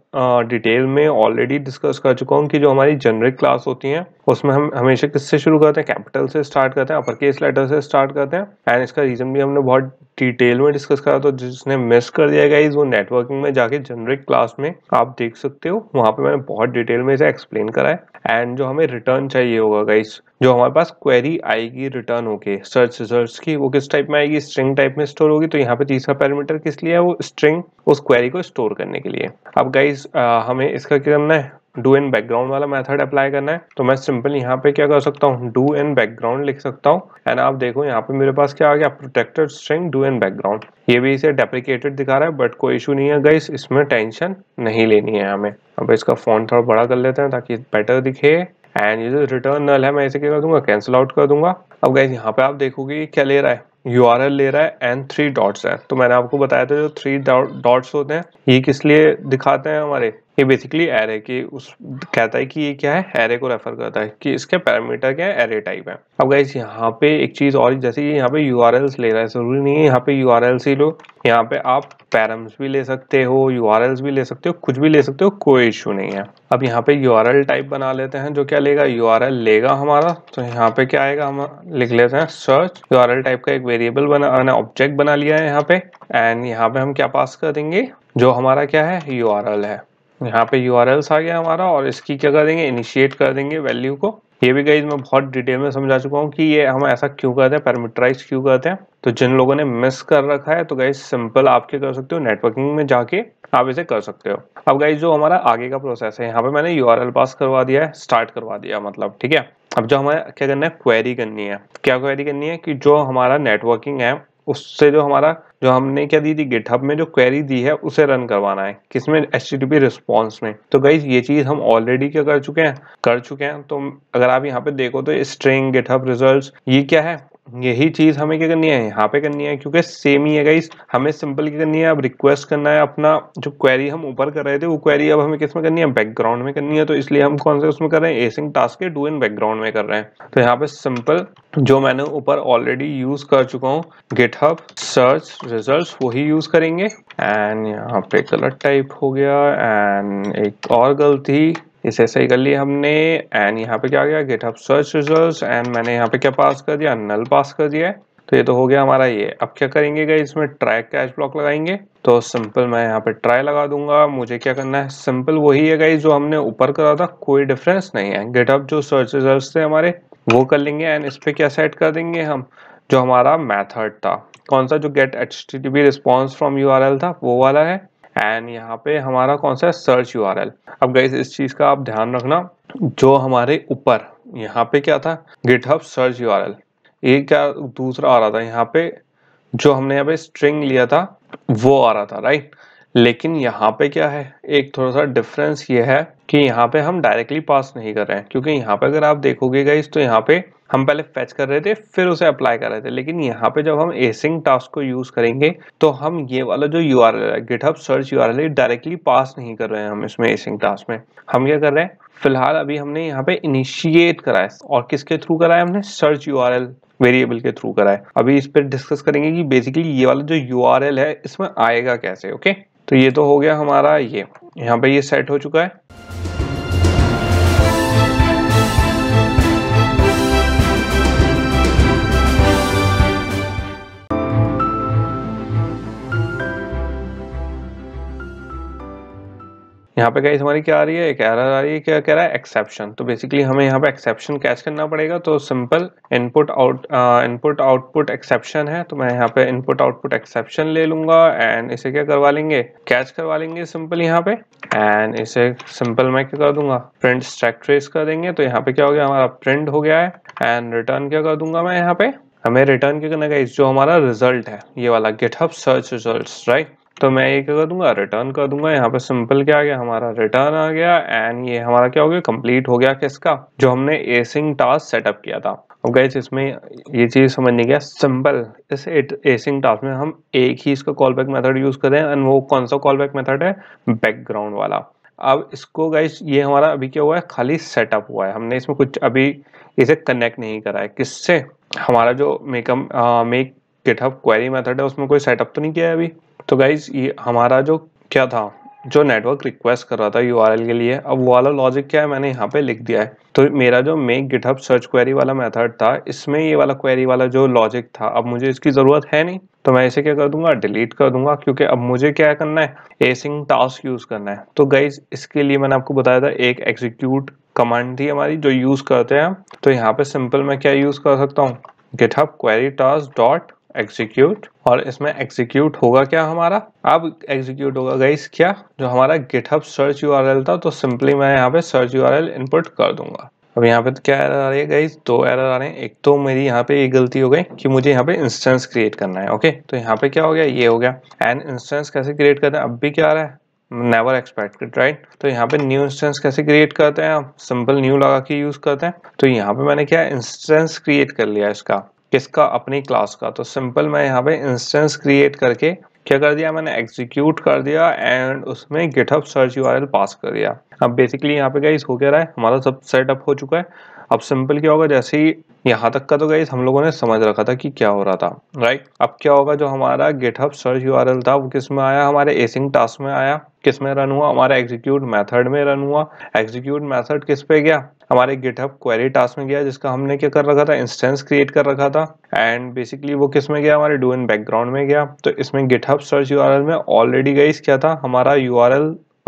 डिटेल में ऑलरेडी डिस्कस कर चुका हूँ कि जो हमारी जनरिक क्लास होती है उसमें हम हमेशा किससे शुरू करते हैं कैपिटल से स्टार्ट करते हैं अपर केस लेटर से स्टार्ट करते हैं एंड इसका रीजन भी हमने बहुत डिटेल में डिस्कस करा तो जिसने मिस कर दिया गाइज वो नेटवर्किंग में जाके जनरिक क्लास में आप देख सकते हो वहाँ पे मैंने बहुत डिटेल में इसे एक्सप्लेन करा है एंड जो हमें रिटर्न चाहिए होगा गाइज जो हमारे पास क्वेरी आएगी रिटर्न होके सर्च रिजल्ट की वो किस टाइप में आएगी स्ट्रिंग टाइप में स्टोर होगी तो यहाँ पे तीसरा पैरामीटर किस लिए है वो स्ट्रिंग उस क्वेरी को स्टोर करने के लिए अब गाइज हमें इसका क्या करना है डू इन बैकग्राउंड वाला मेथड अप्लाई करना है तो मैं सिंपल यहाँ पे क्या कर सकता हूँ डू इन बैकग्राउंड लिख सकता हूँ एंड आप देखो यहाँ पे मेरे पास क्या आ गया protected string do in background ये भी इसे डेप्रिकेटेड दिखा रहा है बट कोई इशू नहीं है गाइस इसमें टेंशन नहीं लेनी है हमें अब इसका फोन थोड़ा बड़ा कर लेते हैं ताकि बेटर दिखे एंड ये जो रिटर्न नल है मैं इसे क्या कर दूंगा कैंसिल आउट कर दूंगा अब गाइस यहाँ पे आप देखोगे क्या ले रहा है यू ले रहा है एंड थ्री डॉट्स है तो मैंने आपको बताया था जो थ्री डॉट्स होते हैं ये किस लिए दिखाते हैं हमारे ये बेसिकली एरे की उस कहता है कि ये क्या है एरे को रेफर करता है कि इसके पैरामीटर क्या है एरे टाइप है अब गाइस यहाँ पे एक चीज़ और जैसे कि यहाँ पे यू ले रहा है जरूरी नहीं है यहाँ पे यू ही लो यहाँ पे आप पैरम्स भी ले सकते हो यू भी ले सकते हो कुछ भी ले सकते हो कोई इशू नहीं है अब यहाँ पे यू टाइप बना लेते हैं जो क्या लेगा यू लेगा हमारा तो यहाँ पे क्या आएगा हम लिख लेते हैं सर्च यू टाइप का एक वेरिएबल बना ऑब्जेक्ट बना लिया है यहाँ पे एंड यहाँ पे हम क्या पास कर देंगे जो हमारा क्या है यू है यहाँ पे यू आ गया हमारा और इसकी क्या कर देंगे इनिशिएट कर देंगे वैल्यू को ये भी गई मैं बहुत डिटेल में समझा चुका हूँ कि ये हम ऐसा क्यों करते हैं पैरामीटराइज क्यों करते हैं तो जिन लोगों ने मिस कर रखा है तो गाइज सिंपल आप क्या कर सकते हो नेटवर्किंग में जाके आप इसे कर सकते हो अब गाइज जो हमारा आगे का प्रोसेस है यहाँ पे मैंने यू पास करवा दिया है स्टार्ट करवा दिया मतलब ठीक है अब जो हमें क्या करना है क्वेरी करनी है क्या क्वेरी करनी है कि जो हमारा नेटवर्किंग है उससे जो हमारा जो हमने क्या दी थी गिटहब में जो क्वेरी दी है उसे रन करवाना है किसमें एच टी रिस्पॉन्स में तो गई ये चीज़ हम ऑलरेडी क्या कर चुके हैं कर चुके हैं तो अगर आप यहाँ पे देखो तो स्ट्रिंग गिटहब रिजल्ट ये क्या है यही चीज हमें क्या करनी है यहाँ पे करनी है क्योंकि सेम ही है गाइस हमें सिंपल क्या करनी है अब रिक्वेस्ट करना है अपना जो क्वेरी हम ऊपर कर रहे थे वो क्वेरी अब हमें किस में करनी है बैकग्राउंड में करनी है तो इसलिए हम कौन से उसमें कर रहे हैं एसिंग टास्क के डू इन बैकग्राउंड में कर रहे हैं तो यहाँ पे सिंपल जो मैंने ऊपर ऑलरेडी यूज कर चुका हूँ गिटहब सर्च रिजल्ट वही यूज करेंगे एंड यहाँ पे कलर टाइप हो गया एंड एक और गलती इसे सही कर लिया हमने एंड यहाँ पे क्या गया get of search result and मैंने यहाँ पे क्या पास कर दिया नल पास कर दिया है तो ये तो हो गया हमारा ये अब क्या करेंगे इसमें ट्रैक कैश ब्लॉक लगाएंगे तो सिंपल मैं यहाँ पे ट्राई लगा दूंगा मुझे क्या करना है सिंपल वही है गई जो हमने ऊपर करा था कोई डिफरेंस नहीं है गेटअप जो सर्च रिजल्ट थे हमारे वो कर लेंगे एंड इस पर क्या सेट कर देंगे हम जो हमारा मैथड था कौन सा जो get H T T P response from U R L था वो वाला है एंड यहाँ पे हमारा कौन सा है सर्च यू अब गई इस चीज़ का आप ध्यान रखना जो हमारे ऊपर यहाँ पे क्या था गिटहब सर्च यू ये क्या दूसरा आ रहा था यहाँ पे जो हमने यहाँ पे स्ट्रिंग लिया था वो आ रहा था राइट लेकिन यहाँ पे क्या है एक थोड़ा सा डिफरेंस ये है कि यहाँ पे हम डायरेक्टली पास नहीं कर रहे हैं क्योंकि यहाँ पे अगर आप देखोगे गाइस तो यहाँ पे हम पहले फैच कर रहे थे फिर उसे अप्लाई कर रहे थे लेकिन यहाँ पे जब हम एसिंग टास्क को यूज करेंगे तो हम ये वाला जो यू आर एल है GitHub search U R directly pass नहीं कर रहे हैं हम इसमें एसिंग टास्क में हम क्या कर रहे हैं फिलहाल अभी हमने यहाँ पे इनिशिएट कराया और किसके थ्रू कराया हमने सर्च यू वेरिएबल के थ्रू कराया अभी इस पर डिस्कस करेंगे कि बेसिकली ये वाला जो यू है इसमें आएगा कैसे ओके तो ये तो हो गया हमारा ये यहाँ पे ये सेट हो चुका है यहाँ पे गाइस हमारी क्या आ रही है एक एरर आ रही है क्या कह रहा है एक्सेप्शन तो बेसिकली हमें यहाँ पे एक्सेप्शन कैच करना पड़ेगा तो simple input out input output exception है तो मैं यहाँ पे इनपुट आउटपुट एक्सेप्शन ले लूंगा एंड इसे क्या करवा लेंगे कैच करवा लेंगे सिंपल यहाँ पे एंड इसे सिंपल मैं क्या कर दूंगा प्रिंट स्ट्रैक ट्रेस कर देंगे तो यहाँ पे क्या हो गया हमारा प्रिंट हो गया है एंड रिटर्न क्या कर दूंगा मैं यहाँ पे हमें रिटर्न क्या करना है जो हमारा रिजल्ट है ये वाला गिटहब सर्च रिजल्ट राइट तो मैं ये क्या कर दूंगा रिटर्न कर दूंगा यहाँ पे सिंपल क्या आ गया हमारा रिटर्न आ गया एंड ये हमारा क्या हो गया कंप्लीट हो गया किसका जो हमने एसिंग टास्क सेटअप किया था अब गैस इसमें ये चीज़ समझने गया सिंपल इस एसिंग टास्क में हम एक ही इसका कॉल बैक मेथड यूज़ करें एंड वो कौन सा कॉल बैक मेथड है बैकग्राउंड वाला अब इसको गाइस ये हमारा अभी क्या हुआ है खाली सेटअप हुआ है हमने इसमें कुछ अभी इसे कनेक्ट नहीं करा है किससे हमारा जो makeup make GitHub query method है उसमें कोई सेटअप तो नहीं किया है अभी तो गाइज ये हमारा जो क्या था जो नेटवर्क रिक्वेस्ट कर रहा था यू के लिए अब वो वाला लॉजिक क्या है मैंने यहाँ पे लिख दिया है तो मेरा जो मेक गिटहब सर्च क्वेरी वाला मेथड था इसमें ये वाला क्वेरी वाला जो लॉजिक था अब मुझे इसकी ज़रूरत है नहीं तो मैं इसे क्या कर दूंगा डिलीट कर दूंगा क्योंकि अब मुझे क्या करना है एसिंग टास्क यूज़ करना है तो गाइज इसके लिए मैंने आपको बताया था एक एग्जीक्यूट कमांड थी हमारी जो यूज़ करते हैं तो यहाँ पे सिंपल मैं क्या यूज़ कर सकता हूँ GitHub query task dot execute और इसमें एग्जीक्यूट होगा क्या हमारा अब एग्जीक्यूट होगा गाइस क्या जो हमारा गिटहब सर्च यूआरएल था तो सिंपली मैं यहाँ पे सर्च यूआरएल इनपुट कर दूंगा अब यहाँ पे तो क्या एरर आ रही है गाइज दो एरर आ रहे हैं एक तो मेरी यहाँ पे ये गलती हो गई कि मुझे यहाँ पे इंस्टेंस क्रिएट करना है ओके तो यहाँ पे क्या हो गया ये हो गया एंड इंस्टेंस कैसे क्रिएट करते हैं अब भी क्या आ रहा है नेवर एक्सपेक्टेड राइट तो यहाँ पे न्यू इंस्टेंस कैसे क्रिएट करते हैं सिंपल न्यू लगा के यूज करते हैं तो यहाँ पे मैंने क्या इंस्टेंस क्रिएट कर लिया इसका किसका अपनी क्लास का तो सिंपल मैं यहाँ पे इंस्टेंस क्रिएट करके क्या कर दिया मैंने एग्जीक्यूट कर दिया एंड उसमें गिटअप सर्च यू पास कर दिया अब बेसिकली यहाँ पे गाइस हो क्या रहा है हमारा सब सेटअप हो चुका है अब सिंपल क्या होगा जैसे ही यहाँ तक का तो गाइस हम लोगों ने समझ रखा था कि क्या हो रहा था राइट अब क्या होगा जो हमारा गिटअप सर्च यू था वो किस में आया हमारे एसिंग टास्क में आया किस में रन हुआ हमारा एग्जीक्यूट मैथड में रन हुआ एग्जीक्यूट मैथड किस पे गया हमारे गिटहब क्वेरी टास्क में गया जिसका हमने क्या कर रखा था इंस्टेंस क्रिएट कर रखा था एंड बेसिकली वो किस में गया हमारे डू इन बैकग्राउंड में गया तो इसमें गिटहब सर्च यू में ऑलरेडी गाइस क्या था हमारा यू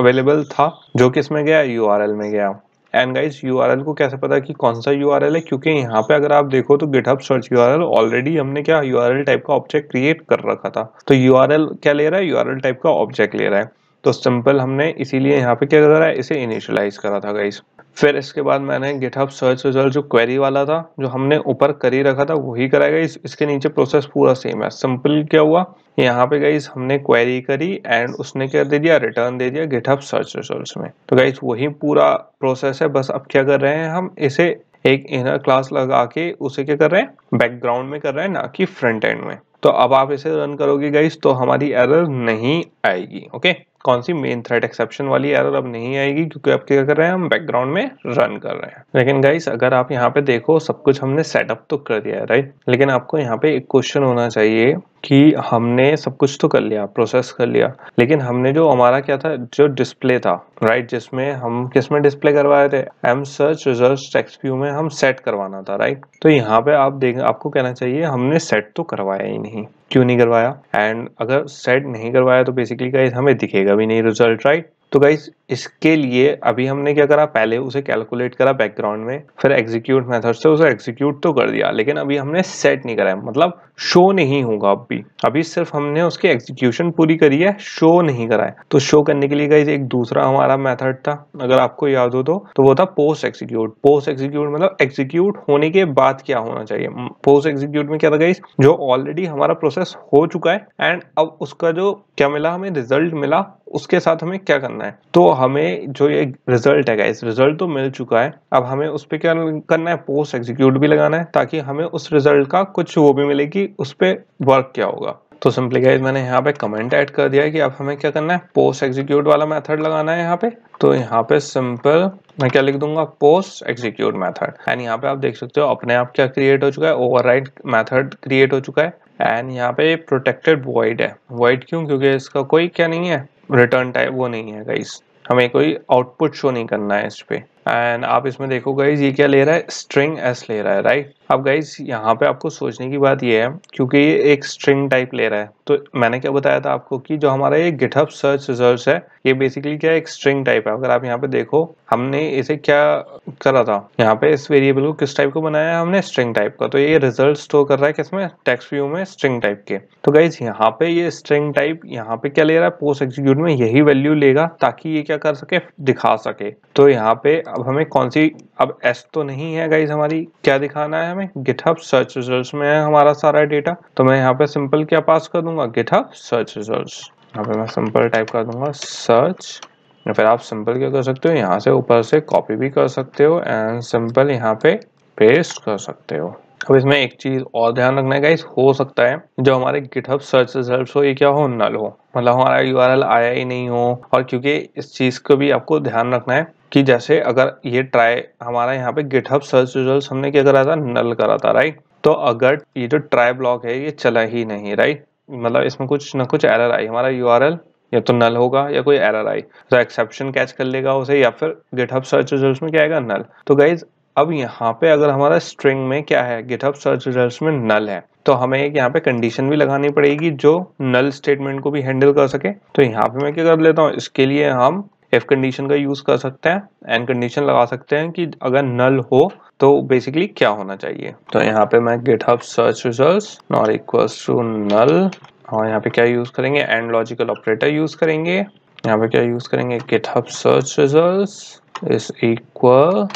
अवेलेबल था जो किस में गया यू में गया एंड गाइस यू को कैसे पता कि कौन सा यू है क्योंकि यहाँ पे अगर आप देखो तो गिटहब सर्च यू ऑलरेडी हमने क्या यू टाइप का ऑब्जेक्ट क्रिएट कर रखा था तो यू क्या ले रहा है यू टाइप का ऑब्जेक्ट ले रहा है तो सिंपल हमने इसीलिए यहाँ पे क्या कर रहा है इसे इनिशियलाइज करा था गाइज फिर इसके बाद मैंने गिटहब सर्च रिजल्ट जो क्वेरी वाला था जो हमने ऊपर करी रखा था वही कराया इस, इसके नीचे प्रोसेस पूरा सेम है सिंपल क्या हुआ यहाँ पे गई हमने क्वेरी करी एंड उसने क्या दे दिया रिटर्न दे दिया गिटहब सर्च रिजल्ट में तो गई वही पूरा प्रोसेस है बस अब क्या कर रहे हैं हम इसे एक इनर क्लास लगा के उसे क्या कर रहे हैं बैकग्राउंड में कर रहे हैं ना कि फ्रंट एंड में तो अब आप इसे रन करोगे गाइस तो हमारी एरर नहीं आएगी ओके कौन सी मेन थ्रेड एक्सेप्शन वाली एरर अब नहीं आएगी क्योंकि अब क्या कर रहे हैं हम बैकग्राउंड में रन कर रहे हैं लेकिन गाइस अगर आप यहाँ पे देखो सब कुछ हमने सेटअप तो कर दिया है राइट लेकिन आपको यहाँ पे एक क्वेश्चन होना चाहिए कि हमने सब कुछ तो कर लिया प्रोसेस कर लिया लेकिन हमने जो हमारा क्या था जो डिस्प्ले था राइट जिसमें हम किस में डिस्प्ले करवा रहे थे M search result text view में हम सेट करवाना था राइट तो यहाँ पे आप देख आपको कहना चाहिए हमने सेट तो करवाया ही नहीं क्यों नहीं करवाया एंड अगर सेट नहीं करवाया तो बेसिकली गाइज हमें दिखेगा भी नहीं रिजल्ट राइट तो गाइज इसके लिए अभी हमने क्या करा पहले उसे कैलकुलेट करा बैकग्राउंड में फिर एग्जीक्यूट मेथड से उसे एग्जीक्यूट तो कर दिया लेकिन अभी हमने सेट नहीं करा है मतलब शो नहीं होगा अभी अभी सिर्फ हमने उसके एग्जीक्यूशन पूरी करी है शो नहीं करा है तो शो करने के लिए गाइज एक दूसरा हमारा मेथड था अगर आपको याद हो तो, तो वो था पोस्ट एग्जीक्यूट पोस्ट एग्जीक्यूट मतलब एग्जीक्यूट होने के बाद क्या होना चाहिए पोस्ट एग्जीक्यूट में क्या था गाइज जो ऑलरेडी हमारा प्रोसेस हो चुका है एंड अब उसका जो क्या मिला हमें रिजल्ट मिला उसके साथ हमें क्या करना है तो हमें जो ये रिजल्ट है इस रिजल्ट तो मिल चुका है अब हमें उस पर क्या करना है पोस्ट एग्जीक्यूट भी लगाना है ताकि हमें उस रिजल्ट का कुछ वो भी मिलेगी उस पर वर्क क्या होगा तो सिंपली गाइज मैंने यहाँ पे कमेंट ऐड कर दिया है कि अब हमें क्या करना है पोस्ट एग्जीक्यूट वाला मेथड लगाना है यहाँ पे तो यहाँ पे सिंपल मैं क्या लिख दूंगा पोस्ट एग्जीक्यूट मेथड एंड यहाँ पे आप देख सकते हो अपने आप क्या क्रिएट हो चुका है ओवरराइड मेथड क्रिएट हो चुका है एंड यहाँ पे प्रोटेक्टेड वॉइड है वॉइड क्यों क्योंकि इसका कोई क्या नहीं है रिटर्न टाइप वो नहीं है गाइस हमें कोई आउटपुट शो नहीं करना है इस पर एंड आप इसमें देखो गाइज ये क्या ले रहा है स्ट्रिंग एस ले रहा है राइट अब गाइज यहाँ पे आपको सोचने की बात ये है क्योंकि ये एक स्ट्रिंग टाइप ले रहा है तो मैंने क्या बताया था आपको कि जो हमारा ये गिटअप सर्च रिजल्ट है ये बेसिकली क्या है एक स्ट्रिंग टाइप है अगर आप यहाँ पे देखो हमने इसे क्या करा था यहाँ पे इस वेरिएबल को किस टाइप को बनाया है हमने स्ट्रिंग टाइप का तो ये रिजल्ट स्टोर कर रहा है किसमें टेक्स्ट व्यू में स्ट्रिंग टाइप के तो गाइज यहाँ पे ये स्ट्रिंग टाइप यहाँ पे क्या ले रहा है पोस्ट एग्जीक्यूट में यही वैल्यू लेगा ताकि ये क्या कर सके दिखा सके तो यहाँ पे अब हमें कौन सी अब एस तो नहीं है गाइज हमारी क्या दिखाना है हमें गिटहब सर्च रिजल्ट में है हमारा सारा डेटा तो मैं यहाँ पे सिंपल क्या पास कर दूंगा गिटहब सर्च रिजल्ट यहाँ पे मैं सिंपल टाइप कर दूंगा सर्च या फिर आप सिंपल क्या कर सकते हो यहाँ से ऊपर से कॉपी भी कर सकते हो एंड सिंपल यहाँ पे पेस्ट कर सकते हो अब इसमें एक चीज और ध्यान रखना है गाइस हो सकता है जो हमारे गिटहब सर्च रिजल्ट हो ये क्या हो नल हो मतलब हमारा यूआरएल आया ही नहीं हो और क्योंकि इस चीज को भी आपको ध्यान रखना है कि जैसे अगर ये ट्राई हमारा यहाँ पे गिटहब सर्च रिजल्ट हमने क्या करा था नल करा था राइट तो अगर ये जो ट्राई ब्लॉक है ये चला ही नहीं राइट मतलब इसमें कुछ ना कुछ एरर आई हमारा यू या तो नल होगा या कोई एरर आई तो एक्सेप्शन कैच कर लेगा उसे या फिर गिटहब सर्च रिजल्ट में क्या आएगा नल तो गाइज अब यहाँ पे अगर हमारा स्ट्रिंग में क्या है गिटहब सर्च रिजल्ट में नल है तो हमें एक यहाँ पे कंडीशन भी लगानी पड़ेगी जो नल स्टेटमेंट को भी हैंडल कर सके तो यहाँ पे मैं क्या कर लेता हूँ इसके लिए हम इफ कंडीशन का यूज कर सकते हैं एंड कंडीशन लगा सकते हैं कि अगर नल हो तो बेसिकली क्या होना चाहिए तो यहाँ पे मैं GitHub search result not equal to null और यहाँ पे क्या यूज करेंगे एंड लॉजिकल ऑपरेटर यूज करेंगे यहाँ पे क्या यूज करेंगे GitHub search result is equal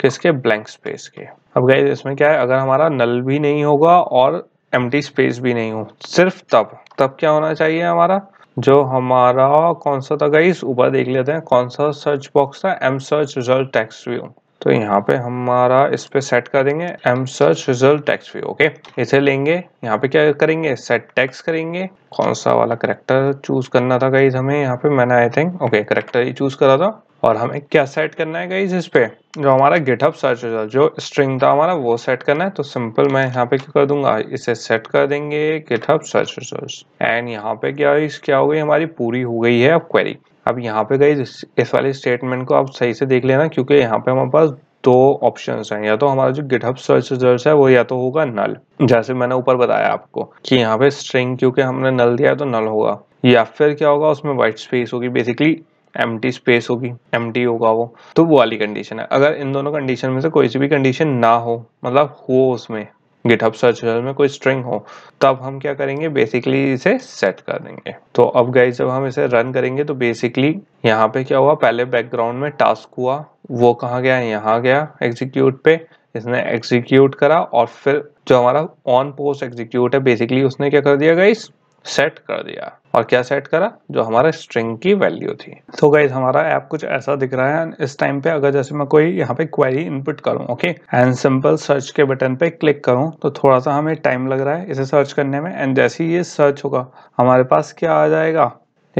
किसके ब्लैंक स्पेस के अब गए इसमें क्या है अगर हमारा नल भी नहीं होगा और एम्प्टी स्पेस भी नहीं हो सिर्फ तब तब क्या होना चाहिए हमारा जो हमारा कौन सा था गाइस ऊपर देख लेते हैं कौन सा सर्च बॉक्स था M search result text view तो यहाँ पे हमारा इस पे सेट कर देंगे M search result text view okay इसे लेंगे यहाँ पे क्या करेंगे सेट टेक्स्ट करेंगे कौन सा वाला करेक्टर चूज करना था गाइज हमें यहाँ पे मैंने आई थिंक ओके करेक्टर ही चूज करा था और हमें क्या सेट करना है गाइज इस पर जो हमारा गिटहब सर्च रिजल्ट जो स्ट्रिंग था हमारा वो सेट करना है तो सिंपल मैं यहाँ पे क्या कर दूंगा इसे सेट कर देंगे गिटहब सर्च रिजल्ट एंड यहाँ पे क्या क्या हो गई हमारी पूरी हो गई है अब क्वेरी अब यहाँ पे गई इस वाले स्टेटमेंट को आप सही से देख लेना क्योंकि यहाँ पे हमारे पास दो ऑप्शंस हैं या तो हमारा जो गिटअप सर्च रिजल्ट है वो या तो होगा नल जैसे मैंने ऊपर बताया आपको कि यहाँ पे स्ट्रिंग क्योंकि हमने नल दिया है तो नल होगा या फिर क्या होगा उसमें वाइट स्पेस होगी बेसिकली एम स्पेस होगी एम होगा वो तो वो वाली कंडीशन है अगर इन दोनों कंडीशन में से कोई सी भी कंडीशन ना हो मतलब हो उसमें गिटअप सर्च में कोई स्ट्रिंग हो तब हम क्या करेंगे बेसिकली इसे सेट कर देंगे तो अब गाइज जब हम इसे रन करेंगे तो बेसिकली यहाँ पे क्या हुआ पहले बैकग्राउंड में टास्क हुआ वो कहाँ गया यहाँ गया एग्जीक्यूट पे इसने एग्जीक्यूट करा और फिर जो हमारा ऑन पोस्ट एग्जीक्यूट है बेसिकली उसने क्या कर दिया गाइस सेट कर दिया और क्या सेट करा जो हमारा स्ट्रिंग की वैल्यू थी तो गाइज हमारा ऐप कुछ ऐसा दिख रहा है इस टाइम पे अगर जैसे मैं कोई यहाँ पे क्वेरी इनपुट करूँ ओके एंड सिंपल सर्च के बटन पे क्लिक करूँ तो थोड़ा सा हमें टाइम लग रहा है इसे सर्च करने में एंड जैसे ही ये सर्च होगा हमारे पास क्या आ जाएगा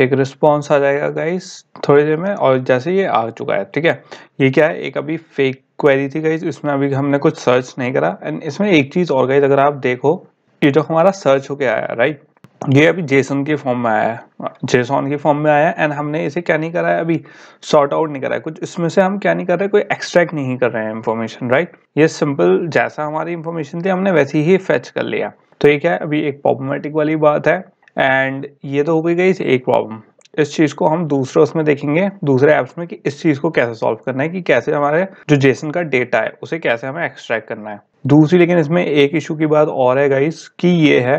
एक रिस्पॉन्स आ जाएगा गाइस थोड़ी देर में और जैसे ये आ चुका है ठीक है ये क्या है एक अभी फेक क्वेरी थी गाइज इसमें अभी हमने कुछ सर्च नहीं करा एंड इसमें एक चीज़ और गाइज अगर आप देखो ये जो हमारा सर्च होके आया राइट ये अभी जेसन के फॉर्म में आया है जेसॉन के फॉर्म में आया है एंड हमने इसे क्या नहीं करा है अभी सॉर्ट आउट नहीं करा है कुछ इसमें से हम क्या नहीं कर रहे कोई एक्सट्रैक्ट नहीं कर रहे हैं इन्फॉर्मेशन राइट ये सिंपल जैसा हमारी इन्फॉर्मेशन थी हमने वैसी ही फेच कर लिया तो ये क्या है अभी एक प्रॉब्लमेटिक वाली बात है एंड ये तो हो गई गई एक प्रॉब्लम इस चीज़ को हम दूसरे उसमें देखेंगे दूसरे ऐप्स में कि इस चीज़ को कैसे सॉल्व करना है कि कैसे हमारे जो जेसन का डेटा है उसे कैसे हमें एक्सट्रैक्ट करना है दूसरी लेकिन इसमें एक इशू की बात और है गाइस कि ये है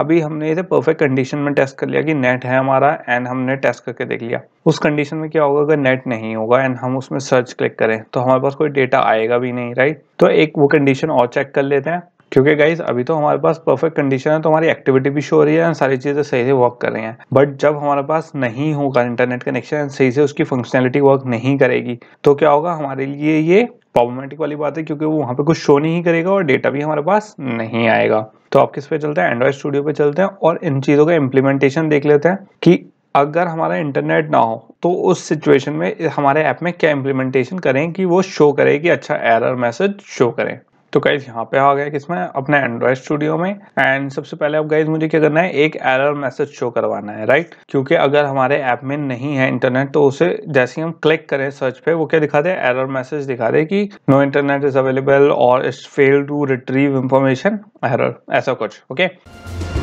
अभी हमने इसे परफेक्ट कंडीशन में टेस्ट कर लिया कि नेट है हमारा एंड हमने टेस्ट करके देख लिया उस कंडीशन में क्या होगा अगर नेट नहीं होगा एंड हम उसमें सर्च क्लिक करें तो हमारे पास कोई डेटा आएगा भी नहीं राइट तो एक वो कंडीशन और चेक कर लेते हैं क्योंकि गाइज अभी तो हमारे पास परफेक्ट कंडीशन है तो हमारी एक्टिविटी भी शो हो रही है सारी चीज़ें सही से वर्क कर रही हैं बट जब हमारे पास नहीं होगा इंटरनेट कनेक्शन सही से उसकी फंक्शनैलिटी वर्क नहीं करेगी तो क्या होगा हमारे लिए ये प्रॉब्लमेटिक वाली बात है क्योंकि वो वहाँ पे कुछ शो नहीं करेगा और डेटा भी हमारे पास नहीं आएगा तो आप किस पे चलते हैं एंड्रॉयड स्टूडियो पे चलते हैं और इन चीज़ों का इम्प्लीमेंटेशन देख लेते हैं कि अगर हमारा इंटरनेट ना हो तो उस सिचुएशन में हमारे ऐप में क्या इम्प्लीमेंटेशन करें कि वो शो करे कि अच्छा एरर मैसेज शो करें तो गाइज यहाँ पे आ गया किसमें अपने एंड्रॉइड स्टूडियो में एंड सबसे पहले अब गाइज मुझे क्या करना है एक एरर मैसेज शो करवाना है राइट क्योंकि अगर हमारे ऐप में नहीं है इंटरनेट तो उसे जैसे ही हम क्लिक करें सर्च पे वो क्या दिखा दे एरर मैसेज दिखा दे कि नो इंटरनेट इज अवेलेबल और it's fail to retrieve information error ऐसा कुछ ओके okay?